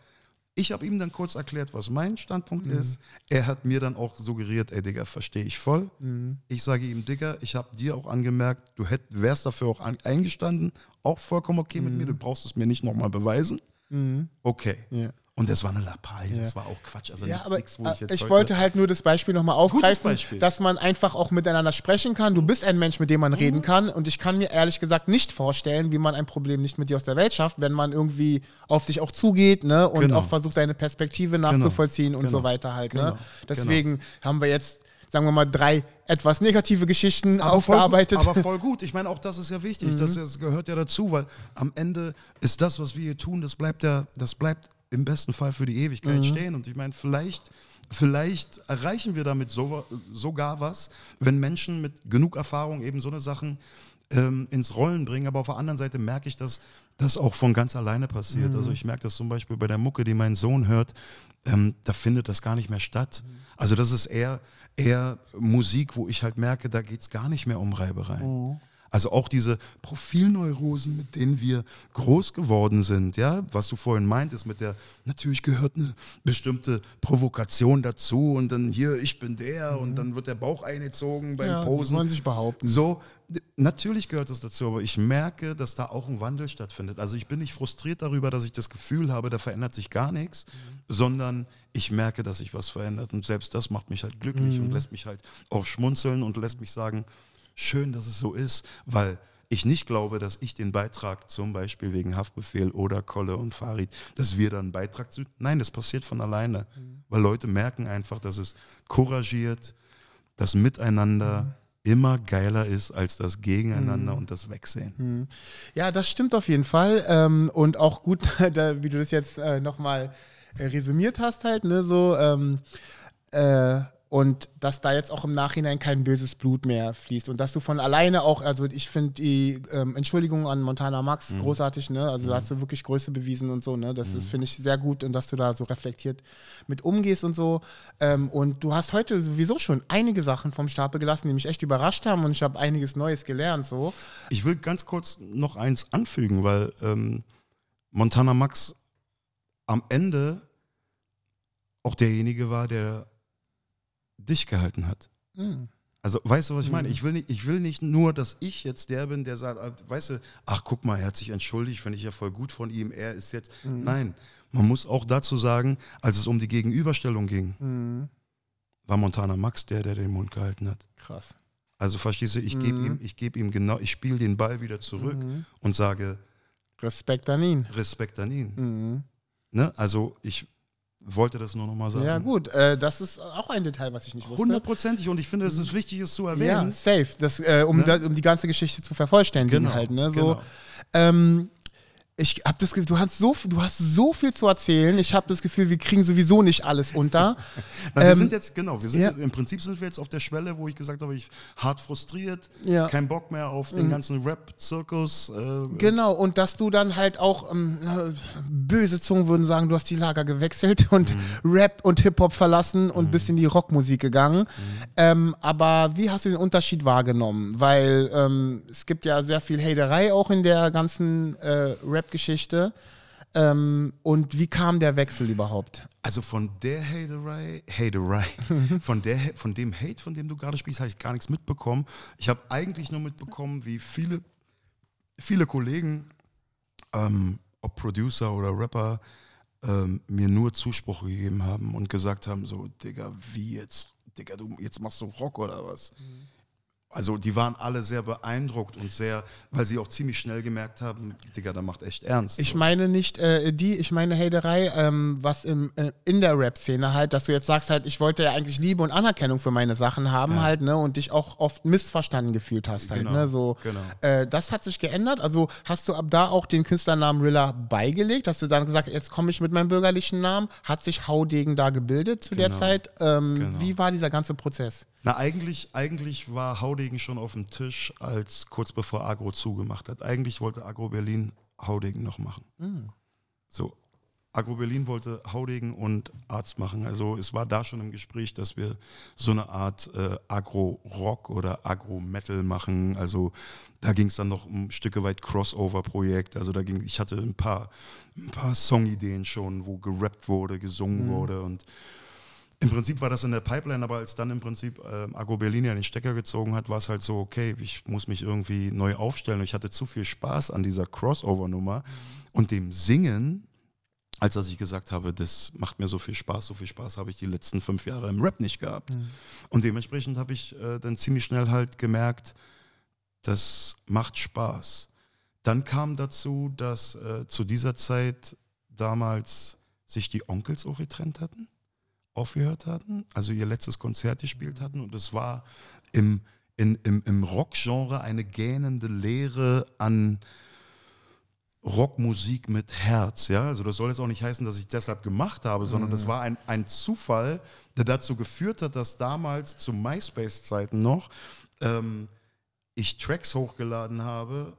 ich habe ihm dann kurz erklärt, was mein Standpunkt mhm. ist. Er hat mir dann auch suggeriert, ey Digga, verstehe ich voll. Mhm. Ich sage ihm, Digga, ich habe dir auch angemerkt, du hätt, wärst dafür auch an, eingestanden, auch vollkommen okay mhm. mit mir, du brauchst es mir nicht nochmal beweisen. Mhm. Okay. Ja. Und das war eine Lappalie, ja. das war auch Quatsch. Also ja, nichts, aber nichts, wo ich, äh, jetzt ich wollte halt nur das Beispiel nochmal aufgreifen, dass man einfach auch miteinander sprechen kann. Du bist ein Mensch, mit dem man mhm. reden kann. Und ich kann mir ehrlich gesagt nicht vorstellen, wie man ein Problem nicht mit dir aus der Welt schafft, wenn man irgendwie auf dich auch zugeht ne? und genau. auch versucht, deine Perspektive genau. nachzuvollziehen genau. und genau. so weiter halt. Ne? Genau. Genau. Deswegen haben wir jetzt sagen wir mal, drei etwas negative Geschichten aber aufgearbeitet. Voll, aber voll gut. Ich meine, auch das ist ja wichtig. Mhm. Das, das, gehört ja dazu, weil am Ende ist das, was wir hier tun, das bleibt ja, das bleibt im besten Fall für die Ewigkeit mhm. stehen. Und ich meine, vielleicht, vielleicht erreichen wir damit so, sogar was, wenn Menschen mit genug Erfahrung eben so eine Sachen ähm, ins Rollen bringen. Aber auf der anderen Seite merke ich, dass das auch von ganz alleine passiert. Also mhm. Also ich merke das zum Beispiel bei der Mucke, die mein Sohn hört, ähm, da findet das gar nicht mehr statt. Mhm. Also das ist eher, eher Musik, wo ich halt merke, da geht es gar nicht mehr um Reibereien. Oh. Also auch diese Profilneurosen, mit denen wir groß geworden sind, ja, was du vorhin meintest, mit der, natürlich gehört eine bestimmte Provokation dazu und dann hier, ich bin der mhm. und dann wird der Bauch eingezogen beim ja, Posen. Man sich behaupten. So, natürlich gehört das dazu, aber ich merke, dass da auch ein Wandel stattfindet. Also ich bin nicht frustriert darüber, dass ich das Gefühl habe, da verändert sich gar nichts, mhm. sondern ich merke, dass sich was verändert und selbst das macht mich halt glücklich mhm. und lässt mich halt auch schmunzeln und lässt mich sagen, schön, dass es so ist, weil ich nicht glaube, dass ich den Beitrag zum Beispiel wegen Haftbefehl oder Kolle und Farid, dass wir dann einen Beitrag zu. Nein, das passiert von alleine, mhm. weil Leute merken einfach, dass es couragiert, das Miteinander. Mhm immer geiler ist als das Gegeneinander mhm. und das Wegsehen. Mhm. Ja, das stimmt auf jeden Fall. Ähm, und auch gut, da, wie du das jetzt äh, nochmal äh, resümiert hast, halt, ne, so ähm, äh, und dass da jetzt auch im Nachhinein kein böses Blut mehr fließt und dass du von alleine auch, also ich finde die ähm, Entschuldigung an Montana Max mhm. großartig, ne? Also mhm. da hast du wirklich Größe bewiesen und so, ne? Das mhm. finde ich, sehr gut und dass du da so reflektiert mit umgehst und so. Ähm, und du hast heute sowieso schon einige Sachen vom Stapel gelassen, die mich echt überrascht haben und ich habe einiges Neues gelernt, so. Ich will ganz kurz noch eins anfügen, weil ähm, Montana Max am Ende auch derjenige war, der dich gehalten hat. Mhm. Also, weißt du, was ich meine? Mhm. Ich will, nicht, ich will nicht nur, dass ich jetzt der bin, der sagt, ah, weißt du, ach guck mal, er hat sich entschuldigt, finde ich ja voll gut von ihm, er ist jetzt. Mhm. Nein, man muss auch dazu sagen, als es um die Gegenüberstellung ging, mhm. war Montana Max der, der den Mund gehalten hat. Krass. Also verstehst du, ich mhm. gebe ihm, ich ihm genau, ich spiele den Ball wieder zurück mhm. und sage Respekt an ihn. Respekt an ihn. Mhm. Ne? Also ich wollte das nur nochmal sagen. Ja, gut, äh, das ist auch ein Detail, was ich nicht wusste. Hundertprozentig und ich finde, es ist wichtig, es zu erwähnen. Ja, safe, das, äh, um, ne? da, um die ganze Geschichte zu vervollständigen genau, halt. Ne? So, genau. ähm, ich habe das Gefühl, du hast, so, du hast so viel zu erzählen. Ich habe das Gefühl, wir kriegen sowieso nicht alles unter. Na, wir ähm, sind jetzt, genau, wir sind ja. jetzt, im Prinzip sind wir jetzt auf der Schwelle, wo ich gesagt habe, ich hart frustriert, ja. kein Bock mehr auf den mhm. ganzen Rap-Zirkus. Äh, genau, und dass du dann halt auch, ähm, böse Zungen würden sagen, du hast die Lager gewechselt und mhm. Rap und Hip-Hop verlassen und mhm. bist in die Rockmusik gegangen. Mhm. Ähm, aber wie hast du den Unterschied wahrgenommen? Weil ähm, es gibt ja sehr viel Haterei auch in der ganzen äh, Rap- Rap-Geschichte. Ähm, und wie kam der Wechsel überhaupt? Also von der Haterei, Haterei, von, der, von dem Hate, von dem du gerade spielst, habe ich gar nichts mitbekommen. Ich habe eigentlich nur mitbekommen, wie viele, viele Kollegen, ähm, ob Producer oder Rapper, ähm, mir nur Zuspruch gegeben haben und gesagt haben, so, Digga, wie jetzt? Digga, du, jetzt machst du Rock oder was? Mhm also die waren alle sehr beeindruckt und sehr, weil sie auch ziemlich schnell gemerkt haben, Digga, da macht echt ernst. Ich so. meine nicht äh, die, ich meine Haterei, ähm, was im, äh, in der Rap-Szene halt, dass du jetzt sagst halt, ich wollte ja eigentlich Liebe und Anerkennung für meine Sachen haben ja. halt, ne, und dich auch oft missverstanden gefühlt hast halt, ne, genau, ne, so. Genau. Äh, das hat sich geändert, also hast du ab da auch den Künstlernamen Rilla beigelegt, hast du dann gesagt, jetzt komme ich mit meinem bürgerlichen Namen, hat sich Haudegen da gebildet zu genau. der Zeit, ähm, genau. wie war dieser ganze Prozess? Na, eigentlich, eigentlich war Haudegen schon auf dem Tisch, als kurz bevor Agro zugemacht hat. Eigentlich wollte Agro Berlin Haudegen noch machen. Mhm. So, Agro Berlin wollte Haudegen und Arzt machen. Also es war da schon im Gespräch, dass wir so eine Art äh, Agro-Rock oder Agro-Metal machen. Also da ging es dann noch ein Stücke weit Crossover-Projekt. Also da ging, ich hatte ein paar, ein paar Songideen schon, wo gerappt wurde, gesungen mhm. wurde und im Prinzip war das in der Pipeline, aber als dann im Prinzip äh, Agro Berlin ja den Stecker gezogen hat, war es halt so, okay, ich muss mich irgendwie neu aufstellen. Und ich hatte zu viel Spaß an dieser Crossover-Nummer mhm. und dem Singen, als dass ich gesagt habe, das macht mir so viel Spaß, so viel Spaß habe ich die letzten fünf Jahre im Rap nicht gehabt. Mhm. Und dementsprechend habe ich äh, dann ziemlich schnell halt gemerkt, das macht Spaß. Dann kam dazu, dass äh, zu dieser Zeit damals sich die Onkels auch getrennt hatten aufgehört hatten, also ihr letztes Konzert gespielt hatten und es war im, in, im, im Rockgenre eine gähnende Lehre an Rockmusik mit Herz. Ja? Also das soll jetzt auch nicht heißen, dass ich deshalb gemacht habe, sondern das mhm. war ein, ein Zufall, der dazu geführt hat, dass damals zu MySpace-Zeiten noch ähm, ich Tracks hochgeladen habe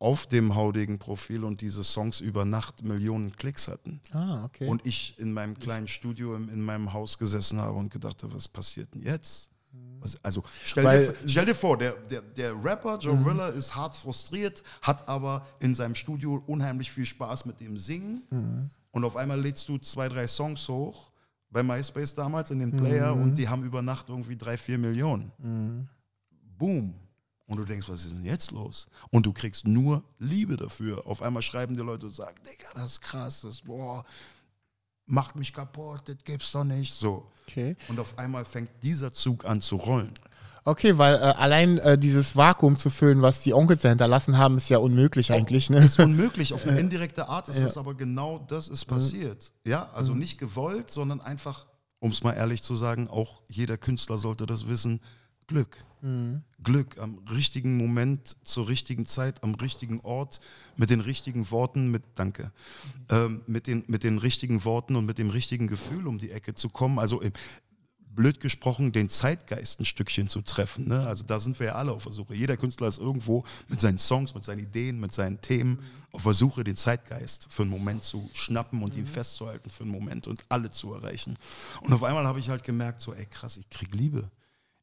auf dem haudigen Profil und diese Songs über Nacht Millionen Klicks hatten. Ah, okay. Und ich in meinem kleinen Studio in, in meinem Haus gesessen habe und gedacht habe, was passiert denn jetzt? Was, also stell, Weil, dir, stell, dir, vor, der, der, der Rapper Joe mhm. Rilla ist hart frustriert, hat aber in seinem Studio unheimlich viel Spaß mit dem Singen mhm. und auf einmal lädst du zwei, drei Songs hoch bei MySpace damals in den Player mhm. und die haben über Nacht irgendwie drei, vier Millionen. Mhm. Boom. Und du denkst, was ist denn jetzt los? Und du kriegst nur Liebe dafür. Auf einmal schreiben die Leute und sagen, Digga, das ist krass, das boah, macht mich kaputt, das gibt's doch nicht. So. Okay. Und auf einmal fängt dieser Zug an zu rollen. Okay, weil äh, allein äh, dieses Vakuum zu füllen, was die Onkels da hinterlassen haben, ist ja unmöglich oh, eigentlich. Ne? Ist unmöglich. Auf eine indirekte Art ist ja. es aber genau das ist passiert. Ja, also mhm. nicht gewollt, sondern einfach, um es mal ehrlich zu sagen, auch jeder Künstler sollte das wissen, Glück. Mhm. Glück am richtigen Moment, zur richtigen Zeit, am richtigen Ort, mit den richtigen Worten, mit Danke, mhm. ähm, mit, den, mit den richtigen Worten und mit dem richtigen Gefühl um die Ecke zu kommen. Also blöd gesprochen, den Zeitgeist ein Stückchen zu treffen. Ne? Also da sind wir ja alle auf der Suche. Jeder Künstler ist irgendwo mit seinen Songs, mit seinen Ideen, mit seinen Themen mhm. auf der Suche, den Zeitgeist für einen Moment zu schnappen und mhm. ihn festzuhalten für einen Moment und alle zu erreichen. Und auf einmal habe ich halt gemerkt, so ey krass, ich krieg Liebe.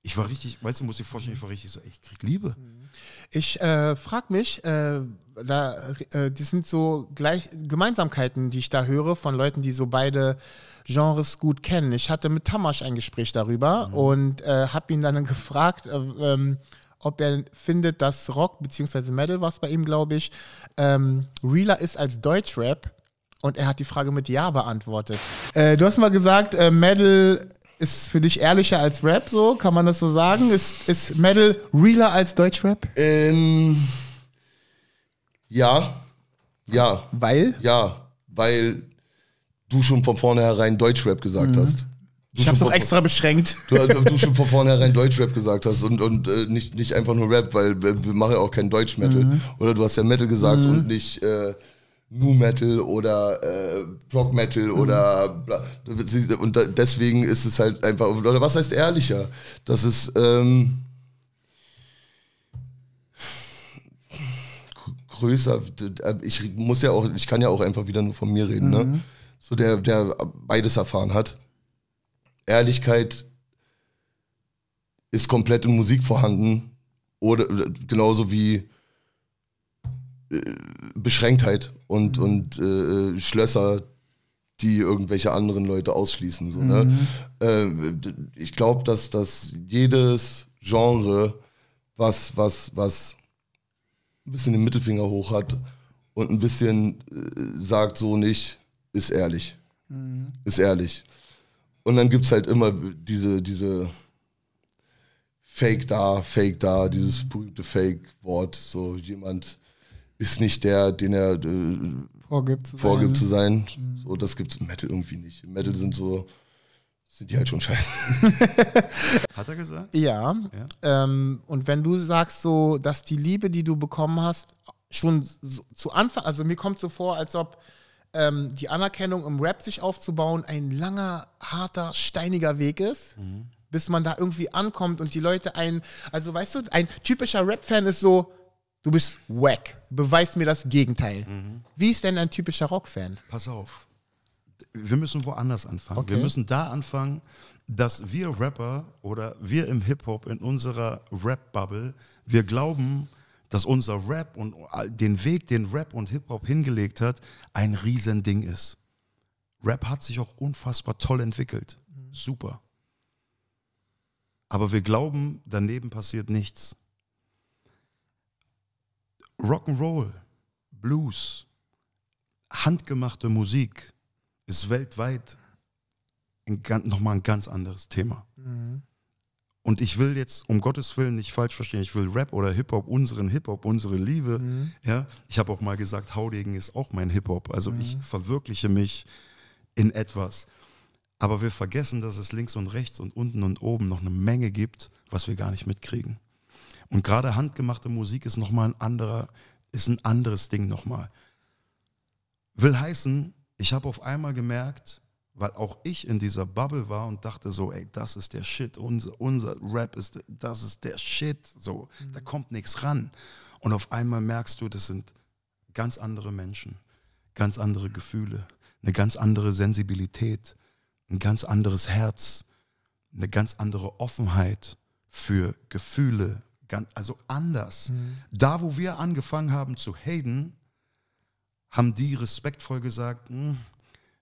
Ich war richtig, weißt du, muss ich vorstellen, ich war richtig so, ich krieg Liebe. Mhm. Ich äh, frag mich, äh, da, äh, die sind so gleich Gemeinsamkeiten, die ich da höre von Leuten, die so beide Genres gut kennen. Ich hatte mit Tamasch ein Gespräch darüber mhm. und äh, habe ihn dann gefragt, äh, ähm, ob er findet, dass Rock bzw. Metal, was bei ihm glaube ich, ähm, realer ist als Deutschrap. Und er hat die Frage mit Ja beantwortet. Äh, du hast mal gesagt, äh, Metal ist für dich ehrlicher als Rap, so kann man das so sagen? Ist, ist Metal realer als Deutschrap? Ähm, ja, ja. Weil? Ja, weil du schon von vornherein Deutschrap gesagt mhm. hast. Du ich hab's auch extra beschränkt. Du, du schon von vornherein Deutschrap gesagt hast und, und äh, nicht, nicht einfach nur Rap, weil wir, wir machen ja auch kein Deutsch-Metal. Mhm. Oder du hast ja Metal gesagt mhm. und nicht. Äh, Nu Metal oder äh, Rock Metal mhm. oder und da, deswegen ist es halt einfach oder was heißt ehrlicher? Das ist ähm, größer. Äh, ich muss ja auch, ich kann ja auch einfach wieder nur von mir reden, ne? mhm. ne? So der, der beides erfahren hat. Ehrlichkeit ist komplett in Musik vorhanden oder genauso wie äh, Beschränktheit und, mhm. und äh, Schlösser, die irgendwelche anderen Leute ausschließen. So, ne? Mhm. Äh, ich glaube, dass, dass jedes Genre, was, was, was ein bisschen den Mittelfinger hoch hat und ein bisschen äh, sagt so nicht, ist ehrlich. Mhm. Ist ehrlich. Und dann gibt es halt immer diese, diese Fake da, Fake da, dieses berühmte Fake-Wort. So jemand ist nicht der, den er äh, vorgibt, zu vorgibt sein. zu sein. Mhm. So, das gibt's im Metal irgendwie nicht. Im Metal mhm. sind so, sind die halt schon scheiße. Hat er gesagt? Ja. ja. Ähm, und wenn du sagst so, dass die Liebe, die du bekommen hast, schon so, zu Anfang, also mir kommt so vor, als ob ähm, die Anerkennung im Rap sich aufzubauen ein langer, harter, steiniger Weg ist. Mhm. Bis man da irgendwie ankommt und die Leute einen, also weißt du, ein typischer Rap-Fan ist so, Du bist wack. Beweis mir das Gegenteil. Mhm. Wie ist denn ein typischer Rockfan? Pass auf. Wir müssen woanders anfangen. Okay. Wir müssen da anfangen, dass wir Rapper oder wir im Hip-Hop in unserer Rap-Bubble, wir glauben, dass unser Rap und den Weg, den Rap und Hip-Hop hingelegt hat, ein Riesending ist. Rap hat sich auch unfassbar toll entwickelt. Mhm. Super. Aber wir glauben, daneben passiert nichts. Rock'n'Roll, Blues, handgemachte Musik ist weltweit nochmal ein ganz anderes Thema. Mhm. Und ich will jetzt, um Gottes Willen, nicht falsch verstehen, ich will Rap oder Hip-Hop, unseren Hip-Hop, unsere Liebe. Mhm. Ja? Ich habe auch mal gesagt, Haudegen ist auch mein Hip-Hop. Also mhm. ich verwirkliche mich in etwas. Aber wir vergessen, dass es links und rechts und unten und oben noch eine Menge gibt, was wir gar nicht mitkriegen. Und gerade handgemachte Musik ist nochmal ein anderer, ist ein anderes Ding nochmal. Will heißen, ich habe auf einmal gemerkt, weil auch ich in dieser Bubble war und dachte so, ey, das ist der Shit, unser, unser Rap ist, das ist der Shit, so, mhm. da kommt nichts ran. Und auf einmal merkst du, das sind ganz andere Menschen, ganz andere Gefühle, eine ganz andere Sensibilität, ein ganz anderes Herz, eine ganz andere Offenheit für Gefühle, ganz, also anders. Mhm. Da, wo wir angefangen haben zu haten, haben die respektvoll gesagt, hm,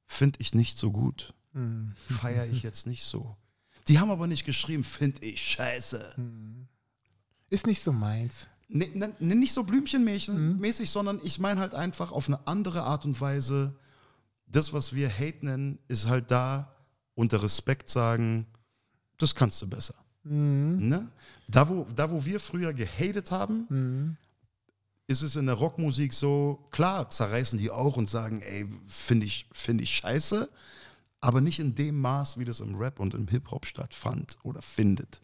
finde ich nicht so gut, mhm. feiere ich jetzt nicht so. Die haben aber nicht geschrieben, finde ich scheiße. Mhm. Ist nicht so meins. Nee, nee, ne, nicht so blümchenmäßig, mhm. sondern ich meine halt einfach auf eine andere Art und Weise, das, was wir Hate nennen, ist halt da unter Respekt sagen, das kannst du besser. Mhm. Ne? Da wo, da, wo wir früher gehatet haben, mhm. ist es in der Rockmusik so, klar, zerreißen die auch und sagen, ey, finde ich, find ich scheiße, aber nicht in dem Maß, wie das im Rap und im Hip-Hop stattfand oder findet.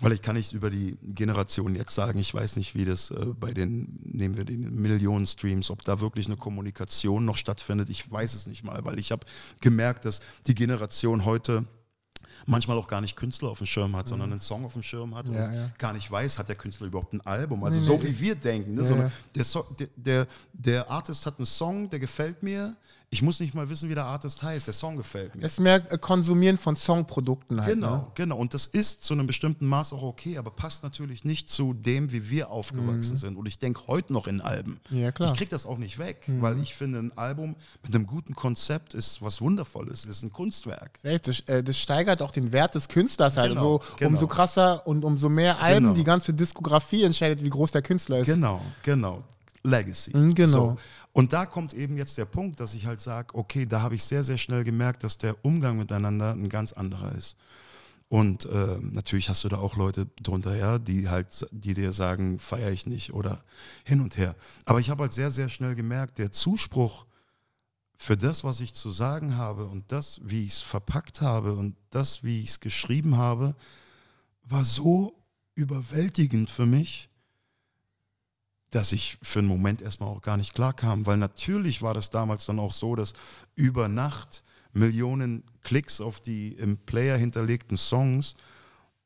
Weil ich kann nichts über die Generation jetzt sagen. Ich weiß nicht, wie das äh, bei den, nehmen wir den Millionen Streams, ob da wirklich eine Kommunikation noch stattfindet. Ich weiß es nicht mal, weil ich habe gemerkt, dass die Generation heute manchmal auch gar nicht Künstler auf dem Schirm hat, sondern mhm. einen Song auf dem Schirm hat und gar nicht weiß, hat der Künstler überhaupt ein Album. Also nee, so nee. wie wir denken. Ne? So, der, so, der, der, der Artist hat einen Song, der gefällt mir ich muss nicht mal wissen, wie der Artist heißt. Der Song gefällt mir. Es ist mehr äh, Konsumieren von Songprodukten halt. Genau, ne? genau. Und das ist zu einem bestimmten Maß auch okay, aber passt natürlich nicht zu dem, wie wir aufgewachsen mhm. sind. Und ich denke heute noch in Alben. Ja, klar. Ich kriege das auch nicht weg, mhm. weil ich finde, ein Album mit einem guten Konzept ist was Wundervolles. Es ist ein Kunstwerk. Das, äh, das, steigert auch den Wert des Künstlers halt. Genau, also, genau. Umso krasser und umso mehr Alben genau. die ganze Diskografie entscheidet, wie groß der Künstler ist. Genau, genau. Legacy. Mhm, genau. So, und da kommt eben jetzt der Punkt, dass ich halt sage, okay, da habe ich sehr, sehr schnell gemerkt, dass der Umgang miteinander ein ganz anderer ist. Und äh, natürlich hast du da auch Leute drunter, ja, die halt, die dir sagen, feiere ich nicht oder hin und her. Aber ich habe halt sehr, sehr schnell gemerkt, der Zuspruch für das, was ich zu sagen habe und das, wie ich es verpackt habe und das, wie ich es geschrieben habe, war so überwältigend für mich, dass ich für einen Moment erstmal auch gar nicht klar kam, weil natürlich war das damals dann auch so, dass über Nacht Millionen Klicks auf die im Player hinterlegten Songs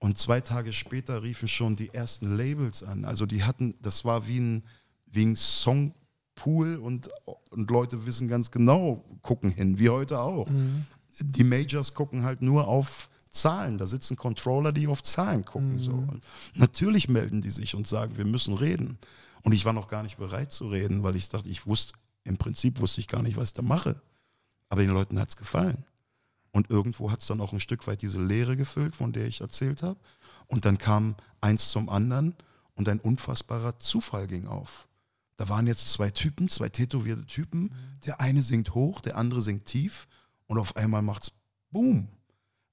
und zwei Tage später riefen schon die ersten Labels an. Also die hatten, das war wie ein, wie ein Songpool und, und Leute wissen ganz genau, gucken hin, wie heute auch. Mhm. Die Majors gucken halt nur auf Zahlen. Da sitzen Controller, die auf Zahlen gucken. Mhm. So. Und natürlich melden die sich und sagen, wir müssen reden. Und ich war noch gar nicht bereit zu reden, weil ich dachte, ich wusste, im Prinzip wusste ich gar nicht, was ich da mache. Aber den Leuten hat es gefallen. Und irgendwo hat es dann auch ein Stück weit diese Leere gefüllt, von der ich erzählt habe. Und dann kam eins zum anderen und ein unfassbarer Zufall ging auf. Da waren jetzt zwei Typen, zwei tätowierte Typen. Mhm. Der eine singt hoch, der andere singt tief. Und auf einmal macht's Boom.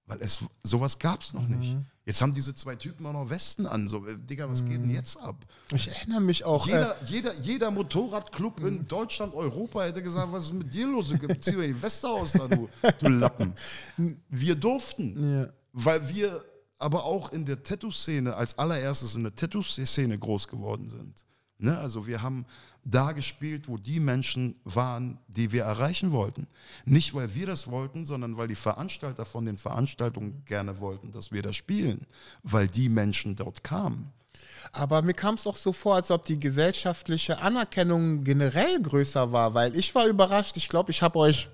Weil es sowas gab es noch mhm. nicht. Jetzt haben diese zwei Typen auch noch Westen an. So, äh, Digga, was geht denn hm. jetzt ab? Ich erinnere mich auch. Äh, jeder, äh, jeder, jeder Motorradclub in hm. Deutschland, Europa hätte gesagt, was ist mit dir los? Zieh mir die Weste aus da, du, du Lappen. Hm. Wir durften, ja. weil wir aber auch in der Tattoo-Szene als allererstes in der Tattoo-Szene groß geworden sind. Ne? Also wir haben da gespielt, wo die Menschen waren, die wir erreichen wollten. Nicht, weil wir das wollten, sondern weil die Veranstalter von den Veranstaltungen gerne wollten, dass wir das spielen, weil die Menschen dort kamen. Aber mir kam es auch so vor, als ob die gesellschaftliche Anerkennung generell größer war, weil ich war überrascht. Ich glaube, ich habe euch,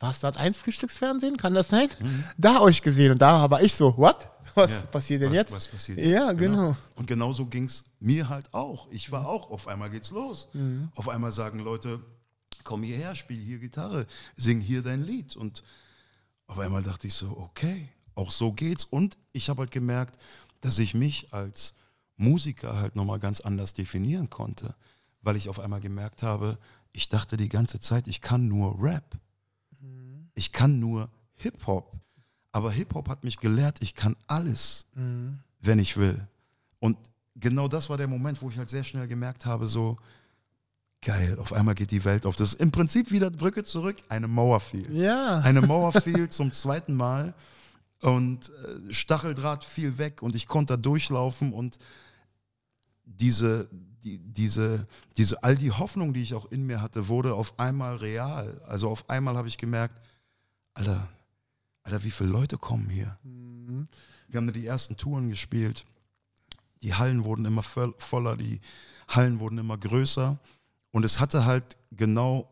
was das eins Frühstücksfernsehen? Kann das sein? Mhm. Da euch gesehen und da war ich so, what? was ja, passiert denn was, jetzt? Was passiert jetzt? Ja, genau. genau. Und genauso ging es mir halt auch. Ich war mhm. auch, auf einmal geht's los. Mhm. Auf einmal sagen Leute, komm hierher, spiel hier Gitarre, sing hier dein Lied. Und auf einmal dachte ich so, okay, auch so geht's. Und ich habe halt gemerkt, dass ich mich als Musiker halt nochmal ganz anders definieren konnte, weil ich auf einmal gemerkt habe, ich dachte die ganze Zeit, ich kann nur Rap. Mhm. Ich kann nur Hip-Hop. Aber Hip-Hop hat mich gelehrt, ich kann alles, mhm. wenn ich will. Und genau das war der Moment, wo ich halt sehr schnell gemerkt habe, so, geil, auf einmal geht die Welt auf. Das ist im Prinzip wieder Brücke zurück, eine Mauer fiel. Ja. Eine Mauer fiel zum zweiten Mal und äh, Stacheldraht fiel weg und ich konnte da durchlaufen und diese, die, diese, diese, all die Hoffnung, die ich auch in mir hatte, wurde auf einmal real. Also auf einmal habe ich gemerkt, Alter, Alter, wie viele Leute kommen hier? Mhm. Wir haben die ersten Touren gespielt. Die Hallen wurden immer voller, die Hallen wurden immer größer. Und es hatte halt genau,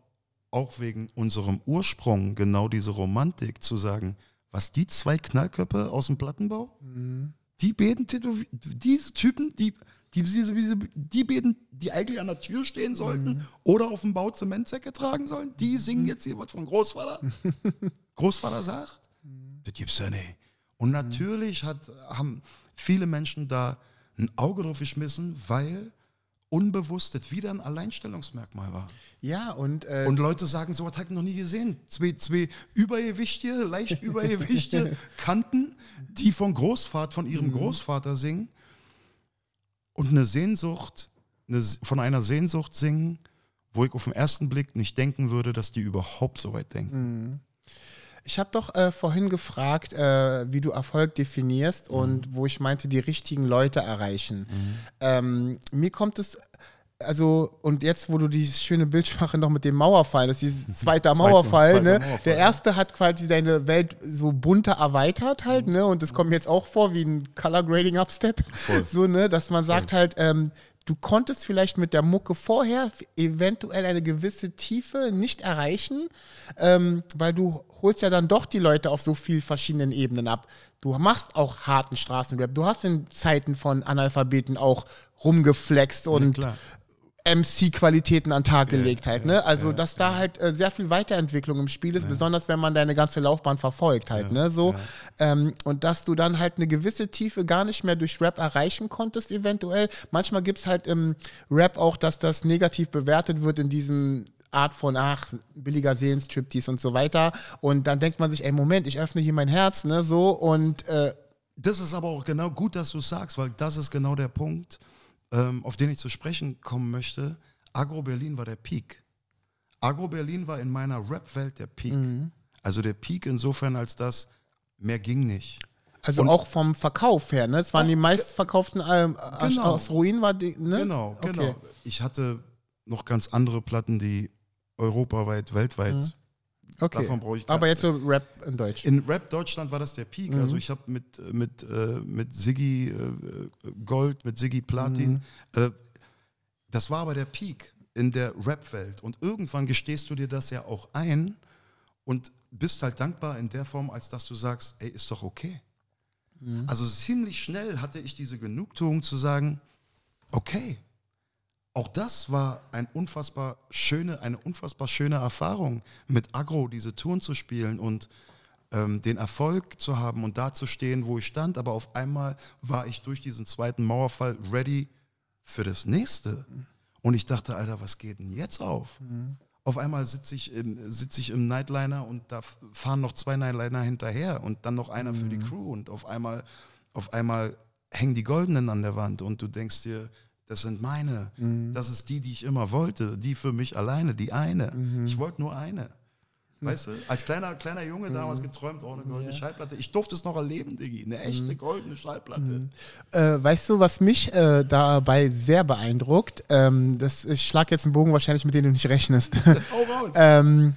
auch wegen unserem Ursprung, genau diese Romantik zu sagen, was die zwei Knallköpfe aus dem Plattenbau, mhm. die beten diese Typen, die, die, diese, die beten, die eigentlich an der Tür stehen sollten mhm. oder auf dem Bau Zementsäcke tragen sollen, die singen mhm. jetzt hier was von Großvater. Großvater sagt, das gibt's ja nicht. Und mhm. natürlich hat, haben viele Menschen da ein Auge drauf geschmissen, weil unbewusst das wieder ein Alleinstellungsmerkmal war. Ja, und. Äh, und Leute sagen, so was habe ich noch nie gesehen. Zwei, zwei übergewichtige, leicht übergewichtige Kanten, die von Großvater, von ihrem mhm. Großvater singen und eine Sehnsucht, eine, von einer Sehnsucht singen, wo ich auf den ersten Blick nicht denken würde, dass die überhaupt so weit denken. Mhm. Ich habe doch äh, vorhin gefragt, äh, wie du Erfolg definierst mhm. und wo ich meinte, die richtigen Leute erreichen. Mhm. Ähm, mir kommt es also, und jetzt, wo du dieses schöne Bild noch mit dem Mauerfall, das ist dieses zweite Mauerfall, ne? Mauerfall, Der erste hat quasi deine Welt so bunter erweitert halt, mhm. ne? Und das kommt mir mhm. jetzt auch vor wie ein Color Grading Upstep. So, ne? Dass man sagt Voll. halt, ähm, du konntest vielleicht mit der Mucke vorher eventuell eine gewisse Tiefe nicht erreichen, ähm, weil du holst ja dann doch die Leute auf so viel verschiedenen Ebenen ab. Du machst auch harten Straßenrap. Du hast in Zeiten von Analphabeten auch rumgeflext und ja, MC-Qualitäten an den Tag gelegt halt. Ne? Also, dass da halt äh, sehr viel Weiterentwicklung im Spiel ist, besonders wenn man deine ganze Laufbahn verfolgt halt. Ne? So, ähm, und dass du dann halt eine gewisse Tiefe gar nicht mehr durch Rap erreichen konntest, eventuell. Manchmal gibt es halt im Rap auch, dass das negativ bewertet wird in diesen Art von, ach, billiger Seelenstrip, dies und so weiter. Und dann denkt man sich, ey, Moment, ich öffne hier mein Herz, ne, so und. Äh das ist aber auch genau gut, dass du sagst, weil das ist genau der Punkt ähm, auf den ich zu sprechen kommen möchte, Agro Berlin war der Peak. Agro Berlin war in meiner Rap-Welt der Peak. Mhm. Also der Peak insofern, als dass mehr ging nicht. Also und auch vom Verkauf her, ne? Es waren die meistverkauften Alben. Äh, genau. Aus Ruin war die, ne? Genau, genau. okay. genau. Ich hatte noch ganz andere Platten, die europaweit, weltweit mhm. Okay. Davon brauche ich Aber jetzt so Rap in Deutsch. In Rap Deutschland war das der Peak. Mhm. Also ich habe mit, mit, äh, mit Siggi äh, Gold, mit Siggi Platin. Mhm. Äh, das war aber der Peak in der Rap-Welt. Und irgendwann gestehst du dir das ja auch ein und bist halt dankbar in der Form, als dass du sagst, ey, ist doch okay. Mhm. Also ziemlich schnell hatte ich diese Genugtuung zu sagen, okay, auch das war ein unfassbar schöne, eine unfassbar schöne Erfahrung, mit Agro diese Touren zu spielen und ähm, den Erfolg zu haben und da zu stehen, wo ich stand. Aber auf einmal war ich durch diesen zweiten Mauerfall ready für das nächste. Und ich dachte, Alter, was geht denn jetzt auf? Mhm. Auf einmal sitze ich, im, sitz ich im Nightliner und da fahren noch zwei Nightliner hinterher und dann noch einer mhm. für die mhm. Crew. Und auf einmal, auf einmal hängen die Goldenen an der Wand und du denkst dir, das sind meine, mhm. das ist die, die ich immer wollte, die für mich alleine, die eine. Mhm. Ich wollte nur eine. Hm. Weißt du, als kleiner, kleiner Junge mhm. damals geträumt, oh, eine goldene ja. Schallplatte. Ich durfte es noch erleben, Diggi, eine mhm. echte goldene Schallplatte. Mhm. Äh, weißt du, was mich äh, dabei sehr beeindruckt, ähm, das, ich schlage jetzt einen Bogen wahrscheinlich, mit dem du nicht rechnest. Oh, raus. ähm,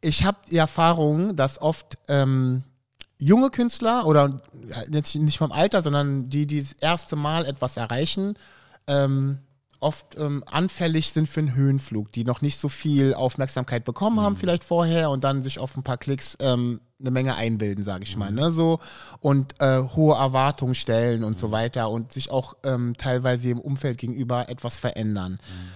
ich habe die Erfahrung, dass oft ähm, junge Künstler oder jetzt nicht vom Alter, sondern die, die das erste Mal etwas erreichen, ähm, oft ähm, anfällig sind für einen Höhenflug, die noch nicht so viel Aufmerksamkeit bekommen haben, mhm. vielleicht vorher und dann sich auf ein paar Klicks ähm, eine Menge einbilden, sage ich mhm. mal, ne, so und äh, hohe Erwartungen stellen und mhm. so weiter und sich auch ähm, teilweise im Umfeld gegenüber etwas verändern. Mhm.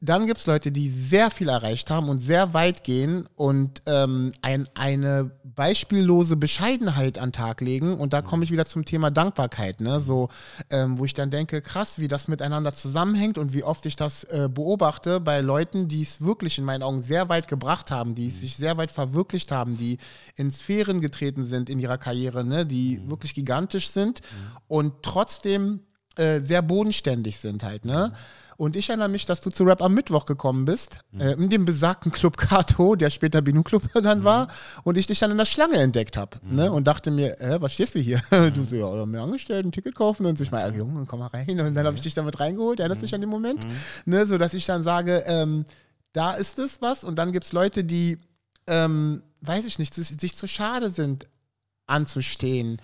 Dann gibt es Leute, die sehr viel erreicht haben und sehr weit gehen und ähm, ein, eine beispiellose Bescheidenheit an den Tag legen. Und da komme ich wieder zum Thema Dankbarkeit, ne? So, ähm, wo ich dann denke, krass, wie das miteinander zusammenhängt und wie oft ich das äh, beobachte bei Leuten, die es wirklich in meinen Augen sehr weit gebracht haben, die es mhm. sich sehr weit verwirklicht haben, die in Sphären getreten sind in ihrer Karriere, ne? die mhm. wirklich gigantisch sind. Mhm. Und trotzdem äh, sehr bodenständig sind halt, ne? Und ich erinnere mich, dass du zu Rap am Mittwoch gekommen bist, mhm. äh, in dem besagten Club Kato, der später Binu Club dann mhm. war, und ich dich dann in der Schlange entdeckt habe. Mhm. Ne? Und dachte mir, äh, was stehst du hier? Du mhm. so, ja, mir angestellt, ein Ticket kaufen und so. Ich meine, okay, also, Junge, komm mal rein. Und dann habe ich mhm. dich damit reingeholt, erinnerst du dich an den Moment? Mhm. Ne? So dass ich dann sage, ähm, da ist es was. Und dann gibt es Leute, die, ähm, weiß ich nicht, sich zu schade sind, anzustehen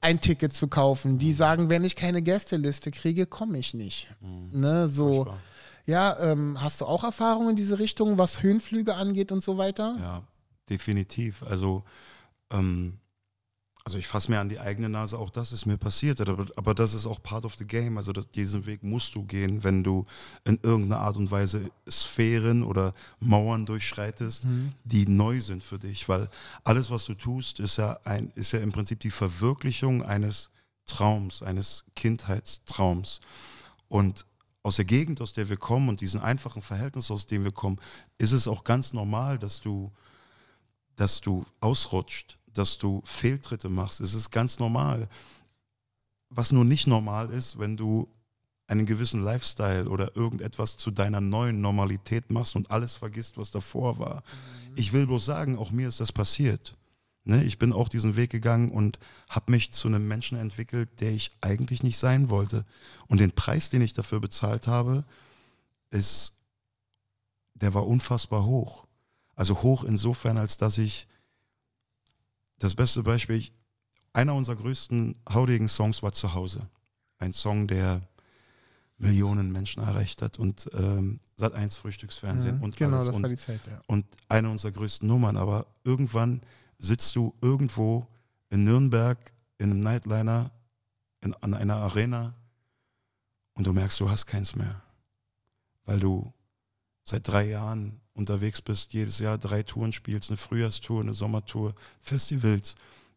ein Ticket zu kaufen. Die sagen, wenn ich keine Gästeliste kriege, komme ich nicht. Mhm. Ne, so. Ja, ähm, hast du auch Erfahrungen in diese Richtung, was Höhenflüge angeht und so weiter? Ja, definitiv. Also ähm, also ich fasse mir an die eigene Nase, auch das ist mir passiert, aber, aber das ist auch part of the game. Also das, diesen Weg musst du gehen, wenn du in irgendeiner Art und Weise Sphären oder Mauern durchschreitest, mhm. die neu sind für dich, weil alles, was du tust, ist ja, ein, ist ja im Prinzip die Verwirklichung eines Traums, eines Kindheitstraums. Und aus der Gegend, aus der wir kommen und diesen einfachen Verhältnis, aus dem wir kommen, ist es auch ganz normal, dass du, dass du ausrutscht dass du Fehltritte machst. Es ist ganz normal. Was nur nicht normal ist, wenn du einen gewissen Lifestyle oder irgendetwas zu deiner neuen Normalität machst und alles vergisst, was davor war. Mhm. Ich will bloß sagen, auch mir ist das passiert. Ne? Ich bin auch diesen Weg gegangen und habe mich zu einem Menschen entwickelt, der ich eigentlich nicht sein wollte. Und den Preis, den ich dafür bezahlt habe, ist, der war unfassbar hoch. Also hoch insofern, als dass ich das beste Beispiel, einer unserer größten hautigen Songs war Zuhause. Ein Song, der Millionen Menschen erreicht hat und ähm, seit eins Frühstücksfernsehen mhm, und genau, alles. das und, war die Zeit, ja. Und eine unserer größten Nummern, aber irgendwann sitzt du irgendwo in Nürnberg in einem Nightliner in, an einer Arena und du merkst, du hast keins mehr, weil du seit drei Jahren unterwegs bist, jedes Jahr drei Touren spielst, eine Frühjahrstour, eine Sommertour, Festivals,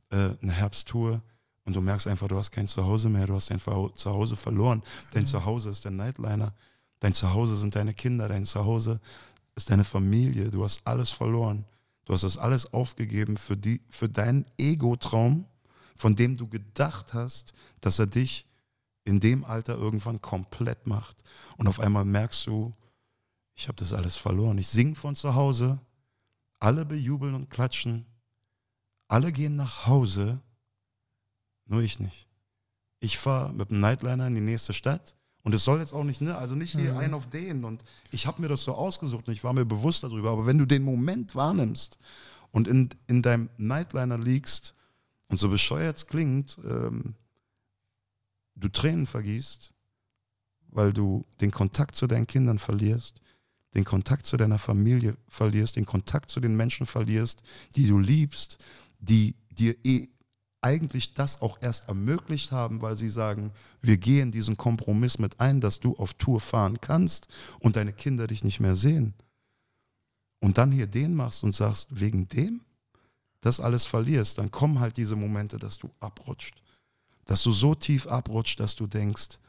äh, eine Herbsttour und du merkst einfach, du hast kein Zuhause mehr, du hast dein Zuhause verloren. Dein Zuhause ist der Nightliner, dein Zuhause sind deine Kinder, dein Zuhause ist deine Familie, du hast alles verloren. Du hast das alles aufgegeben für, die, für deinen Ego-Traum, von dem du gedacht hast, dass er dich in dem Alter irgendwann komplett macht. Und auf einmal merkst du, ich habe das alles verloren. Ich singe von zu Hause, alle bejubeln und klatschen, alle gehen nach Hause, nur ich nicht. Ich fahre mit dem Nightliner in die nächste Stadt und es soll jetzt auch nicht, ne, also nicht hier mhm. ein auf den und ich habe mir das so ausgesucht und ich war mir bewusst darüber, aber wenn du den Moment wahrnimmst und in, in deinem Nightliner liegst und so bescheuert es klingt, ähm, du Tränen vergießt, weil du den Kontakt zu deinen Kindern verlierst, den Kontakt zu deiner Familie verlierst, den Kontakt zu den Menschen verlierst, die du liebst, die dir eh eigentlich das auch erst ermöglicht haben, weil sie sagen, wir gehen diesen Kompromiss mit ein, dass du auf Tour fahren kannst und deine Kinder dich nicht mehr sehen. Und dann hier den machst und sagst, wegen dem das alles verlierst, dann kommen halt diese Momente, dass du abrutscht. Dass du so tief abrutscht, dass du denkst,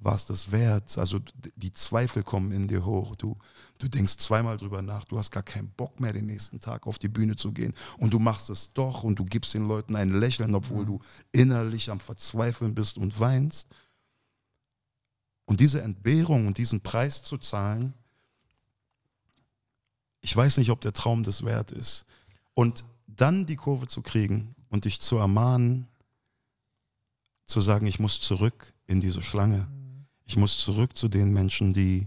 war es das wert? Also die Zweifel kommen in dir hoch. Du, du denkst zweimal drüber nach. Du hast gar keinen Bock mehr, den nächsten Tag auf die Bühne zu gehen. Und du machst es doch und du gibst den Leuten ein Lächeln, obwohl mhm. du innerlich am Verzweifeln bist und weinst. Und diese Entbehrung und diesen Preis zu zahlen, ich weiß nicht, ob der Traum das wert ist. Und dann die Kurve zu kriegen und dich zu ermahnen, zu sagen, ich muss zurück in diese Schlange ich muss zurück zu den Menschen, die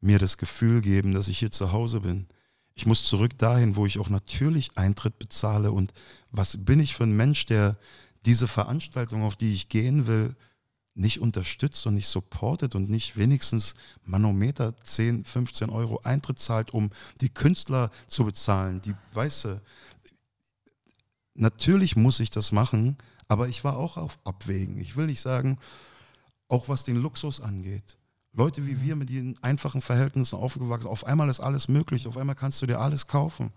mir das Gefühl geben, dass ich hier zu Hause bin. Ich muss zurück dahin, wo ich auch natürlich Eintritt bezahle. Und was bin ich für ein Mensch, der diese Veranstaltung, auf die ich gehen will, nicht unterstützt und nicht supportet und nicht wenigstens Manometer 10, 15 Euro Eintritt zahlt, um die Künstler zu bezahlen, die Weiße. Natürlich muss ich das machen, aber ich war auch auf Abwägen. Ich will nicht sagen, auch was den Luxus angeht. Leute wie wir mit diesen einfachen Verhältnissen aufgewachsen, auf einmal ist alles möglich, auf einmal kannst du dir alles kaufen.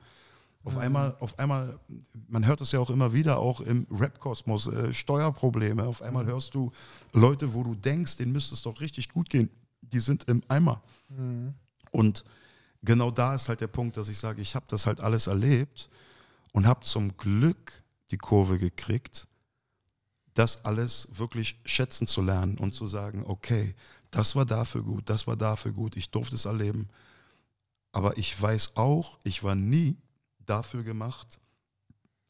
Auf mhm. einmal, auf einmal, man hört es ja auch immer wieder, auch im Rap-Kosmos, äh, Steuerprobleme. Auf einmal mhm. hörst du Leute, wo du denkst, denen müsste es doch richtig gut gehen. Die sind im Eimer. Mhm. Und genau da ist halt der Punkt, dass ich sage, ich habe das halt alles erlebt und habe zum Glück die Kurve gekriegt, das alles wirklich schätzen zu lernen und zu sagen, okay, das war dafür gut, das war dafür gut, ich durfte es erleben. Aber ich weiß auch, ich war nie dafür gemacht,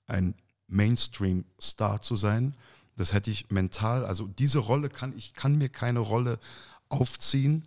ein Mainstream-Star zu sein. Das hätte ich mental, also diese Rolle kann ich, kann mir keine Rolle aufziehen.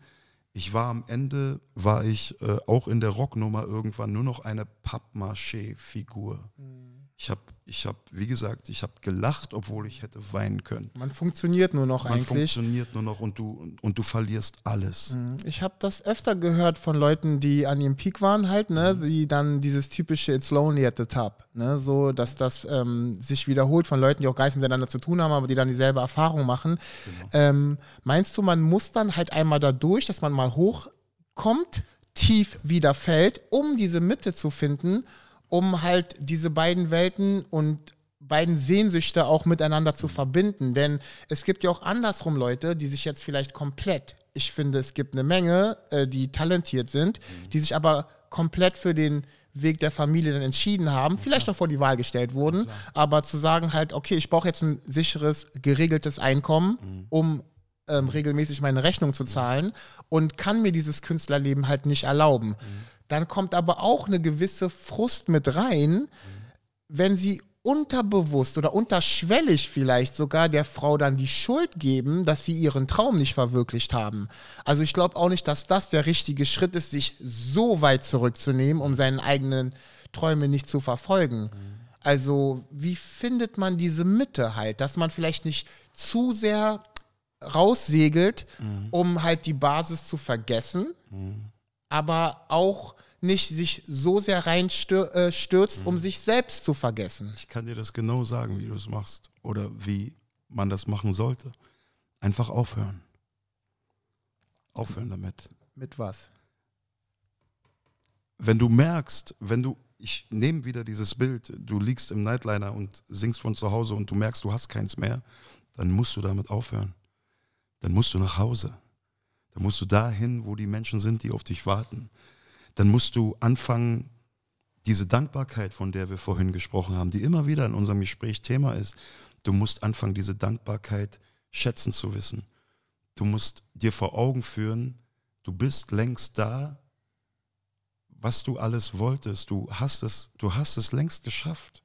Ich war am Ende, war ich äh, auch in der Rocknummer irgendwann nur noch eine Pappmaché-Figur. Mhm ich habe, ich hab, wie gesagt, ich habe gelacht, obwohl ich hätte weinen können. Man funktioniert nur noch Man eigentlich. Man funktioniert nur noch und du, und, und du verlierst alles. Mhm. Ich habe das öfter gehört von Leuten, die an ihrem Peak waren halt, ne, mhm. die dann dieses typische It's lonely at the top, ne, so, dass das ähm, sich wiederholt von Leuten, die auch gar nichts miteinander zu tun haben, aber die dann dieselbe Erfahrung machen. Genau. Ähm, meinst du, man muss dann halt einmal dadurch, dass man mal hochkommt, tief wieder fällt, um diese Mitte zu finden um halt diese beiden Welten und beiden Sehnsüchte auch miteinander zu verbinden. Denn es gibt ja auch andersrum Leute, die sich jetzt vielleicht komplett, ich finde, es gibt eine Menge, äh, die talentiert sind, mhm. die sich aber komplett für den Weg der Familie dann entschieden haben, vielleicht auch vor die Wahl gestellt wurden, ja, aber zu sagen halt, okay, ich brauche jetzt ein sicheres, geregeltes Einkommen, mhm. um ähm, regelmäßig meine Rechnung zu zahlen und kann mir dieses Künstlerleben halt nicht erlauben. Mhm dann kommt aber auch eine gewisse Frust mit rein, wenn sie unterbewusst oder unterschwellig vielleicht sogar der Frau dann die Schuld geben, dass sie ihren Traum nicht verwirklicht haben. Also ich glaube auch nicht, dass das der richtige Schritt ist, sich so weit zurückzunehmen, um seinen eigenen Träume nicht zu verfolgen. Also wie findet man diese Mitte halt, dass man vielleicht nicht zu sehr raussegelt, mhm. um halt die Basis zu vergessen, mhm. aber auch nicht sich so sehr reinstürzt, äh, um mhm. sich selbst zu vergessen. Ich kann dir das genau sagen, wie du es machst oder wie man das machen sollte. Einfach aufhören. Aufhören damit. Mit was? Wenn du merkst, wenn du, ich nehme wieder dieses Bild, du liegst im Nightliner und singst von zu Hause und du merkst, du hast keins mehr, dann musst du damit aufhören. Dann musst du nach Hause. Dann musst du dahin, wo die Menschen sind, die auf dich warten dann musst du anfangen, diese Dankbarkeit, von der wir vorhin gesprochen haben, die immer wieder in unserem Gespräch Thema ist, du musst anfangen, diese Dankbarkeit schätzen zu wissen. Du musst dir vor Augen führen, du bist längst da, was du alles wolltest. Du hast es, du hast es längst geschafft.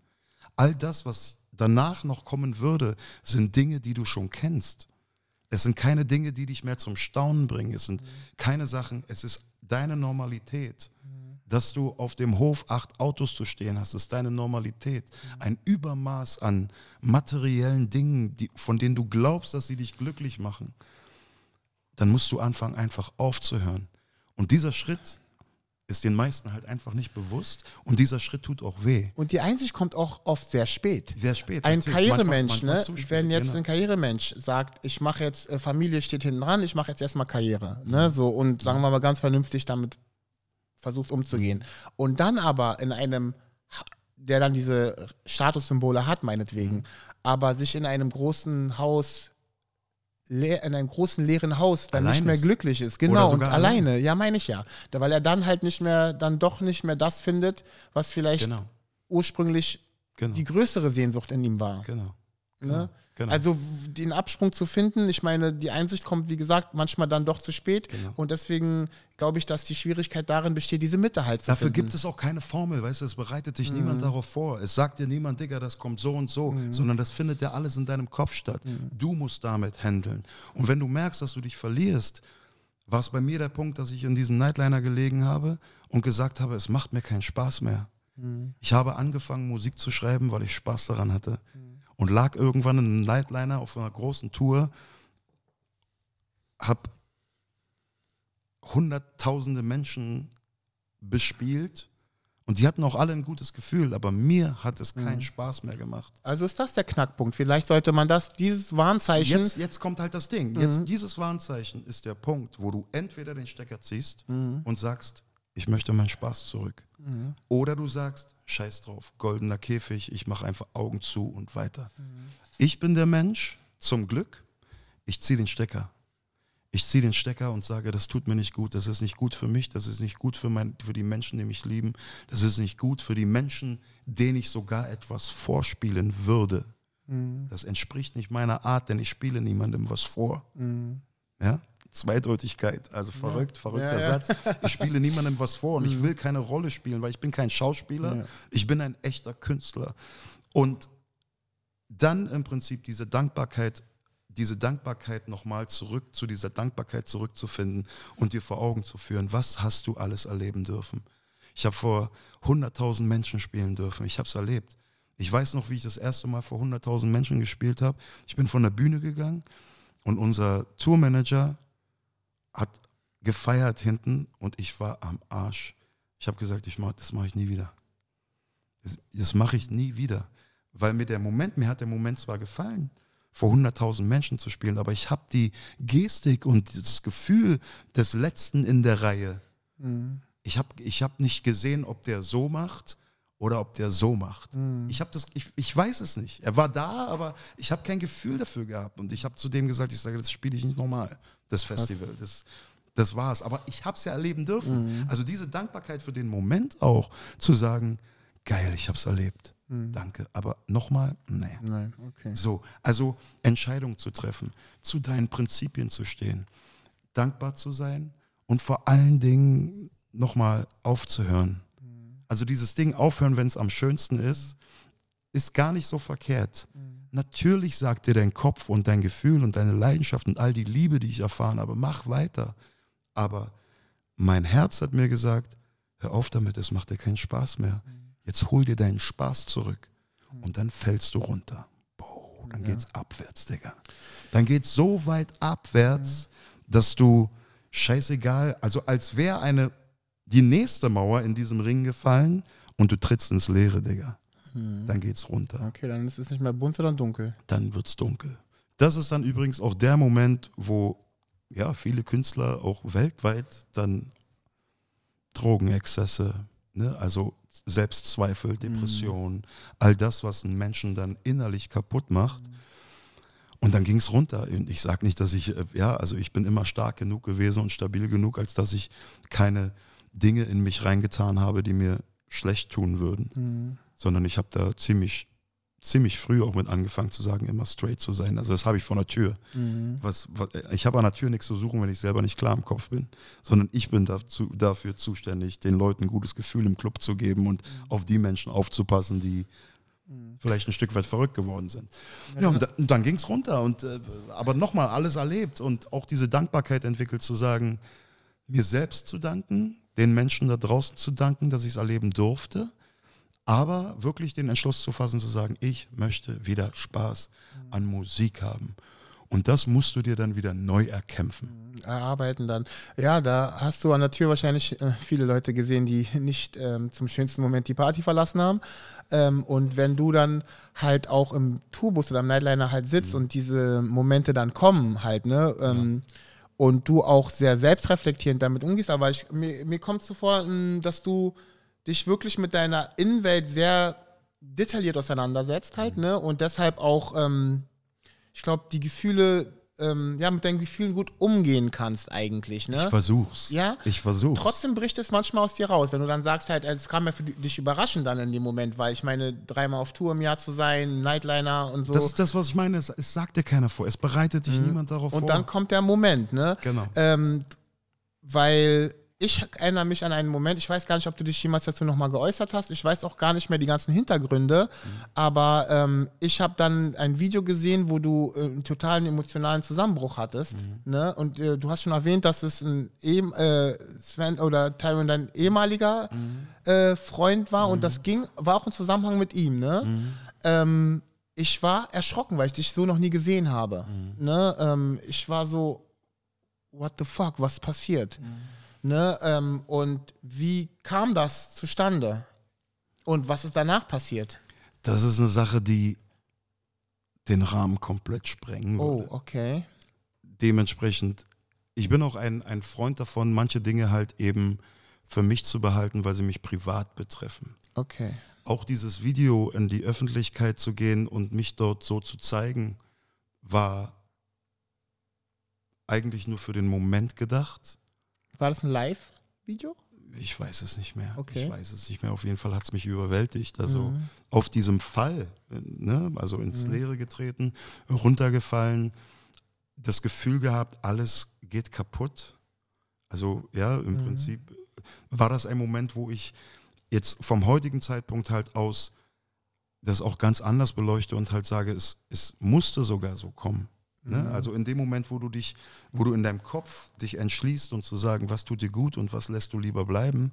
All das, was danach noch kommen würde, sind Dinge, die du schon kennst. Es sind keine Dinge, die dich mehr zum Staunen bringen. Es sind mhm. keine Sachen. Es ist deine Normalität. Dass du auf dem Hof acht Autos zu stehen hast, ist deine Normalität. Ein Übermaß an materiellen Dingen, die, von denen du glaubst, dass sie dich glücklich machen. Dann musst du anfangen, einfach aufzuhören. Und dieser Schritt ist den meisten halt einfach nicht bewusst und dieser Schritt tut auch weh. Und die Einsicht kommt auch oft sehr spät. Sehr spät. Ein Karrieremensch, ne? wenn jetzt genau. ein Karrieremensch sagt, ich mache jetzt, äh, Familie steht hinten dran, ich mache jetzt erstmal Karriere, ne? Mhm. So und mhm. sagen wir mal ganz vernünftig damit versucht umzugehen. Mhm. Und dann aber in einem, der dann diese Statussymbole hat, meinetwegen, mhm. aber sich in einem großen Haus leer, in einem großen leeren Haus dann allein nicht mehr ist. glücklich ist. Genau, und alleine. alleine. Ja, meine ich ja. Da, weil er dann halt nicht mehr, dann doch nicht mehr das findet, was vielleicht genau. ursprünglich genau. die größere Sehnsucht in ihm war. Genau. Ne? genau. Genau. Also den Absprung zu finden, ich meine, die Einsicht kommt, wie gesagt, manchmal dann doch zu spät. Genau. Und deswegen glaube ich, dass die Schwierigkeit darin besteht, diese Mitte halt zu Dafür finden. gibt es auch keine Formel, weißt du, es bereitet dich mhm. niemand darauf vor. Es sagt dir niemand, Digga, das kommt so und so, mhm. sondern das findet ja alles in deinem Kopf statt. Mhm. Du musst damit handeln. Und wenn du merkst, dass du dich verlierst, war es bei mir der Punkt, dass ich in diesem Nightliner gelegen habe und gesagt habe, es macht mir keinen Spaß mehr. Mhm. Ich habe angefangen, Musik zu schreiben, weil ich Spaß daran hatte. Mhm und lag irgendwann in einem Nightliner auf einer großen Tour, habe hunderttausende Menschen bespielt und die hatten auch alle ein gutes Gefühl, aber mir hat es keinen mhm. Spaß mehr gemacht. Also ist das der Knackpunkt. Vielleicht sollte man das, dieses Warnzeichen. Jetzt, jetzt kommt halt das Ding. Mhm. Jetzt, dieses Warnzeichen ist der Punkt, wo du entweder den Stecker ziehst mhm. und sagst, ich möchte meinen Spaß zurück. Mhm. Oder du sagst, scheiß drauf, goldener Käfig, ich mache einfach Augen zu und weiter. Mhm. Ich bin der Mensch, zum Glück, ich ziehe den Stecker. Ich ziehe den Stecker und sage, das tut mir nicht gut, das ist nicht gut für mich, das ist nicht gut für, mein, für die Menschen, die mich lieben, das ist nicht gut für die Menschen, denen ich sogar etwas vorspielen würde. Mhm. Das entspricht nicht meiner Art, denn ich spiele niemandem was vor. Mhm. Ja? Zweideutigkeit, also verrückt, ja. verrückter ja, ja. Satz. Ich spiele niemandem was vor und mhm. ich will keine Rolle spielen, weil ich bin kein Schauspieler, ich bin ein echter Künstler. Und dann im Prinzip diese Dankbarkeit, diese Dankbarkeit nochmal zurück zu dieser Dankbarkeit zurückzufinden und dir vor Augen zu führen, was hast du alles erleben dürfen? Ich habe vor 100.000 Menschen spielen dürfen, ich habe es erlebt. Ich weiß noch, wie ich das erste Mal vor 100.000 Menschen gespielt habe. Ich bin von der Bühne gegangen und unser Tourmanager hat gefeiert hinten und ich war am Arsch. Ich habe gesagt, ich mach, das mache ich nie wieder. Das, das mache ich nie wieder. Weil mir der Moment, mir hat der Moment zwar gefallen, vor 100.000 Menschen zu spielen, aber ich habe die Gestik und das Gefühl des Letzten in der Reihe. Mhm. Ich habe ich hab nicht gesehen, ob der so macht oder ob der so macht. Mhm. Ich, das, ich, ich weiß es nicht. Er war da, aber ich habe kein Gefühl dafür gehabt. Und ich habe zu dem gesagt, ich sage, das spiele ich nicht normal das Festival. Das, das war es. Aber ich habe es ja erleben dürfen. Mhm. Also diese Dankbarkeit für den Moment auch, zu sagen, geil, ich habe es erlebt. Mhm. Danke. Aber nochmal, nee. Nein, okay. So, also Entscheidungen zu treffen, zu deinen Prinzipien zu stehen, dankbar zu sein und vor allen Dingen nochmal aufzuhören. Mhm. Also dieses Ding aufhören, wenn es am schönsten ist, mhm. ist gar nicht so verkehrt. Mhm. Natürlich sagt dir dein Kopf und dein Gefühl und deine Leidenschaft und all die Liebe, die ich erfahren habe, mach weiter. Aber mein Herz hat mir gesagt, hör auf damit, es macht dir keinen Spaß mehr. Jetzt hol dir deinen Spaß zurück. Und dann fällst du runter. Boah, dann ja. geht's abwärts, Digga. Dann geht's so weit abwärts, ja. dass du scheißegal, also als wäre eine die nächste Mauer in diesem Ring gefallen und du trittst ins Leere, Digga. Mhm. dann geht es runter. Okay, dann ist es nicht mehr bunt, sondern dunkel. Dann wird es dunkel. Das ist dann übrigens auch der Moment, wo ja, viele Künstler auch weltweit dann Drogenexzesse, ne, also Selbstzweifel, Depressionen, mhm. all das, was einen Menschen dann innerlich kaputt macht. Mhm. Und dann ging es runter. Und ich sage nicht, dass ich, äh, ja, also ich bin immer stark genug gewesen und stabil genug, als dass ich keine Dinge in mich reingetan habe, die mir schlecht tun würden. Mhm sondern ich habe da ziemlich, ziemlich früh auch mit angefangen zu sagen, immer straight zu sein. Also das habe ich vor der Tür. Mhm. Was, was, ich habe an der Tür nichts zu suchen, wenn ich selber nicht klar im Kopf bin, sondern ich bin dazu, dafür zuständig, den Leuten ein gutes Gefühl im Club zu geben und mhm. auf die Menschen aufzupassen, die mhm. vielleicht ein Stück weit verrückt geworden sind. Ja, und, und, dann ging es runter. Und, äh, aber nochmal, alles erlebt und auch diese Dankbarkeit entwickelt, zu sagen, mir selbst zu danken, den Menschen da draußen zu danken, dass ich es erleben durfte aber wirklich den Entschluss zu fassen, zu sagen, ich möchte wieder Spaß an Musik haben. Und das musst du dir dann wieder neu erkämpfen. Mhm, erarbeiten dann. Ja, da hast du an der Tür wahrscheinlich äh, viele Leute gesehen, die nicht ähm, zum schönsten Moment die Party verlassen haben. Ähm, und wenn du dann halt auch im Tourbus oder im Nightliner halt sitzt mhm. und diese Momente dann kommen halt, ne? Ähm, ja. Und du auch sehr selbstreflektierend damit umgehst, aber ich, mir, mir kommt es so vor, mm, dass du dich wirklich mit deiner Innenwelt sehr detailliert auseinandersetzt halt, mhm. ne? Und deshalb auch, ähm, ich glaube, die Gefühle, ähm, ja, mit deinen Gefühlen gut umgehen kannst eigentlich, ne? Ich versuch's. Ja? Ich versuch's. Trotzdem bricht es manchmal aus dir raus, wenn du dann sagst halt, es kam ja für dich überraschend dann in dem Moment, weil ich meine, dreimal auf Tour im Jahr zu sein, Nightliner und so. Das ist das, was ich meine, es, es sagt dir keiner vor, es bereitet dich mhm. niemand darauf und vor. Und dann kommt der Moment, ne? Genau. Ähm, weil ich erinnere mich an einen Moment, ich weiß gar nicht, ob du dich jemals dazu nochmal geäußert hast, ich weiß auch gar nicht mehr die ganzen Hintergründe, aber ähm, ich habe dann ein Video gesehen, wo du äh, einen totalen emotionalen Zusammenbruch hattest. Mhm. Ne? Und äh, du hast schon erwähnt, dass es ein äh, Sven oder Tyron dein ehemaliger mhm. Äh, Freund war und mhm. das ging, war auch im Zusammenhang mit ihm. Ne? Mhm. Ähm, ich war erschrocken, weil ich dich so noch nie gesehen habe. Mhm. Ne? Ähm, ich war so, what the fuck, was passiert? Ne? Ähm, und wie kam das zustande? Und was ist danach passiert? Das ist eine Sache, die den Rahmen komplett sprengen oh, würde. Oh, okay. Dementsprechend, ich bin auch ein, ein Freund davon, manche Dinge halt eben für mich zu behalten, weil sie mich privat betreffen. Okay. Auch dieses Video in die Öffentlichkeit zu gehen und mich dort so zu zeigen, war eigentlich nur für den Moment gedacht war das ein Live-Video? Ich weiß es nicht mehr. Okay. Ich weiß es nicht mehr. Auf jeden Fall hat es mich überwältigt. Also mhm. auf diesem Fall, ne? also ins mhm. Leere getreten, runtergefallen, das Gefühl gehabt, alles geht kaputt. Also ja, im mhm. Prinzip äh, war das ein Moment, wo ich jetzt vom heutigen Zeitpunkt halt aus das auch ganz anders beleuchte und halt sage, es, es musste sogar so kommen. Ne? Mhm. Also in dem Moment, wo du dich, wo du in deinem Kopf dich entschließt und um zu sagen, was tut dir gut und was lässt du lieber bleiben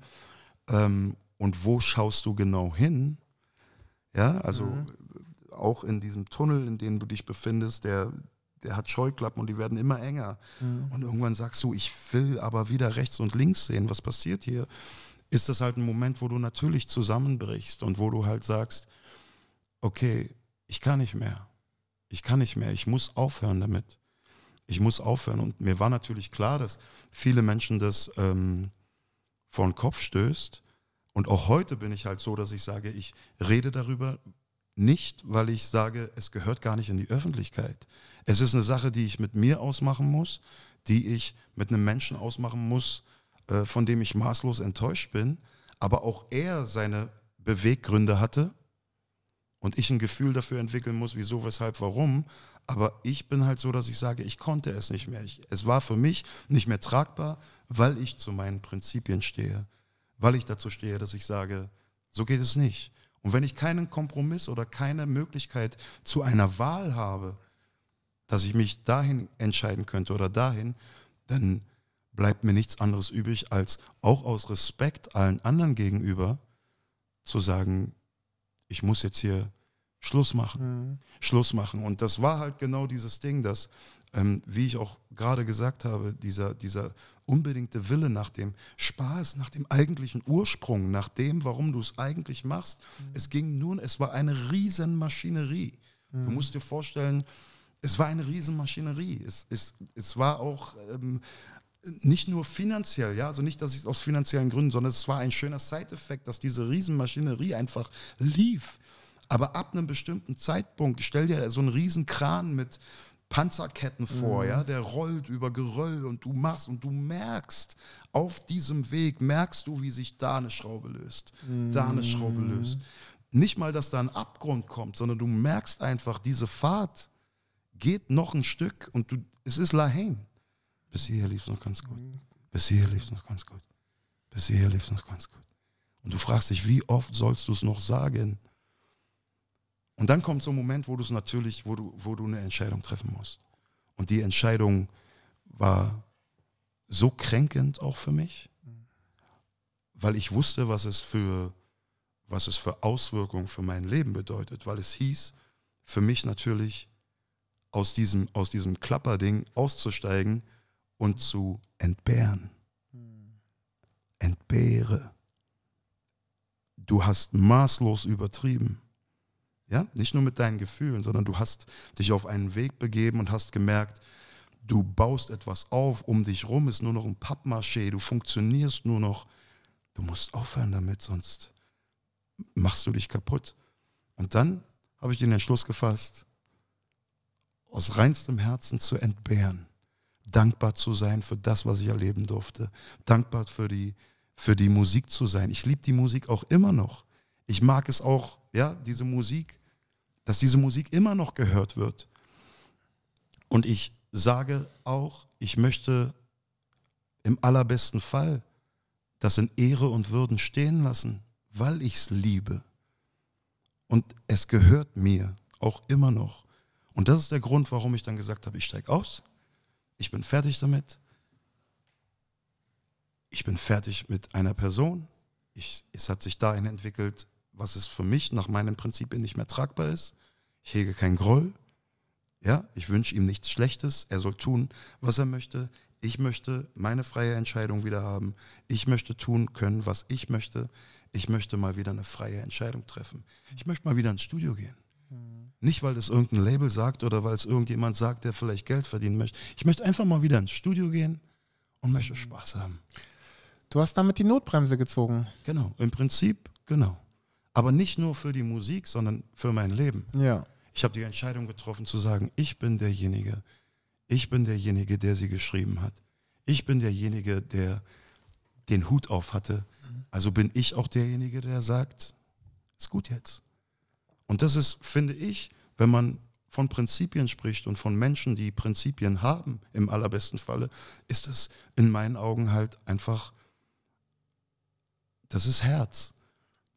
ähm, und wo schaust du genau hin, ja, also mhm. auch in diesem Tunnel, in dem du dich befindest, der, der hat Scheuklappen und die werden immer enger. Mhm. Und irgendwann sagst du, ich will aber wieder rechts und links sehen, was passiert hier? Ist das halt ein Moment, wo du natürlich zusammenbrichst und wo du halt sagst, okay, ich kann nicht mehr. Ich kann nicht mehr, ich muss aufhören damit. Ich muss aufhören. Und mir war natürlich klar, dass viele Menschen das ähm, vor den Kopf stößt. Und auch heute bin ich halt so, dass ich sage, ich rede darüber nicht, weil ich sage, es gehört gar nicht in die Öffentlichkeit. Es ist eine Sache, die ich mit mir ausmachen muss, die ich mit einem Menschen ausmachen muss, äh, von dem ich maßlos enttäuscht bin. Aber auch er seine Beweggründe hatte und ich ein Gefühl dafür entwickeln muss, wieso, weshalb, warum. Aber ich bin halt so, dass ich sage, ich konnte es nicht mehr. Ich, es war für mich nicht mehr tragbar, weil ich zu meinen Prinzipien stehe, weil ich dazu stehe, dass ich sage, so geht es nicht. Und wenn ich keinen Kompromiss oder keine Möglichkeit zu einer Wahl habe, dass ich mich dahin entscheiden könnte oder dahin, dann bleibt mir nichts anderes übrig, als auch aus Respekt allen anderen gegenüber zu sagen, ich muss jetzt hier Schluss machen. Mhm. Schluss machen. Und das war halt genau dieses Ding, dass, ähm, wie ich auch gerade gesagt habe, dieser, dieser unbedingte Wille nach dem Spaß, nach dem eigentlichen Ursprung, nach dem, warum du es eigentlich machst. Mhm. Es ging nun, es war eine Riesenmaschinerie. Mhm. Du musst dir vorstellen, es war eine Riesenmaschinerie. Es, es, es war auch ähm, nicht nur finanziell, ja, also nicht, dass ich es aus finanziellen Gründen, sondern es war ein schöner Side-Effekt, dass diese Riesenmaschinerie einfach lief. Aber ab einem bestimmten Zeitpunkt, stell dir so einen Riesenkran mit Panzerketten vor, mhm. ja, der rollt über Geröll und du machst und du merkst, auf diesem Weg merkst du, wie sich da eine Schraube löst, mhm. da eine mhm. Schraube löst. Nicht mal, dass da ein Abgrund kommt, sondern du merkst einfach, diese Fahrt geht noch ein Stück und du, es ist Lahain. Bis hierher lief es mhm. noch ganz gut. Bis hierher lief es noch ganz gut. Bis hierher lief es noch ganz gut. Und du fragst dich, wie oft sollst du es noch sagen? Und dann kommt so ein Moment, wo du es natürlich, wo du, wo du eine Entscheidung treffen musst. Und die Entscheidung war so kränkend auch für mich, mhm. weil ich wusste, was es für, was es für Auswirkungen für mein Leben bedeutet, weil es hieß, für mich natürlich aus diesem, aus diesem Klapperding auszusteigen und zu entbehren. Entbehre. Du hast maßlos übertrieben. Ja, nicht nur mit deinen Gefühlen, sondern du hast dich auf einen Weg begeben und hast gemerkt, du baust etwas auf, um dich rum ist nur noch ein Pappmaché, du funktionierst nur noch. Du musst aufhören damit, sonst machst du dich kaputt. Und dann habe ich den Entschluss gefasst, aus reinstem Herzen zu entbehren dankbar zu sein für das, was ich erleben durfte, dankbar für die, für die Musik zu sein. Ich liebe die Musik auch immer noch. Ich mag es auch, ja, diese Musik, dass diese Musik immer noch gehört wird. Und ich sage auch, ich möchte im allerbesten Fall das in Ehre und Würden stehen lassen, weil ich es liebe. Und es gehört mir auch immer noch. Und das ist der Grund, warum ich dann gesagt habe, ich steige aus ich bin fertig damit. Ich bin fertig mit einer Person. Ich, es hat sich dahin entwickelt, was es für mich nach meinen Prinzipien nicht mehr tragbar ist. Ich hege keinen Groll. Ja, ich wünsche ihm nichts Schlechtes. Er soll tun, was er möchte. Ich möchte meine freie Entscheidung wieder haben. Ich möchte tun können, was ich möchte. Ich möchte mal wieder eine freie Entscheidung treffen. Ich möchte mal wieder ins Studio gehen. Nicht, weil das irgendein Label sagt oder weil es irgendjemand sagt, der vielleicht Geld verdienen möchte. Ich möchte einfach mal wieder ins Studio gehen und möchte mhm. Spaß haben. Du hast damit die Notbremse gezogen. Genau, im Prinzip, genau. Aber nicht nur für die Musik, sondern für mein Leben. Ja. Ich habe die Entscheidung getroffen zu sagen, ich bin derjenige, ich bin derjenige, der sie geschrieben hat. Ich bin derjenige, der den Hut auf hatte. Mhm. Also bin ich auch derjenige, der sagt, ist gut jetzt. Und das ist, finde ich, wenn man von Prinzipien spricht und von Menschen, die Prinzipien haben, im allerbesten Falle, ist das in meinen Augen halt einfach, das ist Herz.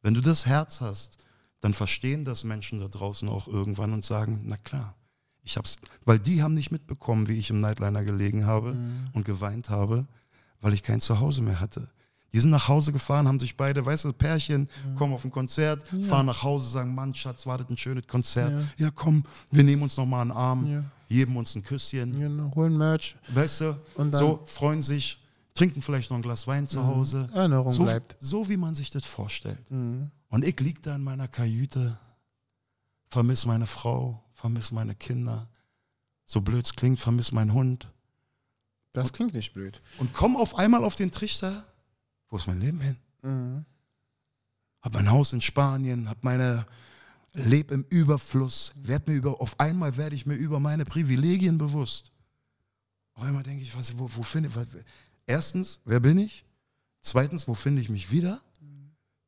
Wenn du das Herz hast, dann verstehen das Menschen da draußen auch irgendwann und sagen, na klar, ich hab's, weil die haben nicht mitbekommen, wie ich im Nightliner gelegen habe mhm. und geweint habe, weil ich kein Zuhause mehr hatte. Die sind nach Hause gefahren, haben sich beide, weißt du, Pärchen, ja. kommen auf ein Konzert, ja. fahren nach Hause, sagen, Mann, Schatz, wartet ein schönes Konzert. Ja, ja komm, wir nehmen uns nochmal einen Arm, geben uns ein Küsschen. Genau, holen Merch. Weißt du, und so freuen sich, trinken vielleicht noch ein Glas Wein zu mhm. Hause. Erinnerung so, bleibt. So, wie man sich das vorstellt. Mhm. Und ich liege da in meiner Kajüte, vermisse meine Frau, vermisse meine Kinder. So blöd es klingt, vermisse meinen Hund. Das und, klingt nicht blöd. Und komm auf einmal auf den Trichter, wo ist mein Leben hin? Mhm. Hab mein Haus in Spanien, hab meine, leb im Überfluss, werd mir über, auf einmal werde ich mir über meine Privilegien bewusst. Auf einmal denke ich, was, wo, wo finde ich, erstens, wer bin ich? Zweitens, wo finde ich mich wieder?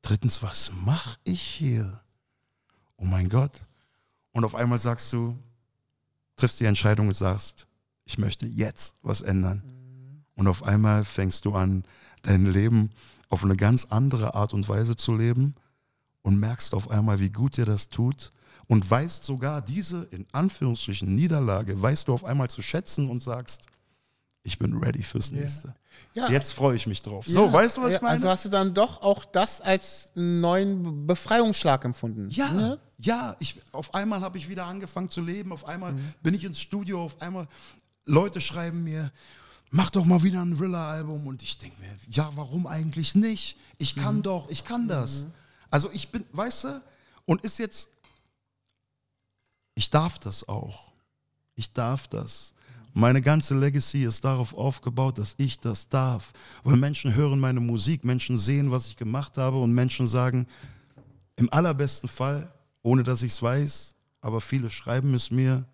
Drittens, was mache ich hier? Oh mein Gott. Und auf einmal sagst du, triffst die Entscheidung und sagst, ich möchte jetzt was ändern. Mhm. Und auf einmal fängst du an, dein Leben auf eine ganz andere Art und Weise zu leben und merkst auf einmal, wie gut dir das tut und weißt sogar diese in Anführungsstrichen Niederlage, weißt du auf einmal zu schätzen und sagst, ich bin ready fürs nächste. Ja. Ja. Jetzt freue ich mich drauf. Ja. So, weißt du, was ich meine? Also hast du dann doch auch das als neuen Befreiungsschlag empfunden. Ja, ne? ja. Ich, auf einmal habe ich wieder angefangen zu leben, auf einmal mhm. bin ich ins Studio, auf einmal Leute schreiben mir, mach doch mal wieder ein Rilla-Album. Und ich denke mir, ja, warum eigentlich nicht? Ich kann mhm. doch, ich kann das. Mhm. Also ich bin, weißt du, und ist jetzt, ich darf das auch. Ich darf das. Meine ganze Legacy ist darauf aufgebaut, dass ich das darf. Weil Menschen hören meine Musik, Menschen sehen, was ich gemacht habe und Menschen sagen, im allerbesten Fall, ohne dass ich es weiß, aber viele schreiben es mir,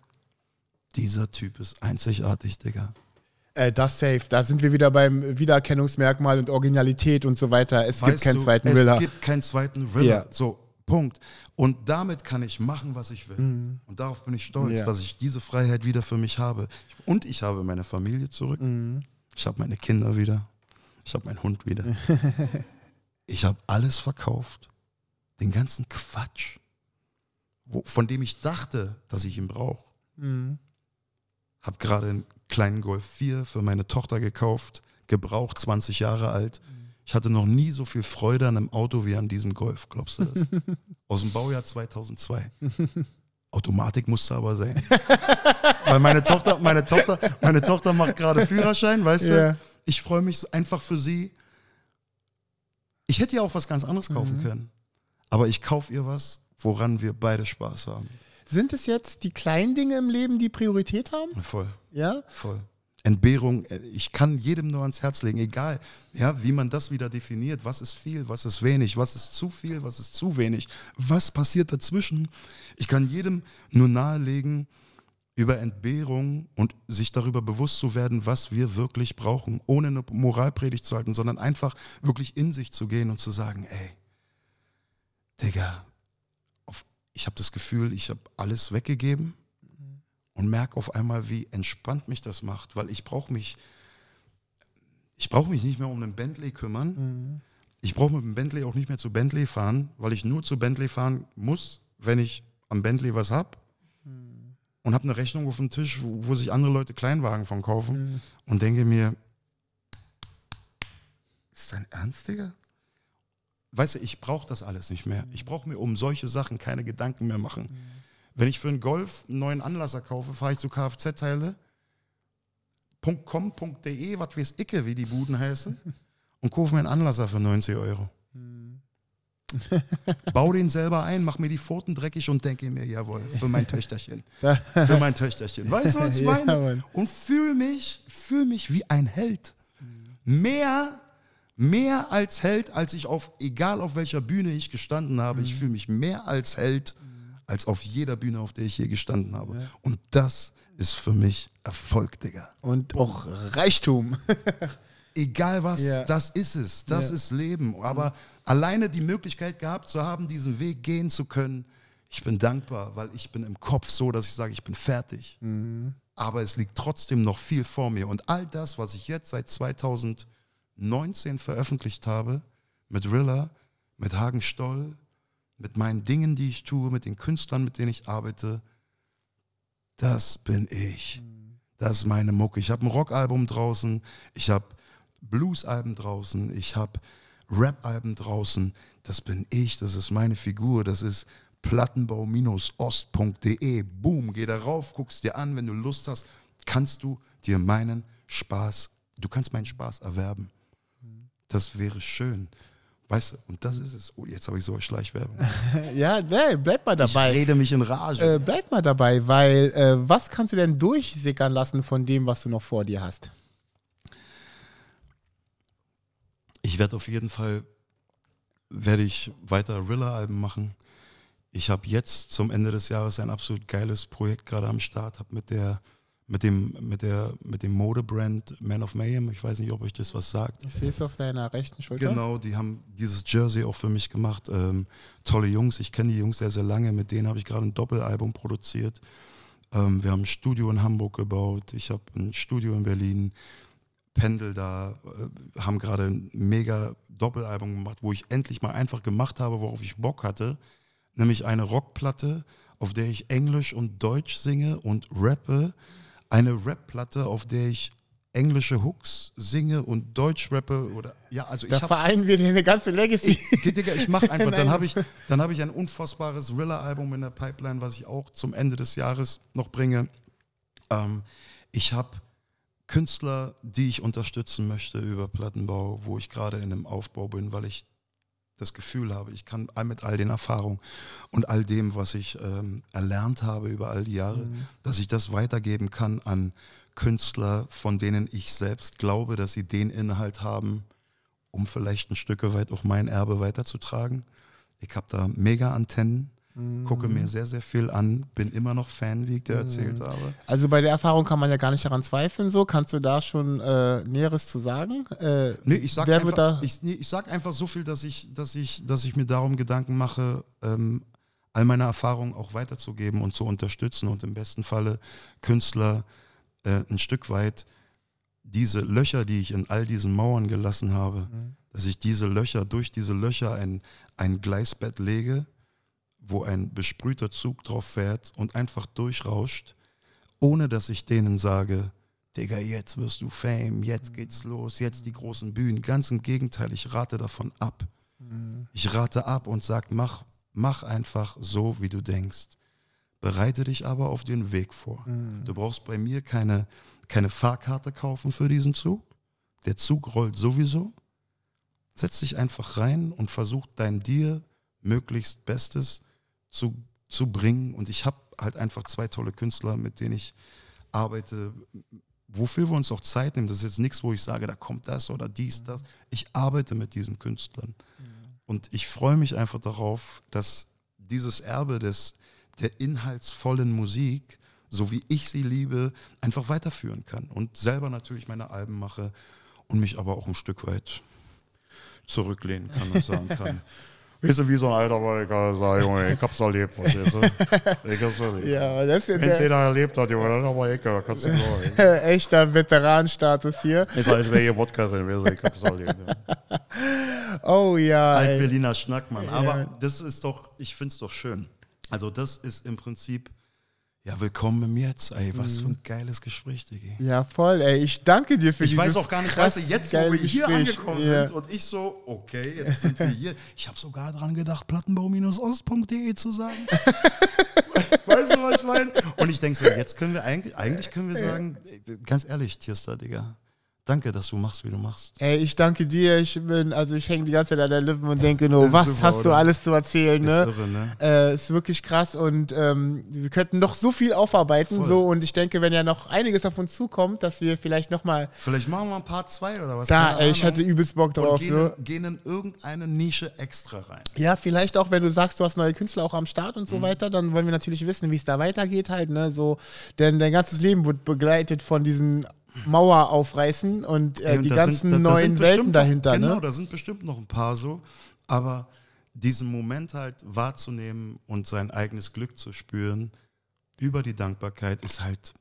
dieser Typ ist einzigartig, Digga. Äh, das safe. Da sind wir wieder beim Wiedererkennungsmerkmal und Originalität und so weiter. Es weißt gibt keinen du, zweiten Riller. Es gibt keinen zweiten Riller. Yeah. So, Punkt. Und damit kann ich machen, was ich will. Mhm. Und darauf bin ich stolz, yeah. dass ich diese Freiheit wieder für mich habe. Und ich habe meine Familie zurück. Mhm. Ich habe meine Kinder wieder. Ich habe meinen Hund wieder. ich habe alles verkauft. Den ganzen Quatsch, wo, von dem ich dachte, dass ich ihn brauche. Mhm. Habe gerade einen kleinen Golf 4 für meine Tochter gekauft, gebraucht, 20 Jahre alt. Ich hatte noch nie so viel Freude an einem Auto wie an diesem Golf, glaubst du das? Aus dem Baujahr 2002. Automatik musste aber sein. Weil meine Tochter, meine Tochter, meine Tochter macht gerade Führerschein, weißt yeah. du? Ich freue mich einfach für sie. Ich hätte ja auch was ganz anderes kaufen mhm. können. Aber ich kaufe ihr was, woran wir beide Spaß haben. Sind es jetzt die kleinen Dinge im Leben, die Priorität haben? Voll. Ja? Voll. Entbehrung, äh, ich kann jedem nur ans Herz legen, egal, ja, wie man das wieder definiert, was ist viel, was ist wenig, was ist zu viel, was ist zu wenig, was passiert dazwischen. Ich kann jedem nur nahelegen, über Entbehrung und sich darüber bewusst zu werden, was wir wirklich brauchen, ohne eine Moralpredigt zu halten, sondern einfach wirklich in sich zu gehen und zu sagen, ey, Digga, auf, ich habe das Gefühl, ich habe alles weggegeben und merke auf einmal, wie entspannt mich das macht, weil ich brauche mich, ich brauche mich nicht mehr um einen Bentley kümmern. Mhm. Ich brauche mit dem Bentley auch nicht mehr zu Bentley fahren, weil ich nur zu Bentley fahren muss, wenn ich am Bentley was habe mhm. und habe eine Rechnung auf dem Tisch, wo, wo, sich andere Leute Kleinwagen von kaufen mhm. und denke mir, ist dein Ernst, Digga? Weißt du, ich brauche das alles nicht mehr. Mhm. Ich brauche mir um solche Sachen keine Gedanken mehr machen. Mhm. Wenn ich für einen Golf einen neuen Anlasser kaufe, fahre ich zu kfz-teile.com.de, was weiß Icke, wie die Buden heißen, und kaufe mir einen Anlasser für 90 Euro. Hm. Bau den selber ein, mach mir die Pfoten dreckig und denke mir, jawohl, für mein Töchterchen. Für mein Töchterchen. Weißt du, was ich meine? Ja, und fühle mich, fühl mich wie ein Held. Mehr, mehr als Held, als ich auf, egal auf welcher Bühne ich gestanden habe, mhm. ich hm. fühle mich mehr als Held als auf jeder Bühne, auf der ich je gestanden habe. Ja. Und das ist für mich Erfolg, Digga. Und Boom. auch Reichtum. Egal was, ja. das ist es. Das ja. ist Leben. Aber alleine die Möglichkeit gehabt zu haben, diesen Weg gehen zu können, ich bin dankbar, weil ich bin im Kopf so, dass ich sage, ich bin fertig. Mhm. Aber es liegt trotzdem noch viel vor mir. Und all das, was ich jetzt seit 2019 veröffentlicht habe, mit Rilla, mit Hagen Stoll, mit meinen Dingen, die ich tue, mit den Künstlern, mit denen ich arbeite, das bin ich. Mhm. Das ist meine Mucke. Ich habe ein Rockalbum draußen, ich habe Bluesalben draußen, ich habe Rapalben draußen. Das bin ich, das ist meine Figur, das ist plattenbau-ost.de. Boom, geh da rauf, guckst dir an, wenn du Lust hast, kannst du dir meinen Spaß, du kannst meinen Spaß erwerben. Mhm. Das wäre schön. Weißt du, und das ist es. Oh, jetzt habe ich so Schleichwerbung. ja, nee, bleib mal dabei. Ich rede mich in Rage. Äh, bleib mal dabei, weil äh, was kannst du denn durchsickern lassen von dem, was du noch vor dir hast? Ich werde auf jeden Fall, werde ich weiter rilla alben machen. Ich habe jetzt zum Ende des Jahres ein absolut geiles Projekt gerade am Start, habe mit der mit dem, mit der, mit dem Modebrand Man of Mayhem. Ich weiß nicht, ob euch das was sagt. Ich sehe es auf deiner rechten Schulter. Genau, die haben dieses Jersey auch für mich gemacht. Ähm, tolle Jungs, ich kenne die Jungs sehr, sehr lange. Mit denen habe ich gerade ein Doppelalbum produziert. Ähm, wir haben ein Studio in Hamburg gebaut. Ich habe ein Studio in Berlin. Pendel da, äh, haben gerade ein mega Doppelalbum gemacht, wo ich endlich mal einfach gemacht habe, worauf ich Bock hatte. Nämlich eine Rockplatte, auf der ich Englisch und Deutsch singe und rappe eine Rap-Platte, auf der ich englische Hooks singe und Deutsch rappe oder ja, also da ich hab, vereinen wir eine ganze Legacy. Ich, Digga, ich mach einfach, dann habe ich, dann habe ich ein unfassbares rilla album in der Pipeline, was ich auch zum Ende des Jahres noch bringe. Ähm, ich habe Künstler, die ich unterstützen möchte über Plattenbau, wo ich gerade in einem Aufbau bin, weil ich das Gefühl habe, ich kann mit all den Erfahrungen und all dem, was ich ähm, erlernt habe über all die Jahre, mhm. dass ich das weitergeben kann an Künstler, von denen ich selbst glaube, dass sie den Inhalt haben, um vielleicht ein Stück weit auch mein Erbe weiterzutragen. Ich habe da mega Antennen gucke mir mhm. sehr, sehr viel an, bin immer noch Fan, wie ich dir mm. erzählt mhm. habe. Also bei der Erfahrung kann man ja gar nicht daran zweifeln, so. Kannst du da schon äh, Näheres zu sagen? Äh, nee, ich sag, einfach, ich, nee, ich sag einfach so viel, dass ich, dass ich, dass ich mir darum Gedanken mache, ähm, all meine Erfahrungen auch weiterzugeben und zu unterstützen und im besten Falle Künstler äh, ein Stück weit diese Löcher, die ich in all diesen Mauern gelassen habe, mhm. dass ich diese Löcher, durch diese Löcher ein, ein Gleisbett lege wo ein besprühter Zug drauf fährt und einfach durchrauscht, ohne dass ich denen sage, Digga, jetzt wirst du Fame, jetzt geht's mhm. los, jetzt die großen Bühnen. Ganz im Gegenteil, ich rate davon ab. Mhm. Ich rate ab und sage, mach, mach einfach so, wie du denkst. Bereite dich aber auf den Weg vor. Mhm. Du brauchst bei mir keine, keine Fahrkarte kaufen für diesen Zug. Der Zug rollt sowieso. Setz dich einfach rein und versuch dein dir möglichst Bestes zu, zu bringen. Und ich habe halt einfach zwei tolle Künstler, mit denen ich arbeite, wofür wir uns auch Zeit nehmen. Das ist jetzt nichts, wo ich sage, da kommt das oder dies, das. Ich arbeite mit diesen Künstlern. Und ich freue mich einfach darauf, dass dieses Erbe des, der inhaltsvollen Musik, so wie ich sie liebe, einfach weiterführen kann. Und selber natürlich meine Alben mache und mich aber auch ein Stück weit zurücklehnen kann und sagen kann. Weißt du, wie so ein alter Amerikaner sagt, Junge, ich hab's erlebt, was ist ne? Ich hab's erlebt. Ja, das ist Wenn es jeder erlebt hat, Junge, dann nochmal Ecke, kannst du nicht Echter Veteranstatus hier. Ist als wäre hier Wodka drin, weißt du, ich hab's erlebt. Ja. Oh ja. Alt-Berliner Schnack, Mann. Aber ja. das ist doch, ich find's doch schön. Also, das ist im Prinzip ja, willkommen im Jetzt, ey. Was mhm. für ein mhm. geiles Gespräch, Diggi. Ja, voll, ey. Ich danke dir für ich dieses Ich weiß auch gar nicht, krass, weißt du, jetzt, wo wir Gespräch. hier angekommen ja. sind und ich so, okay, jetzt sind wir hier. Ich habe sogar dran gedacht, plattenbau-ost.de zu sagen. weißt du, was ich meine? Und ich denke so, jetzt können wir eigentlich, eigentlich können wir sagen, ganz ehrlich, Tierster, Digga Danke, dass du machst, wie du machst. Ey, ich danke dir. Ich bin, also ich hänge die ganze Zeit an der Lippen und denke nur, was super, hast oder? du alles zu erzählen? Ne? Ist, irre, ne? Äh, ist wirklich krass und ähm, wir könnten noch so viel aufarbeiten. Voll. So und ich denke, wenn ja noch einiges auf uns zukommt, dass wir vielleicht noch mal. Vielleicht machen wir ein paar zwei oder was? Da, ey, ich hatte übelst Bock drauf. Gehen, so. Ne? gehen in irgendeine Nische extra rein. Ja, vielleicht auch, wenn du sagst, du hast neue Künstler auch am Start und so mhm. weiter, dann wollen wir natürlich wissen, wie es da weitergeht halt. Ne, so, denn dein ganzes Leben wird begleitet von diesen Mauer aufreißen und, äh, und die ganzen sind, da, neuen da Welten dahinter. Noch, ne? genau, ne? da sind bestimmt noch ein paar so. Aber diesen Moment halt wahrzunehmen und sein eigenes Glück zu spüren über die Dankbarkeit ist halt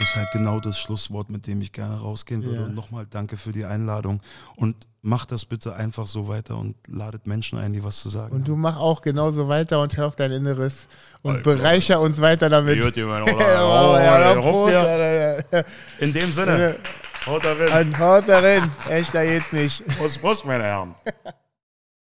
ist halt genau das Schlusswort, mit dem ich gerne rausgehen würde. Ja. Und nochmal danke für die Einladung. Und macht das bitte einfach so weiter und ladet Menschen ein, die was zu sagen. Und haben. du mach auch genauso weiter und hör auf dein Inneres und Alter. bereicher uns weiter damit. In dem Sinne, haut da rein. Haut da rein, echt da geht's nicht. Prost, Prost meine Herren?